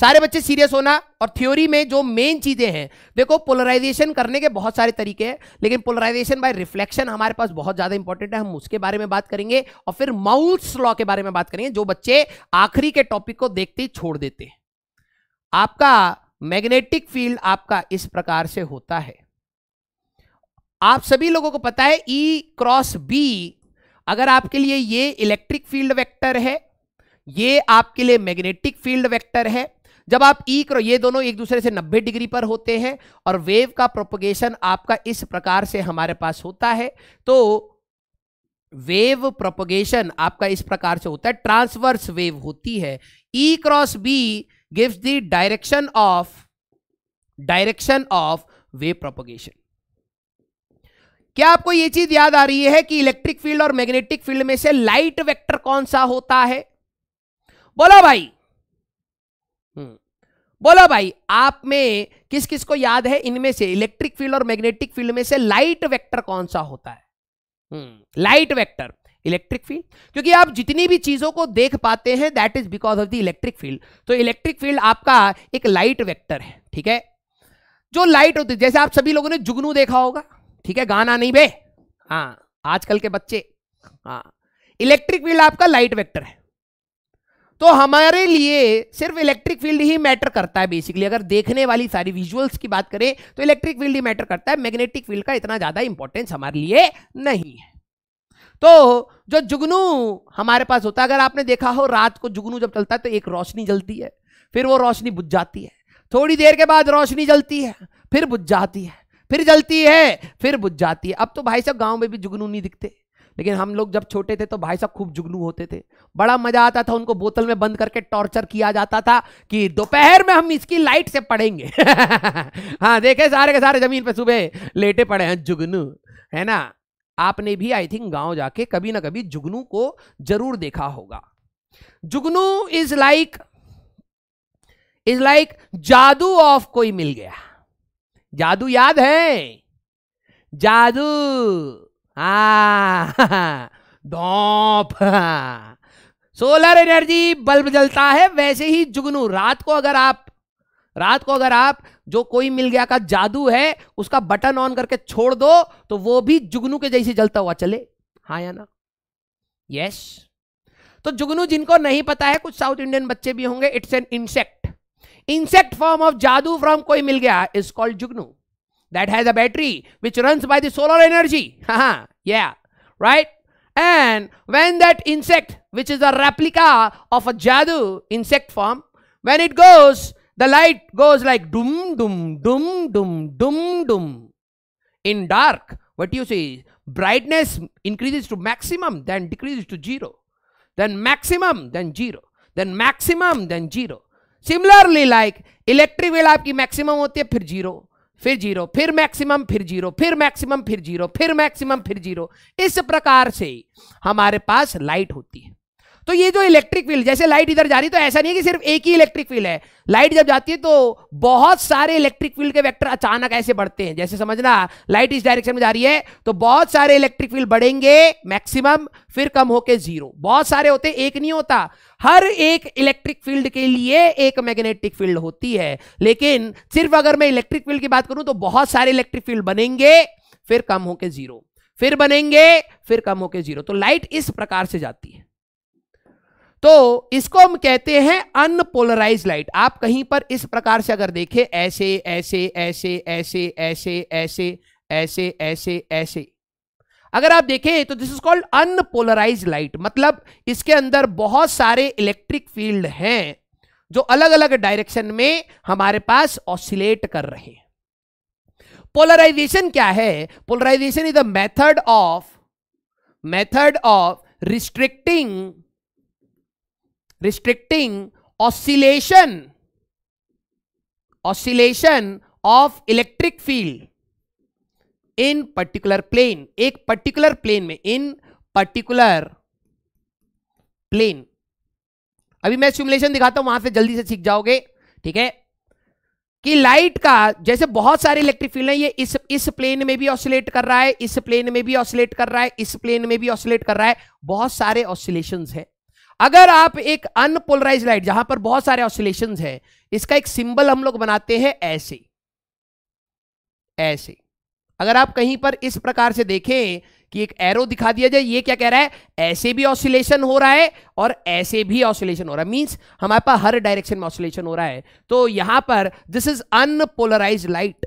सारे बच्चे सीरियस होना और थ्योरी में जो मेन चीज़ें हैं देखो पोलराइजेशन करने के बहुत सारे तरीके हैं लेकिन पोलराइजेशन बाय रिफ्लेक्शन हमारे पास बहुत ज़्यादा इंपॉर्टेंट है हम उसके बारे में बात करेंगे और फिर माउल्स लॉ के बारे में बात करेंगे जो बच्चे आखिरी के टॉपिक को देखते ही छोड़ देते हैं आपका मैग्नेटिक फील्ड आपका इस प्रकार से होता है आप सभी लोगों को पता है ई क्रॉस बी अगर आपके लिए ये इलेक्ट्रिक फील्ड वेक्टर है ये आपके लिए मैग्नेटिक फील्ड वेक्टर है जब आप ई करो ये दोनों एक दूसरे से 90 डिग्री पर होते हैं और वेव का प्रोपोगेशन आपका इस प्रकार से हमारे पास होता है तो वेव प्रोपोगेशन आपका इस प्रकार से होता है ट्रांसवर्स वेव होती है E cross B gives the direction of direction of wave propagation क्या आपको यह चीज याद आ रही है कि इलेक्ट्रिक फील्ड और मैग्नेटिक फील्ड में से लाइट वेक्टर कौन सा होता है बोलो भाई हम्म। बोलो भाई आप में किस किस को याद है इनमें से इलेक्ट्रिक फील्ड और मैग्नेटिक फील्ड में से लाइट वेक्टर कौन सा होता है लाइट वेक्टर इलेक्ट्रिक फील्ड क्योंकि आप जितनी भी चीजों को देख पाते हैं that is because of the electric field तो इलेक्ट्रिक फील्ड आपका एक लाइट वेक्टर है ठीक है जो लाइट होती है जैसे आप सभी लोगों ने जुगनू देखा होगा ठीक है गाना नहीं बे हाँ आजकल के बच्चे हाँ इलेक्ट्रिक फील्ड आपका लाइट वेक्टर है तो हमारे लिए सिर्फ इलेक्ट्रिक फील्ड ही मैटर करता है बेसिकली अगर देखने वाली सारी विजुअल्स की बात करें तो इलेक्ट्रिक फील्ड ही मैटर करता है मैग्नेटिक फील्ड का इतना ज़्यादा इंपॉर्टेंस हमारे लिए नहीं है तो जो जुगनू हमारे पास होता है अगर आपने देखा हो रात को जुगनू जब चलता है तो एक रोशनी जलती है फिर वो रोशनी बुझ जाती है थोड़ी देर के बाद रोशनी जलती है फिर बुझ जाती है फिर जलती है फिर बुझ जाती है अब तो भाई साहब गांव में भी जुगनू नहीं दिखते लेकिन हम लोग जब छोटे थे तो भाई साहब खूब जुगनू होते थे बड़ा मजा आता था उनको बोतल में बंद करके टॉर्चर किया जाता था कि दोपहर में हम इसकी लाइट से पढ़ेंगे [LAUGHS] हाँ देखे सारे के सारे जमीन पे सुबह लेटे पड़े हैं जुगनू है ना आपने भी आई थिंक गांव जाके कभी ना कभी जुगनू को जरूर देखा होगा जुगनू is like is like Jadoo of Koi Mil गया जादू याद है जादू हाँ [LAUGHS] धोप सोलर एनर्जी बल्ब जलता है वैसे ही जुगनू रात को अगर आप रात को अगर आप जो कोई मिल गया का जादू है उसका बटन ऑन करके छोड़ दो तो वो भी जुगनू के जैसे जलता हुआ चले हाँ या ना यस तो जुगनू जिनको नहीं पता है कुछ साउथ इंडियन बच्चे भी होंगे it's an insect insect form of Jadoo from Koi Mil Gaya is called jugnu that has a battery which runs by the solar energy. [LAUGHS] yeah, right? And when that insect, which is a replica of a jadoo insect form, when it goes, the light goes like doom, doom, doom, doom, doom, doom. In dark, what you see, brightness increases to maximum, then decreases to zero, then maximum, then zero, then maximum, then zero. Similarly, like electric वेल आपकी maximum होती है फिर फिर zero फिर maximum फिर zero फिर maximum फिर जीरो फिर मैक्सिमम फिर जीरो इस प्रकार से हमारे पास लाइट होती है तो ये जो इलेक्ट्रिक फील्ड जैसे लाइट इधर जा रही तो ऐसा नहीं है कि सिर्फ एक ही इलेक्ट्रिक फील्ड है लाइट जब जाती है तो बहुत सारे इलेक्ट्रिक फील्ड के वेक्टर अचानक ऐसे बढ़ते हैं जैसे समझना लाइट इस डायरेक्शन में जा रही है तो बहुत सारे इलेक्ट्रिक फील्ड बढ़ेंगे मैक्सिमम फिर कम होके जीरो बहुत सारे होते एक नहीं होता हर एक इलेक्ट्रिक फील्ड के लिए एक मैग्नेटिक फील्ड होती है लेकिन सिर्फ अगर मैं इलेक्ट्रिक फील्ड की बात करूं तो बहुत सारे इलेक्ट्रिक फील्ड बनेंगे फिर कम होके जीरो फिर बनेंगे फिर कम होके जीरो तो लाइट इस प्रकार से जाती है तो इसको हम कहते हैं अनपोलराइज लाइट आप कहीं पर इस प्रकार से अगर देखें ऐसे ऐसे ऐसे ऐसे ऐसे ऐसे ऐसे ऐसे ऐसे अगर आप देखें तो this is called unpolarise light मतलब इसके अंदर बहुत सारे इलेक्ट्रिक फील्ड हैं जो अलग अलग डायरेक्शन में हमारे पास ऑसिलेट कर रहे हैं पोलराइजेशन क्या है polarisation is the method of method of restricting restricting oscillation oscillation of electric field in particular plane एक particular plane में in particular plane अभी मैं सिमुलेशन दिखाता हूं वहां से जल्दी से सीख जाओगे ठीक है कि लाइट का जैसे बहुत सारे इलेक्ट्रिक फील्ड है ये इस इस प्लेन में भी ऑसिलेट कर रहा है इस प्लेन में भी ऑसिलेट कर रहा है इस प्लेन में भी ऑसिलेट कर रहा है बहुत सारे ऑसिलेशन है अगर आप एक अनपोलराइज लाइट जहां पर बहुत सारे ऑसिलेशन है इसका एक सिंबल हम लोग बनाते हैं ऐसे ऐसे अगर आप कहीं पर इस प्रकार से देखें कि एक एरो दिखा दिया जाए ये क्या कह रहा है ऐसे भी ऑसिलेशन हो रहा है और ऐसे भी ऑसिलेशन हो रहा है मींस हमारे पास हर डायरेक्शन में ऑसिलेशन हो रहा है तो यहां पर दिस इज अनपोलराइज लाइट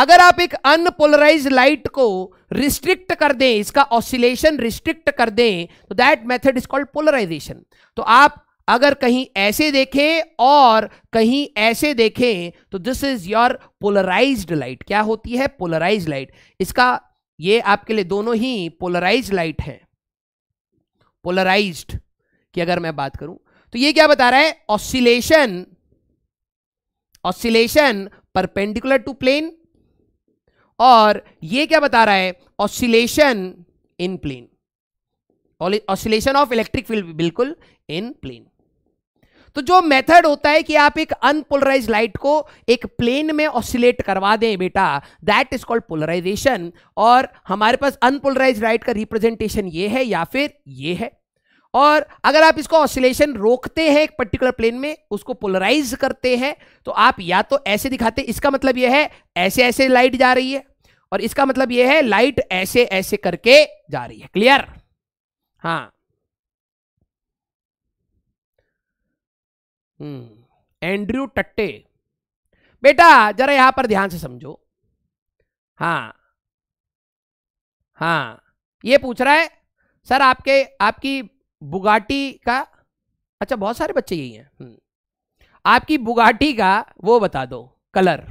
अगर आप एक अनपोलराइज लाइट को रिस्ट्रिक्ट कर दें इसका ऑसिलेशन रिस्ट्रिक्ट कर दें तो that method is called polarisation तो आप अगर कहीं ऐसे देखें और कहीं ऐसे देखें तो this is your polarised light क्या होती है पोलराइज लाइट इसका ये आपके लिए दोनों ही पोलराइज लाइट है पोलराइज की अगर मैं बात करूं तो ये क्या बता रहा है oscillation oscillation perpendicular to plane और ये क्या बता रहा है oscillation in plane oscillation of electric field बिल्कुल इन प्लेन तो जो मेथड होता है कि आप एक अनपोलराइज लाइट को एक प्लेन में ऑसिलेट करवा दें बेटा दैट इज कॉल्ड पोलराइजेशन और हमारे पास अनपोलराइज लाइट का रिप्रेजेंटेशन ये है या फिर ये है और अगर आप इसको ऑसिलेशन रोकते हैं एक पर्टिकुलर प्लेन में उसको पोलराइज करते हैं तो आप या तो ऐसे दिखाते इसका मतलब यह है ऐसे ऐसे लाइट जा रही है और इसका मतलब यह है लाइट ऐसे ऐसे करके जा रही है क्लियर हाँ एंड्रयू हम्म, टट्टे बेटा जरा यहां पर ध्यान से समझो हाँ हाँ ये पूछ रहा है सर आपके आपकी बुगाटी का अच्छा बहुत सारे बच्चे यही हैं हम्म। आपकी बुगाटी का वो बता दो कलर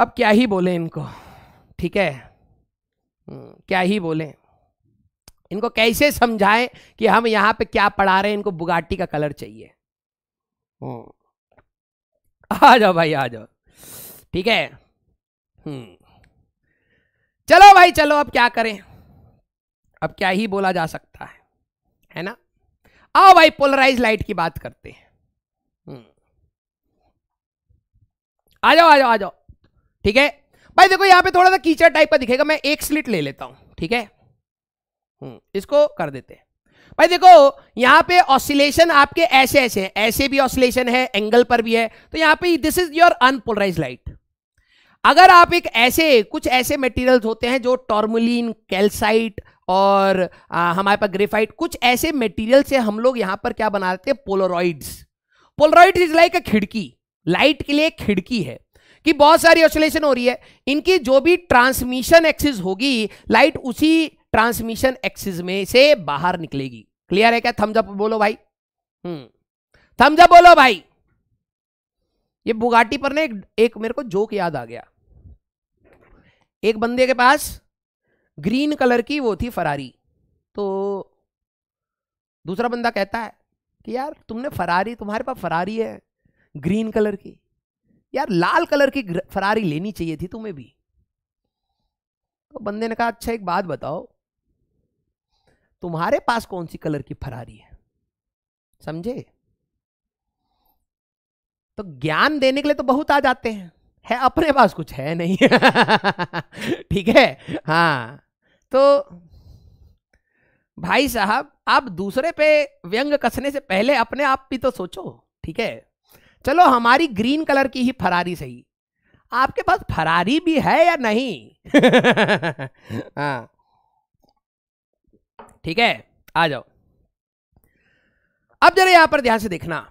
अब क्या ही बोले इनको ठीक है क्या ही बोले इनको कैसे समझाएं कि हम यहां पे क्या पढ़ा रहे हैं इनको बुगाटी का कलर चाहिए हम्म। आ जाओ भाई आ जाओ ठीक है हम्म। चलो भाई चलो अब क्या करें अब क्या ही बोला जा सकता है है ना आओ भाई पोलराइज लाइट की बात करते हैं हम्म। आ जाओ आ जाओ आ जाओ ठीक है भाई देखो यहाँ पे थोड़ा सा कीचड़ टाइप का दिखेगा मैं एक स्लिट ले लेता हूं ठीक है हम्म, इसको कर देते हैं भाई देखो यहां पे ऑसिलेशन आपके ऐसे ऐसे हैं ऐसे भी ऑसिलेशन है एंगल पर भी है तो यहां पे this is your unpolarise light अगर आप एक ऐसे कुछ ऐसे मटेरियल्स होते हैं जो टॉर्मुलिन कैल्साइट और आ, हमारे पास ग्रेफाइट कुछ ऐसे मटेरियल से हम लोग यहां पर क्या बनाते हैं पोलोरॉइड्स पोलोरॉइड इज लाइक अ खिड़की लाइट के लिए खिड़की है कि बहुत सारी ऑसोलेशन हो रही है इनकी जो भी ट्रांसमिशन एक्सिस होगी लाइट उसी ट्रांसमिशन एक्सिस में से बाहर निकलेगी क्लियर है क्या थम्सअप बोलो भाई हम्म थम्सअप बोलो भाई ये बुगाटी पर ना एक, एक मेरे को जोक याद आ गया एक बंदे के पास ग्रीन कलर की वो थी फरारी तो दूसरा बंदा कहता है कि यार तुमने फरारी तुम्हारे पास फरारी है ग्रीन कलर की यार लाल कलर की फरारी लेनी चाहिए थी तुम्हें भी तो बंदे ने कहा अच्छा एक बात बताओ तुम्हारे पास कौन सी कलर की फरारी है समझे तो ज्ञान देने के लिए तो बहुत आ जाते हैं है अपने पास कुछ है नहीं [LAUGHS] ठीक है हाँ तो भाई साहब आप दूसरे पे व्यंग कसने से पहले अपने आप भी तो सोचो ठीक है चलो हमारी ग्रीन कलर की ही फरारी सही आपके पास फरारी भी है या नहीं [LAUGHS] हाँ। ठीक है आ जाओ अब जरा यहां पर ध्यान से देखना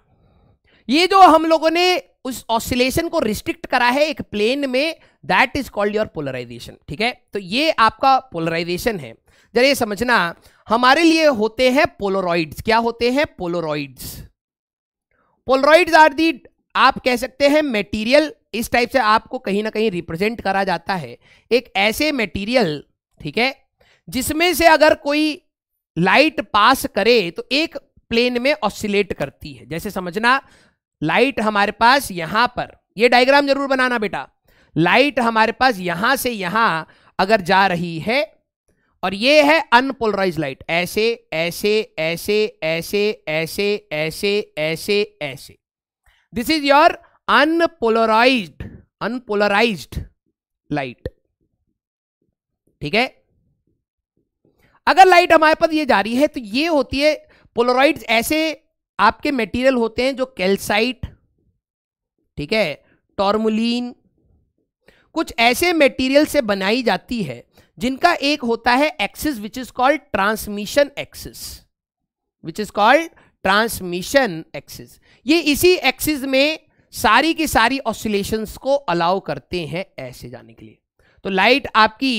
ये जो हम लोगों ने उस ऑसिलेशन को रिस्ट्रिक्ट करा है एक प्लेन में that is called your polarisation ठीक है तो ये आपका पोलराइजेशन है जरा ये समझना हमारे लिए होते हैं पोलोरॉइड्स क्या होते हैं पोलोरॉइड्स पोलरॉइड्स आर दी आप कह सकते हैं मेटीरियल इस टाइप से आपको कहीं ना कहीं रिप्रेजेंट करा जाता है एक ऐसे मेटीरियल ठीक है जिसमें से अगर कोई लाइट पास करे तो एक प्लेन में ऑसिलेट करती है जैसे समझना लाइट हमारे पास यहां पर ये डायग्राम जरूर बनाना बेटा लाइट हमारे पास यहां से यहां अगर जा रही है और ये है अनपोलराइज लाइट ऐसे ऐसे ऐसे ऐसे ऐसे ऐसे ऐसे ऐसे this is your unpolarised unpolarised light ठीक है अगर लाइट हमारे पास ये जा रही है तो ये होती है पोलराइड ऐसे आपके मटेरियल होते हैं जो कैल्साइट ठीक है टॉर्मुलिन कुछ ऐसे मटेरियल से बनाई जाती है जिनका एक होता है axis which is called transmission axis which is called transmission axis ये इसी एक्सिस में सारी की सारी ऑसिलेशंस को अलाउ करते हैं ऐसे जाने के लिए तो लाइट आपकी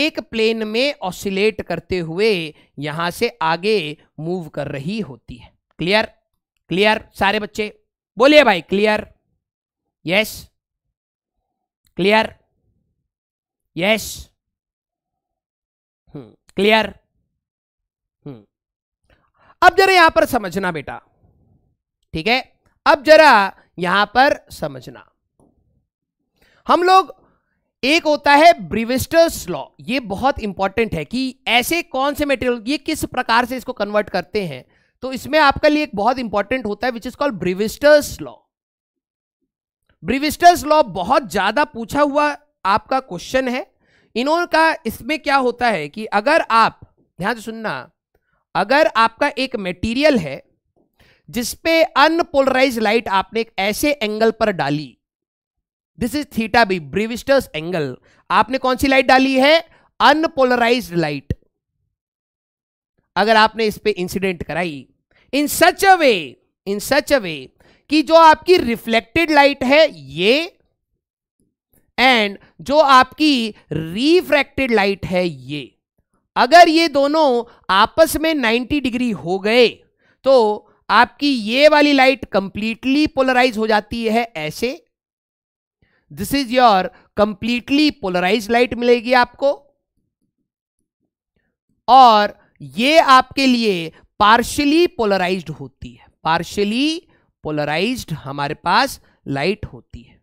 एक प्लेन में ऑसिलेट करते हुए यहां से आगे मूव कर रही होती है क्लियर क्लियर सारे बच्चे बोलिए भाई clear yes clear yes clear hmm. अब जरा यहां पर समझना बेटा ठीक है अब जरा यहां पर समझना हम लोग एक होता है ब्रिविस्टर्स लॉ ये बहुत इंपॉर्टेंट है कि ऐसे कौन से मेटेरियल ये किस प्रकार से इसको कन्वर्ट करते हैं तो इसमें आपके लिए एक बहुत इंपॉर्टेंट होता है which is called Brewster's law Brewster's law बहुत ज्यादा पूछा हुआ आपका क्वेश्चन है इन्होंने का इसमें क्या होता है कि अगर आप ध्यान से सुनना अगर आपका एक मटेरियल है जिसपे अनपोलराइज लाइट आपने एक ऐसे एंगल पर डाली this is theta B Brewster's angle आपने कौन सी लाइट डाली है अनपोलराइज लाइट अगर आपने इस पर इंसिडेंट कराई इन सच अ वे इन सच अ वे कि जो आपकी रिफ्लेक्टेड लाइट है ये एंड जो आपकी रिफ्रैक्टेड लाइट है ये अगर ये दोनों आपस में 90 डिग्री हो गए तो आपकी ये वाली लाइट कंप्लीटली पोलराइज हो जाती है ऐसे this is your completely polarise light मिलेगी आपको और ये आपके लिए पार्शली पोलराइज्ड होती है पार्शली पोलराइज्ड हमारे पास लाइट होती है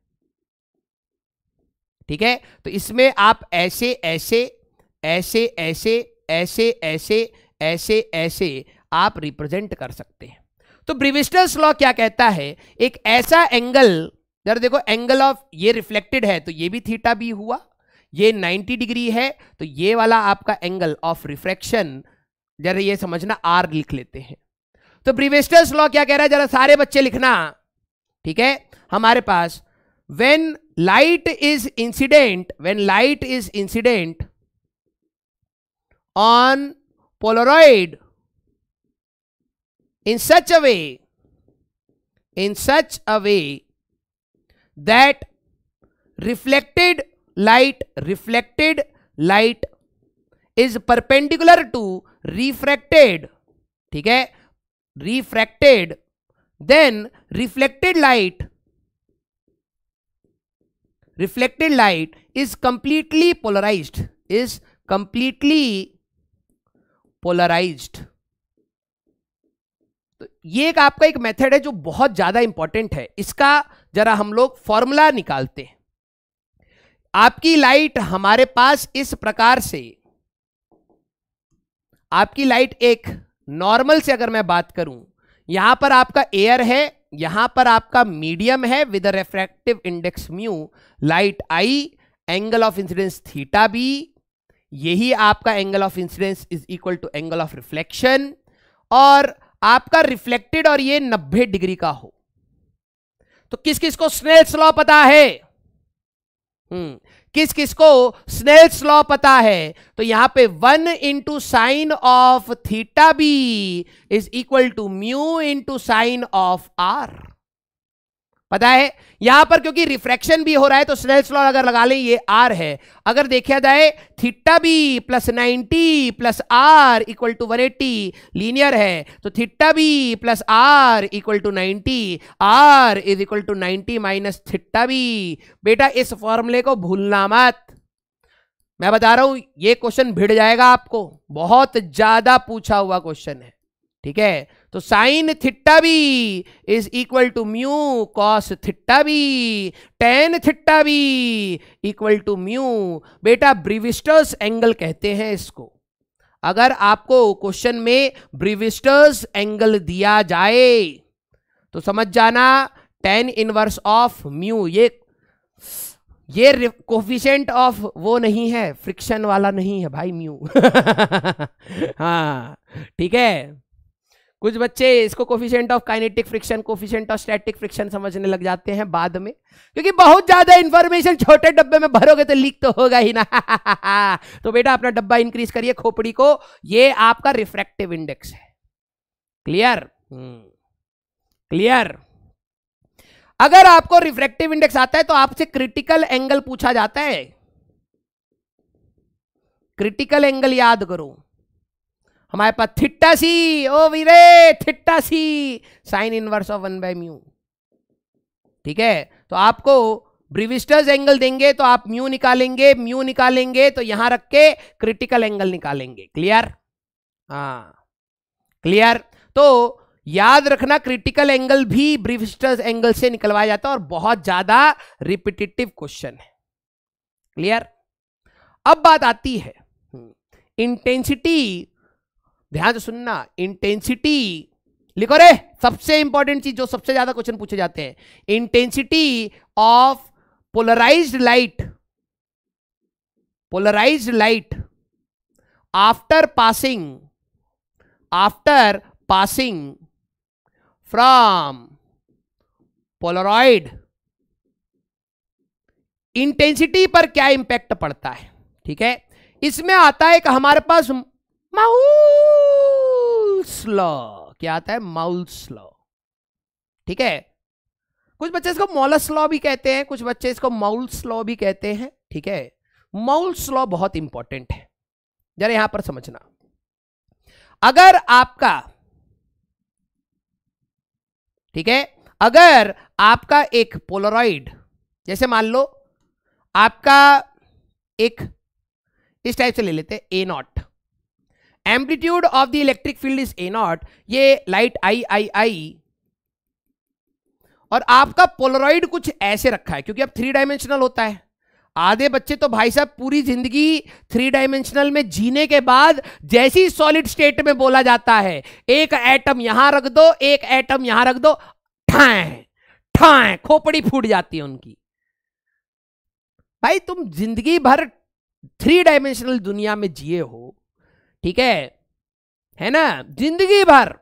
ठीक है तो इसमें आप ऐसे ऐसे ऐसे ऐसे ऐसे ऐसे ऐसे ऐसे आप रिप्रेजेंट कर सकते हैं तो ब्रिविस्टर्स लॉ क्या कहता है एक ऐसा एंगल जरा देखो एंगल ऑफ ये रिफ्लेक्टेड है तो ये भी थीटा भी हुआ ये 90 डिग्री है तो ये वाला आपका एंगल ऑफ रिफ्रैक्शन जरा ये समझना आर लिख लेते हैं तो ब्रिवेस्टर्स लॉ क्या कह रहा है जरा सारे बच्चे लिखना ठीक है हमारे पास when light is incident when light is incident on polaroid in such a way in such a way that reflected light reflected light is perpendicular to refracted ठीक है refracted then reflected light reflected light is completely polarise is completely polarise तो ये एक आपका एक method है जो बहुत ज्यादा इंपॉर्टेंट है इसका जरा हम लोग फॉर्मूला निकालते हैं आपकी लाइट हमारे पास इस प्रकार से आपकी लाइट एक नॉर्मल से अगर मैं बात करूं यहां पर आपका एयर है यहां पर आपका मीडियम है with refractive index mu light I angle of incidence theta B यही आपका angle of incidence is equal to angle of reflection और आपका रिफ्लेक्टेड और ये 90 डिग्री का हो तो किस किस को स्नेल्स लॉ पता है हम्म किस किस को स्नेल्स लॉ पता है तो यहां पे one into sine of theta B is equal to mu into sine of R पता है यहां पर क्योंकि रिफ्रैक्शन भी हो रहा है तो स्नेल्स लॉ अगर लगा लें ये आर है अगर देखा जाए theta B plus ninety plus R equal to one eighty linear है तो theta B plus R equal to ninety R is equal to ninety minus theta B बेटा इस फॉर्मूले को भूलना मत मैं बता रहा हूं ये क्वेश्चन भिड़ जाएगा आपको बहुत ज्यादा पूछा हुआ क्वेश्चन है ठीक है तो sine theta B is equal to mu cos theta B tan theta B equal to mu बेटा ब्रिविस्टर्स एंगल कहते हैं इसको अगर आपको क्वेश्चन में ब्रिविस्टर्स एंगल दिया जाए तो समझ जाना टेन इनवर्स ऑफ म्यू ये ये कोफिशेंट ऑफ वो नहीं है फ्रिक्शन वाला नहीं है भाई म्यू [LAUGHS] हाँ ठीक है कुछ बच्चे इसको coefficient of kinetic friction coefficient of static friction समझने लग जाते हैं बाद में क्योंकि बहुत ज्यादा इंफॉर्मेशन छोटे डब्बे में भरोगे तो लीक तो होगा ही ना [LAUGHS] तो बेटा अपना डब्बा इंक्रीज करिए खोपड़ी को ये आपका रिफ्रैक्टिव इंडेक्स है क्लियर हम्म। क्लियर अगर आपको रिफ्रैक्टिव इंडेक्स आता है तो आपसे क्रिटिकल एंगल पूछा जाता है क्रिटिकल एंगल याद करो हमारे पास थिट्टा सी ओ वीरे theta C sine inverse of one by mu ठीक है तो आपको ब्रिविस्टर्स एंगल देंगे तो आप म्यू निकालेंगे म्यू निकालेंगे तो यहां रख के क्रिटिकल एंगल निकालेंगे क्लियर हाँ क्लियर तो याद रखना क्रिटिकल एंगल भी ब्रिविस्टर्स एंगल से निकलवाया जाता है और बहुत ज्यादा रिपीटेटिव क्वेश्चन है क्लियर अब बात आती है इंटेंसिटी हम्म। ध्यान से सुनना इंटेंसिटी लिखो रे सबसे इंपॉर्टेंट चीज जो सबसे ज्यादा क्वेश्चन पूछे जाते हैं intensity of polarised light polarised light after passing after passing from polaroid intensity पर क्या इंपैक्ट पड़ता है ठीक है इसमें आता है कि हमारे पास माऊ लॉ क्या आता है माउल्स लॉ ठीक है कुछ बच्चे इसको मॉलस लॉ भी कहते हैं कुछ बच्चे इसको माउल्स लॉ भी कहते हैं ठीक है माउल्स लॉ बहुत इंपॉर्टेंट है जरा यहां पर समझना अगर आपका ठीक है अगर आपका एक पोलराइड जैसे मान लो आपका एक इस टाइप से ले लेते हैं A nought amplitude of the electric field is A not ये लाइट आई आई आई और आपका पोलरॉइड कुछ ऐसे रखा है क्योंकि अब थ्री डायमेंशनल होता है आधे बच्चे तो भाई साहब पूरी जिंदगी थ्री डायमेंशनल में जीने के बाद जैसी सॉलिड स्टेट में बोला जाता है एक एटम यहां रख दो एक एटम यहां रख दो ठाए ठाए खोपड़ी फूट जाती है उनकी भाई तुम जिंदगी भर थ्री डायमेंशनल दुनिया में जिए हो ठीक है है ना जिंदगी भर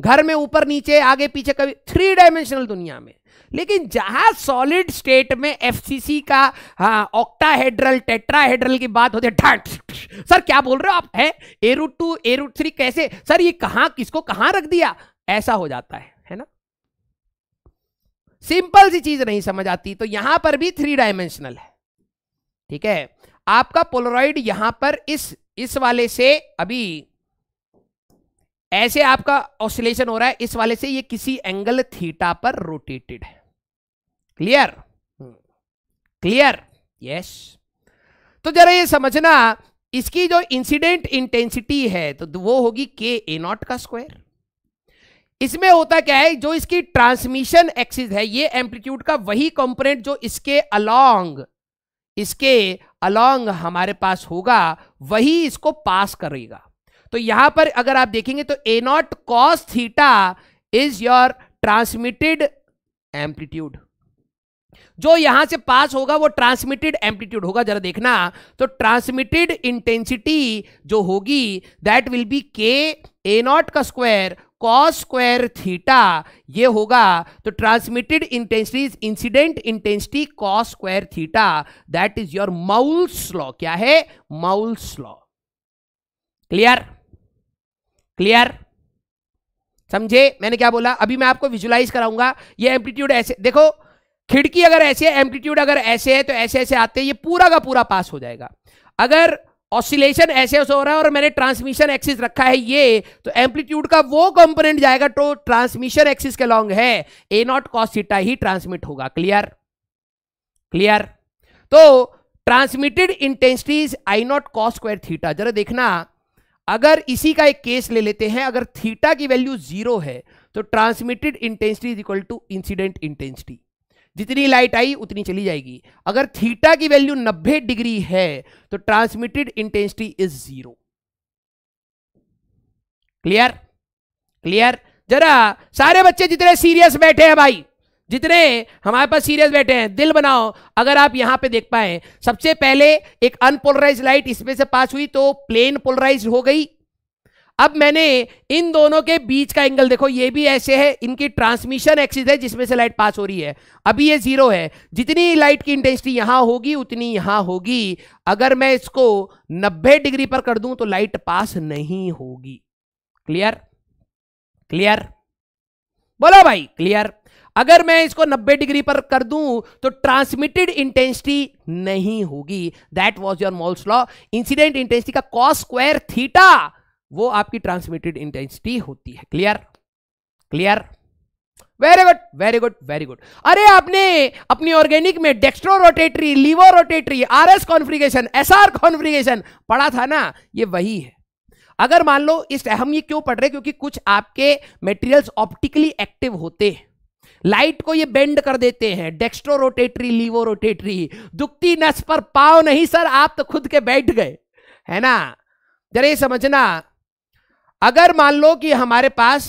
घर में ऊपर नीचे आगे पीछे कभी थ्री डायमेंशनल दुनिया में लेकिन जहां सॉलिड स्टेट में एफसीसी का हाँ, ऑक्टाहेड्रल टेट्राहेड्रल की बात होती है सर क्या बोल रहे हो आप है A root two A root three कैसे सर ये कहां किसको कहां रख दिया ऐसा हो जाता है है ना सिंपल सी चीज नहीं समझ आती तो यहां पर भी थ्री डायमेंशनल है ठीक है आपका पोलरॉइड यहां पर इस इस वाले से अभी ऐसे आपका ऑसिलेशन हो रहा है इस वाले से ये किसी एंगल थीटा पर रोटेटेड है क्लियर क्लियर यस तो जरा ये समझना इसकी जो इंसिडेंट इंटेंसिटी है तो वो होगी के ए नॉट का स्क्वायर इसमें होता क्या है जो इसकी ट्रांसमिशन एक्सिस है ये एम्पलीट्यूड का वही कंपोनेंट जो इसके अलोंग इसके अलोंग हमारे पास होगा वही इसको पास करेगा तो यहां पर अगर आप देखेंगे तो A nought cos theta is your transmitted amplitude जो यहां से पास होगा वो ट्रांसमिटेड एम्पलीट्यूड होगा जरा देखना तो ट्रांसमिटेड इंटेंसिटी जो होगी दैट विल बी के ए नॉट का स्क्वायर कॉस स्क्वायर थीटा ये होगा तो transmitted intensity is incident intensity cos square theta that is your Malus law क्या है माउल्स लॉ क्लियर क्लियर समझे मैंने क्या बोला अभी मैं आपको विजुलाइज कराऊंगा ये एम्पलीट्यूड ऐसे देखो खिड़की अगर ऐसे है एम्पलीट्यूड अगर ऐसे है तो ऐसे ऐसे आते हैं ये पूरा का पूरा पास हो जाएगा अगर ऑसिलेशन ऐसे हो रहा है और मैंने ट्रांसमिशन एक्सिस रखा है ये तो एम्पलीट्यूड का वो कंपोनेंट जाएगा तो ट्रांसमिशन एक्सिस के लॉन्ग है ए नॉट कॉस ही ट्रांसमिट होगा क्लियर क्लियर तो transmitted intensity is I not cos square theta जरा देखना अगर इसी का एक केस ले लेते हैं अगर थीटा की वैल्यू जीरो है तो transmitted intensity is equal to incident intensity जितनी लाइट आई उतनी चली जाएगी अगर थीटा की वैल्यू 90 डिग्री है तो transmitted intensity is zero clear clear जरा सारे बच्चे जितने सीरियस बैठे हैं भाई जितने हमारे पास सीरियस बैठे हैं दिल बनाओ अगर आप यहां पे देख पाए सबसे पहले एक अनपोलराइज लाइट इसमें से पास हुई तो प्लेन पोलराइज हो गई अब मैंने इन दोनों के बीच का एंगल देखो ये भी ऐसे है इनकी ट्रांसमिशन एक्सिस है जिसमें से लाइट पास हो रही है अभी ये जीरो है जितनी लाइट की इंटेंसिटी यहां होगी उतनी यहां होगी अगर मैं इसको 90 डिग्री पर कर दूं तो लाइट पास नहीं होगी क्लियर क्लियर बोलो भाई क्लियर अगर मैं इसको 90 डिग्री पर कर दूं तो ट्रांसमिटेड इंटेंसिटी नहीं होगी that was your Malus law incident intensity का कॉस स्क्वायर थीटा वो आपकी ट्रांसमिटेड इंटेंसिटी होती है clear clear very good very good very good अरे आपने अपनी ऑर्गेनिक में dextro rotatory laevo rotatory R S configuration S R configuration पढ़ा था ना ये वही है अगर मान लो इस हम ये क्यों पढ़ रहे क्योंकि कुछ आपके मटेरियल्स ऑप्टिकली एक्टिव होते हैं लाइट को ये बेंड कर देते हैं डेक्स्ट्रो रोटेटरी लीवो रोटेटरी दुखती नस पर पाओ नहीं सर आप तो खुद के बैठ गए है ना जरा ये समझना अगर मान लो कि हमारे पास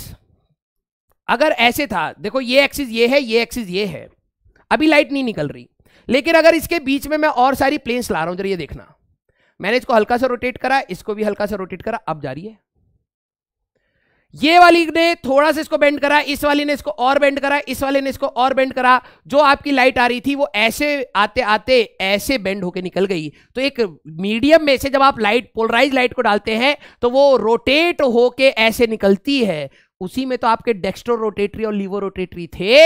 अगर ऐसे था देखो ये एक्सिस ये है ये एक्सिस ये है अभी लाइट नहीं निकल रही लेकिन अगर इसके बीच में मैं और सारी प्लेन्स ला रहा हूं जरा ये देखना मैंने इसको हल्का सा रोटेट करा इसको भी हल्का सा रोटेट करा अब जा रही है ये वाली ने थोड़ा सा इसको बेंड करा इस वाली ने इसको और बेंड करा इस वाले ने इसको और बेंड करा जो आपकी लाइट आ रही थी वो ऐसे आते आते ऐसे बेंड होके निकल गई तो एक मीडियम में से जब आप लाइट पोलराइज लाइट को डालते हैं तो वो रोटेट होके ऐसे निकलती है उसी में तो आपके डेक्स्ट्रो रोटेटरी और लीवो रोटेटरी थे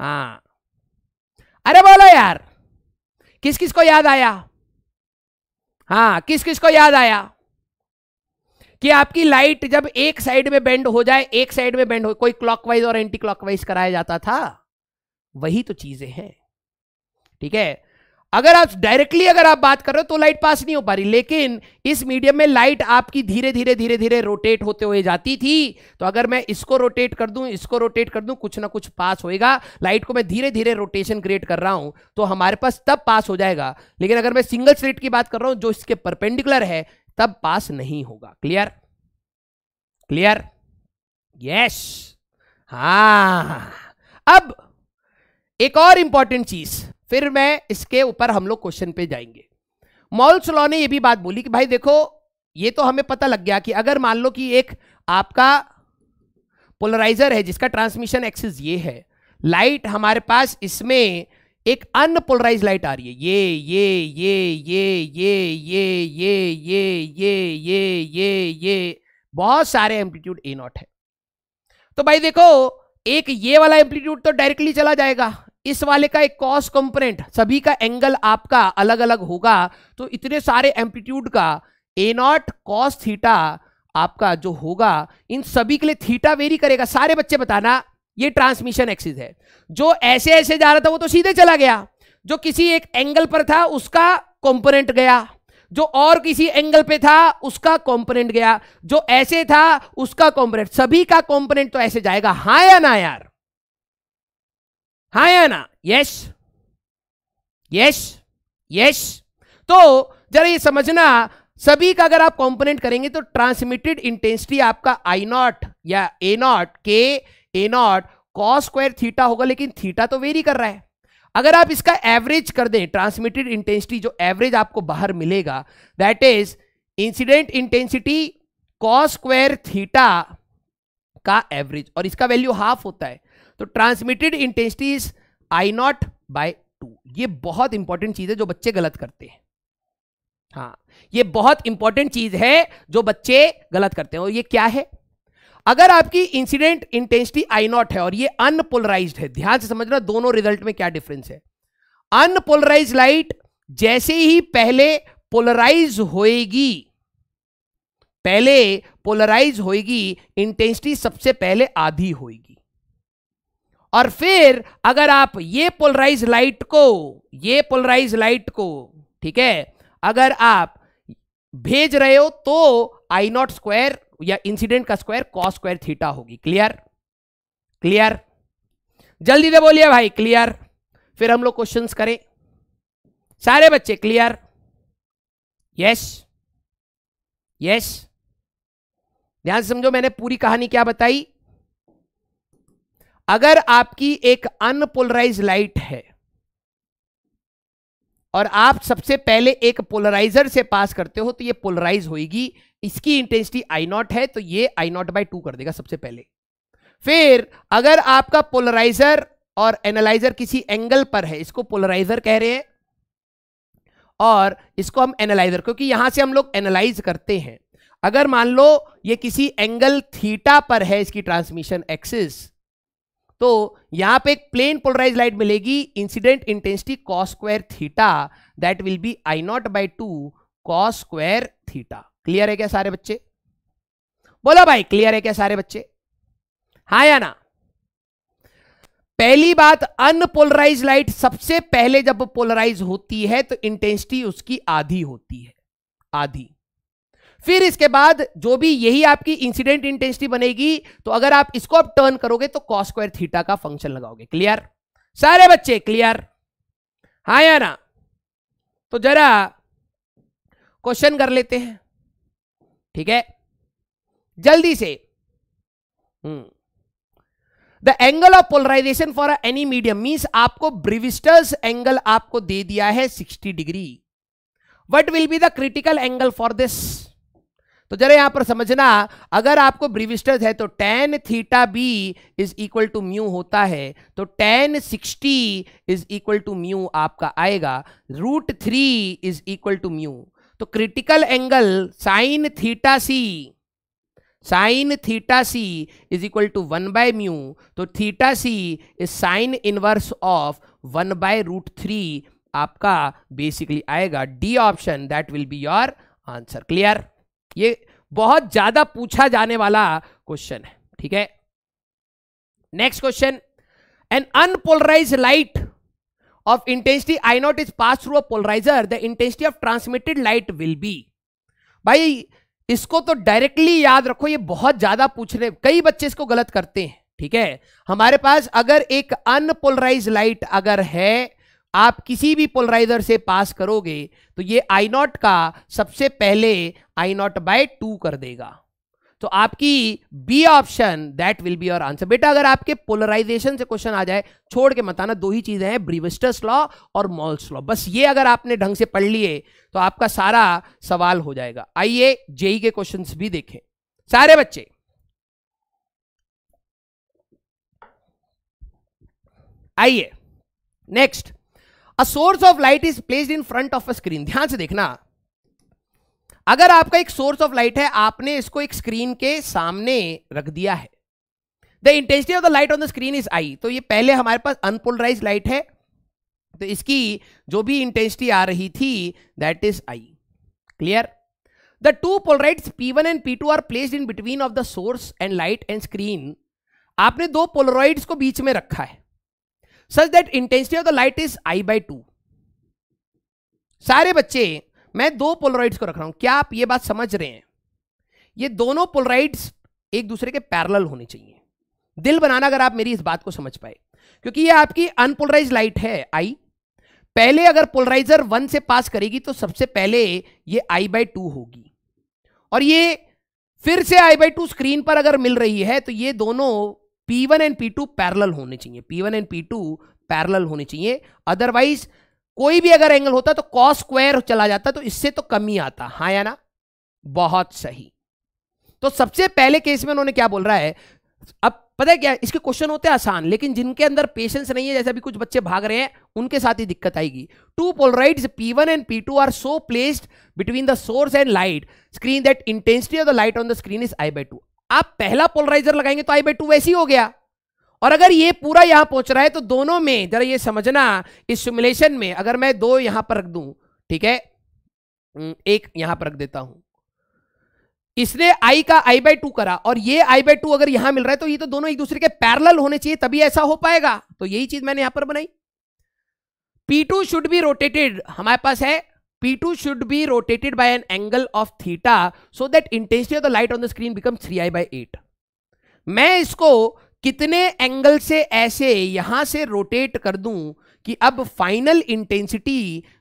हाँ अरे बोलो यार किस किस को याद आया हाँ किस किस को याद आया कि आपकी लाइट जब एक साइड में बेंड हो जाए एक साइड में बेंड हो कोई क्लॉकवाइज और एंटी क्लॉकवाइज कराया जाता था वही तो चीजें हैं ठीक है अगर आप डायरेक्टली अगर आप बात कर रहे हो तो लाइट पास नहीं हो पा रही लेकिन इस मीडियम में लाइट आपकी धीरे धीरे धीरे धीरे रोटेट होते हुए जाती थी तो अगर मैं इसको रोटेट कर दूं इसको रोटेट कर दूं कुछ ना कुछ पास होएगा लाइट को मैं धीरे धीरे रोटेशन क्रिएट कर रहा हूं तो हमारे पास तब पास हो जाएगा लेकिन अगर मैं सिंगल स्लिट की बात कर रहा हूं जो इसके परपेंडिकुलर है तब पास नहीं होगा क्लियर क्लियर यस हा अब एक और इंपॉर्टेंट चीज फिर मैं इसके ऊपर हम लोग क्वेश्चन पे जाएंगे मॉल लॉ ने यह भी बात बोली कि भाई देखो ये तो हमें पता लग गया कि अगर मान लो कि एक आपका पोलराइजर है जिसका ट्रांसमिशन एक्सिस ये है लाइट हमारे पास इसमें एक अनपोलराइज लाइट आ रही है ये ये ये ये ये ये ये ये ये ये ये ये बहुत सारे एम्पलीट्यूड ए नॉट है तो भाई देखो एक ये वाला एम्पलीट्यूड तो डायरेक्टली चला जाएगा इस वाले का एक कॉस कंपोनेंट सभी का एंगल आपका अलग अलग होगा तो इतने सारे एम्पलीट्यूड का ए नॉट कॉस थीटा आपका जो होगा इन सभी के लिए थीटा वेरी करेगा सारे बच्चे बताना ये ट्रांसमिशन एक्सिस है जो ऐसे ऐसे जा रहा था वो तो सीधे चला गया जो किसी एक एंगल पर था उसका कंपोनेंट गया जो और किसी एंगल पे था उसका कंपोनेंट गया जो ऐसे था उसका कंपोनेंट सभी का कंपोनेंट तो ऐसे जाएगा हाँ या ना यार हाँ या ना यस यस यस तो जरा ये समझना सभी का अगर आप कंपोनेंट करेंगे तो ट्रांसमिटेड इंटेंसिटी आपका आई नॉट या ए नॉट के A nought cos square theta होगा लेकिन थीटा तो वेरी कर रहा है अगर आप इसका एवरेज कर दें ट्रांसमिटेड इंटेंसिटी जो एवरेज आपको बाहर मिलेगा that is incident intensity cos square theta का एवरेज और इसका वैल्यू हाफ होता है तो transmitted intensity is I not by two ये बहुत इंपॉर्टेंट चीज है जो बच्चे गलत करते हैं हाँ ये बहुत इंपॉर्टेंट चीज है जो बच्चे गलत करते हैं और ये क्या है अगर आपकी इंसिडेंट इंटेंसिटी आई नॉट है और ये अनपोलराइज है ध्यान से समझना दोनों रिजल्ट में क्या डिफरेंस है अनपोलराइज लाइट जैसे ही पहले पोलराइज होएगी पहले पोलराइज होएगी इंटेंसिटी सबसे पहले आधी होएगी और फिर अगर आप ये पोलराइज लाइट को ये पोलराइज लाइट को ठीक है अगर आप भेज रहे हो तो आई नॉट स्क्वायर या इंसिडेंट का स्क्वायर कॉस स्क्वायर थीटा होगी क्लियर क्लियर जल्दी से बोलिए भाई क्लियर फिर हम लोग क्वेश्चन करें सारे बच्चे क्लियर यस यस ध्यान समझो मैंने पूरी कहानी क्या बताई अगर आपकी एक अनपोलराइज लाइट है और आप सबसे पहले एक पोलराइजर से पास करते हो तो ये पोलराइज होगी इसकी इंटेंसिटी आई नॉट है तो ये आई नॉट बाई टू कर देगा सबसे पहले फिर अगर आपका पोलराइजर और एनालाइजर किसी एंगल पर है इसको पोलराइजर कह रहे हैं और इसको हम एनालाइजर क्योंकि यहां से हम लोग एनालाइज करते हैं अगर मान लो ये किसी एंगल थीटा पर है इसकी ट्रांसमिशन एक्सिस तो यहां पे एक प्लेन पोलराइज लाइट मिलेगी incident intensity cos square theta that will be I not by two cos square theta clear है क्या सारे बच्चे बोलो भाई क्लियर है क्या सारे बच्चे हा या ना पहली बात अनपोलराइज लाइट सबसे पहले जब पोलराइज होती है तो इंटेंसिटी उसकी आधी होती है आधी फिर इसके बाद जो भी यही आपकी इंसिडेंट इंटेंसिटी बनेगी तो अगर आप इसको आप टर्न करोगे तो कॉस्क्वायर थीटा का फंक्शन लगाओगे क्लियर सारे बच्चे क्लियर हा या ना तो जरा क्वेश्चन कर लेते हैं ठीक है जल्दी से the angle of polarisation for any medium means आपको ब्रिविस्टर्स एंगल आपको दे दिया है 60 degree what will be the critical angle for this तो जरा यहां पर समझना अगर आपको ब्रिविस्टर्स है तो tan theta B is equal to mu होता है तो tan sixty is equal to mu आपका आएगा root three is equal to mu तो critical angle sine theta C sine theta C is equal to one by mu तो theta C is sine inverse of one by root three आपका basically आएगा D option that will be your answer clear ये बहुत ज्यादा पूछा जाने वाला question है ठीक है next question an unpolarise light of intensity I naught is passed through a polarizer, the intensity of transmitted light will be. भाई इसको तो डायरेक्टली याद रखो ये बहुत ज्यादा पूछ रहे कई बच्चे इसको गलत करते हैं ठीक है हमारे पास अगर एक अनपोलराइज लाइट अगर है आप किसी भी पोलराइजर से पास करोगे तो ये आई नॉट का सबसे पहले आई नॉट बाय टू कर देगा तो आपकी B option that will be your answer बेटा अगर आपके पोलराइजेशन से क्वेश्चन आ जाए छोड़ के मताना दो ही चीजें हैं ब्रीविस्टर्स लॉ और मॉल्स लॉ बस ये अगर आपने ढंग से पढ़ लिए तो आपका सारा सवाल हो जाएगा आइए जेई e के क्वेश्चन भी देखें सारे बच्चे आइए next a source of light is placed in front of a screen ध्यान से देखना अगर आपका एक सोर्स ऑफ लाइट है आपने इसको एक स्क्रीन के सामने रख दिया है the intensity of the light on the screen is I तो ये पहले हमारे पास अनपोलराइज लाइट है तो इसकी जो भी इंटेंसिटी आ रही थी that is I clear the two polaroid P one and P two are placed in between of the source and light and screen आपने दो पोलराइड्स को बीच में रखा है such that intensity of the light is I by two सारे बच्चे मैं दो पोलराइड्स को रख रहा हूं क्या आप ये बात समझ रहे हैं ये दोनों पोलराइड्स एक दूसरे के पैरल होने चाहिए दिल बनाना अगर आप मेरी इस बात को समझ पाए क्योंकि ये आपकी अनपोलराइज लाइट है आई पहले अगर पोलराइजर वन से पास करेगी तो सबसे पहले ये आई बाई टू होगी और ये फिर से आई बाई टू स्क्रीन पर अगर मिल रही है तो ये दोनों P one and P two parallel होने चाहिए P one and P two parallel होने चाहिए अदरवाइज कोई भी अगर एंगल होता तो कॉस स्क्वायर चला जाता तो इससे तो कमी आता हाँ या ना बहुत सही तो सबसे पहले केस में उन्होंने क्या बोल रहा है अब पता है क्या इसके क्वेश्चन होते हैं आसान लेकिन जिनके अंदर पेशेंस नहीं है जैसे अभी कुछ बच्चे भाग रहे हैं उनके साथ ही दिक्कत आएगी two polaroid P one and P two are so placed between the source and light screen that intensity of the light on the screen is I by two आप पहला पोलराइजर लगाएंगे तो आई बाई टू वैसी हो गया और अगर ये पूरा यहां पहुंच रहा है तो दोनों में जरा ये समझना इस सिमुलेशन में अगर मैं दो यहां पर रख दू ठीक है हम्म, एक यहां पर रख देता हूं इसने आई का आई बाई टू करा और ये आई बाई टू अगर यहां मिल रहा है तो ये तो दोनों एक दूसरे के पैरल होने चाहिए तभी ऐसा हो पाएगा तो यही चीज मैंने यहां पर बनाई P two should be rotated हमारे पास है P two should be rotated by an angle of theta so that intensity of the light on the screen become three I by eight मैं इसको कितने एंगल से ऐसे यहां से रोटेट कर दूं कि अब फाइनल इंटेंसिटी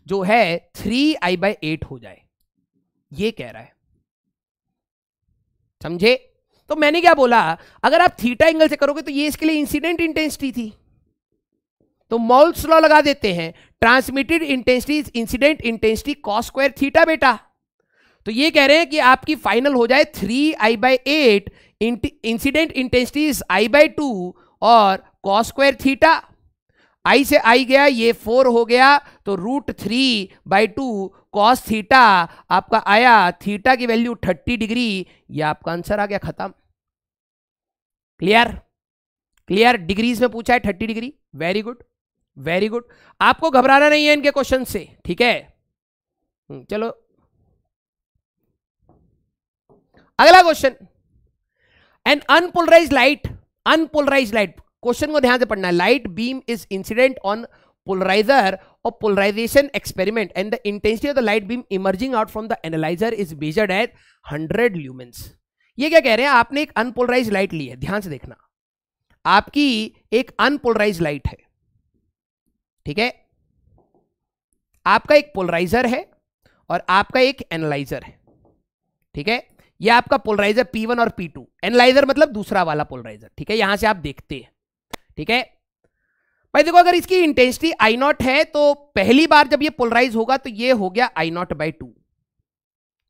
जो है थ्री आई बाय एट हो जाए ये कह रहा है समझे तो मैंने क्या बोला अगर आप थीटा एंगल से करोगे तो ये इसके लिए इंसिडेंट इंटेंसिटी थी तो मॉल्स लॉ लगा देते हैं transmitted intensity incident intensity cos square theta बेटा तो ये कह रहे हैं कि आपकी फाइनल हो जाए three I by eight incident intensity is I by two और कॉस स्क्वायर थीटा आई से आई गया ये फोर हो गया तो root three by two cos theta आपका आया थीटा की वैल्यू थर्टी डिग्री ये आपका आंसर आ गया खत्म क्लियर क्लियर डिग्रीज में पूछा है thirty degree very good very good आपको घबराना नहीं है इनके क्वेश्चन से ठीक है हम्म, चलो अगला question and unpolarise light unpolarise light question को ध्यान से पढ़ना है light beam is incident on polariser और polarisation experiment and the intensity of the light beam emerging out from the analyser is measured at hundred lumens ये क्या कह रहे हैं आपने एक अनपोलराइज लाइट ली है ध्यान से देखना आपकी एक अनपोलराइज लाइट है ठीक है आपका एक पोलराइजर है और आपका एक एनालाइजर है ठीक है ये आपका पोलराइजर P1 और P2 एनालाइजर मतलब दूसरा वाला पोलराइजर ठीक है यहां से आप देखते हैं ठीक है भाई देखो अगर इसकी इंटेंसिटी आई नॉट है तो पहली बार जब ये पोलराइज होगा तो ये हो गया आई नॉट बाई टू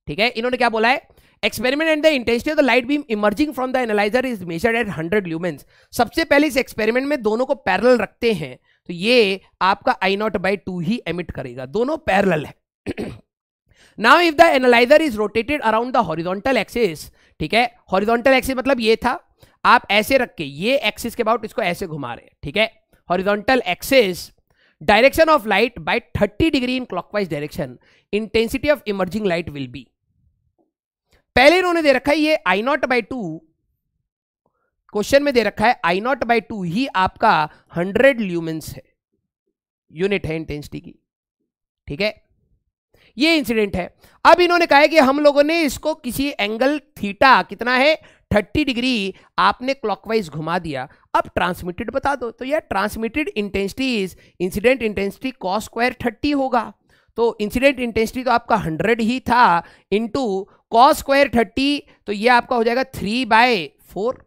ठीक है इन्होंने क्या बोला है experiment and the intensity of the light beam emerging from the analyser is measured at hundred lumens सबसे पहले इस एक्सपेरिमेंट में दोनों को पैरल रखते हैं तो ये आपका आई नॉट बाई टू ही एमिट करेगा दोनों पैरल है [CLEARS THROAT] now if the analyser is rotated around the horizontal axis ठीक है हॉरिजॉन्टल एक्सिस मतलब ये था आप ऐसे रख के ये एक्सिस के अबाउट इसको ऐसे घुमा रहे ठीक है horizontal axis direction of light by 30 degree in clockwise direction intensity of emerging light will be पहले इन्होंने दे रखा है ये I not by two question में दे रखा है आई नॉट बाई टू ही आपका हंड्रेड ल्यूमेंस है यूनिट है इंटेंसिटी की ठीक है ये इंसिडेंट है अब इन्होंने कहा है कि हम लोगों ने इसको किसी एंगल थीटा कितना है 30 डिग्री आपने क्लॉकवाइज घुमा दिया अब ट्रांसमिटेड बता दो तो यह transmitted intensity is incident intensity cos square 30 होगा तो इंसिडेंट इंटेंसिटी तो आपका 100 ही था इंटू कॉस स्क्वायर 30 तो यह आपका हो जाएगा 3 बाय फोर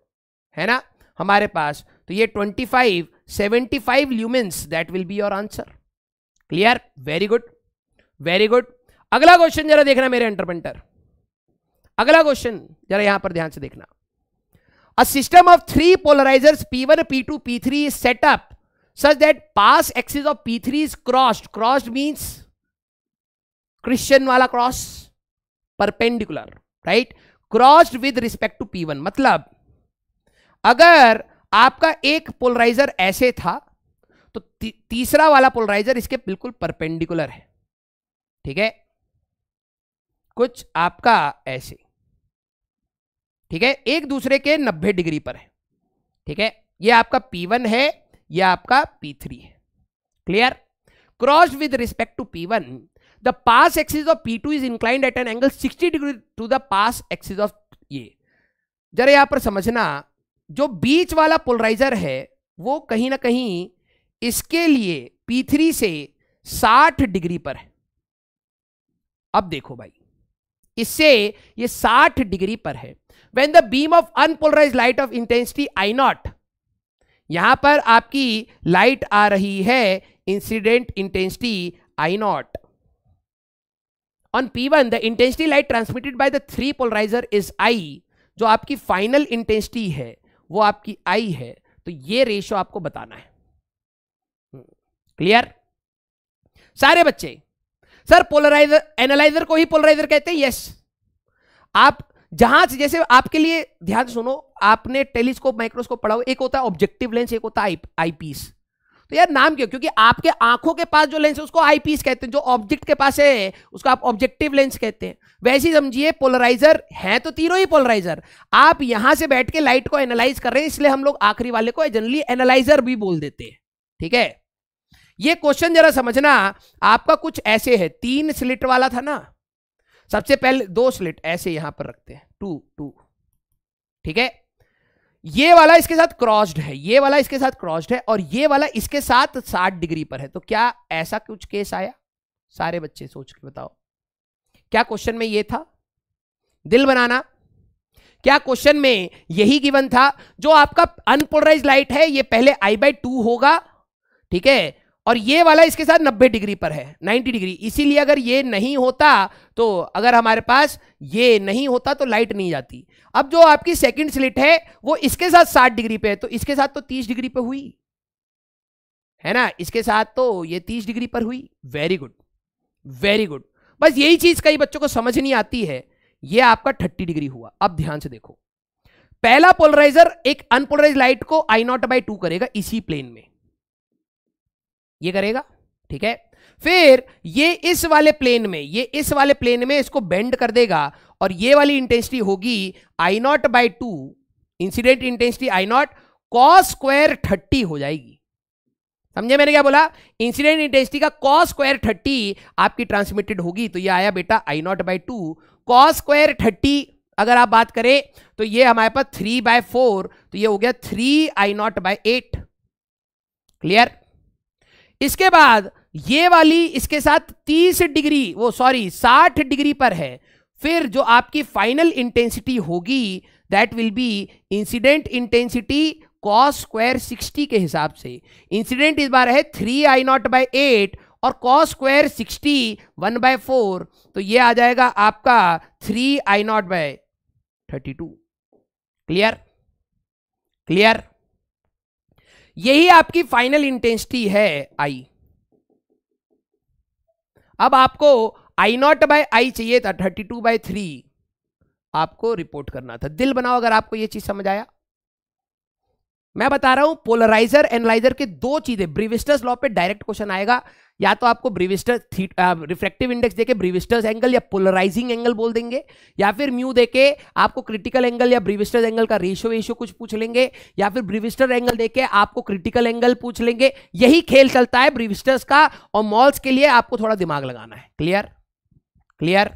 है ना हमारे पास तो ये 25 75 lumens that will be your answer clear very good very good अगला क्वेश्चन जरा देखना मेरे एंटरप्रेंटर अगला क्वेश्चन जरा यहां पर ध्यान से देखना a system of three polarizers P one P two P three is set up such that pass axis of P three is crossed crossed means Christian वाला cross perpendicular right crossed with respect to P one मतलब अगर आपका एक polariser ऐसे था तो ती, तीसरा वाला पोलराइजर इसके बिल्कुल परपेंडिकुलर है ठीक है कुछ आपका ऐसे ठीक है एक दूसरे के 90 डिग्री पर है ठीक है ये आपका P1 है यह आपका P3 है clear cross with respect to P1 the pass axis of p2 is inclined at an angle 60 degree to the pass axis of ये जरा यहां पर समझना जो बीच वाला पोलराइजर है वो कहीं ना कहीं इसके लिए P3 से 60 डिग्री पर है अब देखो भाई इससे ये 60 डिग्री पर है when the beam of unpolarize light of intensity I naught यहां पर आपकी लाइट आ रही है incident intensity I naught on P one the intensity light transmitted by the three polarizer is I जो आपकी फाइनल इंटेंसिटी है वो आपकी आई है तो ये रेशियो आपको बताना है क्लियर hmm. सारे बच्चे सर पोलराइजर एनालाइजर को ही पोलराइजर कहते हैं यस आप जहां से जैसे आपके लिए ध्यान सुनो आपने टेलीस्कोप माइक्रोस्कोप पढ़ाओ एक होता है ऑब्जेक्टिव लेंस एक होता है आईपीस तो यार नाम क्यों क्योंकि आपके आंखों के पास जो लेंस है उसको आईपीस कहते हैं जो ऑब्जेक्ट के पास है उसको आप ऑब्जेक्टिव लेंस कहते हैं वैसे ही समझिए पोलराइजर है तो तीनों ही पोलराइजर आप यहां से बैठ के लाइट को एनालाइज कर रहे हैं इसलिए हम लोग आखिरी वाले को जनरली एनालाइजर भी बोल देते हैं ठीक है ये क्वेश्चन जरा समझना आपका कुछ ऐसे है तीन स्लिट वाला था ना सबसे पहले दो स्लिट ऐसे यहां पर रखते हैं टू टू ठीक है ये वाला इसके साथ क्रॉस्ड है ये वाला इसके साथ क्रॉस्ड है और ये वाला इसके साथ साठ डिग्री पर है तो क्या ऐसा कुछ केस आया सारे बच्चे सोच के बताओ क्या क्वेश्चन में ये था दिल बनाना क्या क्वेश्चन में यही गिवन था जो आपका अनपोलराइज लाइट है ये पहले आई बाई टू होगा ठीक है और ये वाला इसके साथ 90 डिग्री पर है 90 डिग्री इसीलिए अगर ये नहीं होता तो अगर हमारे पास ये नहीं होता तो लाइट नहीं जाती अब जो आपकी सेकंड स्लिट है वो इसके साथ 60 डिग्री पे है तो इसके साथ तो 30 डिग्री पे हुई है ना इसके साथ तो ये 30 डिग्री पर हुई वेरी गुड वेरी गुड बस यही चीज कई बच्चों को समझ नहीं आती है ये आपका थर्टी डिग्री हुआ अब ध्यान से देखो पहला पोलराइजर एक अनपोलराइज लाइट को आई नॉट बाई टू करेगा इसी प्लेन में ये करेगा ठीक है फिर ये इस वाले प्लेन में ये इस वाले प्लेन में इसको बेंड कर देगा और ये वाली इंटेंसिटी होगी I not by two incident intensity I not cos square thirty हो जाएगी समझे मैंने क्या बोला इंसिडेंट इंटेंसिटी का कॉस स्क्वायर थर्टी आपकी ट्रांसमिटेड होगी तो ये आया बेटा I not by two cos square thirty अगर आप बात करें तो ये हमारे पास थ्री बाय फोर तो ये हो गया three I not by eight clear इसके बाद ये वाली इसके साथ 30 डिग्री वो सॉरी 60 डिग्री पर है फिर जो आपकी फाइनल इंटेंसिटी होगी that will be incident intensity cos square 60 के हिसाब से इंसिडेंट इस बार है three I not by eight और cos square 60 one by four तो ये आ जाएगा आपका three I not by thirty two clear clear यही आपकी फाइनल इंटेंसिटी है आई अब आपको आई नॉट बाय आई चाहिए था थर्टी टू बाय थ्री आपको रिपोर्ट करना था दिल बनाओ अगर आपको यह चीज समझ आया मैं बता रहा हूं पोलराइजर एनालाइजर के दो चीजें ब्रिविस्टर्स लॉ पे डायरेक्ट क्वेश्चन आएगा या तो आपको ब्रिविस्टर रिफ्रेक्टिव इंडेक्स देके ब्रिविस्टर्स एंगल या पोलराइजिंग एंगल बोल देंगे या फिर म्यू देके आपको क्रिटिकल एंगल या ब्रिविस्टर्स एंगल का रेशियो वेशियो कुछ पूछ लेंगे या फिर ब्रिविस्टर एंगल देके आपको क्रिटिकल एंगल पूछ लेंगे यही खेल चलता है ब्रिविस्टर्स का और मॉल्स के लिए आपको थोड़ा दिमाग लगाना है क्लियर क्लियर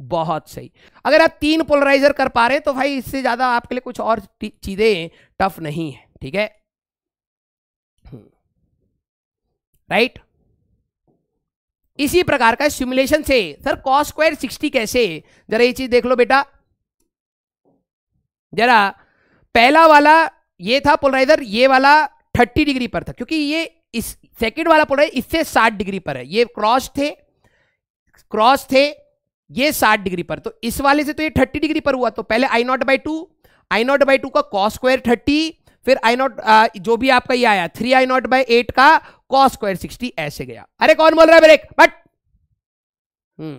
बहुत सही अगर आप तीन पोलराइजर कर पा रहे हैं तो भाई इससे ज़्यादा आपके लिए कुछ और चीज़ें टफ नहीं है ठीक है राइट इसी प्रकार का सिमुलेशन से सर कॉस स्क्वायर सिक्सटी कैसे जरा ये चीज़ देख लो बेटा जरा पहला वाला ये था पोलराइजर ये वाला थर्टी डिग्री पर था क्योंकि ये इस सेकेंड वाला पोलराइजर इससे साठ डिग्री पर है ये क्रॉस थे क्रॉस थे ये 60 डिग्री पर तो इस वाले से तो ये 30 डिग्री पर हुआ तो पहले I not by two I not by two का कॉस स्क्वायर थर्टी फिर आई नॉट जो भी आपका ये आया three I not by eight का कॉस स्क्वायर सिक्सटी ऐसे गया अरे कौन बोल रहा है ब्रेक बट हम्म।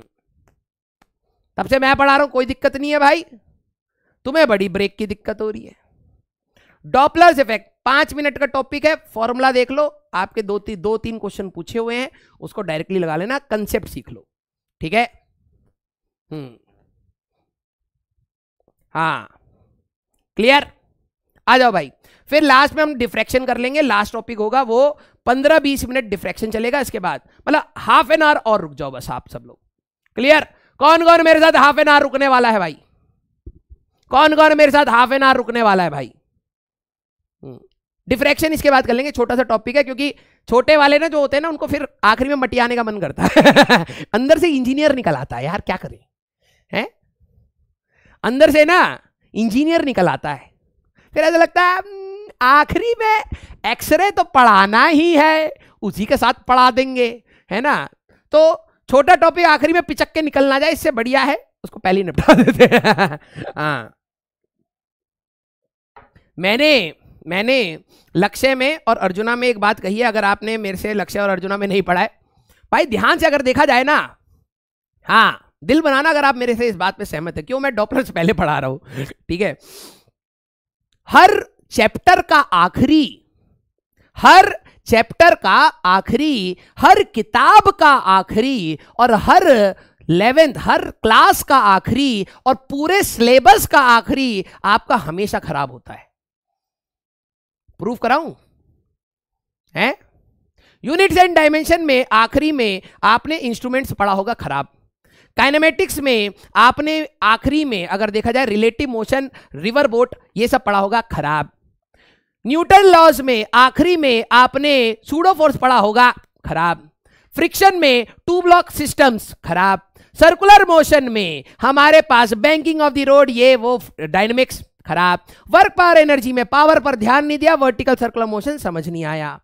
तब से मैं पढ़ा रहा हूं कोई दिक्कत नहीं है भाई तुम्हें बड़ी ब्रेक की दिक्कत हो रही है डॉपलर्स इफेक्ट पांच मिनट का टॉपिक है फॉर्मूला देख लो आपके दो तीन दो तीन क्वेश्चन पूछे हुए हैं उसको डायरेक्टली लगा लेना कंसेप्ट सीख लो ठीक है हम्म। हाँ क्लियर आ जाओ भाई फिर लास्ट में हम डिफ्रैक्शन कर लेंगे लास्ट टॉपिक होगा वो पंद्रह बीस मिनट डिफ्रैक्शन चलेगा इसके बाद मतलब हाफ एन आवर और रुक जाओ बस आप सब लोग क्लियर कौन कौन मेरे साथ हाफ एन आवर रुकने वाला है भाई कौन कौन मेरे साथ हाफ एन आवर रुकने वाला है भाई डिफ्रैक्शन हम्म। इसके बाद कर लेंगे छोटा सा टॉपिक है क्योंकि छोटे वाले ना जो होते हैं ना उनको फिर आखिरी में मटियाने का मन करता है [LAUGHS] अंदर से इंजीनियर निकल आता है यार क्या करें अंदर से ना इंजीनियर निकल आता है फिर ऐसा लगता है हम्म, आखिरी में एक्सरे तो पढ़ाना ही है उसी के साथ पढ़ा देंगे है ना तो छोटा टॉपिक आखिरी में पिचक के निकल ना जाए इससे बढ़िया है उसको पहले निपटा [LAUGHS] देते हैं हाँ मैंने मैंने लक्ष्य में और अर्जुना में एक बात कही है अगर आपने मेरे से लक्ष्य और अर्जुना में नहीं पढ़ा है भाई ध्यान से अगर देखा जाए ना हाँ दिल बनाना अगर आप मेरे से इस बात पे सहमत है क्यों मैं डॉपलर से पहले पढ़ा रहा हूं ठीक है हर चैप्टर का आखिरी हर चैप्टर का आखिरी हर किताब का आखिरी और हर लेवेंथ हर क्लास का आखिरी और पूरे सिलेबस का आखिरी आपका हमेशा खराब होता है प्रूफ कराऊं हैं यूनिट्स एंड डायमेंशन में आखिरी में आपने इंस्ट्रूमेंट्स पढ़ा होगा खराब काइनेमेटिक्स में आपने आखिरी में अगर देखा जाए रिलेटिव मोशन रिवर बोट ये सब पढ़ा होगा खराब न्यूटन लॉज में आखिरी में आपने सूडो फोर्स पढ़ा होगा खराब फ्रिक्शन में टू ब्लॉक सिस्टम्स खराब सर्कुलर मोशन में हमारे पास बैंकिंग ऑफ द रोड ये वो डायनेमिक्स खराब वर्क पावर एनर्जी में पावर पर ध्यान नहीं दिया वर्टिकल सर्कुलर मोशन समझ नहीं आया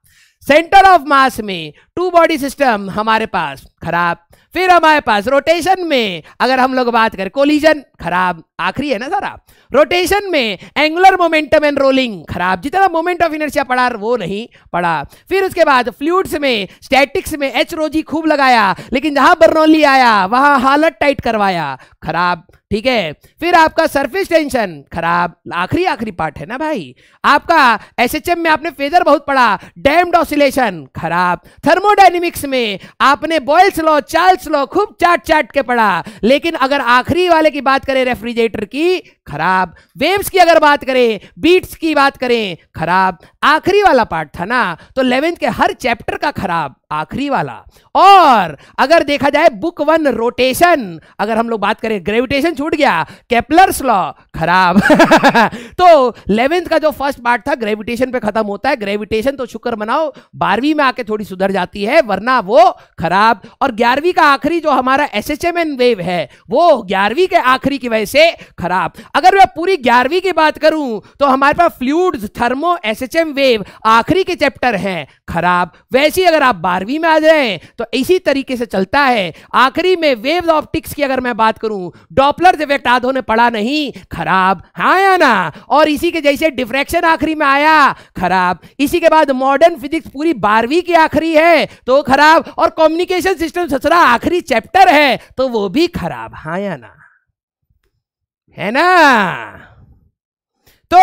सेंटर ऑफ मास में टू बॉडी सिस्टम हमारे पास खराब फिर हमारे पास रोटेशन में अगर हम लोग बात करें कोलिजन खराब आखिरी है ना सारा रोटेशन में एंगुलर मोमेंटम एंड रोलिंग खराब जितना मोमेंट ऑफ इनर्शिया पड़ा वो नहीं पड़ा फिर उसके बाद फ्लूड्स में स्टैटिक्स में एच रोजी खूब लगाया लेकिन जहां बर्नौली आया वहां हालत टाइट करवाया खराब ठीक है फिर आपका सरफेस टेंशन खराब आखिरी आखिरी पार्ट है ना भाई आपका एसएचएम में आपने फेदर बहुत पढ़ा डैम्ड ऑसिलेशन खराब थर्मोडाइनमिक्स में आपने बॉयल्स लॉ चार्ल्स लॉ खूब चाट चाट के पढ़ा लेकिन अगर आखिरी वाले की बात करें रेफ्रिजरेटर की खराब वेव्स की अगर बात करें बीट्स की बात करें खराब आखिरी वाला पार्ट था ना तो लेवेंथ के हर चैप्टर का खराब आखिरी वाला और अगर देखा जाए बुक वन रोटेशन अगर हम लोग बात करें ग्रेविटेशन छूट गया केपलर्स लॉ खराब [LAUGHS] तो लेवेंथ का जो फर्स्ट पार्ट था ग्रेविटेशन पे खत्म होता है ग्रेविटेशन तो शुक्र मनाओ बारहवीं में आके थोड़ी सुधर जाती है वरना वो खराब और ग्यारहवीं का आखिरी जो हमारा S H M and wave है वो ग्यारहवीं के आखिरी की वजह से खराब अगर मैं पूरी ग्यारहवीं की बात करूं तो हमारे पास fluid thermo S H M wave आखिरी के चैप्टर है खराब वैसी अगर आप बारह बारहवीं में आ जाए तो इसी तरीके से चलता है आखिरी में वेव ऑप्टिक्स की अगर मैं बात करूं डॉपलर इफेक्ट आधो ने पढ़ा नहीं खराब हाँ या ना और इसी के जैसे डिफ्रैक्शन आखिरी में आया खराब इसी के बाद मॉडर्न फिजिक्स पूरी बारहवीं की आखिरी है तो खराब और कम्युनिकेशन सिस्टम सचरा आखिरी चैप्टर है तो वो भी खराब हाँ या ना है ना तो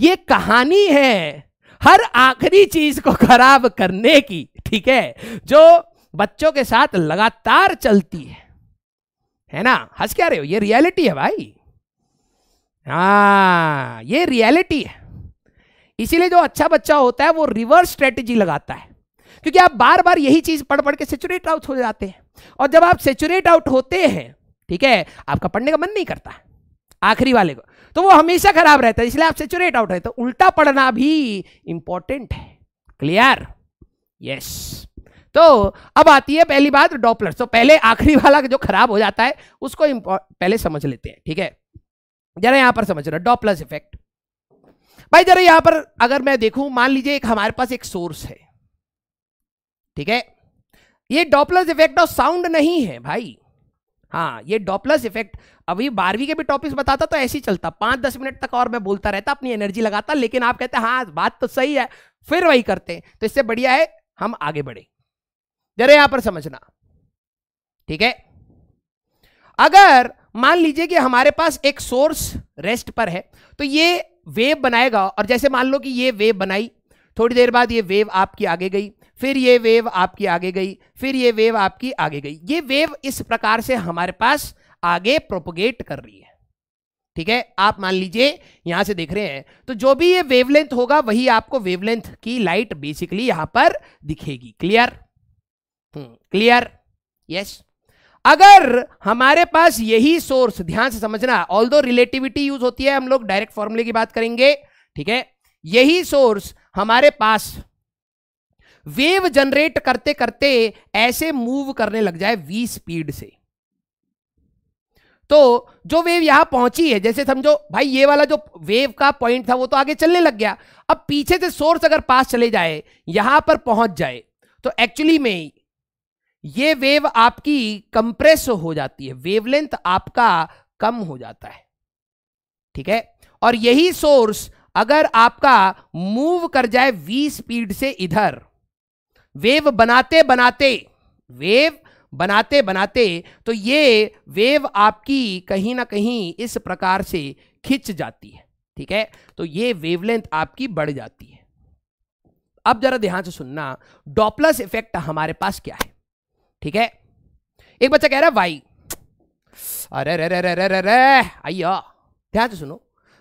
ये कहानी है हर आखिरी चीज को खराब करने की ठीक है जो बच्चों के साथ लगातार चलती है है ना हंस क्या रहे हो ये रियलिटी है भाई हाँ ये रियलिटी है इसीलिए जो अच्छा बच्चा होता है वो रिवर्स स्ट्रेटेजी लगाता है क्योंकि आप बार बार यही चीज पढ़ पढ़ के सेचुरेट आउट हो जाते हैं और जब आप सेचुरेट आउट होते हैं ठीक है आपका पढ़ने का मन नहीं करता आखिरी वाले को तो वो हमेशा खराब रहता है इसलिए आप सेचुरेट आउट रहते तो उल्टा पढ़ना भी इंपॉर्टेंट है क्लियर यस तो अब आती है पहली बात डॉपलर तो पहले आखिरी वाला जो खराब हो जाता है उसको पहले समझ लेते हैं ठीक है जरा यहां पर समझ रहे डॉपलर इफेक्ट भाई जरा यहां पर अगर मैं देखूं मान लीजिए एक हमारे पास एक सोर्स है ठीक है ये डॉपलस इफेक्ट और साउंड नहीं है भाई हाँ ये डॉपलस इफेक्ट अभी बारहवीं के भी टॉपिक्स बताता तो ऐसे ही चलता पाँच दस मिनट तक और मैं बोलता रहता अपनी एनर्जी लगाता लेकिन आप कहते हैं हाँ बात तो सही है फिर वही करते हैं तो इससे बढ़िया है हम आगे बढ़े जरा यहां पर समझना ठीक है अगर मान लीजिए कि हमारे पास एक सोर्स रेस्ट पर है तो ये वेव बनाएगा और जैसे मान लो कि ये वेव बनाई थोड़ी देर बाद ये वेव आपकी आगे गई फिर ये वेव आपकी आगे गई फिर ये वेव आपकी आगे गई ये वेव इस प्रकार से हमारे पास आगे प्रोपोगेट कर रही है ठीक है आप मान लीजिए यहां से देख रहे हैं तो जो भी ये वेवलेंथ होगा वही आपको वेवलेंथ की लाइट बेसिकली यहां पर दिखेगी क्लियर क्लियर यस अगर हमारे पास यही सोर्स ध्यान से समझना ऑल दो रिलेटिविटी यूज होती है हम लोग डायरेक्ट फॉर्मूले की बात करेंगे ठीक है यही सोर्स हमारे पास वेव जनरेट करते करते ऐसे मूव करने लग जाए वी स्पीड से तो जो वेव यहां पहुंची है जैसे समझो भाई ये वाला जो वेव का पॉइंट था वो तो आगे चलने लग गया अब पीछे से सोर्स अगर पास चले जाए यहां पर पहुंच जाए तो एक्चुअली में ये वेव आपकी कंप्रेस हो जाती है वेवलेंथ आपका कम हो जाता है ठीक है और यही सोर्स अगर आपका मूव कर जाए वी स्पीड से इधर वेव बनाते बनाते वेव बनाते बनाते तो ये वेव आपकी कहीं ना कहीं इस प्रकार से खिंच जाती है ठीक है तो ये वेवलेंथ आपकी बढ़ जाती है अब जरा ध्यान से सुनना डॉपलस इफेक्ट हमारे पास क्या है ठीक है एक बच्चा कह रहा है वाई अरे रे रे रे रे रे रे आइया ध्यान से सुनो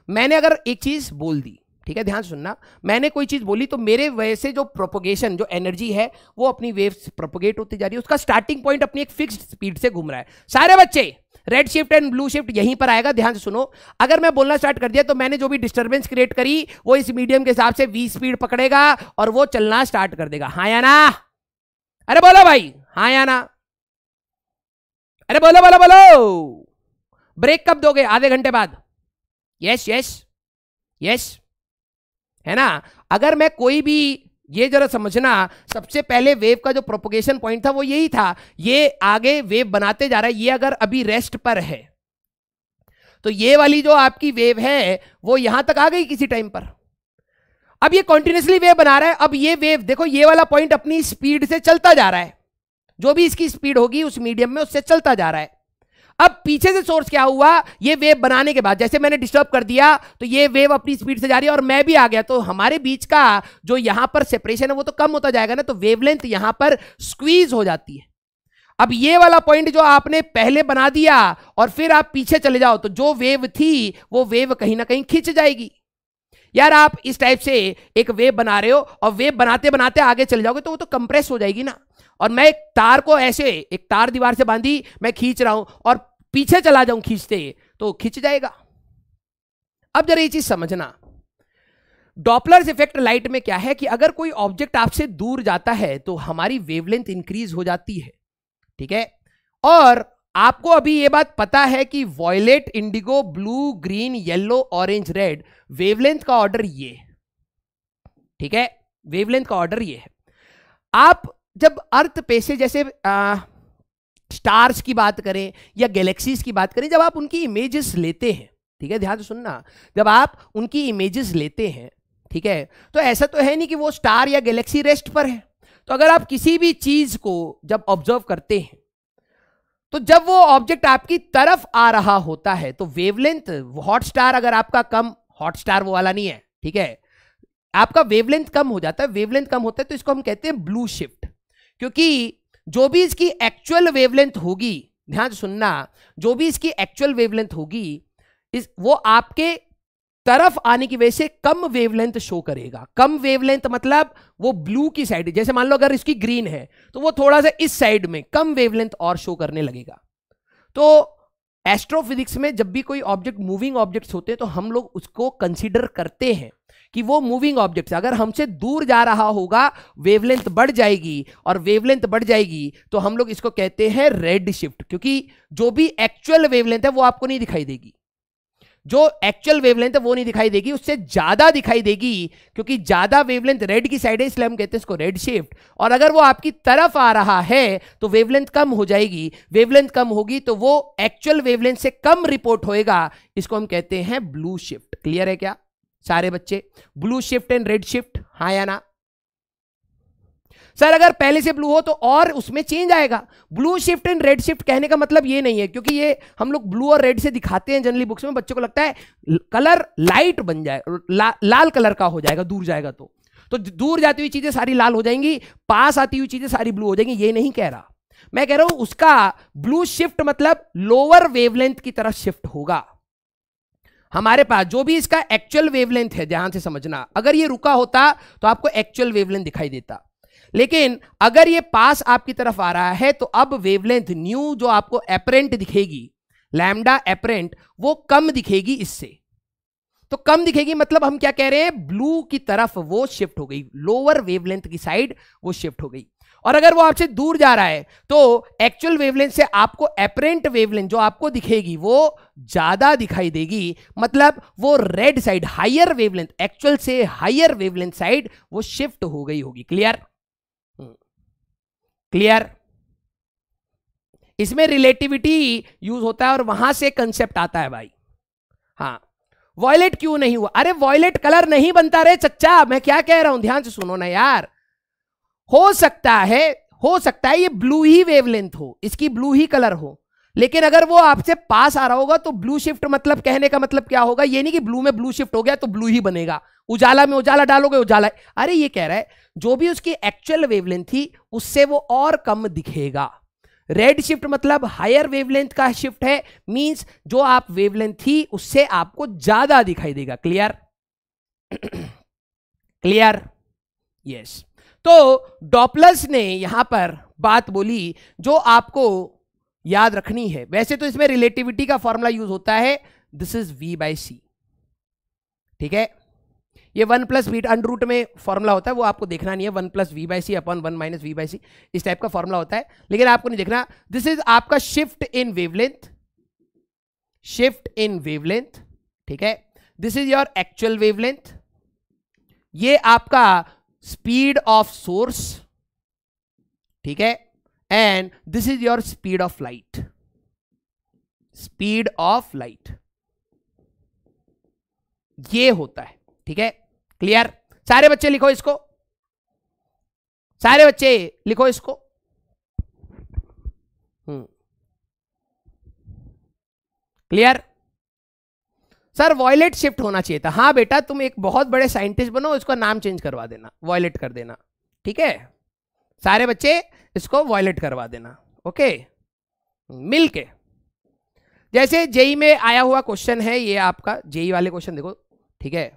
मैंने अगर एक चीज बोल दी ठीक है ध्यान सुनना मैंने कोई चीज़ बोली तो मेरे वजह से जो प्रोपोगेशन जो एनर्जी है वो अपनी वेव प्रोपोगेट होती जा रही है उसका स्टार्टिंग पॉइंट अपनी एक फिक्स्ड स्पीड से घूम रहा है सारे बच्चे red shift and blue shift यहीं पर आएगा ध्यान से सुनो अगर मैं बोलना स्टार्ट कर दिया तो मैंने जो भी डिस्टर्बेंस क्रिएट करी वो इस मीडियम के हिसाब से वी स्पीड पकड़ेगा और वो चलना स्टार्ट कर देगा हाँ या ना अरे बोलो भाई हाँ या ना अरे बोलो बोलो बोलो ब्रेक कब दोगे आधे घंटे बाद यस यस यस है ना अगर मैं कोई भी ये जरा समझना सबसे पहले वेव का जो प्रोपोगेशन पॉइंट था वो यही था ये आगे वेव बनाते जा रहा है ये अगर अभी रेस्ट पर है तो ये वाली जो आपकी वेव है वो यहां तक आ गई किसी टाइम पर अब ये कॉन्टिन्यूसली वेव बना रहा है अब ये वेव देखो ये वाला पॉइंट अपनी स्पीड से चलता जा रहा है जो भी इसकी स्पीड होगी उस मीडियम में उससे चलता जा रहा है अब पीछे से सोर्स क्या हुआ ये वेव बनाने के बाद जैसे मैंने डिस्टर्ब कर दिया तो ये वेव अपनी स्पीड से जा रही है और मैं भी आ गया तो हमारे बीच का जो यहां पर सेपरेशन है वो तो कम होता जाएगा ना तो वेवलेंथ यहां पर स्क्वीज हो जाती है अब ये वाला पॉइंट जो आपने पहले बना दिया और फिर आप पीछे चले जाओ तो जो वेव थी वो वेव कहीं ना कहीं खिंच जाएगी यार आप इस टाइप से एक वेव बना रहे हो और वेव बनाते बनाते आगे चले जाओगे तो वो तो कंप्रेस हो जाएगी ना और मैं एक तार को ऐसे एक तार दीवार से बांधी मैं खींच रहा हूं और पीछे चला जाऊं खींचते तो खींच जाएगा अब जरा ये चीज समझना डॉपलर्स इफेक्ट लाइट में क्या है कि अगर कोई ऑब्जेक्ट आपसे दूर जाता है तो हमारी वेवलेंथ इंक्रीज हो जाती है ठीक है और आपको अभी यह बात पता है कि violet indigo blue green yellow orange red wavelength का ऑर्डर ये ठीक है वेवलेंथ का ऑर्डर ये है आप जब अर्थ पे से जैसे आ, स्टार्स की बात करें या गैलेक्सीज की बात करें जब आप उनकी इमेजेस लेते हैं ठीक है ध्यान से सुनना जब आप उनकी इमेजेस लेते हैं ठीक है तो ऐसा तो है नहीं कि वो स्टार या गैलेक्सी रेस्ट पर है तो अगर आप किसी भी चीज को जब ऑब्जर्व करते हैं तो जब वो ऑब्जेक्ट आपकी तरफ आ रहा होता है तो वेवलेंथ हॉट स्टार अगर आपका कम हॉट स्टार वो वाला नहीं है ठीक है आपका वेवलेंथ कम हो जाता है वेवलेंथ कम होता है तो इसको हम कहते हैं ब्लू शिफ्ट क्योंकि जो भी इसकी एक्चुअल वेवलेंथ होगी ध्यान सुनना जो भी इसकी एक्चुअल वेवलेंथ होगी इस वो आपके तरफ आने की वजह से कम वेवलेंथ शो करेगा कम वेवलेंथ मतलब वो ब्लू की साइड जैसे मान लो अगर इसकी ग्रीन है तो वो थोड़ा सा इस साइड में कम वेवलेंथ और शो करने लगेगा तो एस्ट्रोफिजिक्स में जब भी कोई ऑब्जेक्ट मूविंग ऑब्जेक्ट्स होते हैं तो हम लोग उसको कंसिडर करते हैं कि वो मूविंग ऑब्जेक्ट अगर हमसे दूर जा रहा होगा वेवलेंथ बढ़ जाएगी और वेवलेंथ बढ़ जाएगी तो हम लोग इसको कहते हैं रेड शिफ्ट क्योंकि जो भी एक्चुअल वेवलेंथ है वो आपको नहीं दिखाई देगी जो एक्चुअल वेवलेंथ है वो नहीं दिखाई देगी उससे ज्यादा दिखाई देगी क्योंकि ज्यादा वेवलेंथ रेड की साइड है इसलिए हम कहते हैं इसको रेड शिफ्ट और अगर वो आपकी तरफ आ रहा है तो वेवलेंथ कम हो जाएगी वेवलेंथ कम होगी तो वो एक्चुअल वेवलेंथ से कम रिपोर्ट होएगा इसको हम कहते हैं ब्लू शिफ्ट क्लियर है क्या सारे बच्चे blue shift and red shift हाँ या ना सर अगर पहले से ब्लू हो तो और उसमें चेंज आएगा blue shift and red shift कहने का मतलब ये नहीं है क्योंकि ये हम लोग ब्लू और रेड से दिखाते हैं जनरली बुक्स में बच्चों को लगता है कलर लाइट बन जाए ला, लाल कलर का हो जाएगा दूर जाएगा तो तो दूर जाती हुई चीजें सारी लाल हो जाएंगी पास आती हुई चीजें सारी ब्लू हो जाएंगी ये नहीं कह रहा मैं कह रहा हूं उसका ब्लू शिफ्ट मतलब लोअर वेवलेंथ की तरफ शिफ्ट होगा हमारे पास जो भी इसका एक्चुअल वेवलेंथ है ध्यान से समझना अगर ये रुका होता तो आपको एक्चुअल वेवलेंथ दिखाई देता लेकिन अगर ये पास आपकी तरफ आ रहा है तो अब वेवलेंथ न्यू जो आपको एपरेंट दिखेगी लैमडा एपरेंट वो कम दिखेगी इससे तो कम दिखेगी मतलब हम क्या कह रहे हैं ब्लू की तरफ वो शिफ्ट हो गई लोअर वेवलेंथ की साइड वो शिफ्ट हो गई और अगर वो आपसे दूर जा रहा है तो एक्चुअल वेवलेंथ से आपको एपरेंट वेवलेंथ जो आपको दिखेगी वो ज़्यादा दिखाई देगी मतलब वो red side higher wavelength actual से हायर वेवलेंथ साइड वो शिफ्ट हो गई होगी क्लियर क्लियर hmm. इसमें रिलेटिविटी यूज होता है और वहां से कंसेप्ट आता है भाई हाँ वॉयलेट क्यों नहीं हुआ अरे वॉयलेट कलर नहीं बनता रे चच्चा मैं क्या कह रहा हूं ध्यान से सुनो ना यार हो सकता है हो सकता है ये ब्लू ही वेवलेंथ हो इसकी ब्लू ही कलर हो लेकिन अगर वो आपसे पास आ रहा होगा तो ब्लू शिफ्ट मतलब कहने का मतलब क्या होगा ये नहीं कि ब्लू में ब्लू शिफ्ट हो गया तो ब्लू ही बनेगा उजाला में उजाला डालोगे उजाला अरे ये कह रहा है जो भी उसकी एक्चुअल वेवलेंथ थी उससे वो और कम दिखेगा रेड शिफ्ट मतलब हायर वेवलेंथ का शिफ्ट है मींस जो आप वेवलेंथ थी उससे आपको ज्यादा दिखाई देगा क्लियर क्लियर यस तो डॉपलस ने यहां पर बात बोली जो आपको याद रखनी है वैसे तो इसमें रिलेटिविटी का फॉर्मूला यूज होता है this is v by c ठीक है ये one plus v under root में फॉर्मूला होता है वो आपको देखना नहीं है one plus v by c upon one minus v by c इस टाइप का फॉर्मूला होता है लेकिन आपको नहीं देखना दिस इज आपका shift in wavelength shift in wavelength ठीक है this is your actual wavelength ये आपका स्पीड ऑफ सोर्स ठीक है and this is your speed of light speed of light ये होता है ठीक है क्लियर सारे बच्चे लिखो इसको सारे बच्चे लिखो इसको clear hmm. Sir violet shift होना चाहिए था हाँ बेटा तुम एक बहुत बड़े साइंटिस्ट बनो इसका नाम चेंज करवा देना वॉयलेट कर देना ठीक है सारे बच्चे इसको वॉयलेट करवा देना ओके मिल के जैसे जेई में आया हुआ क्वेश्चन है ये आपका जेई वाले क्वेश्चन देखो ठीक है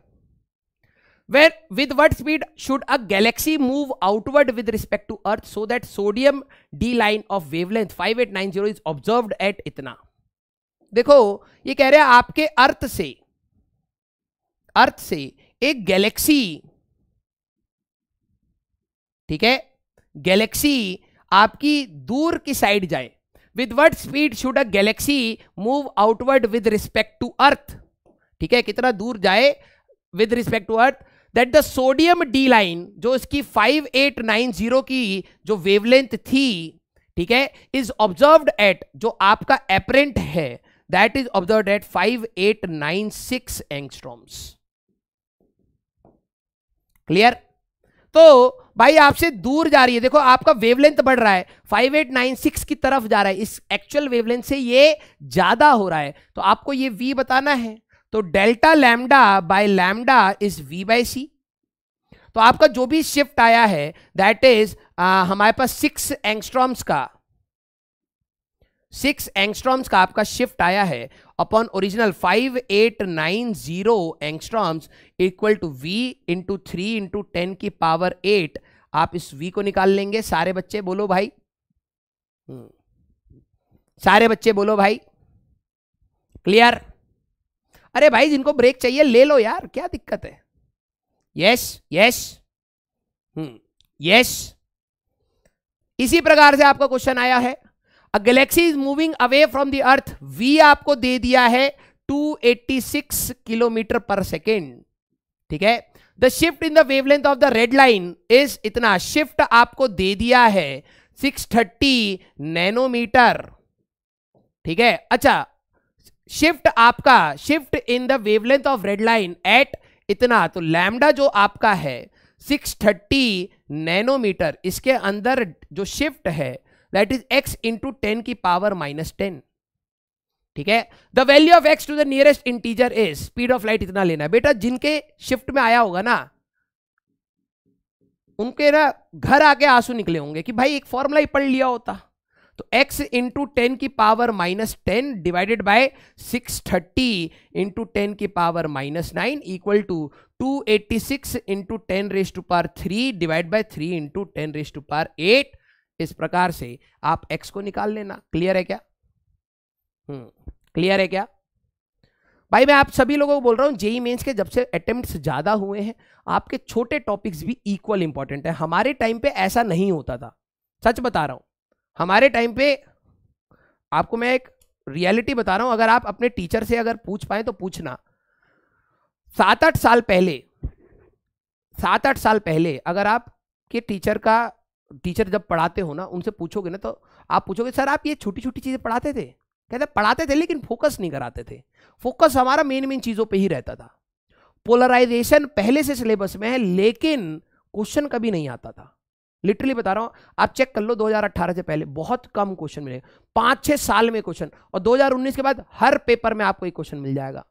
where with what speed should a galaxy move outward with respect to earth so that sodium D line of wavelength five eight nine zero is observe at इतना देखो ये कह रहे हैं आपके अर्थ से अर्थ से एक गैलेक्सी ठीक है गैलेक्सी आपकी दूर की साइड जाए with what speed should a galaxy move outward with respect to earth ठीक है कितना दूर जाए with respect to earth that the sodium D line जो इसकी 5890 की जो वेवलेंथ थी ठीक है इज ऑब्जर्व एट जो आपका एपरेंट है that is observed at 5896 angstroms clear तो भाई आपसे दूर जा रही है देखो आपका वेवलेंथ बढ़ रहा है 5896 की तरफ जा रहा है इस एक्चुअल वेवलेंथ से ये ज्यादा हो रहा है तो आपको ये v बताना है तो delta lambda by lambda is v by c तो आपका जो भी शिफ्ट आया है दैट इज हमारे पास सिक्स एंगस्ट्रॉम्स का सिक्स एंगस्ट्रॉम्स का आपका शिफ्ट आया है upon original five eight nine zero angstroms equal to v into three into ten की पावर एट आप इस वी को निकाल लेंगे सारे बच्चे बोलो भाई हम्म। सारे बच्चे बोलो भाई क्लियर अरे भाई जिनको ब्रेक चाहिए ले लो यार क्या दिक्कत है यस यस हम्म। यस इसी प्रकार से आपका क्वेश्चन आया है a galaxy is moving away from the earth v आपको दे दिया है 286 किलोमीटर पर सेकेंड ठीक है the shift in the wavelength of the red line is इतना शिफ्ट आपको दे दिया है 630 नैनोमीटर ठीक है अच्छा शिफ्ट आपका shift in the wavelength of red line at इतना तो लैमडा जो आपका है 630 नैनोमीटर इसके अंदर जो शिफ्ट है that is x into ten की पावर माइनस टेन ठीक है the value of x to the nearest integer is speed of light इतना लेना बेटा जिनके शिफ्ट में आया होगा ना उनके ना घर आके आंसू निकले होंगे कि भाई एक फॉर्मूला ही पढ़ लिया होता तो x इंटू टेन की power minus ten divided by 630 thirty into ten की power minus nine equal to two eighty six into ten raise to power three divide by three into ten raise to power eight इस प्रकार से आप x को निकाल लेना clear है क्या क्लियर हम्म, है क्या भाई मैं आप सभी लोगों को बोल रहा हूँ जेई मेन्स e के जब से अटेम्प्ट्स ज़्यादा हुए हैं आपके छोटे टॉपिक्स भी इक्वल इंपॉर्टेंट है हमारे टाइम पे ऐसा नहीं होता था सच बता रहा हूँ हमारे टाइम पे आपको मैं एक रियलिटी बता रहा हूँ अगर आप अपने टीचर से अगर पूछ पाए तो पूछना सात आठ साल पहले सात आठ साल पहले अगर आप के टीचर का टीचर जब पढ़ाते हो ना उनसे पूछोगे ना तो आप पूछोगे सर आप ये छोटी छोटी चीज़ें पढ़ाते थे कहते पढ़ाते थे लेकिन फोकस नहीं कराते थे फोकस हमारा मेन मेन चीज़ों पर ही रहता था पोलराइजेशन पहले से सिलेबस में है लेकिन क्वेश्चन कभी नहीं आता था लिटरली बता रहा हूँ आप चेक कर लो 2018 से पहले बहुत कम क्वेश्चन मिले पाँच छः साल में क्वेश्चन और 2019 के बाद हर पेपर में आपको एक क्वेश्चन मिल जाएगा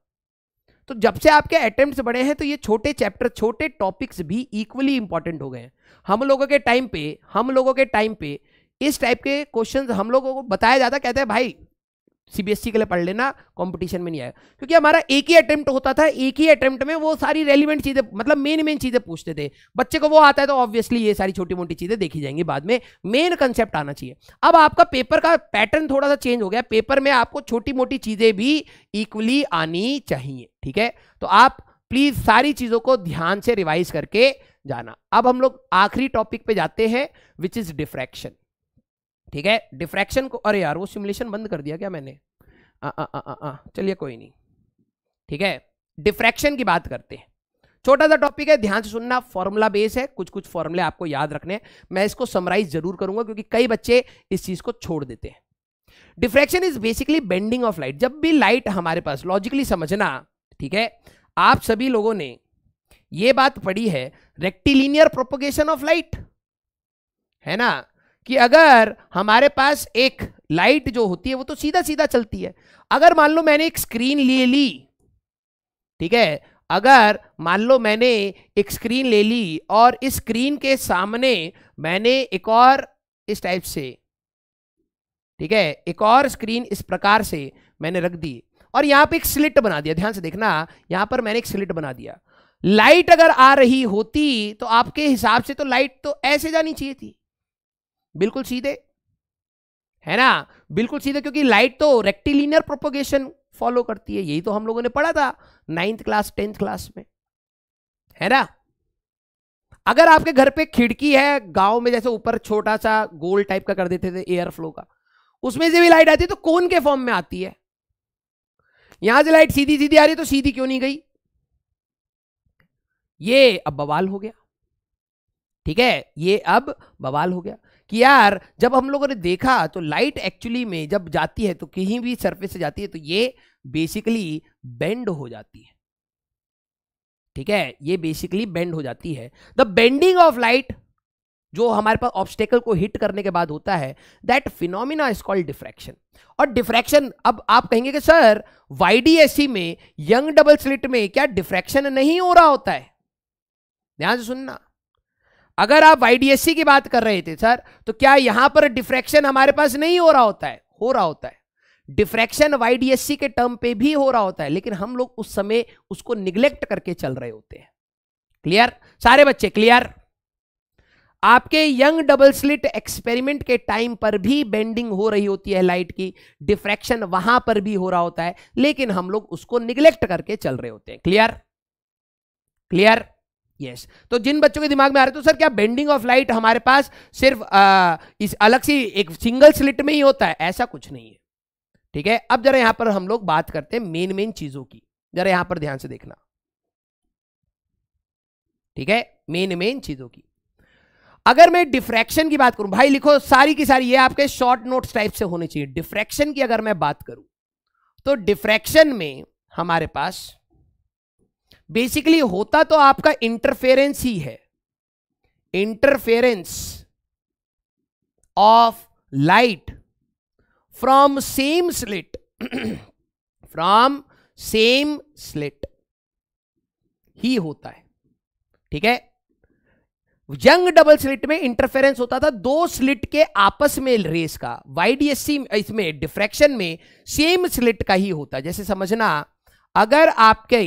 तो जब से आपके अटेम्प्ट बढ़े हैं तो ये छोटे चैप्टर छोटे टॉपिक्स भी इक्वली इंपॉर्टेंट हो गए हैं हम लोगों के टाइम पे हम लोगों के टाइम पे इस टाइप के क्वेश्चन हम लोगों को बताया जाता कहते हैं भाई सीबीएसई के लिए पढ़ लेना कंपटीशन में नहीं आया क्योंकि हमारा एक ही अटेम्प्ट होता था एक ही अटेम्प्ट में वो सारी रेलिवेंट चीज़ें मतलब मेन मेन चीज़ें पूछते थे बच्चे को वो आता है तो ऑब्वियसली ये सारी छोटी मोटी चीज़ें देखी जाएंगी बाद में मेन कंसेप्ट आना चाहिए अब आपका पेपर का पैटर्न थोड़ा सा चेंज हो गया पेपर में आपको छोटी मोटी चीज़ें भी इक्वली आनी चाहिए ठीक है तो आप प्लीज़ सारी चीज़ों को ध्यान से रिवाइज करके जाना अब हम लोग आखिरी टॉपिक पे जाते हैं विच इज़ डिफ्रैक्शन ठीक है डिफ्रैक्शन को अरे यार वो सिमुलेशन बंद कर दिया क्या मैंने चलिए कोई नहीं ठीक है डिफ्रैक्शन की बात करते हैं छोटा सा टॉपिक है ध्यान से सुनना फॉर्मूला बेस है कुछ कुछ फॉर्मूले आपको याद रखने मैं इसको समराइज जरूर करूंगा क्योंकि कई बच्चे इस चीज को छोड़ देते हैं diffraction is basically bending of light जब भी लाइट हमारे पास लॉजिकली समझना ठीक है आप सभी लोगों ने यह बात पढ़ी है रेक्टिलीनियर प्रोपोगेशन ऑफ लाइट है ना कि अगर हमारे पास एक लाइट जो होती है वो तो सीधा सीधा चलती है अगर मान लो मैंने एक स्क्रीन ले ली ठीक है अगर मान लो मैंने एक स्क्रीन ले ली और इस स्क्रीन के सामने मैंने एक और इस टाइप से ठीक है एक और स्क्रीन इस प्रकार से मैंने रख दी और यहां पे एक स्लिट बना दिया ध्यान से देखना यहां पर मैंने एक स्लिट बना दिया लाइट अगर आ रही होती तो आपके हिसाब से तो लाइट तो ऐसे जानी चाहिए थी बिल्कुल सीधे है ना बिल्कुल सीधे क्योंकि लाइट तो रेक्टिलिनियर प्रोपोगेशन फॉलो करती है यही तो हम लोगों ने पढ़ा था नाइन्थ क्लास टेंथ क्लास में है ना अगर आपके घर पे खिड़की है गांव में जैसे ऊपर छोटा सा गोल टाइप का कर देते थे एयर फ्लो का उसमें से भी लाइट आती है तो कौन के फॉर्म में आती है यहां से लाइट सीधी सीधी आ रही है तो सीधी क्यों नहीं गई ये अब बवाल हो गया ठीक है ये अब बवाल हो गया कि यार जब हम लोगों ने देखा तो लाइट एक्चुअली में जब जाती है तो कहीं भी सरफेस से जाती है तो ये बेसिकली बेंड हो जाती है ठीक है ये बेसिकली बेंड हो जाती है द बेंडिंग ऑफ लाइट जो हमारे पास ऑब्स्टेकल को हिट करने के बाद होता है that phenomena is called diffraction और डिफ्रैक्शन अब आप कहेंगे कि सर वाई में यंग डबल स्लिट में क्या डिफ्रैक्शन नहीं हो रहा होता है ध्यान से सुनना अगर आप वाईडीएससी की बात कर रहे थे सर तो क्या यहां पर डिफ्रैक्शन हमारे पास नहीं हो रहा होता है हो रहा होता है डिफ्रैक्शन वाईडीएससी के टर्म पे भी हो रहा होता है लेकिन हम लोग उस समय उसको निग्लेक्ट करके चल रहे होते हैं क्लियर सारे बच्चे क्लियर आपके यंग डबल स्लिट एक्सपेरिमेंट के टाइम पर भी बेंडिंग हो रही होती है लाइट की डिफ्रैक्शन वहां पर भी हो रहा होता है लेकिन हम लोग उसको निग्लेक्ट करके चल रहे होते हैं क्लियर क्लियर यस yes. तो जिन बच्चों के दिमाग में आ रहे तो सर क्या बेंडिंग ऑफ लाइट हमारे पास सिर्फ आ, इस अलग सी एक सिंगल स्लिट में ही होता है ऐसा कुछ नहीं है ठीक है अब जरा यहां पर हम लोग बात करते हैं मेन मेन चीजों की जरा यहां पर ध्यान से देखना ठीक है मेन मेन चीजों की अगर मैं डिफ्रैक्शन की बात करूं भाई लिखो सारी की सारी ये आपके शॉर्ट नोट्स टाइप से होने चाहिए डिफ्रैक्शन की अगर मैं बात करूं तो डिफ्रैक्शन में हमारे पास बेसिकली होता तो आपका इंटरफेरेंस ही है interference of light from same slit from same slit ही होता है ठीक है यंग डबल स्लिट में इंटरफेरेंस होता था दो स्लिट के आपस में रेस का वाईडीएससी इसमें डिफ्रैक्शन में सेम स्लिट का ही होता जैसे समझना अगर आपके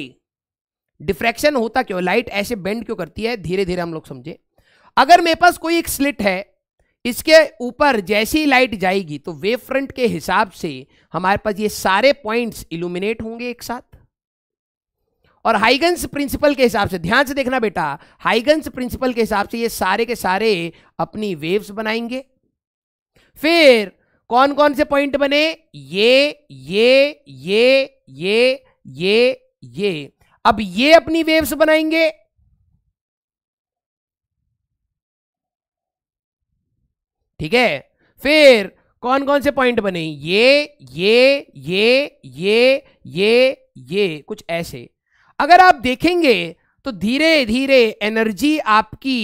डिफ्रैक्शन होता क्यों लाइट ऐसे बेंड क्यों करती है धीरे धीरे हम लोग समझे अगर मेरे पास कोई एक स्लिट है इसके ऊपर जैसी लाइट जाएगी तो वेव फ्रंट के हिसाब से हमारे पास ये सारे पॉइंट्स इल्यूमिनेट होंगे एक साथ और हाइगंस प्रिंसिपल के हिसाब से ध्यान से देखना बेटा हाइगंस प्रिंसिपल के हिसाब से ये सारे के सारे अपनी वेव्स बनाएंगे फिर कौन कौन से पॉइंट बने ये ये ये ये ये ये अब ये अपनी वेव्स बनाएंगे ठीक है फिर कौन कौन से पॉइंट बने ये ये ये ये ये ये कुछ ऐसे अगर आप देखेंगे तो धीरे धीरे एनर्जी आपकी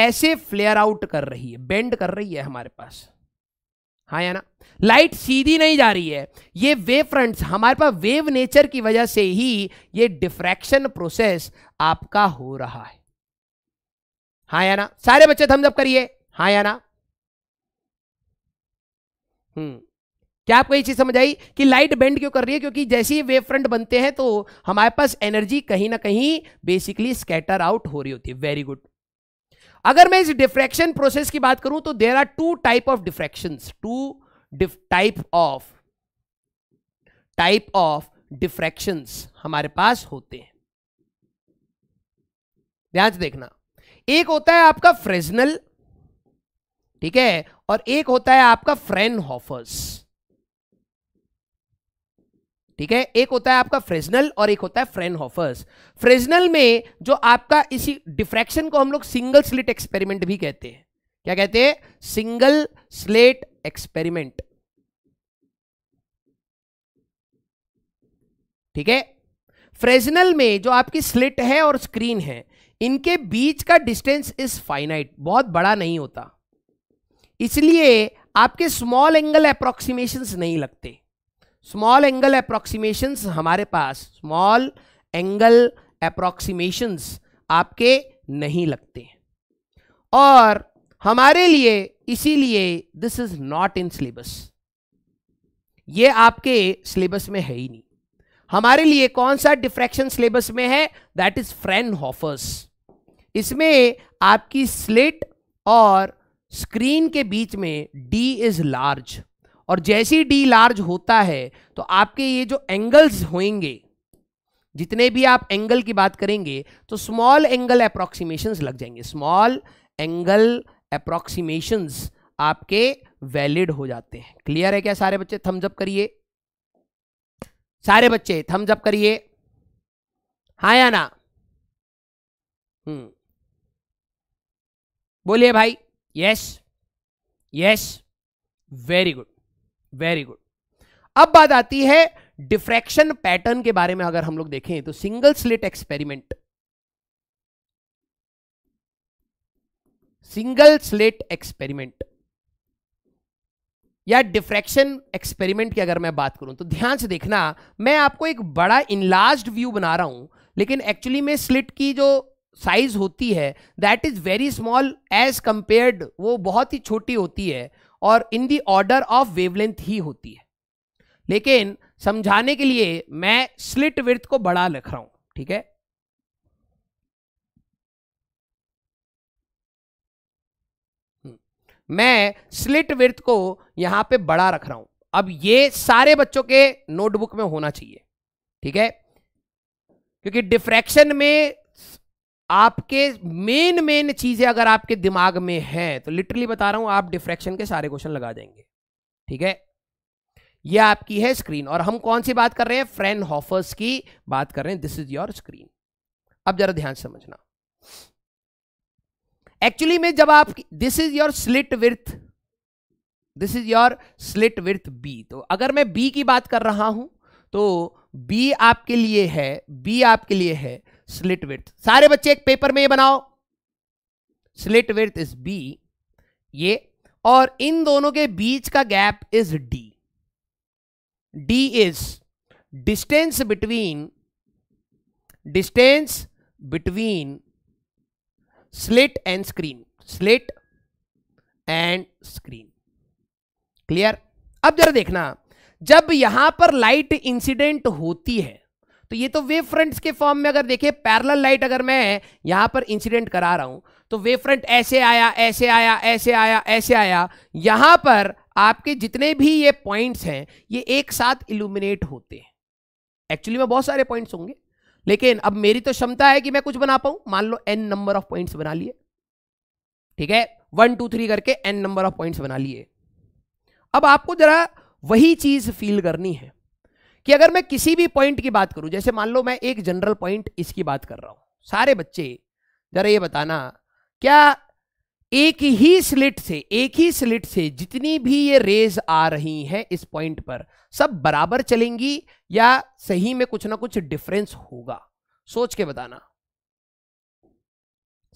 ऐसे फ्लेयर आउट कर रही है बेंड कर रही है हमारे पास हाँ या ना लाइट सीधी नहीं जा रही है ये वेव फ्रंट्स हमारे पास वेव नेचर की वजह से ही ये डिफ्रैक्शन प्रोसेस आपका हो रहा है हाँ या ना सारे बच्चे थम्स अप करिए हाँ या ना हम्म क्या आपको ये चीज समझ आई कि लाइट बेंड क्यों कर रही है क्योंकि जैसे ही वेव फ्रंट बनते हैं तो हमारे पास एनर्जी कहीं ना कहीं बेसिकली स्कैटर आउट हो रही होती है वेरी गुड अगर मैं इस डिफ्रैक्शन प्रोसेस की बात करूं तो there are two type of diffraction two type of type of diffraction हमारे पास होते हैं ध्यान से देखना एक होता है आपका फ्रेजनल ठीक है और एक होता है आपका फ्रेन हॉफर्स ठीक है एक होता है आपका फ्रेजनल और एक होता है हॉफर्स फ्रेजनल में जो आपका इसी डिफ्रैक्शन को हम लोग सिंगल स्लिट एक्सपेरिमेंट भी कहते हैं क्या कहते हैं सिंगल स्लेट एक्सपेरिमेंट ठीक है फ्रेजनल में जो आपकी स्लिट है और स्क्रीन है इनके बीच का डिस्टेंस इज फाइनाइट बहुत बड़ा नहीं होता इसलिए आपके स्मॉल एंगल अप्रोक्सीमेशन नहीं लगते स्मॉल एंगल अप्रोक्सीमेशन हमारे पास स्मॉल एंगल अप्रोक्सीमेशन आपके नहीं लगते और हमारे लिए इसीलिए this is not in syllabus ये आपके सिलेबस में है ही नहीं हमारे लिए कौन सा डिफ्रैक्शन सिलेबस में है दैट इज फ्रेंड हॉफर्स इसमें आपकी स्लिट और स्क्रीन के बीच में डी इज लार्ज और जैसे डी लार्ज होता है तो आपके ये जो एंगल्स होंगे जितने भी आप एंगल की बात करेंगे तो स्मॉल एंगल अप्रोक्सीमेशन लग जाएंगे स्मॉल एंगल अप्रोक्सीमेशंस आपके वैलिड हो जाते हैं क्लियर है क्या सारे बच्चे थम्सअप करिए सारे बच्चे थम्सअप करिए हा या ना हम्म बोलिए भाई yes yes very good very good अब बात आती है डिफ्रैक्शन पैटर्न के बारे में अगर हम लोग देखें तो single slit experiment single slit experiment या डिफ्रैक्शन एक्सपेरिमेंट की अगर मैं बात करूं तो ध्यान से देखना मैं आपको एक बड़ा इनलार्ज व्यू बना रहा हूं लेकिन एक्चुअली में स्लिट की जो साइज होती है that is very small as compared वो बहुत ही छोटी होती है और in the order of wavelength ही होती है लेकिन समझाने के लिए मैं स्लिट विर्थ को बड़ा लिख रहा हूं ठीक है हम्म, मैं स्लिट विर्थ को यहां पे बड़ा रख रहा हूं अब ये सारे बच्चों के नोटबुक में होना चाहिए ठीक है क्योंकि डिफ्रैक्शन में आपके मेन मेन चीजें अगर आपके दिमाग में हैं तो लिटरली बता रहा हूं आप डिफ्रेक्शन के सारे क्वेश्चन लगा देंगे ठीक है ये आपकी है स्क्रीन और हम कौन सी बात कर रहे हैं फ्रेंड हॉफर्स की बात कर रहे हैं दिस इज योर स्क्रीन अब जरा ध्यान समझना एक्चुअली में जब आप this is your slit width this is your slit width b तो अगर मैं बी की बात कर रहा हूं तो बी आपके लिए है बी आपके लिए है स्लिट विथ सारे बच्चे एक पेपर में ये बनाओ स्लिट विथ इज बी ये और इन दोनों के बीच का gap is D D is distance between distance between slit and screen slit and screen clear अब जरा देखना जब यहां पर लाइट इंसिडेंट होती है तो ये तो वेव फ्रंट्स के फॉर्म में अगर देखे पैरल लाइट अगर मैं यहां पर इंसिडेंट करा रहा हूं तो वे फ्रंट ऐसे आया ऐसे आया ऐसे आया ऐसे आया यहां पर आपके जितने भी ये पॉइंट्स हैं ये एक साथ इल्यूमिनेट होते हैं एक्चुअली में बहुत सारे पॉइंट्स होंगे लेकिन अब मेरी तो क्षमता है कि मैं कुछ बना पाऊं मान लो एन नंबर ऑफ पॉइंट्स बना लिए ठीक है वन टू थ्री करके एन नंबर ऑफ पॉइंट्स बना लिए अब आपको जरा वही चीज फील करनी है कि अगर मैं किसी भी पॉइंट की बात करूं जैसे मान लो मैं एक जनरल पॉइंट इसकी बात कर रहा हूं सारे बच्चे जरा ये बताना क्या एक ही स्लिट से एक ही स्लिट से जितनी भी ये रेज आ रही हैं इस पॉइंट पर सब बराबर चलेंगी या सही में कुछ ना कुछ डिफरेंस होगा सोच के बताना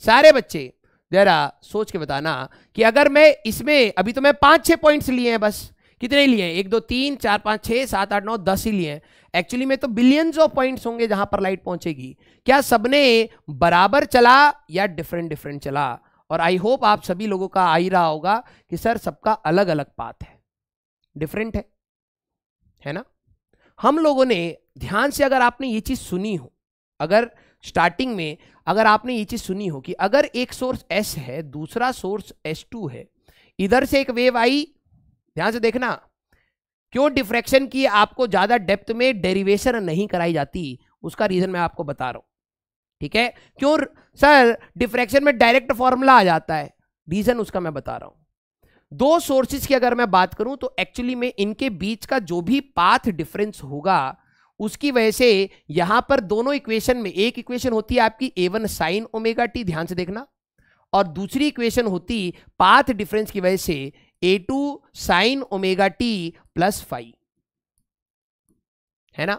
सारे बच्चे जरा सोच के बताना कि अगर मैं इसमें अभी तो मैं पांच छह पॉइंट्स लिए हैं बस कितने लिए हैं एक दो तीन चार पाँच छः सात आठ नौ दस ही लिए हैं एक्चुअली में तो बिलियंस ऑफ पॉइंट्स होंगे जहां पर लाइट पहुंचेगी क्या सबने बराबर चला या डिफरेंट डिफरेंट चला और आई होप आप सभी लोगों का आ ही रहा होगा कि सर सबका अलग अलग पाथ है डिफरेंट है है ना हम लोगों ने ध्यान से अगर आपने ये चीज़ सुनी हो अगर स्टार्टिंग में अगर आपने ये चीज़ सुनी हो कि अगर एक सोर्स एस है दूसरा सोर्स एस टू है इधर से एक वेव आई ध्यान से देखना क्यों डिफ्रैक्शन की आपको ज़्यादा डेप्थ में डेरिवेशन नहीं कराई जाती उसका रीज़न मैं आपको बता रहा हूं ठीक है क्यों सर डिफ्रैक्शन में डायरेक्ट फॉर्मूला आ जाता है रीज़न उसका मैं बता रहा हूं दो सोर्सेस की अगर मैं बात करूं तो एक्चुअली में इनके बीच का जो भी पाथ डिफरेंस होगा उसकी वजह से यहां पर दोनों इक्वेशन में एक इक्वेशन होती है आपकी A one sine omega t ध्यान से देखना और दूसरी इक्वेशन होती पाथ डिफरेंस की वजह से A two sine omega T plus five है ना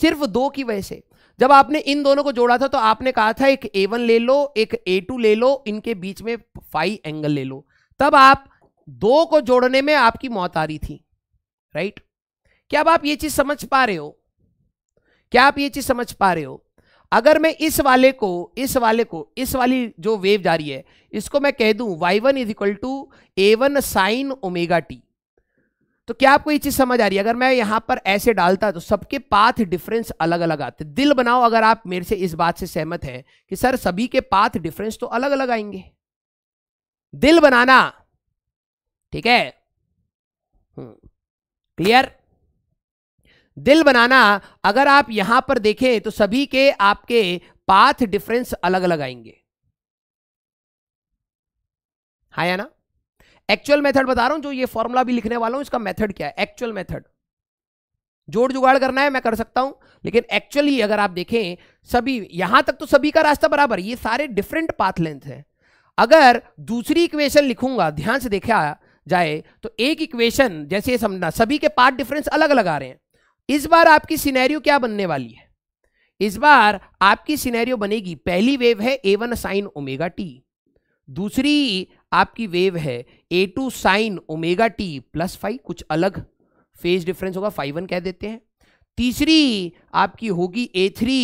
सिर्फ दो की वजह से जब आपने इन दोनों को जोड़ा था तो आपने कहा था एक ए वन ले लो एक ए टू ले लो इनके बीच में फाइव एंगल ले लो तब आप दो को जोड़ने में आपकी मौत आ रही थी राइट क्या आप ये चीज समझ पा रहे हो क्या आप ये चीज समझ पा रहे हो अगर मैं इस वाले को इस वाले को इस वाली जो वेव जा रही है इसको मैं कह दूं y1 one is equal to A one sine omega T तो क्या आपको ये चीज समझ आ रही है अगर मैं यहां पर ऐसे डालता तो सबके पाथ डिफरेंस अलग अलग आते दिल बनाओ अगर आप मेरे से इस बात से सहमत हैं कि सर सभी के पाथ डिफरेंस तो अलग अलग आएंगे दिल बनाना ठीक है क्लियर हम्म, दिल बनाना अगर आप यहां पर देखें तो सभी के आपके पाथ डिफरेंस अलग अलग आएंगे हाँ या ना एक्चुअल मेथड बता रहा हूं जो ये फॉर्मूला भी लिखने वाला हूं इसका मेथड क्या है एक्चुअल मेथड जोड़ जुगाड़ करना है मैं कर सकता हूं लेकिन एक्चुअली अगर आप देखें सभी यहां तक तो सभी का रास्ता बराबर ये सारे डिफरेंट पाथ लेंथ है अगर दूसरी इक्वेशन लिखूंगा ध्यान से देखा जाए तो एक इक्वेशन जैसे समझना सभी के पार्ट डिफरेंस अलग अलग आ रहे हैं इस बार आपकी सिनेरियो क्या बनने वाली है इस बार आपकी सिनेरियो बनेगी पहली वेव है A one sine omega T दूसरी आपकी वेव है A two sine omega T plus five कुछ अलग फेज डिफरेंस होगा फाइव वन कह देते हैं तीसरी आपकी होगी A three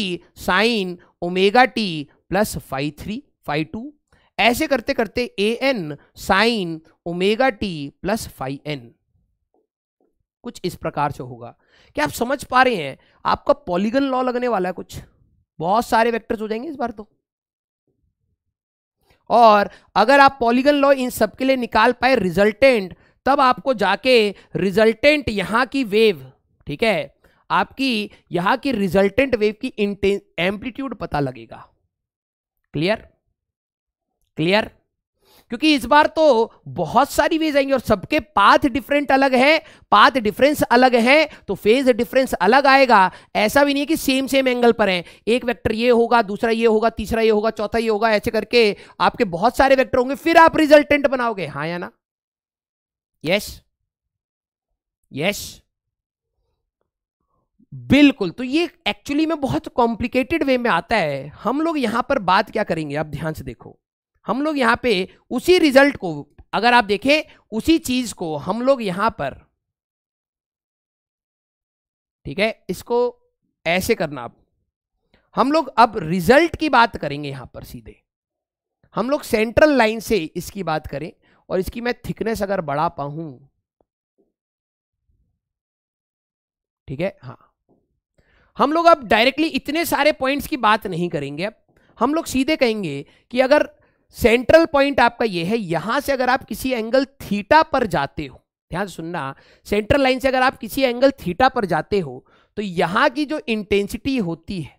sine omega T plus five three five two ऐसे करते करते A N sine omega T plus five N कुछ इस प्रकार से होगा क्या आप समझ पा रहे हैं आपका पॉलीगन लॉ लगने वाला है कुछ बहुत सारे वेक्टर्स हो जाएंगे इस बार तो और अगर आप पॉलीगन लॉ इन सब के लिए निकाल पाए रिजल्टेंट तब आपको जाके रिजल्टेंट यहां की वेव ठीक है आपकी यहां की रिजल्टेंट वेव की एम्पलीट्यूड पता लगेगा क्लियर क्लियर क्योंकि इस बार तो बहुत सारी वेज आएंगी और सबके पाथ डिफरेंट अलग है पाथ डिफरेंस अलग है तो फेज डिफरेंस अलग आएगा ऐसा भी नहीं है कि सेम सेम एंगल पर है एक वेक्टर ये होगा दूसरा ये होगा तीसरा ये होगा चौथा ये होगा ऐसे करके आपके बहुत सारे वेक्टर होंगे फिर आप रिजल्टेंट बनाओगे हाँ या ना यस यस बिल्कुल तो ये एक्चुअली में बहुत कॉम्प्लिकेटेड वे में आता है हम लोग यहां पर बात क्या करेंगे आप ध्यान से देखो हम लोग यहाँ पे उसी रिजल्ट को अगर आप देखें उसी चीज को हम लोग यहां पर ठीक है इसको ऐसे करना आप हम लोग अब रिजल्ट की बात करेंगे यहां पर सीधे हम लोग सेंट्रल लाइन से इसकी बात करें और इसकी मैं थिकनेस अगर बढ़ा पाऊं ठीक है हाँ हम लोग अब डायरेक्टली इतने सारे पॉइंट्स की बात नहीं करेंगे अब हम लोग सीधे कहेंगे कि अगर सेंट्रल पॉइंट आपका ये है यहां से अगर आप किसी एंगल थीटा पर जाते हो ध्यान सुनना सेंट्रल लाइन से अगर आप किसी एंगल थीटा पर जाते हो तो यहां की जो इंटेंसिटी होती है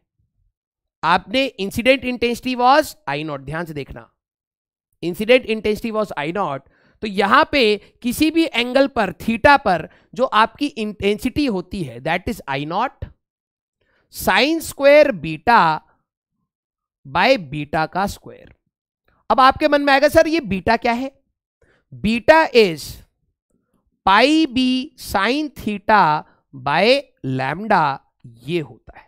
आपने incident intensity was I nought ध्यान से देखना incident intensity was I not तो यहां पे किसी भी एंगल पर थीटा पर जो आपकी इंटेंसिटी होती है that is I nought sine square beta by beta का स्क्वायर अब आपके मन में आएगा सर ये बीटा क्या है beta is pi B sine theta by lambda ये होता है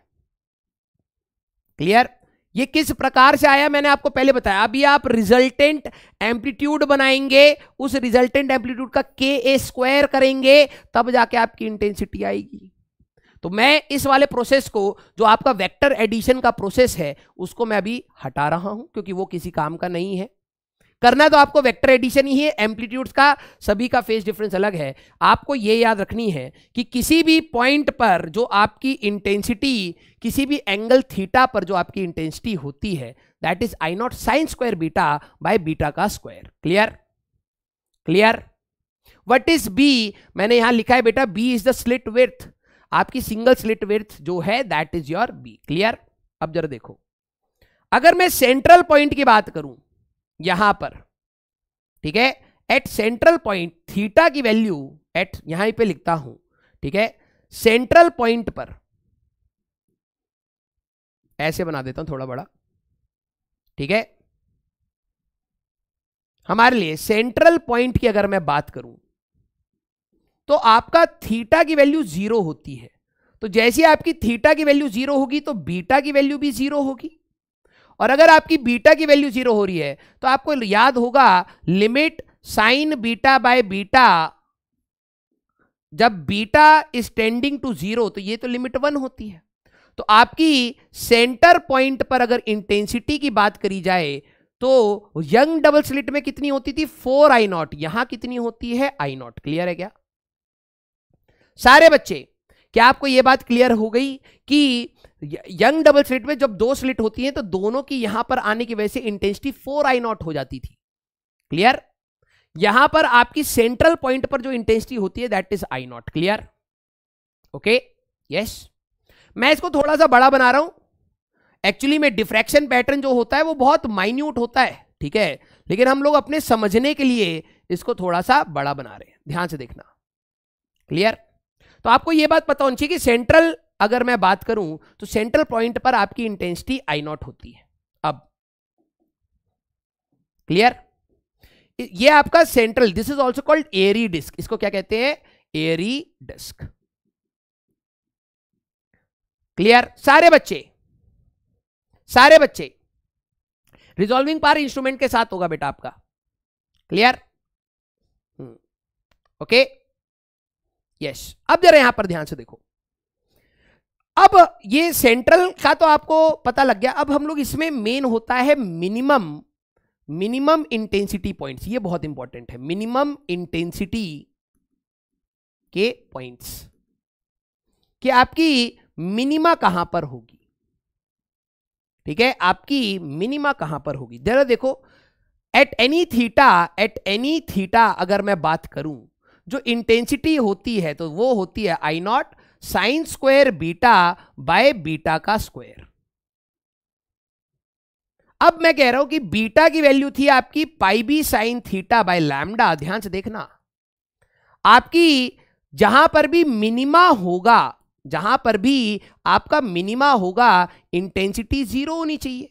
क्लियर ये किस प्रकार से आया मैंने आपको पहले बताया अभी आप रिजल्टेंट एम्पलीट्यूड बनाएंगे उस रिजल्टेंट एम्पलीट्यूड का के ए स्क्वायर करेंगे तब जाके आपकी इंटेंसिटी आएगी तो मैं इस वाले प्रोसेस को जो आपका वेक्टर एडिशन का प्रोसेस है उसको मैं अभी हटा रहा हूं क्योंकि वो किसी काम का नहीं है करना तो आपको वेक्टर एडिशन ही है एम्पलीट्यूड्स का सभी का फेस डिफरेंस अलग है आपको ये याद रखनी है कि किसी भी पॉइंट पर जो आपकी इंटेंसिटी किसी भी एंगल थीटा पर जो आपकी इंटेंसिटी होती है that is I nought sine square beta by beta का square clear clear what is B मैंने यहां लिखा है बेटा B is the slit width आपकी सिंगल स्लिट विर्थ जो है that is your B clear अब जरा देखो अगर मैं सेंट्रल पॉइंट की बात करूं यहां पर ठीक है एट सेंट्रल पॉइंट थीटा की वैल्यू एट यहां पे लिखता हूं ठीक है सेंट्रल पॉइंट पर ऐसे बना देता हूं थोड़ा बड़ा ठीक है हमारे लिए सेंट्रल पॉइंट की अगर मैं बात करूं तो आपका थीटा की वैल्यू जीरो होती है तो जैसे आपकी थीटा की वैल्यू जीरो होगी तो बीटा की वैल्यू भी जीरो होगी और अगर आपकी बीटा की वैल्यू जीरो हो रही है तो आपको याद होगा limit sine beta by beta जब beta is tending to zero तो ये तो लिमिट वन होती है तो आपकी सेंटर पॉइंट पर अगर इंटेंसिटी की बात करी जाए तो यंग डबल स्लिट में कितनी होती थी फोर आई नॉट यहां कितनी होती है आई नॉट क्लियर है क्या सारे बच्चे क्या आपको यह बात क्लियर हो गई कि यंग डबल स्लिट में जब दो स्लिट होती हैं तो दोनों की यहां पर आने की वजह से इंटेंसिटी फोर आई नॉट हो जाती थी क्लियर यहां पर आपकी सेंट्रल पॉइंट पर जो इंटेंसिटी होती है that is I nought clear okay yes मैं इसको थोड़ा सा बड़ा बना रहा हूं एक्चुअली में डिफ्रैक्शन पैटर्न जो होता है वो बहुत माइन्यूट होता है ठीक है लेकिन हम लोग अपने समझने के लिए इसको थोड़ा सा बड़ा बना रहे हैं ध्यान से देखना क्लियर तो आपको यह बात पता होनी चाहिए कि सेंट्रल अगर मैं बात करूं तो सेंट्रल पॉइंट पर आपकी इंटेंसिटी आई नॉट होती है अब क्लियर ये आपका central this is also called Airy disc इसको क्या कहते हैं एरी डिस्क क्लियर सारे बच्चे सारे बच्चे रिजॉल्विंग पार इंस्ट्रूमेंट के साथ होगा बेटा आपका clear hmm, okay okay? Yes अब जरा यहां पर ध्यान से देखो अब ये सेंट्रल का तो आपको पता लग गया अब हम लोग इसमें मेन होता है मिनिमम मिनिमम इंटेंसिटी पॉइंट्स ये बहुत इंपॉर्टेंट है मिनिमम इंटेंसिटी के पॉइंट्स कि आपकी मिनिमा कहां पर होगी ठीक है आपकी मिनिमा कहां पर होगी जरा देखो at any theta at any theta अगर मैं बात करूं जो इंटेंसिटी होती है तो वो होती है I nought sine square beta by beta का स्क्वायर अब मैं कह रहा हूं कि बीटा की वैल्यू थी आपकी pi B sine theta by lambda ध्यान से देखना आपकी जहां पर भी मिनिमा होगा जहां पर भी आपका मिनिमा होगा इंटेंसिटी जीरो होनी चाहिए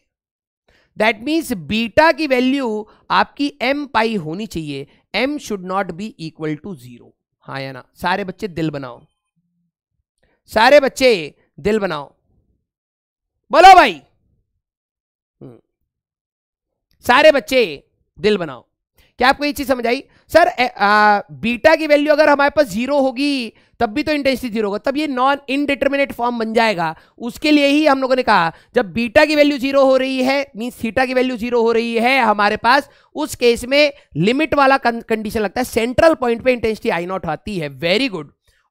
दैट मीन्स बीटा की वैल्यू आपकी एम पाई होनी चाहिए M should not be equal to zero हाँ या ना सारे बच्चे दिल बनाओ सारे बच्चे दिल बनाओ बोलो भाई हम्म। सारे बच्चे दिल बनाओ क्या आपको ये चीज समझ आई सर आ, बीटा की वैल्यू अगर हमारे पास जीरो होगी तब भी तो इंटेंसिटी जीरो होगा तब ये नॉन इनडिटर्मिनेट फॉर्म बन जाएगा उसके लिए ही हम लोगों ने कहा जब बीटा की वैल्यू जीरो हो रही है मीन सीटा की वैल्यू जीरो हो रही है हमारे पास उस केस में लिमिट वाला कंडीशन लगता है सेंट्रल पॉइंट पे इंटेंसिटी आई नॉट आती है वेरी गुड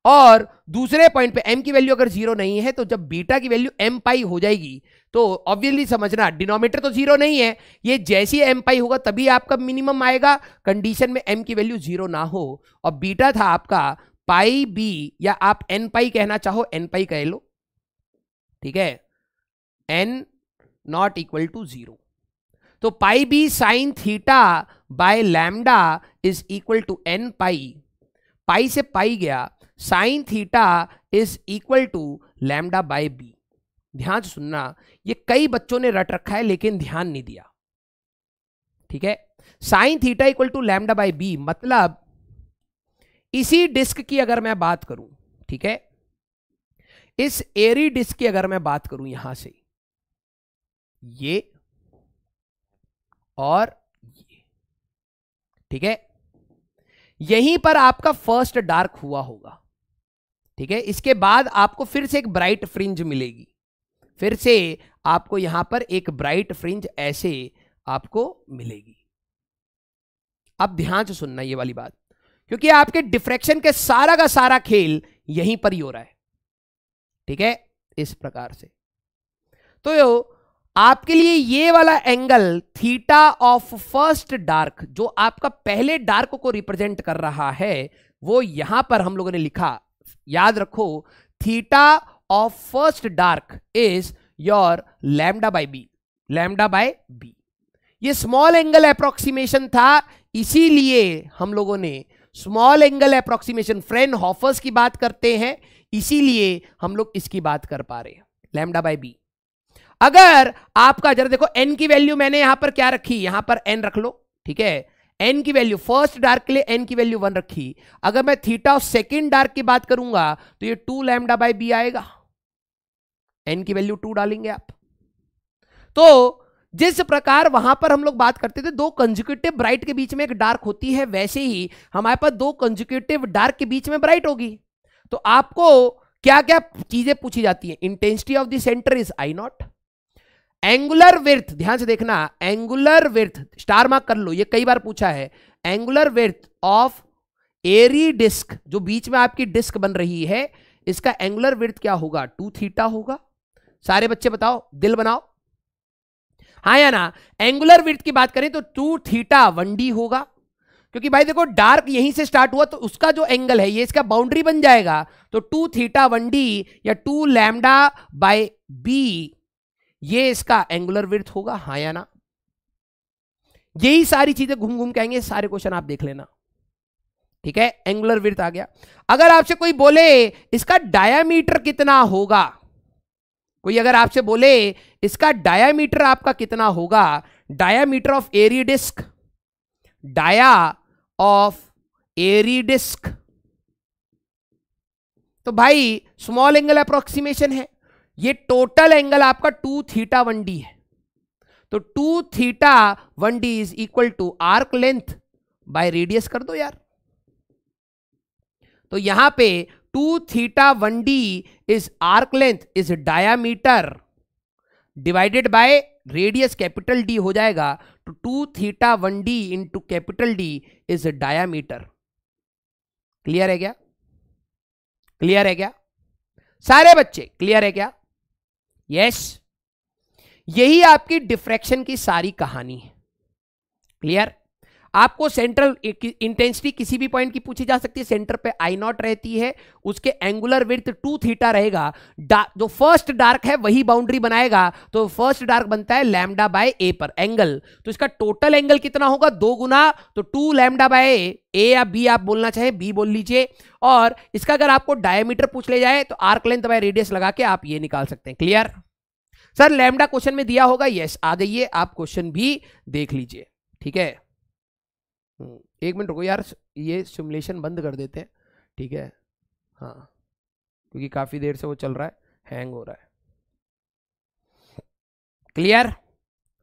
और दूसरे पॉइंट पे m की वैल्यू अगर जीरो नहीं है तो जब बीटा की वैल्यू m पाई हो जाएगी तो ऑब्वियसली समझना डिनोमीटर तो जीरो नहीं है ये जैसी ही m पाई होगा तभी आपका मिनिमम आएगा कंडीशन में m की वैल्यू जीरो ना हो और बीटा था आपका पाई बी या आप एन पाई कहना चाहो एन पाई कह लो ठीक है N not equal to zero तो pi B sine theta by lambda is equal to N pi pi से पाई गया sine theta is equal to lambda by B ध्यान सुनना ये कई बच्चों ने रट रखा है लेकिन ध्यान नहीं दिया ठीक है sine theta equal to lambda by B मतलब इसी डिस्क की अगर मैं बात करूं ठीक है इस एरी डिस्क की अगर मैं बात करूं यहां से ये और ये ठीक है यहीं पर आपका फर्स्ट डार्क हुआ होगा ठीक है इसके बाद आपको फिर से एक ब्राइट फ्रिंज मिलेगी फिर से आपको यहां पर एक ब्राइट फ्रिंज ऐसे आपको मिलेगी अब ध्यान से सुनना ये वाली बात क्योंकि आपके डिफ्रेक्शन के सारा का सारा खेल यहीं पर ही हो रहा है ठीक है इस प्रकार से तो यो आपके लिए ये वाला angle theta of first dark जो आपका पहले डार्क को रिप्रेजेंट कर रहा है वो यहां पर हम लोगों ने लिखा याद रखो theta of first dark is your lambda by B lambda by B ये स्मॉल एंगल अप्रोक्सीमेशन था इसीलिए हम लोगों ने small angle approximation Fraunhofer's की बात करते हैं इसीलिए हम लोग इसकी बात कर पा रहे हैं लैमडा बाई बी अगर आपका जरा देखो एन की वैल्यू मैंने यहां पर क्या रखी यहां पर एन रख लो ठीक है एन की वैल्यू फर्स्ट डार्क के लिए एन की वैल्यू वन रखी अगर मैं थीटा और सेकेंड डार्क की बात करूंगा तो ये टू लैमडा बाई बी आएगा एन की वैल्यू टू डालेंगे आप तो जिस प्रकार वहां पर हम लोग बात करते थे दो कंजुकेटिव ब्राइट के बीच में एक डार्क होती है वैसे ही हमारे पास दो कंजुकेटिव डार्क के बीच में ब्राइट होगी तो आपको क्या क्या चीजें पूछी जाती है intensity of the centre is I nought angular width ध्यान से देखना एंगुलर विर्थ स्टार मार्क कर लो ये कई बार पूछा है angular width of Airy disc जो बीच में आपकी डिस्क बन रही है इसका एंगुलर विर्थ क्या होगा टू थीटा होगा सारे बच्चे बताओ दिल बनाओ हाँ या ना एंगुलर विथ की बात करें तो टू थीटा वन डी होगा क्योंकि भाई देखो डार्क यहीं से स्टार्ट हुआ तो उसका जो एंगल है ये इसका बाउंड्री बन जाएगा तो टू थीटा वन डी या टू लैमडा बाय बी ये इसका एंगुलर विथ होगा हा या ना यही सारी चीजें घूम घूम के आएंगे सारे क्वेश्चन आप देख लेना ठीक है एंगुलर विथ आ गया अगर आपसे कोई बोले इसका डायामीटर कितना होगा कोई अगर आपसे बोले इसका डायामीटर आपका कितना होगा diameter of Airy disc dia of Airy disc तो भाई स्मॉल एंगल अप्रोक्सीमेशन है ये टोटल एंगल आपका टू थीटा वन डी है तो two theta one D is equal to arc length by radius कर दो यार तो यहां पे two theta one D is arc length is diameter divided by radius capital D हो जाएगा तो two theta one D into capital D is diameter clear है क्या क्लियर है क्या सारे बच्चे क्लियर है क्या यस yes. यही आपकी डिफ्रैक्शन की सारी कहानी है क्लियर आपको सेंट्रल इंटेंसिटी किसी भी पॉइंट की पूछी जा सकती है सेंटर पे आई नॉट रहती है उसके एंगुलर विर्थ टू थीटा रहेगा जो फर्स्ट डार्क है वही बाउंड्री बनाएगा तो फर्स्ट डार्क बनता है लैमडा बाय ए पर एंगल तो इसका टोटल एंगल कितना होगा दो गुना तो two lambda by A A या बी आप बोलना चाहें बी बोल लीजिए और इसका अगर आपको डायमीटर पूछ ले जाए तो आर्क लेंथ बाय रेडियस लगा के आप ये निकाल सकते हैं क्लियर सर लैमडा क्वेश्चन में दिया होगा यस आ जाइए आप क्वेश्चन भी देख लीजिए ठीक है हम्म, एक मिनट रुको यार ये सिमुलेशन बंद कर देते हैं ठीक है हाँ क्योंकि काफ़ी देर से वो चल रहा है हैंग हो रहा है क्लियर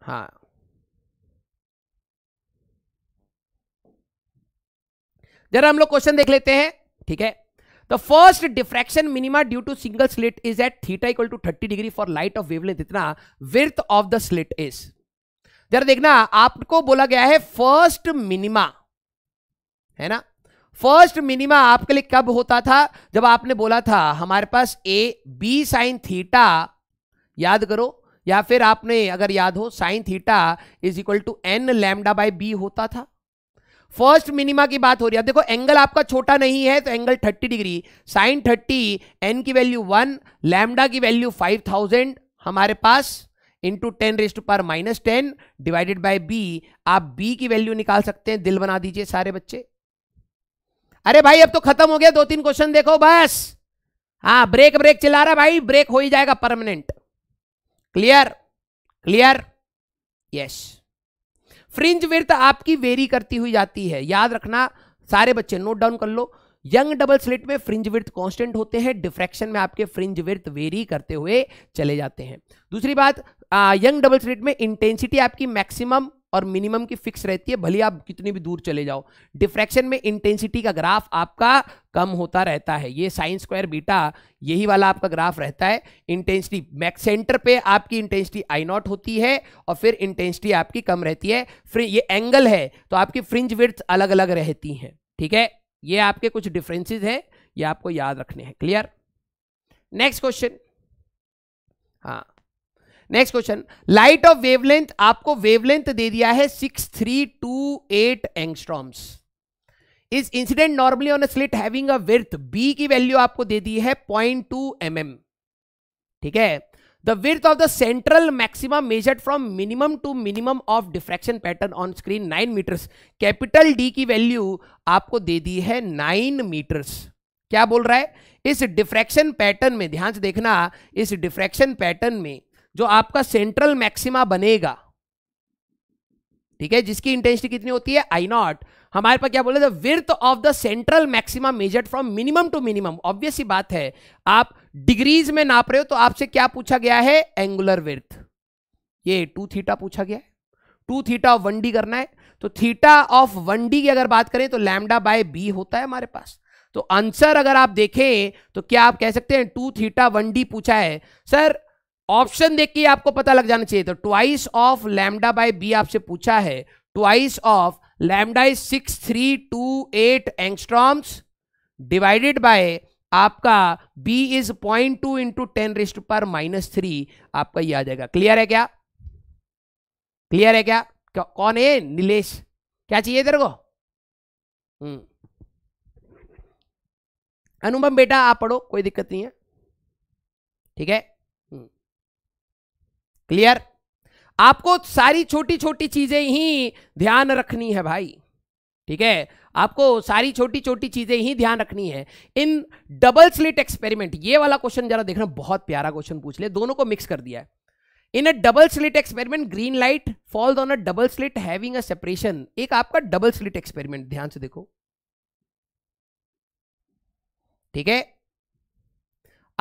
हाँ जरा हम लोग क्वेश्चन देख लेते हैं ठीक है the first diffraction minima due to single slit is at theta equal to thirty degree for light of wavelength इतना width of the slit is जरा देखना आपको बोला गया है फर्स्ट मिनिमा है ना फर्स्ट मिनिमा आपके लिए कब होता था जब आपने बोला था हमारे पास ए बी साइन थीटा याद करो या फिर आपने अगर याद हो sine theta is equal to N lambda by B होता था फर्स्ट मिनिमा की बात हो रही है देखो एंगल आपका छोटा नहीं है तो एंगल 30 डिग्री साइन 30 एन की वैल्यू 1 लैमडा की वैल्यू 5000 हमारे पास into ten raise to power minus ten divided by B आप बी की वैल्यू निकाल सकते हैं दिल बना दीजिए सारे बच्चे अरे भाई अब तो खत्म हो गया दो तीन क्वेश्चन देखो बस हाँ ब्रेक ब्रेक चला रहा भाई ब्रेक हो ही जाएगा permanent clear clear yes fringe width आपकी वेरी करती हुई जाती है याद रखना सारे बच्चे नोट डाउन कर लो यंग डबल स्लिट में फ्रिंज विर्थ कांस्टेंट होते हैं डिफ्रैक्शन में आपके फ्रिंज विर्थ वेरी करते हुए चले जाते हैं दूसरी बात यंग डबल स्लिट में इंटेंसिटी आपकी मैक्सिमम और मिनिमम की फिक्स रहती है भले आप कितनी भी दूर चले जाओ डिफ्रैक्शन में इंटेंसिटी का ग्राफ आपका कम होता रहता है ये साइंस स्क्वायर बीटा यही वाला आपका ग्राफ रहता है इंटेंसिटी मैक्स सेंटर पे आपकी इंटेंसिटी आई नॉट होती है और फिर इंटेंसिटी आपकी कम रहती है फिर ये एंगल है तो आपकी फ्रिंज विर्थ अलग अलग रहती हैं ठीक है ये आपके कुछ डिफ्रेंसेज हैं ये आपको याद रखने हैं क्लियर नेक्स्ट क्वेश्चन हाँ next question light of wavelength आपको वेवलेंथ दे दिया है six three two eight angstroms is incident normally on slit having a width B की वैल्यू आपको दे दी है पॉइंट टू एम एम ठीक है the width of the central maximum measured from minimum to minimum of diffraction pattern on screen nine metres capital D की value आपको दे दी है नाइन मीटर्स क्या बोल रहा है इस डिफ्रैक्शन पैटर्न में ध्यान से देखना इस डिफ्रैक्शन पैटर्न में जो आपका सेंट्रल मैक्सिमा बनेगा ठीक है जिसकी इंटेंसिटी कितनी होती है आई नॉट हमारे पास क्या बोले the width of the central maximum measured from minimum to minimum obvious बात है आप डिग्रीज में नाप रहे हो तो आपसे क्या पूछा गया है एंगुलर विर्थ ये टू थीटा पूछा गया है two theta of one D करना है तो थीटा ऑफ वन डी की अगर बात करें तो लैमडा बाय बी होता है हमारे पास तो आंसर अगर आप देखें तो क्या आप कह सकते हैं टू थीटा वन डी पूछा है सर ऑप्शन देख के आपको पता लग जाना चाहिए तो twice of lambda by B आपसे पूछा है twice of lambda is six three two eight angstroms divided by आपका B is point two into ten raise power minus three आपका ये आ जाएगा क्लियर है क्या क्लियर है क्या कौन है नीलेश क्या चाहिए तेरे को हम्म। अनुपम बेटा आप पढ़ो कोई दिक्कत नहीं है ठीक है क्लियर आपको सारी छोटी छोटी चीजें ही ध्यान रखनी है भाई ठीक है आपको सारी छोटी छोटी चीजें ही ध्यान रखनी है इन डबल स्लिट एक्सपेरिमेंट ये वाला क्वेश्चन जरा देखना बहुत प्यारा क्वेश्चन पूछ ले दोनों को मिक्स कर दिया है in a double slit experiment green light falls on a double slit having a separation एक आपका डबल स्लिट एक्सपेरिमेंट ध्यान से देखो ठीक है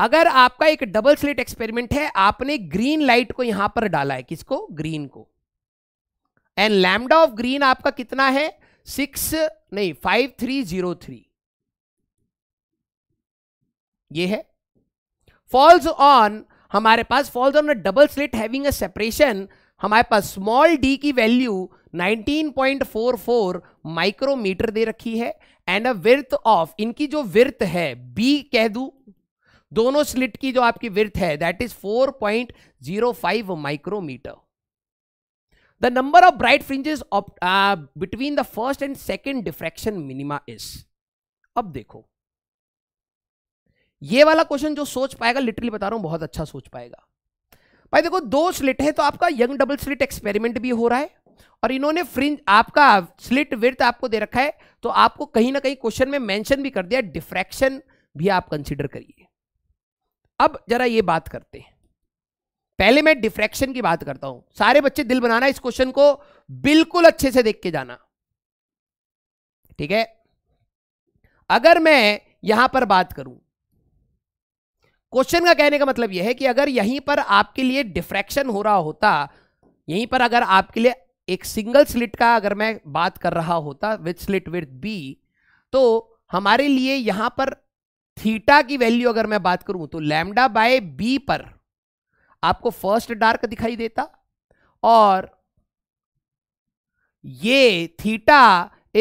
अगर आपका एक डबल स्लिट एक्सपेरिमेंट है आपने ग्रीन लाइट को यहां पर डाला है किसको ग्रीन को एंड लैमडा ऑफ ग्रीन आपका कितना है सिक्स नहीं फाइव थ्री जीरो थ्री ये है फॉल्स ऑन हमारे पास falls on double slit having a separation हमारे पास स्मॉल डी की वैल्यू 19.44 माइक्रोमीटर दे रखी है एंड अ विर्थ ऑफ इनकी जो विर्थ है बी कह दू दोनों स्लिट की जो आपकी विर्थ है that is 4.05 micrometre the number of bright fringes between the first and second diffraction minima is अब देखो ये वाला क्वेश्चन जो सोच पाएगा लिटरली बता रहा हूं बहुत अच्छा सोच पाएगा भाई देखो दो स्लिट है तो आपका यंग डबल स्लिट एक्सपेरिमेंट भी हो रहा है और इन्होंने फ्रिंज आपका स्लिट विर्थ आपको दे रखा है तो आपको कहीं ना कहीं क्वेश्चन में मेंशन भी कर दिया डिफ्रैक्शन भी आप कंसिडर करिए अब जरा ये बात करते हैं पहले मैं डिफ्रैक्शन की बात करता हूं सारे बच्चे दिल बनाना इस क्वेश्चन को बिल्कुल अच्छे से देख के जाना ठीक है अगर मैं यहां पर बात करूं क्वेश्चन का कहने का मतलब यह है कि अगर यहीं पर आपके लिए डिफ्रैक्शन हो रहा होता यहीं पर अगर आपके लिए एक सिंगल स्लिट का अगर मैं बात कर रहा होता विथ स्लिट विथ बी तो हमारे लिए यहां पर थीटा की वैल्यू अगर मैं बात करूं तो लैमडा बाय बी पर आपको फर्स्ट डार्क दिखाई देता और ये theta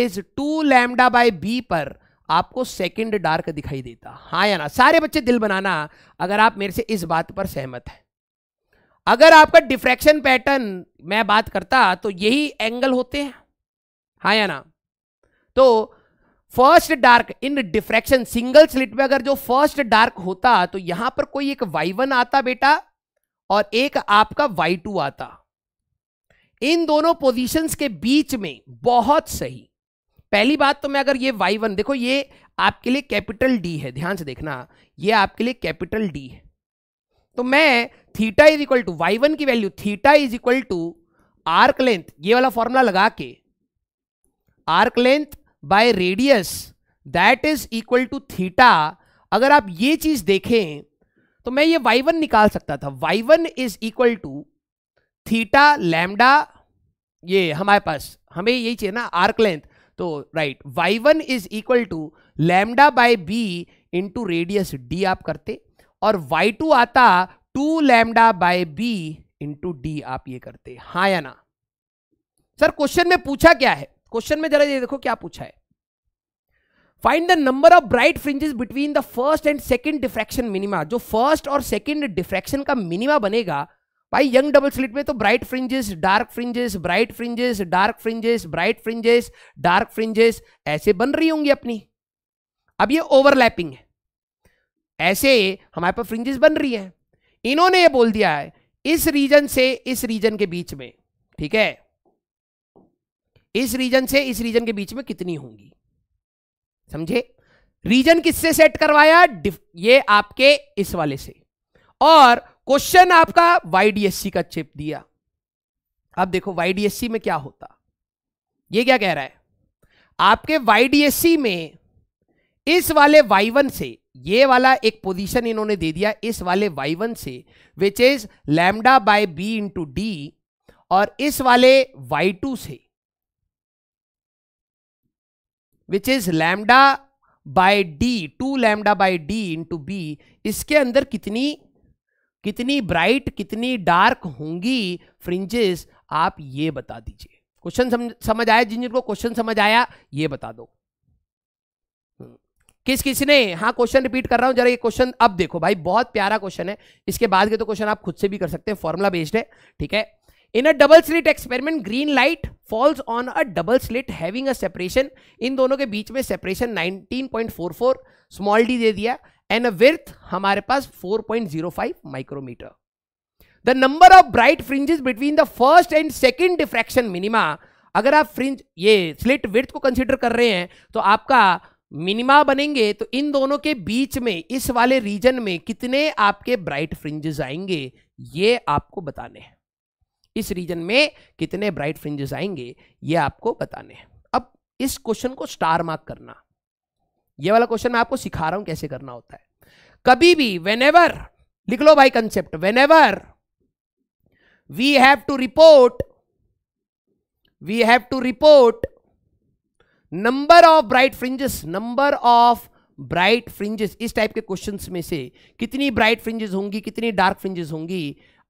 is two lambda by B पर आपको सेकंड डार्क दिखाई देता हाँ या ना सारे बच्चे दिल बनाना अगर आप मेरे से इस बात पर सहमत हैं अगर आपका डिफ्रैक्शन पैटर्न मैं बात करता तो यही एंगल होते हैं हाँ या ना तो first dark in diffraction single slit में अगर जो फर्स्ट डार्क होता तो यहां पर कोई एक वाई वन आता बेटा और एक आपका वाई टू आता इन दोनों पोजीशंस के बीच में बहुत सही पहली बात तो मैं अगर ये वाई वन देखो ये आपके लिए कैपिटल डी है ध्यान से देखना ये आपके लिए कैपिटल डी है तो मैं theta is equal to Y one की value theta is equal to arc length ये वाला फॉर्मूला लगा के arc length by radius that is equal to theta अगर आप ये चीज देखें तो मैं ये y1 निकाल सकता था y1 is equal to theta lambda ये हमारे पास हमें यही चाहिए ना आर्क लेंथ तो right Y one is equal to lambda by B into radius D आप करते और वाई टू आता two lambda by B into D आप ये करते हाँ या ना सर क्वेश्चन में पूछा क्या है क्वेश्चन में जरा ये देखो क्या पूछा है find the number of bright fringes between the first and second diffraction minima जो फर्स्ट और सेकंड डिफ्रैक्शन का मिनिमा बनेगा भाई यंग डबल स्लिट में तो bright fringes dark fringes bright fringes dark fringes bright fringes dark fringes ऐसे बन रही होंगी अपनी अब ये ओवरलैपिंग है ऐसे हमारे पास फ्रिंजेस बन रही है इन्होंने ये बोल दिया है इस रीजन से इस रीजन के बीच में ठीक है इस रीजन से इस रीजन के बीच में कितनी होंगी समझे रीजन किससे सेट करवाया ये आपके इस वाले से और क्वेश्चन आपका वाईडीएससी का चिप दिया अब देखो वाईडीएससी में क्या होता ये क्या कह रहा है आपके वाईडीएससी में इस वाले वाई वन से ये वाला एक पोजीशन इन्होंने दे दिया इस वाले वाई वन से which is lambda by B into D और इस वाले वाई टू से which is lambda by D two lambda by D into B इसके अंदर कितनी कितनी ब्राइट कितनी डार्क होंगी फ्रिंजेस आप ये बता दीजिए क्वेश्चन समझ आया जिन जिनको क्वेश्चन समझ आया ये बता दो हम्म। किस किसी ने हाँ क्वेश्चन रिपीट कर रहा हूं जरा ये क्वेश्चन अब देखो भाई बहुत प्यारा क्वेश्चन है इसके बाद के तो क्वेश्चन आप खुद से भी कर सकते हैं फॉर्मुला बेस्ड है ठीक है in a double slit experiment green light falls on a double slit having a separation इन दोनों के बीच में सेपरेशन 19.44 स्मॉल डी दे दिया एंड अ विर्थ हमारे पास 4.05 micrometre the number of bright fringes between the first and second diffraction minima अगर आप फ्रिंज ये स्लिट विर्थ को कंसिडर कर रहे हैं तो आपका मिनिमा बनेंगे तो इन दोनों के बीच में इस वाले रीजन में कितने आपके ब्राइट फ्रिंजेस आएंगे ये आपको बताने हैं इस रीजन में कितने ब्राइट फ्रिंजेस आएंगे ये आपको बताने हैं अब इस क्वेश्चन को स्टार मार्क करना ये वाला क्वेश्चन मैं आपको सिखा रहा हूं कैसे करना होता है कभी भी वेन एवर लिख लो भाई concept whenever we have to report we have to report number of bright fringes number of bright fringes इस टाइप के क्वेश्चंस में से कितनी ब्राइट फ्रिंजेस होंगी कितनी डार्क फ्रिंजेस होंगी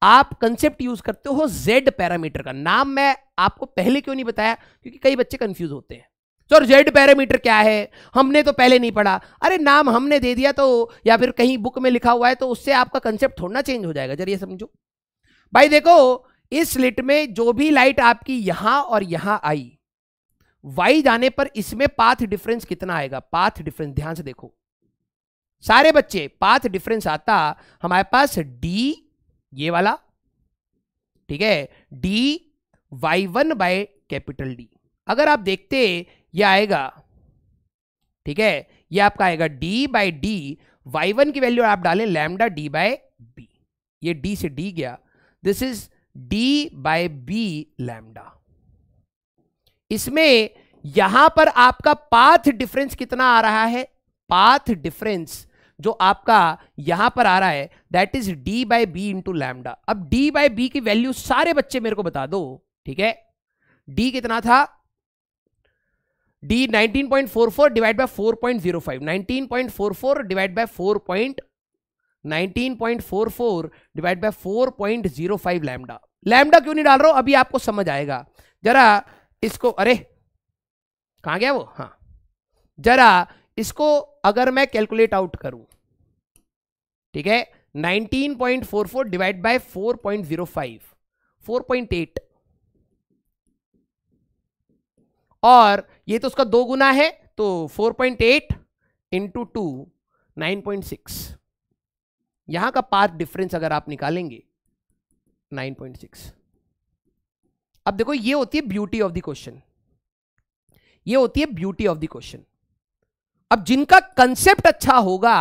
आप कंसेप्ट यूज करते हो जेड पैरामीटर का नाम मैं आपको पहले क्यों नहीं बताया क्योंकि कई बच्चे कंफ्यूज होते हैं सर जेड पैरामीटर क्या है हमने तो पहले नहीं पढ़ा अरे नाम हमने दे दिया तो या फिर कहीं बुक में लिखा हुआ है तो उससे आपका कंसेप्ट थोड़ा चेंज हो जाएगा जरिए समझो भाई देखो इस लिट में जो भी लाइट आपकी यहां और यहां आई वाई जाने पर इसमें पाथ डिफरेंस कितना आएगा पाथ डिफरेंस ध्यान से देखो सारे बच्चे पाथ डिफरेंस आता हमारे पास डी ये वाला ठीक है D Y one by capital D अगर आप देखते ये आएगा ठीक है ये आपका आएगा D by D Y one की वैल्यू आप डालें लैमडा डी बाय बी ये डी से डी गया this is D by B lambda इसमें यहां पर आपका पाथ डिफरेंस कितना आ रहा है पाथ डिफरेंस जो आपका यहां पर आ रहा है that is D by B into lambda अब डी बाई बी की वैल्यू सारे बच्चे मेरे को बता दो ठीक है डी कितना था D 19.44 divide by 4.05 19.44 divide by 4. 19.44 divide by 4.05 lambda lambda क्यों नहीं डाल रहा हूं अभी आपको समझ आएगा जरा इसको अरे कहां गया वो हाँ जरा इसको अगर मैं कैलकुलेट आउट करूं ठीक है 19.44 डिवाइड बाय 4.05 4.8 और ये तो उसका दो गुना है तो 4.8 इंटू टू नाइन यहां का पाथ डिफरेंस अगर आप निकालेंगे 9.6 अब देखो ये होती है ब्यूटी ऑफ द क्वेश्चन ये होती है ब्यूटी ऑफ द क्वेश्चन अब जिनका कंसेप्ट अच्छा होगा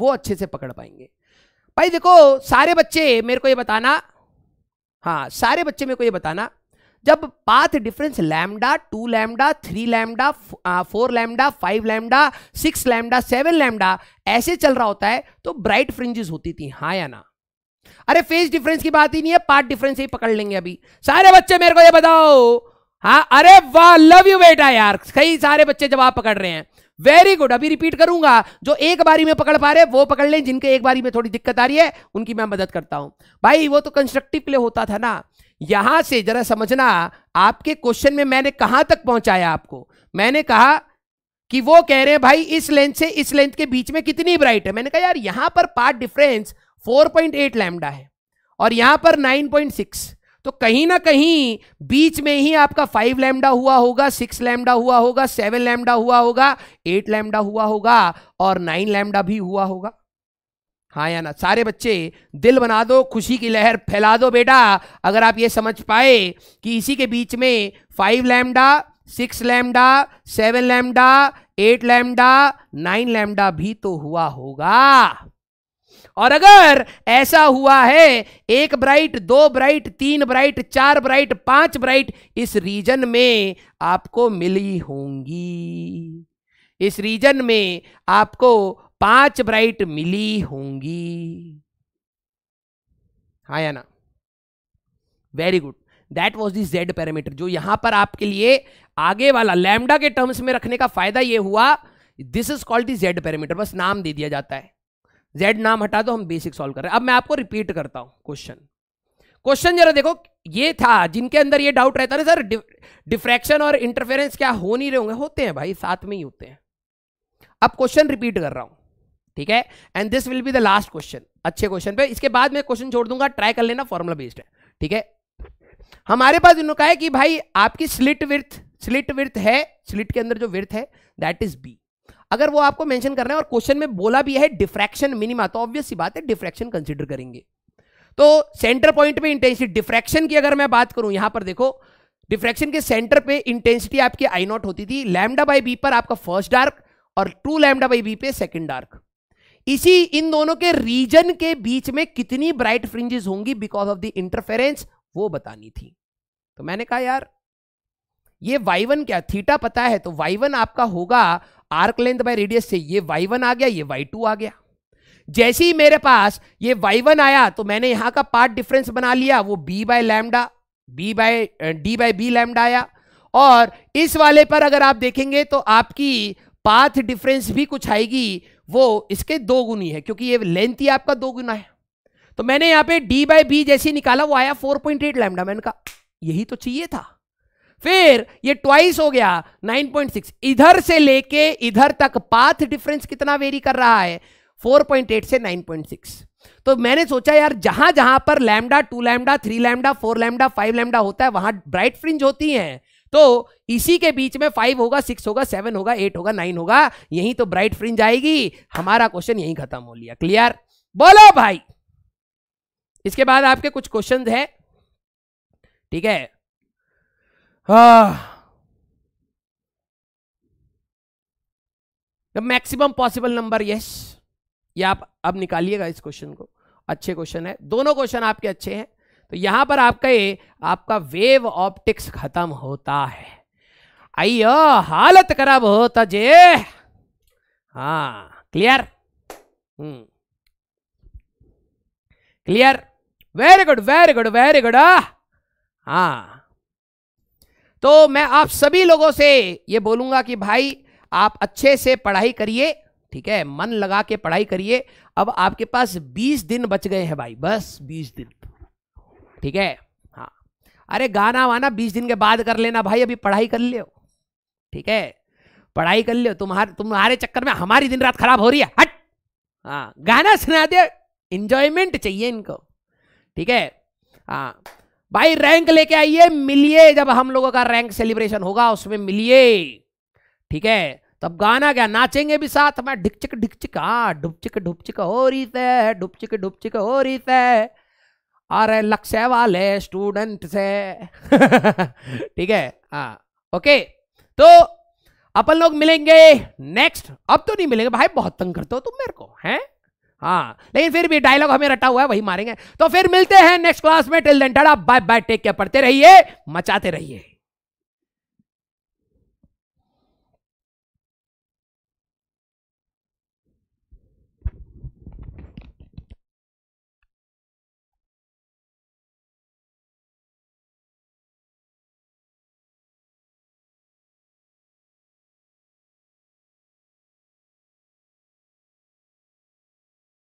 वो अच्छे से पकड़ पाएंगे भाई देखो सारे बच्चे मेरे को ये बताना हाँ सारे बच्चे मेरे को ये बताना जब path difference lambda two lambda three lambda four lambda five lambda six lambda seven lambda ऐसे चल रहा होता है तो ब्राइट फ्रिंजेस होती थी हाँ या ना अरे फेज डिफरेंस की बात ही नहीं है पार्ट डिफरेंस ही पकड़ लेंगे अभी सारे बच्चे मेरे को ये बताओ हाँ अरे वाह लव यू बेटा यार कई सारे बच्चे जवाब पकड़ रहे हैं वेरी गुड अभी रिपीट करूंगा जो एक बारी में पकड़ पा रहे वो पकड़ लें जिनके एक बारी में थोड़ी दिक्कत आ रही है उनकी मैं मदद करता हूं भाई वो तो कंस्ट्रक्टिव प्ले होता था ना यहां से जरा समझना आपके क्वेश्चन में मैंने कहां तक पहुंचाया आपको मैंने कहा कि वो कह रहे हैं भाई इस लेंथ से इस लेंथ के बीच में कितनी ब्राइट है मैंने कहा यार यहां पर पार्ट डिफरेंस 4.8 पॉइंट है और यहां पर 9.6 तो कहीं ना कहीं बीच में ही आपका फाइव लैमडा हुआ होगा सिक्स लैमडा हुआ होगा सेवन लैमडा हुआ होगा एट लैमडा हुआ होगा और नाइन लैमडा भी हुआ होगा हाँ या ना सारे बच्चे दिल बना दो खुशी की लहर फैला दो बेटा अगर आप ये समझ पाए कि इसी के बीच में five lambda six lambda seven lambda eight lambda nine lambda भी तो हुआ होगा और अगर ऐसा हुआ है एक ब्राइट दो ब्राइट तीन ब्राइट चार ब्राइट पांच ब्राइट इस रीजन में आपको मिली होंगी इस रीजन में आपको पांच ब्राइट मिली होंगी हा या ना very good that was the Z parameter जो यहां पर आपके लिए आगे वाला लैमडा के टर्म्स में रखने का फायदा यह हुआ this is called the Z parameter बस नाम दे दिया जाता है जेड नाम हटा दो हम बेसिक सॉल्व कर रहे हैं अब मैं आपको रिपीट करता हूं क्वेश्चन क्वेश्चन जरा देखो ये था जिनके अंदर ये डाउट रहता ना सर डिफ्रैक्शन और इंटरफेरेंस क्या हो नहीं रहे होंगे होते हैं भाई साथ में ही होते हैं अब क्वेश्चन रिपीट कर रहा हूं ठीक है and this will be the last question अच्छे क्वेश्चन पे इसके बाद मैं क्वेश्चन छोड़ दूंगा ट्राई कर लेना फॉर्मुला बेस्ड है ठीक है हमारे पास इन्होंने कहा है कि भाई आपकी स्लिट विर्थ स्लिट विर्थ है स्लिट के अंदर जो विर्थ है दैट इज बी अगर वो आपको मेंशन कर रहे हैं और क्वेश्चन में बोला भी है डिफ्रैक्शन मिनिमा तो ऑब्वियस सी बात है डिफ्रैक्शन कंसिडर करेंगे तो सेंटर पॉइंट पे इंटेंसिटी डिफ्रैक्शन की अगर मैं बात करूं यहां पर देखो डिफ्रैक्शन के सेंटर पे इंटेंसिटी आपकी आई नॉट होती थी लैमडा बाई बी पर आपका फर्स्ट डार्क और टू लैमडा बाई बी पे सेकेंड डार्क इसी इन दोनों के रीजन के बीच में कितनी ब्राइट फ्रिंजेस होंगी बिकॉज ऑफ द इंटरफेरेंस वो बतानी थी तो मैंने कहा यार ये y1 क्या थीटा पता है तो y1 आपका होगा आर्क लेंथ बाय रेडियस से ये वाई वन आ गया ये वाई टू आ गया जैसे ही मेरे पास ये वाई वन आया तो मैंने यहां का पार्ट डिफरेंस बना लिया वो B by lambda B by D by B lambda आया और इस वाले पर अगर आप देखेंगे तो आपकी पाथ डिफरेंस भी कुछ आएगी वो इसके दो गुनी है क्योंकि ये लेंथ ही आपका दो गुना है तो मैंने यहां पे डी बाय बी जैसे निकाला वो आया 4.8 पॉइंट लैमडा मैंने कहा यही तो चाहिए था फिर ये ट्वाइस हो गया 9.6 इधर से लेके इधर तक पाथ डिफरेंस कितना वेरी कर रहा है 4.8 से 9.6 तो मैंने सोचा यार जहां जहां पर lambda two lambda three lambda four lambda five lambda होता है वहां ब्राइट फ्रिंज होती हैं तो इसी के बीच में फाइव होगा सिक्स होगा सेवन होगा एट होगा नाइन होगा यही तो ब्राइट फ्रिंज आएगी हमारा क्वेश्चन यही खत्म हो लिया क्लियर बोलो भाई इसके बाद आपके कुछ क्वेश्चन है ठीक है the maximum possible number yes ये आप अब निकालिएगा इस क्वेश्चन को अच्छे क्वेश्चन है दोनों क्वेश्चन आपके अच्छे हैं तो यहां पर आपका ये आपका वेव ऑप्टिक्स खत्म होता है आइयो हालत खराब होता जे हाँ clear hmm clear very good very good very good हाँ तो मैं आप सभी लोगों से ये बोलूंगा कि भाई आप अच्छे से पढ़ाई करिए ठीक है मन लगा के पढ़ाई करिए अब आपके पास 20 दिन बच गए हैं भाई बस 20 दिन ठीक है हाँ अरे गाना वाना 20 दिन के बाद कर लेना भाई अभी पढ़ाई कर लियो ठीक है पढ़ाई कर लियो तुम्हारे तुम्हारे चक्कर में हमारी दिन रात खराब हो रही है हट हाँ गाना सुना दे इंजॉयमेंट चाहिए इनको ठीक है हाँ भाई रैंक लेके आइए मिलिए जब हम लोगों का रैंक सेलिब्रेशन होगा उसमें मिलिए ठीक है तब गाना क्या नाचेंगे भी साथ में ढिकचिक ढिकचिक हाँ, डुबचिक डुबचिक हो रही थे डुबचिक डुबचिक हो रही थे अरे लक्ष्य वाले स्टूडेंट से [LAUGHS] ठीक है हाँ ओके तो अपन लोग मिलेंगे नेक्स्ट अब तो नहीं मिलेंगे भाई बहुत तंग करते हो तुम मेरे को हैं हाँ लेकिन फिर भी डायलॉग हमें रटा हुआ है वही मारेंगे तो फिर मिलते हैं नेक्स्ट क्लास में टिल देन टाटा बाय बाय टेक केयर पढ़ते रहिए मचाते रहिए